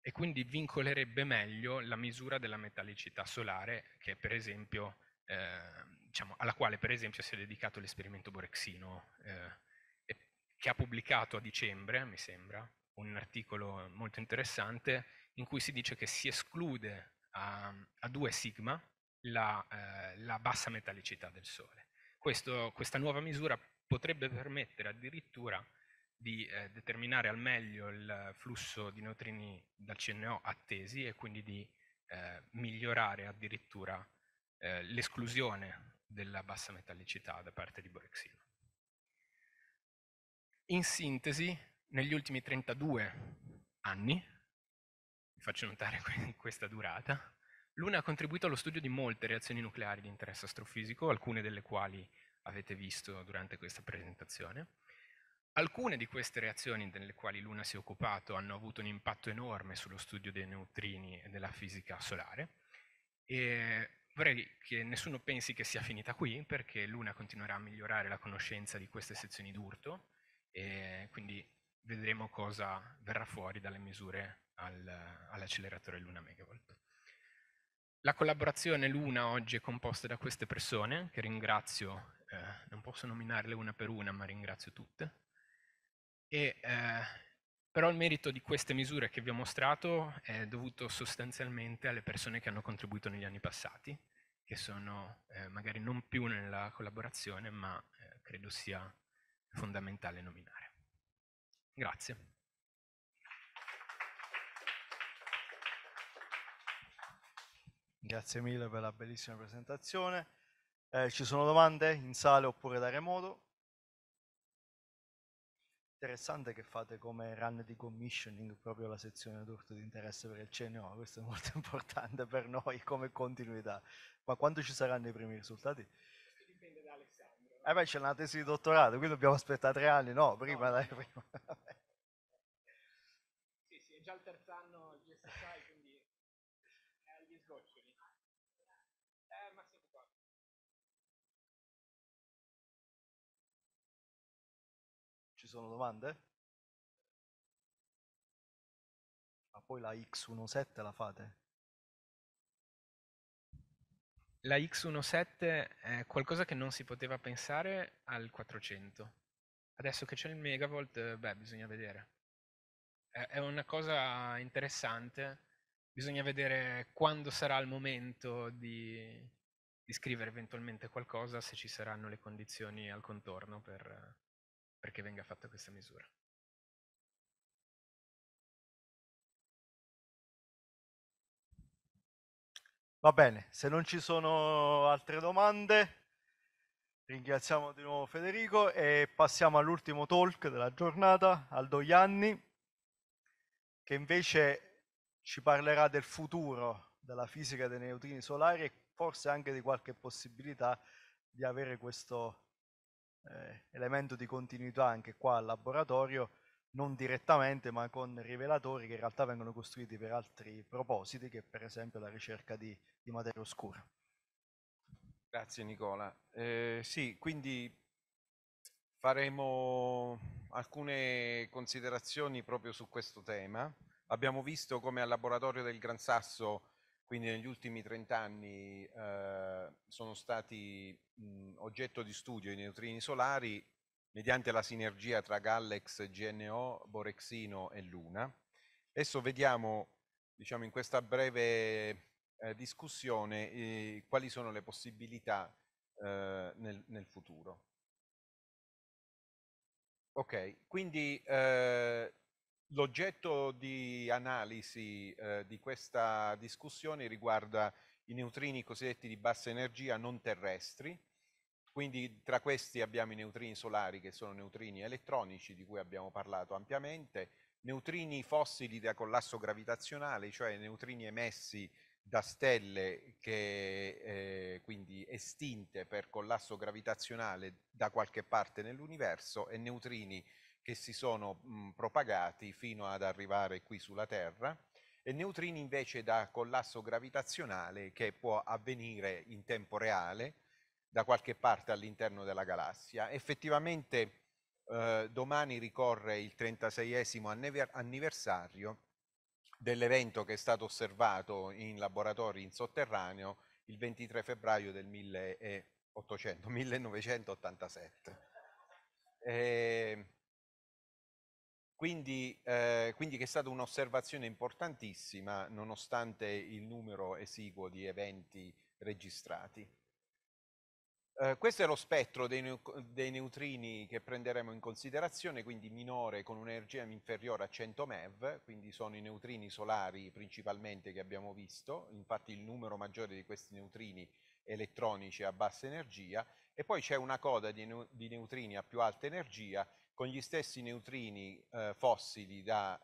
e quindi vincolerebbe meglio la misura della metallicità solare che per esempio, eh, diciamo, alla quale per esempio si è dedicato l'esperimento Borexino, eh, che ha pubblicato a dicembre, mi sembra, un articolo molto interessante in cui si dice che si esclude a, a 2 sigma la, eh, la, bassa metallicità del Sole. Questo, questa nuova misura potrebbe permettere addirittura di eh, determinare al meglio il flusso di neutrini dal CNO attesi e quindi di eh, migliorare addirittura eh, l'esclusione della bassa metallicità da parte di Borexino. In sintesi, negli ultimi 32 anni, vi faccio notare <laughs> questa durata, l'UNA ha contribuito allo studio di molte reazioni nucleari di interesse astrofisico, alcune delle quali avete visto durante questa presentazione, Alcune di queste reazioni delle quali Luna si è occupato hanno avuto un impatto enorme sullo studio dei neutrini e della fisica solare e vorrei che nessuno pensi che sia finita qui perché Luna continuerà a migliorare la conoscenza di queste sezioni d'urto e quindi vedremo cosa verrà fuori dalle misure al, all'acceleratore Luna Megavolt. La collaborazione Luna oggi è composta da queste persone che ringrazio, eh, non posso nominarle una per una ma ringrazio tutte e, eh, però il merito di queste misure che vi ho mostrato è dovuto sostanzialmente alle persone che hanno contribuito negli anni passati, che sono eh, magari non più nella collaborazione, ma eh, credo sia fondamentale nominare. Grazie. Grazie mille per la bellissima presentazione. Eh, ci sono domande in sale oppure da remoto? Interessante che fate come run di commissioning proprio la sezione d'urto di interesse per il CNO, questo è molto <laughs> importante per noi come continuità. Ma quando ci saranno i primi risultati? Questo dipende da Alessandro. Eh beh, c'è una tesi di dottorato, quindi dobbiamo aspettare tre anni, no, prima no, dai, prima. sono domande? Ma poi la X17 la fate? La X17 è qualcosa che non si poteva pensare al 400. Adesso che c'è il megavolt, beh, bisogna vedere. È una cosa interessante. Bisogna vedere quando sarà il momento di, di scrivere eventualmente qualcosa se ci saranno le condizioni al contorno per, perché venga fatta questa misura. Va bene, se non ci sono altre domande, ringraziamo di nuovo Federico e passiamo all'ultimo talk della giornata, Aldo Ianni, che invece ci parlerà del futuro della fisica dei neutrini solari e forse anche di qualche possibilità di avere questo eh, elemento di continuità anche qua al laboratorio, non direttamente ma con rivelatori che in realtà vengono costruiti per altri propositi che per esempio la ricerca di, di materia oscura. Grazie Nicola. Eh, sì, quindi faremo alcune considerazioni proprio su questo tema. Abbiamo visto come al laboratorio del Gran Sasso quindi negli ultimi 30 anni eh, sono stati mh, oggetto di studio i neutrini solari mediante la sinergia tra Gallex, GNO, Borexino e Luna. Adesso vediamo diciamo, in questa breve eh, discussione eh, quali sono le possibilità eh, nel, nel, futuro. Ok, quindi eh, L'oggetto di analisi eh, di questa discussione riguarda i neutrini cosiddetti di bassa energia non terrestri, quindi tra questi abbiamo i neutrini solari che sono neutrini elettronici di cui abbiamo parlato ampiamente, neutrini fossili da collasso gravitazionale, cioè neutrini emessi da stelle che eh, quindi estinte per collasso gravitazionale da qualche parte nell'universo e neutrini e si sono mh, propagati fino ad arrivare qui sulla Terra e neutrini invece da collasso gravitazionale che può avvenire in tempo reale da qualche parte all'interno della galassia. Effettivamente eh, domani ricorre il 36 anniversario dell'evento che è stato osservato in laboratori in sotterraneo il 23 febbraio del 1800, 1987. E quindi, eh, quindi, che è stata un'osservazione importantissima nonostante il numero esiguo di eventi registrati. Eh, questo è lo spettro dei, ne dei, neutrini che prenderemo in considerazione, quindi minore con un'energia inferiore a 100 MeV, quindi sono i neutrini solari principalmente che abbiamo visto, infatti il numero maggiore di questi neutrini elettronici a bassa energia, e poi c'è una coda di, ne di neutrini a più alta energia con gli stessi neutrini eh, fossili da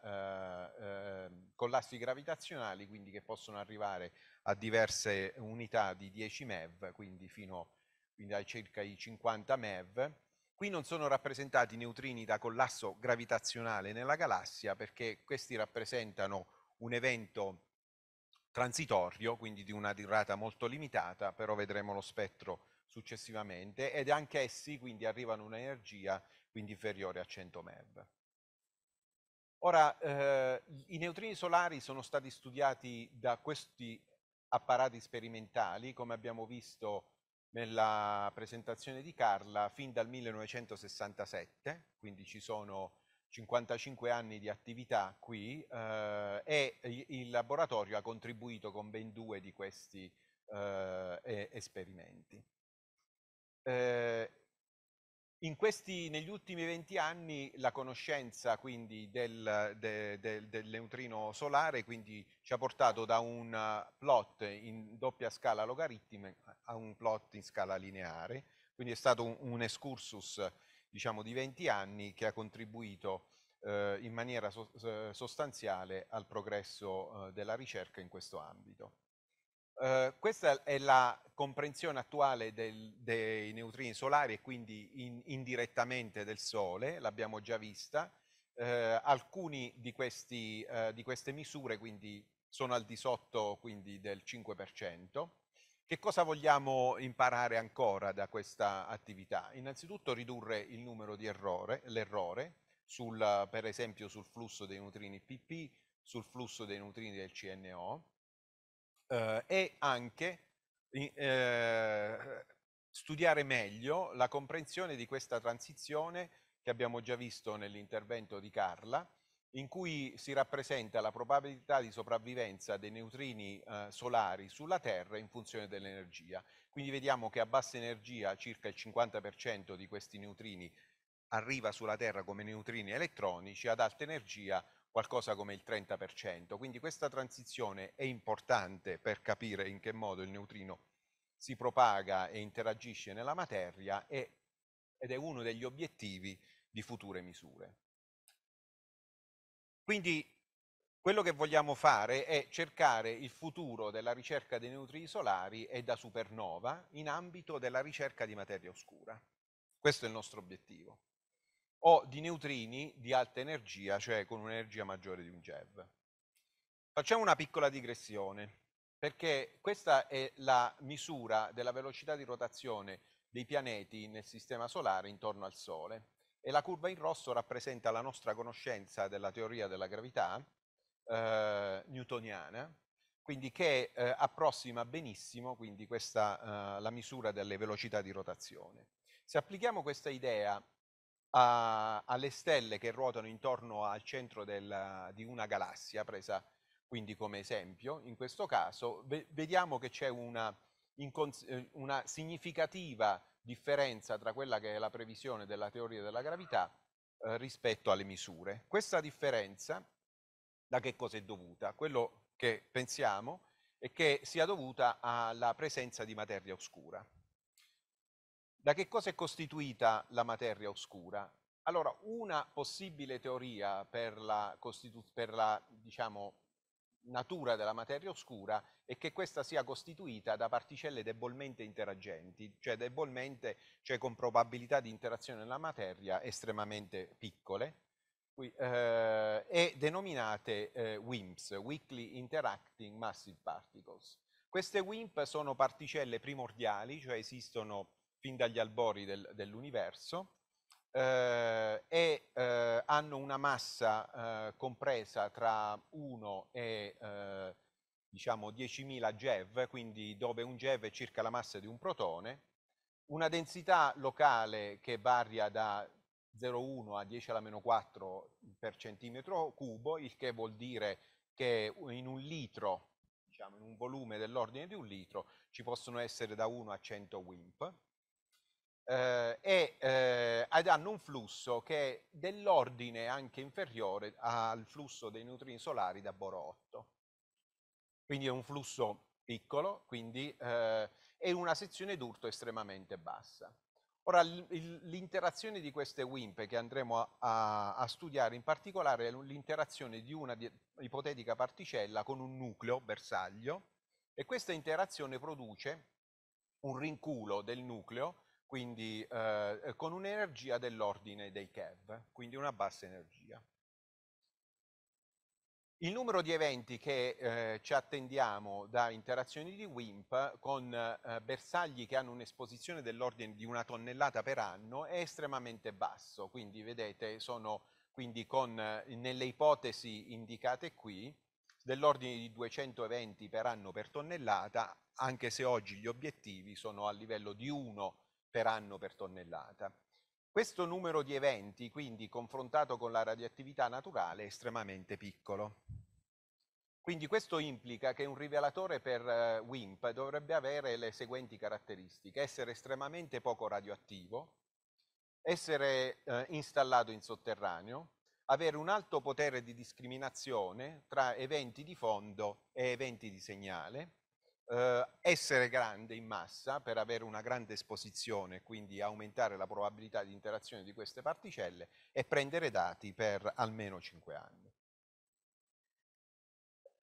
eh, ehm, collassi gravitazionali, quindi che possono arrivare a diverse unità di 10 MeV, quindi fino quindi a circa i 50 MeV. Qui non sono rappresentati neutrini da collasso gravitazionale nella galassia perché questi rappresentano un evento transitorio, quindi di una durata molto limitata, però vedremo lo spettro successivamente, ed anche essi quindi arrivano un'energia quindi inferiore a 100 MeV. Ora, eh, i neutrini solari sono stati studiati da questi apparati sperimentali, come abbiamo visto nella presentazione di Carla, fin dal 1967, quindi ci sono 55 anni di attività qui eh, e il laboratorio ha contribuito con ben due di questi eh, esperimenti. Eh, questi, negli ultimi 20 anni la conoscenza quindi, del, de, de, del, neutrino solare quindi, ci ha portato da un plot in doppia scala logaritmica a un plot in scala lineare, quindi è stato un, un excursus diciamo, di 20 anni che ha contribuito eh, in maniera so eh, sostanziale al progresso eh, della ricerca in questo ambito. Ehm, questa è la comprensione attuale del, dei neutrini solari e quindi in, indirettamente del Sole, l'abbiamo già vista. Uh, ehm, alcune di, uh, di, queste misure quindi, sono al di sotto quindi, del 5%. Che cosa vogliamo imparare ancora da questa attività? Innanzitutto ridurre il numero di errore, l'errore, sul, per esempio sul flusso dei neutrini PP, sul flusso dei neutrini del CNO, eh, e anche eh, studiare meglio la comprensione di questa transizione che abbiamo già visto nell'intervento di Carla, in cui si rappresenta la probabilità di sopravvivenza dei neutrini eh, solari sulla Terra in funzione dell'energia. Quindi vediamo che a bassa energia circa il 50% di questi neutrini arriva sulla Terra come neutrini elettronici, ad alta energia qualcosa come il 30%. Quindi questa transizione è importante per capire in che modo il neutrino si propaga e interagisce nella materia e, ed è uno degli obiettivi di future misure. Quindi quello che vogliamo fare è cercare il futuro della ricerca dei neutrini solari e da supernova in ambito della ricerca di materia oscura. Questo è il nostro obiettivo o di neutrini di alta energia, cioè con un'energia maggiore di un GeV. Facciamo una piccola digressione, perché questa è la misura della velocità di rotazione dei pianeti nel Sistema Solare intorno al Sole e la curva in rosso rappresenta la nostra conoscenza della teoria della gravità eh, newtoniana, quindi che eh, approssima benissimo questa, eh, la misura delle velocità di rotazione. Se applichiamo questa idea a, alle stelle che ruotano intorno al centro del, di una galassia, presa quindi come esempio, in questo caso ve, vediamo che c'è una, eh, una significativa differenza tra quella che è la previsione della teoria della gravità eh, rispetto alle misure. Questa differenza da che cosa è dovuta? Quello che pensiamo è che sia dovuta alla presenza di materia oscura. Da che cosa è costituita la materia oscura? Allora, una possibile teoria per la, per la diciamo, natura della materia oscura è che questa sia costituita da particelle debolmente interagenti, cioè debolmente, cioè con probabilità di interazione nella materia estremamente piccole, qui, eh, e denominate eh, WIMPs, Weakly Interacting Massive Particles. Queste WIMP sono particelle primordiali, cioè esistono fin dagli albori del, dell'universo eh, e eh, hanno una massa eh, compresa tra 1 e eh, diciamo 10.000 GeV, quindi dove un GeV è circa la massa di un protone, una densità locale che varia da 0,1 a 10 alla meno 4 per centimetro cubo, il che vuol dire che in un litro, diciamo in un volume dell'ordine di un litro, ci possono essere da 1 a 100 WIMP eh, e eh, hanno un flusso che è dell'ordine anche inferiore al flusso dei neutrini solari da boro 8. Quindi è un flusso piccolo, quindi eh, è una sezione d'urto estremamente bassa. Ora, l'interazione di queste WIMP che andremo a, a, studiare in particolare è l'interazione di una ipotetica particella con un nucleo bersaglio e questa interazione produce un rinculo del nucleo quindi eh, con un'energia dell'ordine dei keV, quindi una bassa energia. Il numero di eventi che eh, ci attendiamo da interazioni di WIMP con eh, bersagli che hanno un'esposizione dell'ordine di una tonnellata per anno è estremamente basso, quindi vedete sono quindi con, eh, nelle ipotesi indicate qui dell'ordine di 200 eventi per anno per tonnellata, anche se oggi gli obiettivi sono a livello di 1 per anno per tonnellata. Questo numero di eventi, quindi, confrontato con la radioattività naturale, è estremamente piccolo. Quindi questo implica che un rivelatore per eh, WIMP dovrebbe avere le seguenti caratteristiche, essere estremamente poco radioattivo, essere eh, installato in sotterraneo, avere un alto potere di discriminazione tra eventi di fondo e eventi di segnale, eh, essere grande in massa per avere una grande esposizione, quindi aumentare la probabilità di interazione di queste particelle e prendere dati per almeno 5 anni.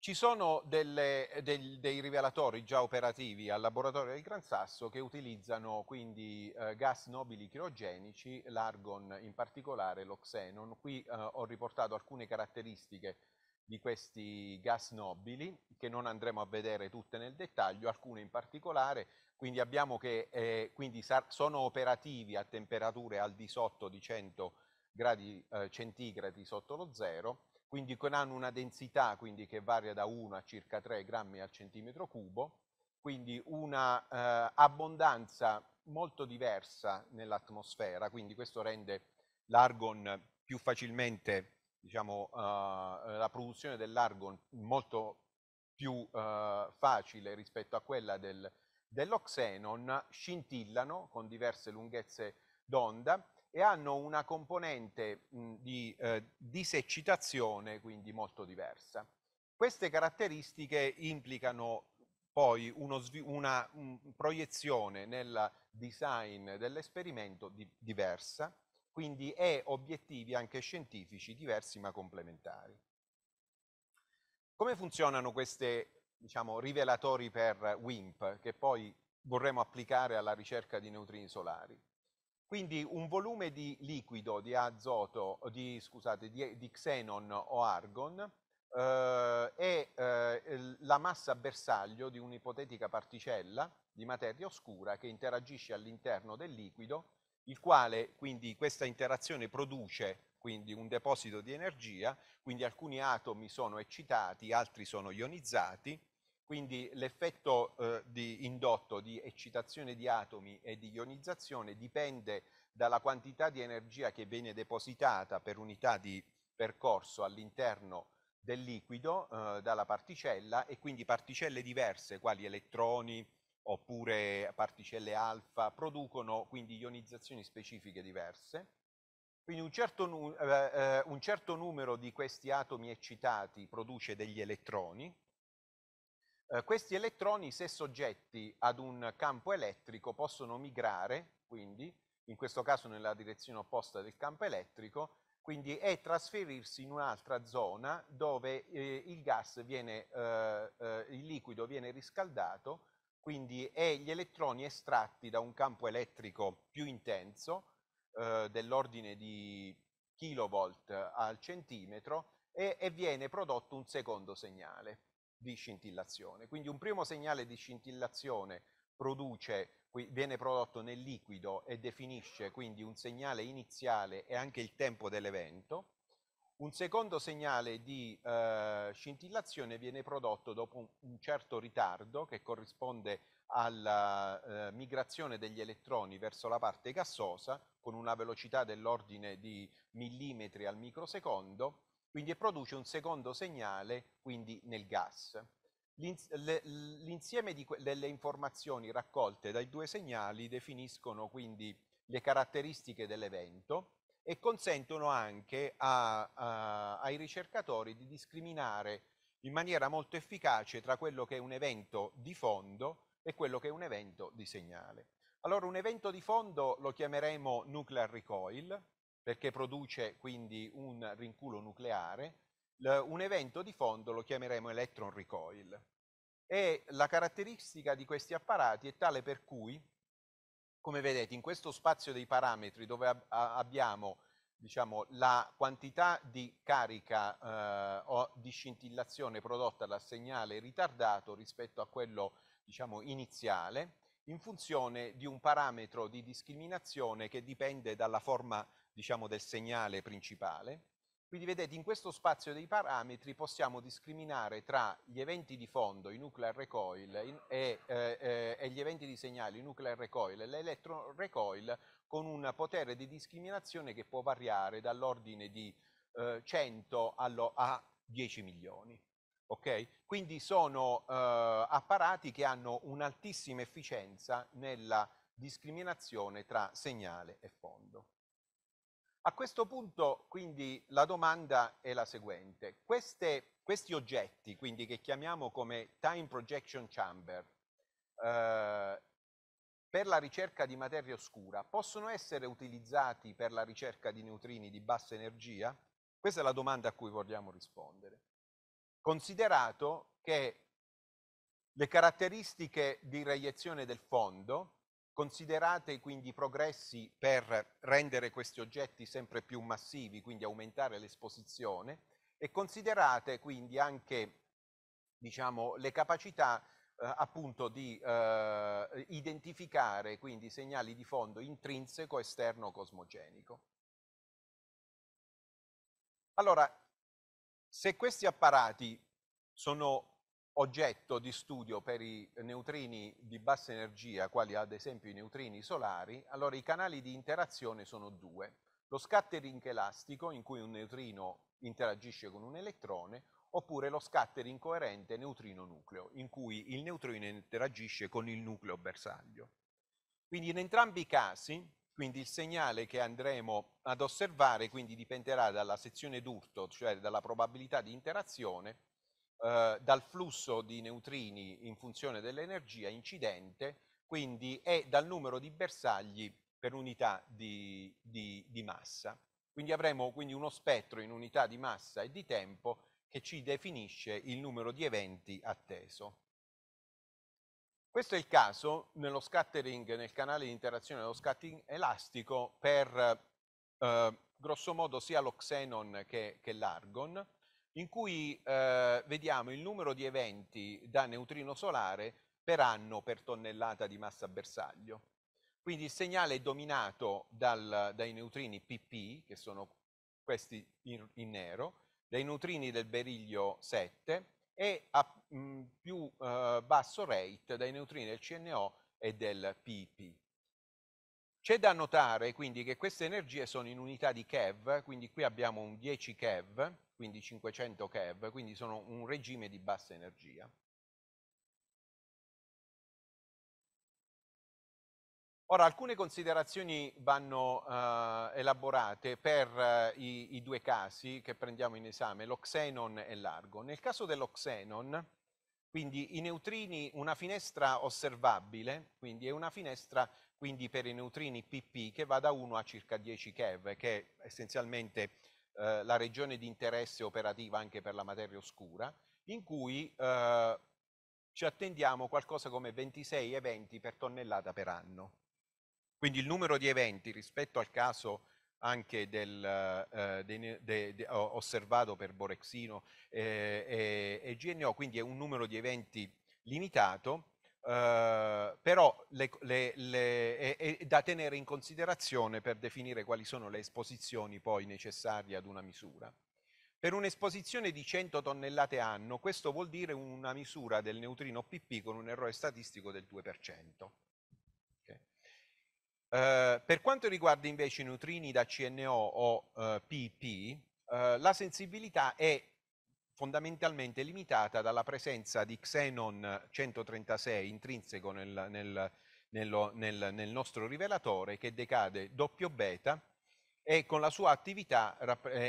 Ci sono delle, del, dei rivelatori già operativi al laboratorio del Gran Sasso che utilizzano quindi eh, gas nobili criogenici, l'argon in particolare, lo xenon. Qui eh, ho riportato alcune caratteristiche di questi gas nobili, che non andremo a vedere tutte nel dettaglio, alcune in particolare, quindi, abbiamo che, eh, quindi sono operativi a temperature al di sotto di 100 gradi eh, centigradi sotto lo zero, quindi hanno una densità quindi, che varia da 1 a circa 3 grammi al centimetro cubo, quindi una eh, abbondanza molto diversa nell'atmosfera, quindi questo rende l'argon più facilmente diciamo, uh, la produzione dell'argon molto più uh, facile rispetto a quella del, dell'oxenon, scintillano con diverse lunghezze d'onda e hanno una componente mh, di eh, disecitazione quindi molto diversa. Queste caratteristiche implicano poi una mh, proiezione nel design dell'esperimento di diversa quindi e obiettivi anche scientifici diversi ma complementari. Come funzionano queste diciamo, rivelatori per WIMP che poi vorremmo applicare alla ricerca di neutrini solari? Quindi un volume di liquido di azoto, di, scusate, di, di xenon o argon eh, e eh, la massa bersaglio di un'ipotetica particella di materia oscura che interagisce all'interno del liquido il quale quindi questa interazione produce quindi un deposito di energia, quindi alcuni atomi sono eccitati, altri sono ionizzati, quindi l'effetto eh, di indotto di eccitazione di atomi e di ionizzazione dipende dalla quantità di energia che viene depositata per unità di percorso all'interno del liquido eh, dalla particella e quindi particelle diverse quali elettroni, oppure particelle alfa, producono quindi ionizzazioni specifiche diverse. Quindi un certo, eh, eh, un certo numero di questi atomi eccitati produce degli elettroni. Eh, questi elettroni, se soggetti ad un campo elettrico, possono migrare, quindi in questo caso nella direzione opposta del campo elettrico, quindi è trasferirsi in un'altra zona dove eh, il gas viene, eh, eh, il liquido viene riscaldato quindi è gli elettroni estratti da un campo elettrico più intenso eh, dell'ordine di kilovolt al centimetro e, e viene prodotto un secondo segnale di scintillazione. Quindi un primo segnale di scintillazione produce viene prodotto nel liquido e definisce quindi un segnale iniziale e anche il tempo dell'evento. Un secondo segnale di eh, scintillazione viene prodotto dopo un, un, certo ritardo che corrisponde alla eh, migrazione degli elettroni verso la parte gassosa con una velocità dell'ordine di millimetri al microsecondo, quindi produce un secondo segnale quindi nel gas. L'insieme delle informazioni raccolte dai due segnali definiscono quindi le caratteristiche dell'evento e consentono anche a, a, ai ricercatori di discriminare in maniera molto efficace tra quello che è un evento di fondo e quello che è un evento di segnale. Allora un evento di fondo lo chiameremo nuclear recoil perché produce quindi un rinculo nucleare, L, un evento di fondo lo chiameremo electron recoil e la caratteristica di questi apparati è tale per cui come vedete in questo spazio dei parametri dove ab abbiamo diciamo, la quantità di carica eh, o di scintillazione prodotta dal segnale ritardato rispetto a quello diciamo, iniziale in funzione di un parametro di discriminazione che dipende dalla forma diciamo, del segnale principale quindi vedete in questo spazio dei parametri possiamo discriminare tra gli eventi di fondo, i nuclear recoil e, eh, eh e, gli eventi di segnale, i nuclear recoil e l'electron recoil con un potere di discriminazione che può variare dall'ordine di eh, 100 allo, a 10 milioni. Okay? Quindi sono eh, apparati che hanno un'altissima efficienza nella discriminazione tra segnale e fondo. A questo punto quindi la domanda è la seguente. Queste, questi oggetti, quindi che chiamiamo come time projection chamber, eh, per la ricerca di materia oscura, possono essere utilizzati per la ricerca di neutrini di bassa energia? Questa è la domanda a cui vogliamo rispondere. Considerato che le caratteristiche di reiezione del fondo Considerate quindi i progressi per rendere questi oggetti sempre più massivi, quindi aumentare l'esposizione, e considerate quindi anche diciamo, le capacità eh, appunto di eh, identificare quindi segnali di fondo intrinseco, esterno, cosmogenico. Allora, se questi apparati sono oggetto di studio per i neutrini di bassa energia, quali ad esempio i neutrini solari, allora i canali di interazione sono due. Lo scattering elastico, in cui un neutrino interagisce con un elettrone, oppure lo scattering coerente neutrino-nucleo, in cui il neutrino interagisce con il nucleo bersaglio. Quindi in entrambi i casi, quindi il segnale che andremo ad osservare quindi dipenderà dalla sezione d'urto, cioè dalla probabilità di interazione, eh, dal flusso di neutrini in funzione dell'energia incidente, quindi è dal numero di bersagli per unità di, di, di massa. Quindi avremo quindi uno spettro in unità di massa e di tempo che ci definisce il numero di eventi atteso. Questo è il caso nello scattering, nel canale di interazione dello scattering elastico per eh, grosso modo sia l'oxenon che, che l'argon in cui eh, vediamo il numero di eventi da neutrino solare per anno per tonnellata di massa bersaglio. Quindi il segnale è dominato dal, dai neutrini PP, che sono questi in, in, nero, dai neutrini del beriglio 7 e a mh, mm, più eh, basso rate dai neutrini del CNO e del PP. C'è da notare quindi che queste energie sono in unità di keV, quindi qui abbiamo un 10 keV, quindi 500 keV, quindi sono un regime di bassa energia. Ora, alcune considerazioni vanno eh, elaborate per eh, i, i, due casi che prendiamo in esame, l'oxenon e l'argo. Nel caso dell'oxenon, quindi i neutrini, una finestra osservabile, quindi è una finestra quindi, per i neutrini PP che va da 1 a circa 10 keV, che è essenzialmente eh, la regione di interesse operativa anche per la materia oscura, in cui eh, ci attendiamo qualcosa come 26 eventi per tonnellata per anno. Quindi il numero di eventi rispetto al caso anche del, eh, de, de, de, osservato per Borexino e, eh, e GNO, quindi è un numero di eventi limitato, Ehm, però le, le, le, è, è, da tenere in considerazione per definire quali sono le esposizioni poi necessarie ad una misura. Per un'esposizione di 100 tonnellate anno, questo vuol dire una misura del neutrino PP con un errore statistico del 2%. Uh, ehm, per quanto riguarda invece i neutrini da CNO o uh, ehm, PP, la sensibilità è fondamentalmente limitata dalla presenza di xenon 136 intrinseco nel, nel, nello, nel, nel nostro rivelatore che decade doppio beta e con la sua attività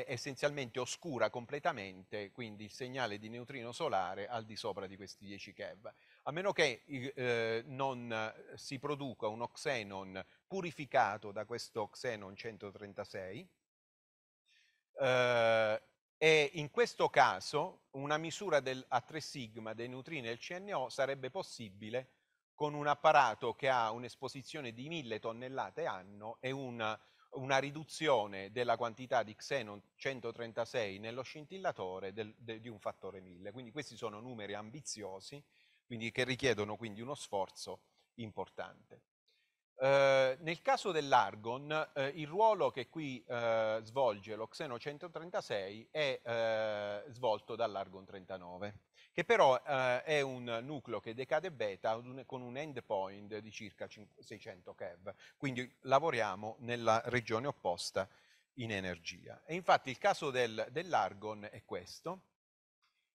essenzialmente oscura completamente quindi il segnale di neutrino solare al di sopra di questi 10 keV. A meno che eh, non si produca uno xenon purificato da questo xenon 136, eh, e in questo caso una misura del, a 3 sigma dei neutrini del CNO sarebbe possibile con un apparato che ha un'esposizione di 1000 tonnellate anno e una, una, riduzione della quantità di xenon 136 nello scintillatore del, de, di un fattore 1000. Quindi questi sono numeri ambiziosi quindi che richiedono quindi uno sforzo importante. Ehm, nel caso dell'Argon, eh, il ruolo che qui eh, svolge lo Xeno 136 è eh, svolto dall'Argon 39, che però eh, è un nucleo che decade beta con un endpoint di circa 600 keV, quindi lavoriamo nella regione opposta in energia. E infatti il caso del, dell'Argon è questo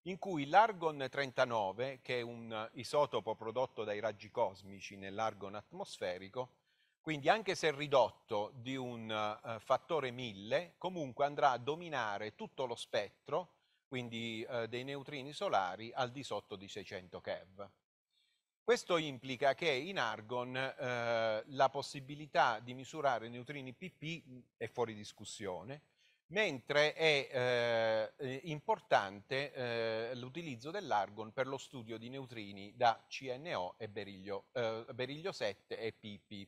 in cui l'argon 39, che è un isotopo prodotto dai raggi cosmici nell'argon atmosferico, quindi anche se ridotto di un uh, fattore 1000, comunque andrà a dominare tutto lo spettro, quindi uh, dei neutrini solari, al di sotto di 600 keV. Questo implica che in argon uh, la possibilità di misurare neutrini PP è fuori discussione, mentre è eh, eh, importante eh, l'utilizzo dell'argon per lo studio di neutrini da CNO e beriglio, eh, beriglio 7 e PP,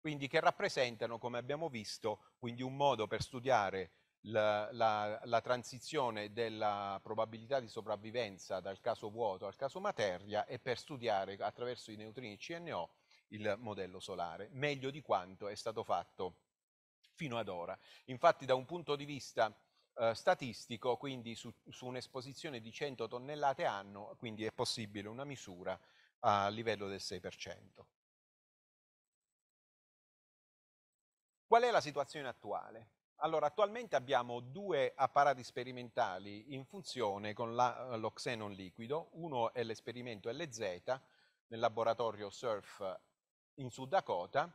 quindi che rappresentano, come abbiamo visto, quindi un modo per studiare la, la, la transizione della probabilità di sopravvivenza dal caso vuoto al caso materia e per studiare attraverso i neutrini CNO il modello solare, meglio di quanto è stato fatto fino ad ora. Infatti da un punto di vista eh, statistico, quindi su, su un'esposizione di 100 tonnellate anno, quindi è possibile una misura a livello del 6%. Qual è la situazione attuale? Allora, attualmente abbiamo due apparati sperimentali in funzione con la, eh, lo xenon liquido. Uno è l'esperimento LZ nel laboratorio SURF in Sud Dakota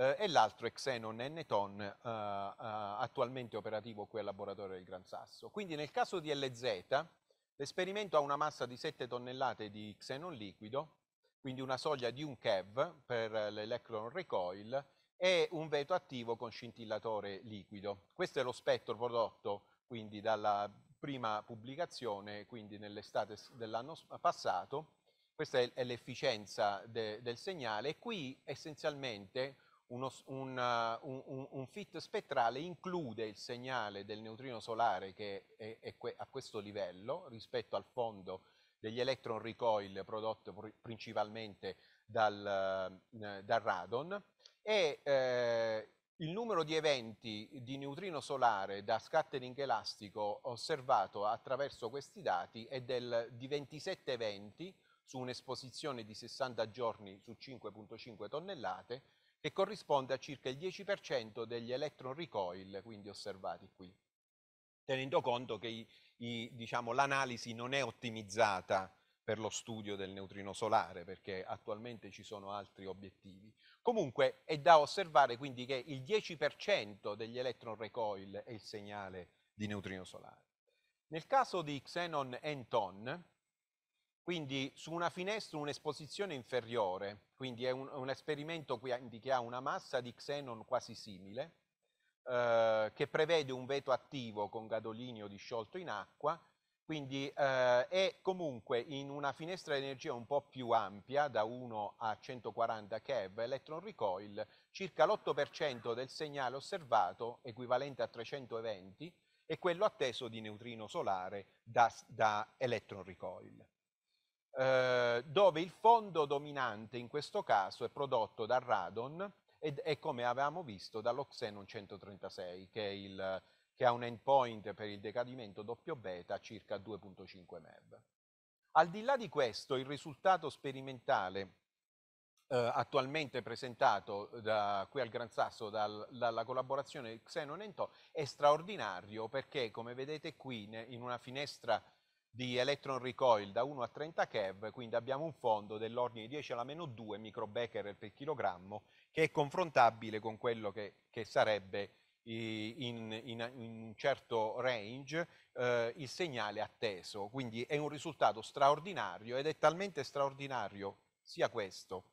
eh, e l'altro è Xenon Neton, eh, eh, attualmente operativo qui al laboratorio del Gran Sasso. Quindi nel caso di LZ, l'esperimento ha una massa di 7 tonnellate di xenon liquido, quindi una soglia di un keV per l'electron recoil e un veto attivo con scintillatore liquido. Questo è lo spettro prodotto quindi dalla prima pubblicazione, quindi nell'estate dell'anno passato. Questa è l'efficienza de del segnale e qui essenzialmente uno, uh, un, un, un, fit spettrale include il segnale del neutrino solare che è, è que a questo livello rispetto al fondo degli electron recoil prodotto pr principalmente dal, eh, dal, radon e eh, il numero di eventi di neutrino solare da scattering elastico osservato attraverso questi dati è del, di 27 eventi su un'esposizione di 60 giorni su 5.5 tonnellate che corrisponde a circa il 10% degli electron recoil, quindi osservati qui, tenendo conto che i, i, diciamo, l'analisi non è ottimizzata per lo studio del neutrino solare, perché attualmente ci sono altri obiettivi. Comunque è da osservare quindi che il 10% degli electron recoil è il segnale di neutrino solare. Nel caso di Xenon Anton, quindi su una finestra un'esposizione inferiore, quindi è un, un esperimento che ha una massa di xenon quasi simile, eh, che prevede un veto attivo con gadolinio disciolto in acqua, quindi eh, è comunque in una finestra di energia un po' più ampia, da 1 a 140 keV, electron recoil, circa l'8% del segnale osservato, equivalente a 320, è quello atteso di neutrino solare da, da electron recoil. Eh, dove il fondo dominante in questo caso è prodotto dal radon ed è come avevamo visto dallo xenon 136 che, il, che ha un endpoint per il decadimento doppio beta circa 2.5 MeV. Al di là di questo, il risultato sperimentale eh, attualmente presentato da, qui al Gran Sasso dal, dalla collaborazione Xenon Ento è straordinario perché, come vedete qui in una finestra di electron recoil da 1 a 30 keV, quindi abbiamo un fondo dell'ordine di 10 alla meno 2 microbecker per chilogrammo che è confrontabile con quello che, che sarebbe in, in, in, un certo range eh, il segnale atteso. Quindi è un risultato straordinario ed è talmente straordinario sia questo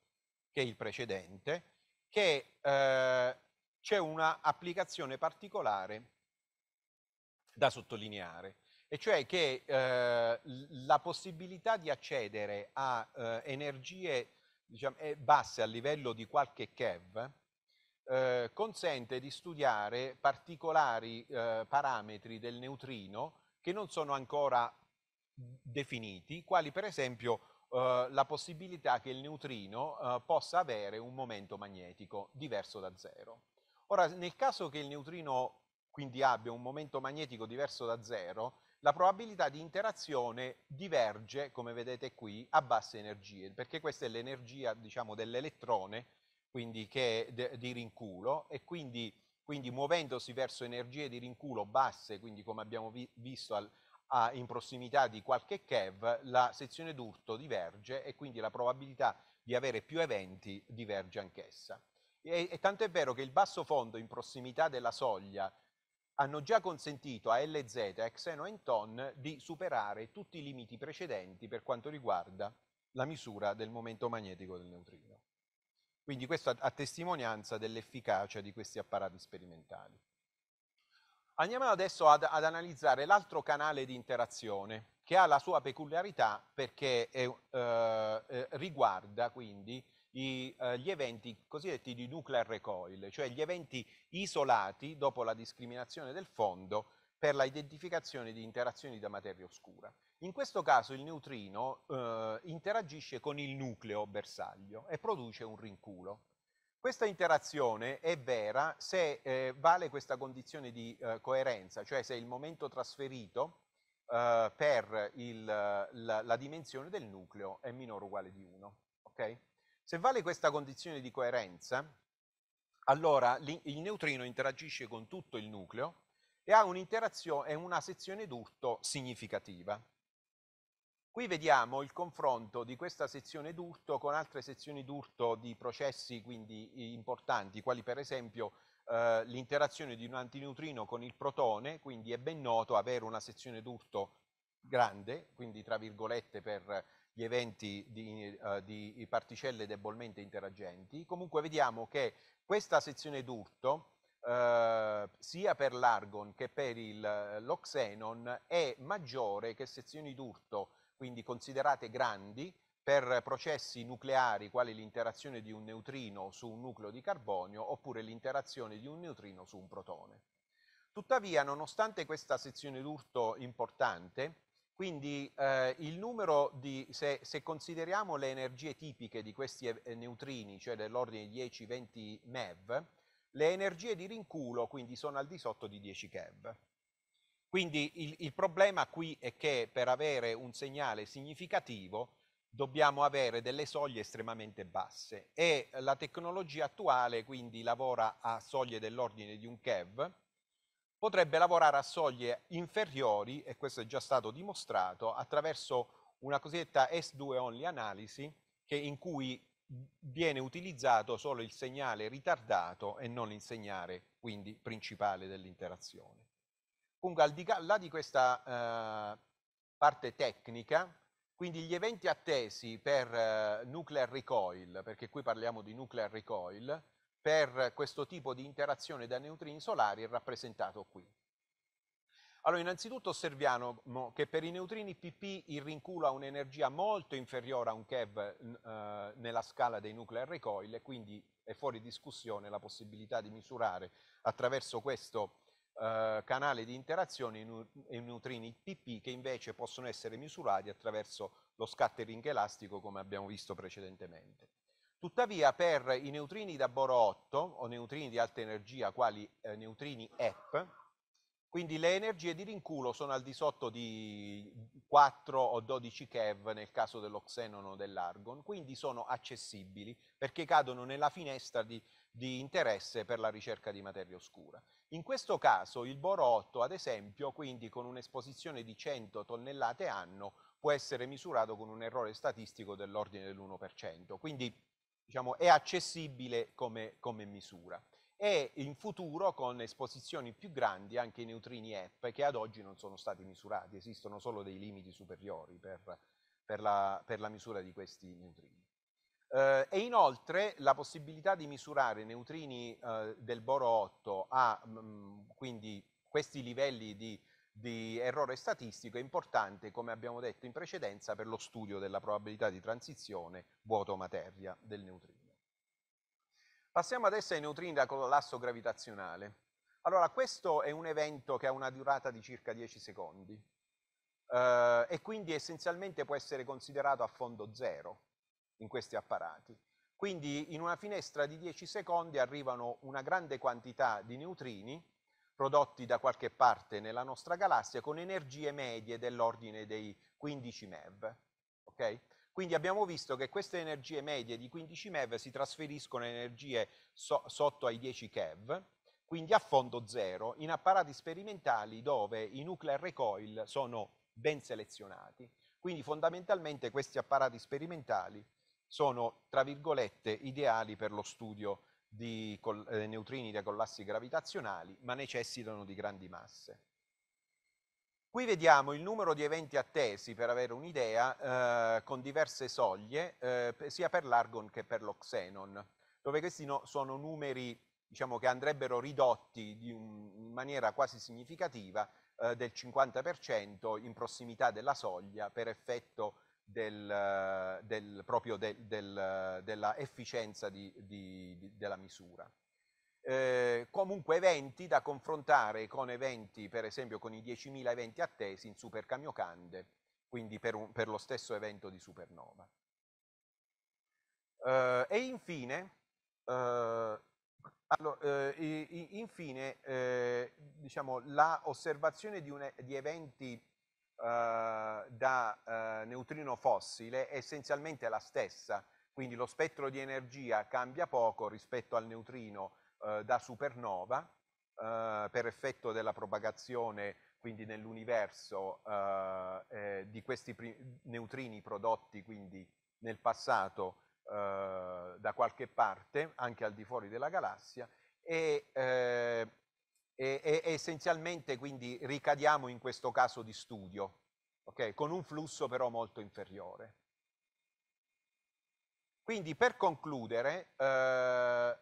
che il precedente che eh, c'è una applicazione particolare da sottolineare e cioè che eh, la possibilità di accedere a eh, energie diciamo, eh, basse a livello di qualche keV eh, consente di studiare particolari eh, parametri del neutrino che non sono ancora definiti, quali per esempio eh, la possibilità che il neutrino possa avere un momento magnetico diverso da zero. Ora, nel caso che il neutrino quindi abbia un momento magnetico diverso da zero, la probabilità di interazione diverge, come vedete qui, a basse energie, perché questa è l'energia diciamo, dell'elettrone, quindi che è di rinculo, e quindi, quindi, muovendosi verso energie di rinculo basse, quindi come abbiamo vi visto al, a, in prossimità di qualche keV, la sezione d'urto diverge e quindi la probabilità di avere più eventi diverge anch'essa. E, e tanto è vero che il basso fondo in prossimità della soglia hanno già consentito a LZ e a Xenoenton di superare tutti i limiti precedenti per quanto riguarda la misura del momento magnetico del neutrino. Quindi questo a, testimonianza dell'efficacia di questi apparati sperimentali. Andiamo adesso ad, ad analizzare l'altro canale di interazione che ha la sua peculiarità perché è, eh, eh riguarda quindi i, eh, gli eventi cosiddetti di nuclear recoil, cioè gli eventi isolati dopo la discriminazione del fondo per la identificazione di interazioni da materia oscura. In questo caso il neutrino eh, interagisce con il nucleo bersaglio e produce un rinculo. Questa interazione è vera se eh, vale questa condizione di eh, coerenza, cioè se il momento trasferito eh, per il, la, la, dimensione del nucleo è minore o uguale di 1. Okay? Se vale questa condizione di coerenza, allora il neutrino interagisce con tutto il nucleo e ha un'interazione una sezione d'urto significativa. Qui vediamo il confronto di questa sezione d'urto con altre sezioni d'urto di processi quindi importanti, quali per esempio eh, l'interazione di un antineutrino con il protone, quindi è ben noto avere una sezione d'urto grande, quindi tra virgolette per gli eventi di, uh, di particelle debolmente interagenti. Comunque vediamo che questa sezione d'urto, Uh, sia per l'argon che per eh, lo xenon, è maggiore che sezioni d'urto, quindi considerate grandi, per processi nucleari quali l'interazione di un neutrino su un nucleo di carbonio oppure l'interazione di un neutrino su un protone. Tuttavia, nonostante questa sezione d'urto importante, quindi eh, il numero di, se, se, consideriamo le energie tipiche di questi eh, neutrini, cioè dell'ordine 10-20 MeV, le energie di rinculo quindi sono al di sotto di 10 keV. Quindi il, il problema qui è che per avere un segnale significativo dobbiamo avere delle soglie estremamente basse e la tecnologia attuale quindi lavora a soglie dell'ordine di 1 keV, potrebbe lavorare a soglie inferiori, e questo è già stato dimostrato, attraverso una cosiddetta S2 only analisi, in cui viene utilizzato solo il segnale ritardato e non il segnale quindi principale dell'interazione. Comunque al di là di questa eh, parte tecnica, quindi gli eventi attesi per eh, nuclear recoil, perché qui parliamo di nuclear recoil, per questo tipo di interazione da neutrini solari è rappresentato qui. Allora, innanzitutto osserviamo che per i neutrini PP il rinculo ha un'energia molto inferiore a un keV eh, nella scala dei nuclear recoil e quindi è fuori discussione la possibilità di misurare attraverso questo eh, canale di interazione i neutrini PP che invece possono essere misurati attraverso lo scattering elastico come abbiamo visto precedentemente. Tuttavia per i neutrini da boro 8 o neutrini di alta energia quali eh, neutrini EP, quindi le energie di rinculo sono al di sotto di 4 o 12 keV nel caso dell'oxenono o dell'argon, quindi sono accessibili perché cadono nella finestra di, di interesse per la ricerca di materia oscura. In questo caso il boro 8 ad esempio, quindi con un'esposizione di 100 tonnellate anno, può essere misurato con un errore statistico dell'ordine dell'1%, quindi diciamo, è accessibile come, come misura e in futuro con esposizioni più grandi anche i neutrini EP che ad oggi non sono stati misurati, esistono solo dei limiti superiori per, per, la, per la, misura di questi neutrini. Eh, e inoltre la possibilità di misurare neutrini eh, del boro 8 a mh, mm, quindi questi livelli di di errore statistico è importante, come abbiamo detto in precedenza, per lo studio della probabilità di transizione vuoto-materia del neutrino. Passiamo adesso ai neutrini da collasso gravitazionale. Allora, questo è un evento che ha una durata di circa 10 secondi eh, e quindi essenzialmente può essere considerato a fondo zero in questi apparati. Quindi in una finestra di 10 secondi arrivano una grande quantità di neutrini prodotti da qualche parte nella nostra galassia con energie medie dell'ordine dei 15 MeV. Okay? Quindi abbiamo visto che queste energie medie di 15 MeV si trasferiscono in energie so sotto ai 10 keV, quindi a fondo zero, in apparati sperimentali dove i nuclear recoil sono ben selezionati. Quindi fondamentalmente questi apparati sperimentali sono, tra virgolette, ideali per lo studio di eh, neutrini da collassi gravitazionali, ma necessitano di grandi masse. Qui vediamo il numero di eventi attesi per avere un'idea eh, con diverse soglie eh, sia per l'argon che per lo xenon, dove questi no, sono numeri diciamo, che andrebbero ridotti un, in maniera quasi significativa eh, del 50% in prossimità della soglia per effetto del, eh, del, proprio de, del, eh, della efficienza di, di, di, della misura. Eh, comunque eventi da confrontare con eventi, per esempio con i 10.000 eventi attesi in Super quindi per, un, per lo stesso evento di Supernova. Eh, e infine, eh, allora, eh, infine diciamo, la osservazione di, un, di eventi eh, da eh, neutrino fossile è essenzialmente la stessa, quindi lo spettro di energia cambia poco rispetto al neutrino eh, da supernova per effetto della propagazione quindi nell'universo di questi neutrini prodotti quindi nel passato da qualche parte, anche al di fuori della galassia, e eh, e, e, essenzialmente quindi ricadiamo in questo caso di studio, okay? con un flusso però molto inferiore. Quindi per concludere eh,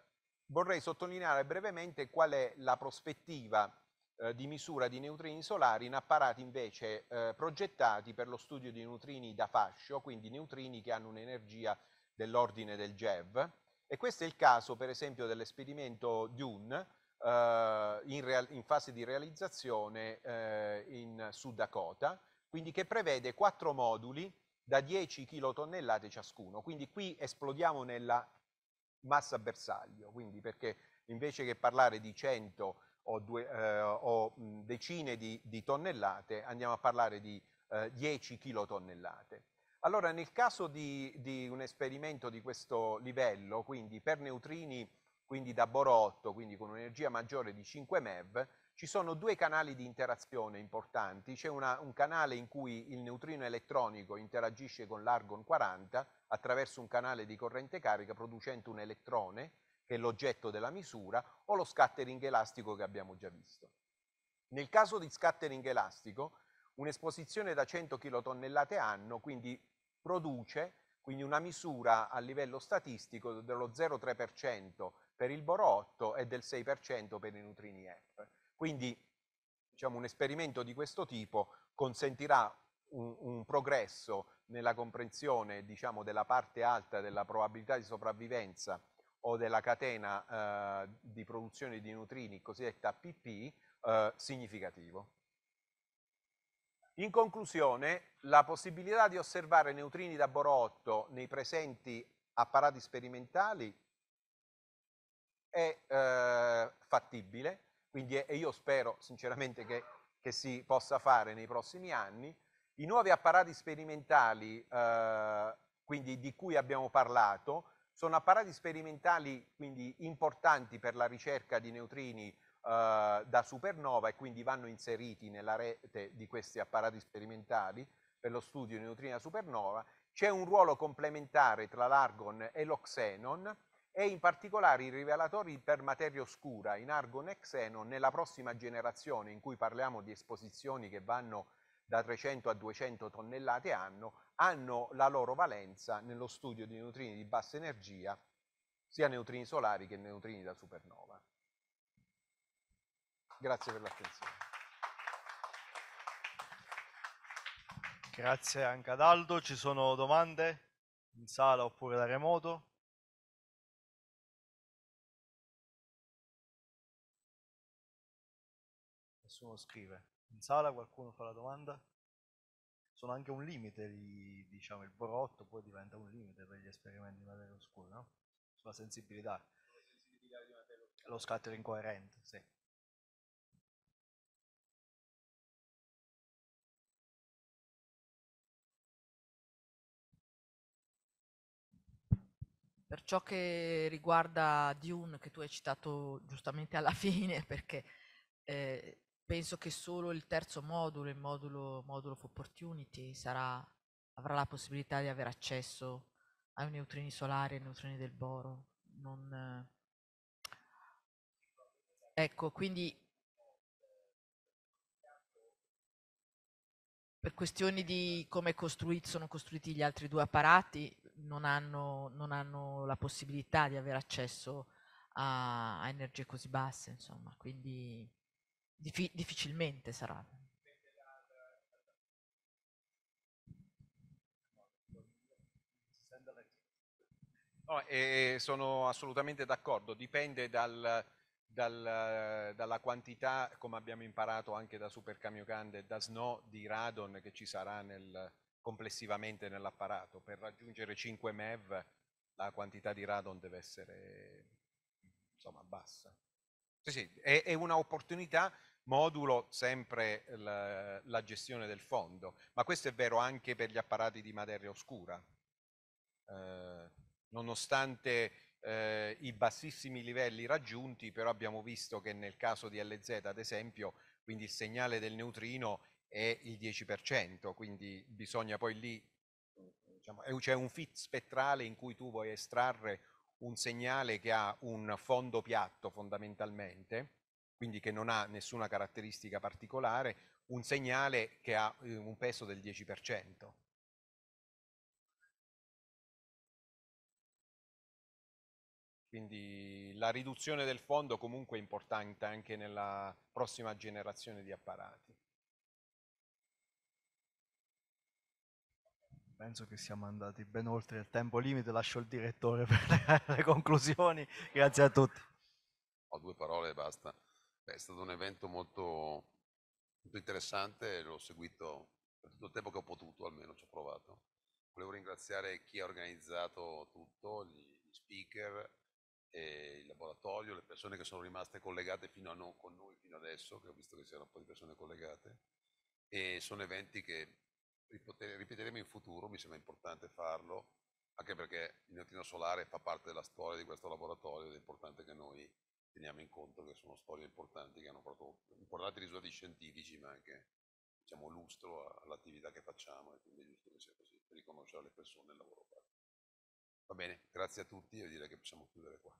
vorrei sottolineare brevemente qual è la prospettiva eh, di misura di neutrini solari in apparati invece eh, progettati per lo studio di neutrini da fascio, quindi neutrini che hanno un'energia dell'ordine del GeV e questo è il caso per esempio dell'esperimento Dune eh, in, real- in, fase di realizzazione eh, in Sud Dakota, quindi che prevede quattro moduli da 10 kilotonnellate ciascuno. Quindi qui esplodiamo nella massa bersaglio, quindi perché invece che parlare di 100 o, due, eh, o decine di, di, tonnellate, andiamo a parlare di eh, 10 kilotonnellate. Allora, nel caso di, di, un esperimento di questo livello, quindi per neutrini quindi da borotto, quindi con un'energia maggiore di 5 MeV, ci sono due canali di interazione importanti, c'è un canale in cui il neutrino elettronico interagisce con l'argon 40 attraverso un canale di corrente carica producendo un elettrone, che è l'oggetto della misura, o lo scattering elastico che abbiamo già visto. Nel caso di scattering elastico, un'esposizione da 100 kilotonnellate anno, quindi produce quindi una misura a livello statistico dello 0,3% per il borotto e del 6% per i nutrini F. Quindi diciamo, un esperimento di questo tipo consentirà un, un progresso nella comprensione diciamo, della parte alta della probabilità di sopravvivenza o della catena eh, di produzione di neutrini, cosiddetta PP, eh, significativo. In conclusione, la possibilità di osservare neutrini da borotto nei presenti apparati sperimentali è eh, fattibile, quindi è, e io spero sinceramente che, che, si possa fare nei prossimi anni. I nuovi apparati sperimentali, eh, quindi di cui abbiamo parlato, sono apparati sperimentali quindi importanti per la ricerca di neutrini eh, da supernova e quindi vanno inseriti nella rete di questi apparati sperimentali per lo studio di neutrini da supernova. C'è un ruolo complementare tra l'argon e l'oxenon, e in particolare i rivelatori per materia oscura in argon e xeno nella prossima generazione in cui parliamo di esposizioni che vanno da 300 a 200 tonnellate anno, hanno la loro valenza nello studio di neutrini di bassa energia, sia neutrini solari che neutrini da supernova. Grazie per l'attenzione. Grazie anche ad Aldo. Ci sono domande in sala oppure da remoto? nessuno scrive. In sala qualcuno fa la domanda? Sono anche un limite, gli, diciamo, il borotto poi diventa un limite per gli esperimenti di materia oscura, no? Sulla sensibilità. Lo scatto incoerente, sì. Per ciò che riguarda Dune, che tu hai citato giustamente alla <laughs> fine, perché eh, penso che solo il terzo modulo, il modulo, modulo of opportunity, sarà, avrà la possibilità di avere accesso ai neutrini solari e ai neutrini del boro. Non, ecco, quindi per questioni di come costruiti, sono costruiti gli altri due apparati, non hanno, non hanno la possibilità di avere accesso a, a energie così basse, insomma. Quindi Difi- difficilmente sarà. No, eh, sono assolutamente d'accordo, dipende dal, dal, dalla quantità, come abbiamo imparato anche da Super Camiocande e da Snow, di radon che ci sarà nel, complessivamente nell'apparato. Per raggiungere 5 MeV la quantità di radon deve essere insomma, bassa. Sì, sì, è, è un'opportunità modulo sempre la, la, gestione del fondo, ma questo è vero anche per gli apparati di materia oscura. Eh, nonostante eh, i bassissimi livelli raggiunti, però abbiamo visto che nel caso di LZ, ad esempio, quindi il segnale del neutrino è il 10%, quindi bisogna poi lì, diciamo, c'è un fit spettrale in cui tu vuoi estrarre un segnale che ha un fondo piatto fondamentalmente, quindi che non ha nessuna caratteristica particolare, un segnale che ha eh, un peso del 10%. Quindi la riduzione del fondo comunque è importante anche nella prossima generazione di apparati. Penso che siamo andati ben oltre il tempo limite, lascio il direttore <laughs> per le, le conclusioni, grazie a tutti. Ho due parole e basta. Beh, è stato un evento molto, molto interessante, l'ho seguito per tutto il tempo che ho potuto, almeno ci ho provato. Volevo ringraziare chi ha organizzato tutto, gli speaker, il laboratorio, le persone che sono rimaste collegate fino a non con noi fino adesso, che ho visto che c'erano un po' di persone collegate. E sono eventi che ripeteremo in futuro, mi sembra importante farlo, anche perché il neotino solare fa parte della storia di questo laboratorio ed è importante che noi teniamo in conto che sono storie importanti che hanno portato importanti risultati scientifici, ma anche diciamo, lustro all'attività che facciamo e quindi è giusto che sia così, per riconoscere le persone e il lavoro fatto. Va bene, grazie a tutti e direi che possiamo chiudere qua.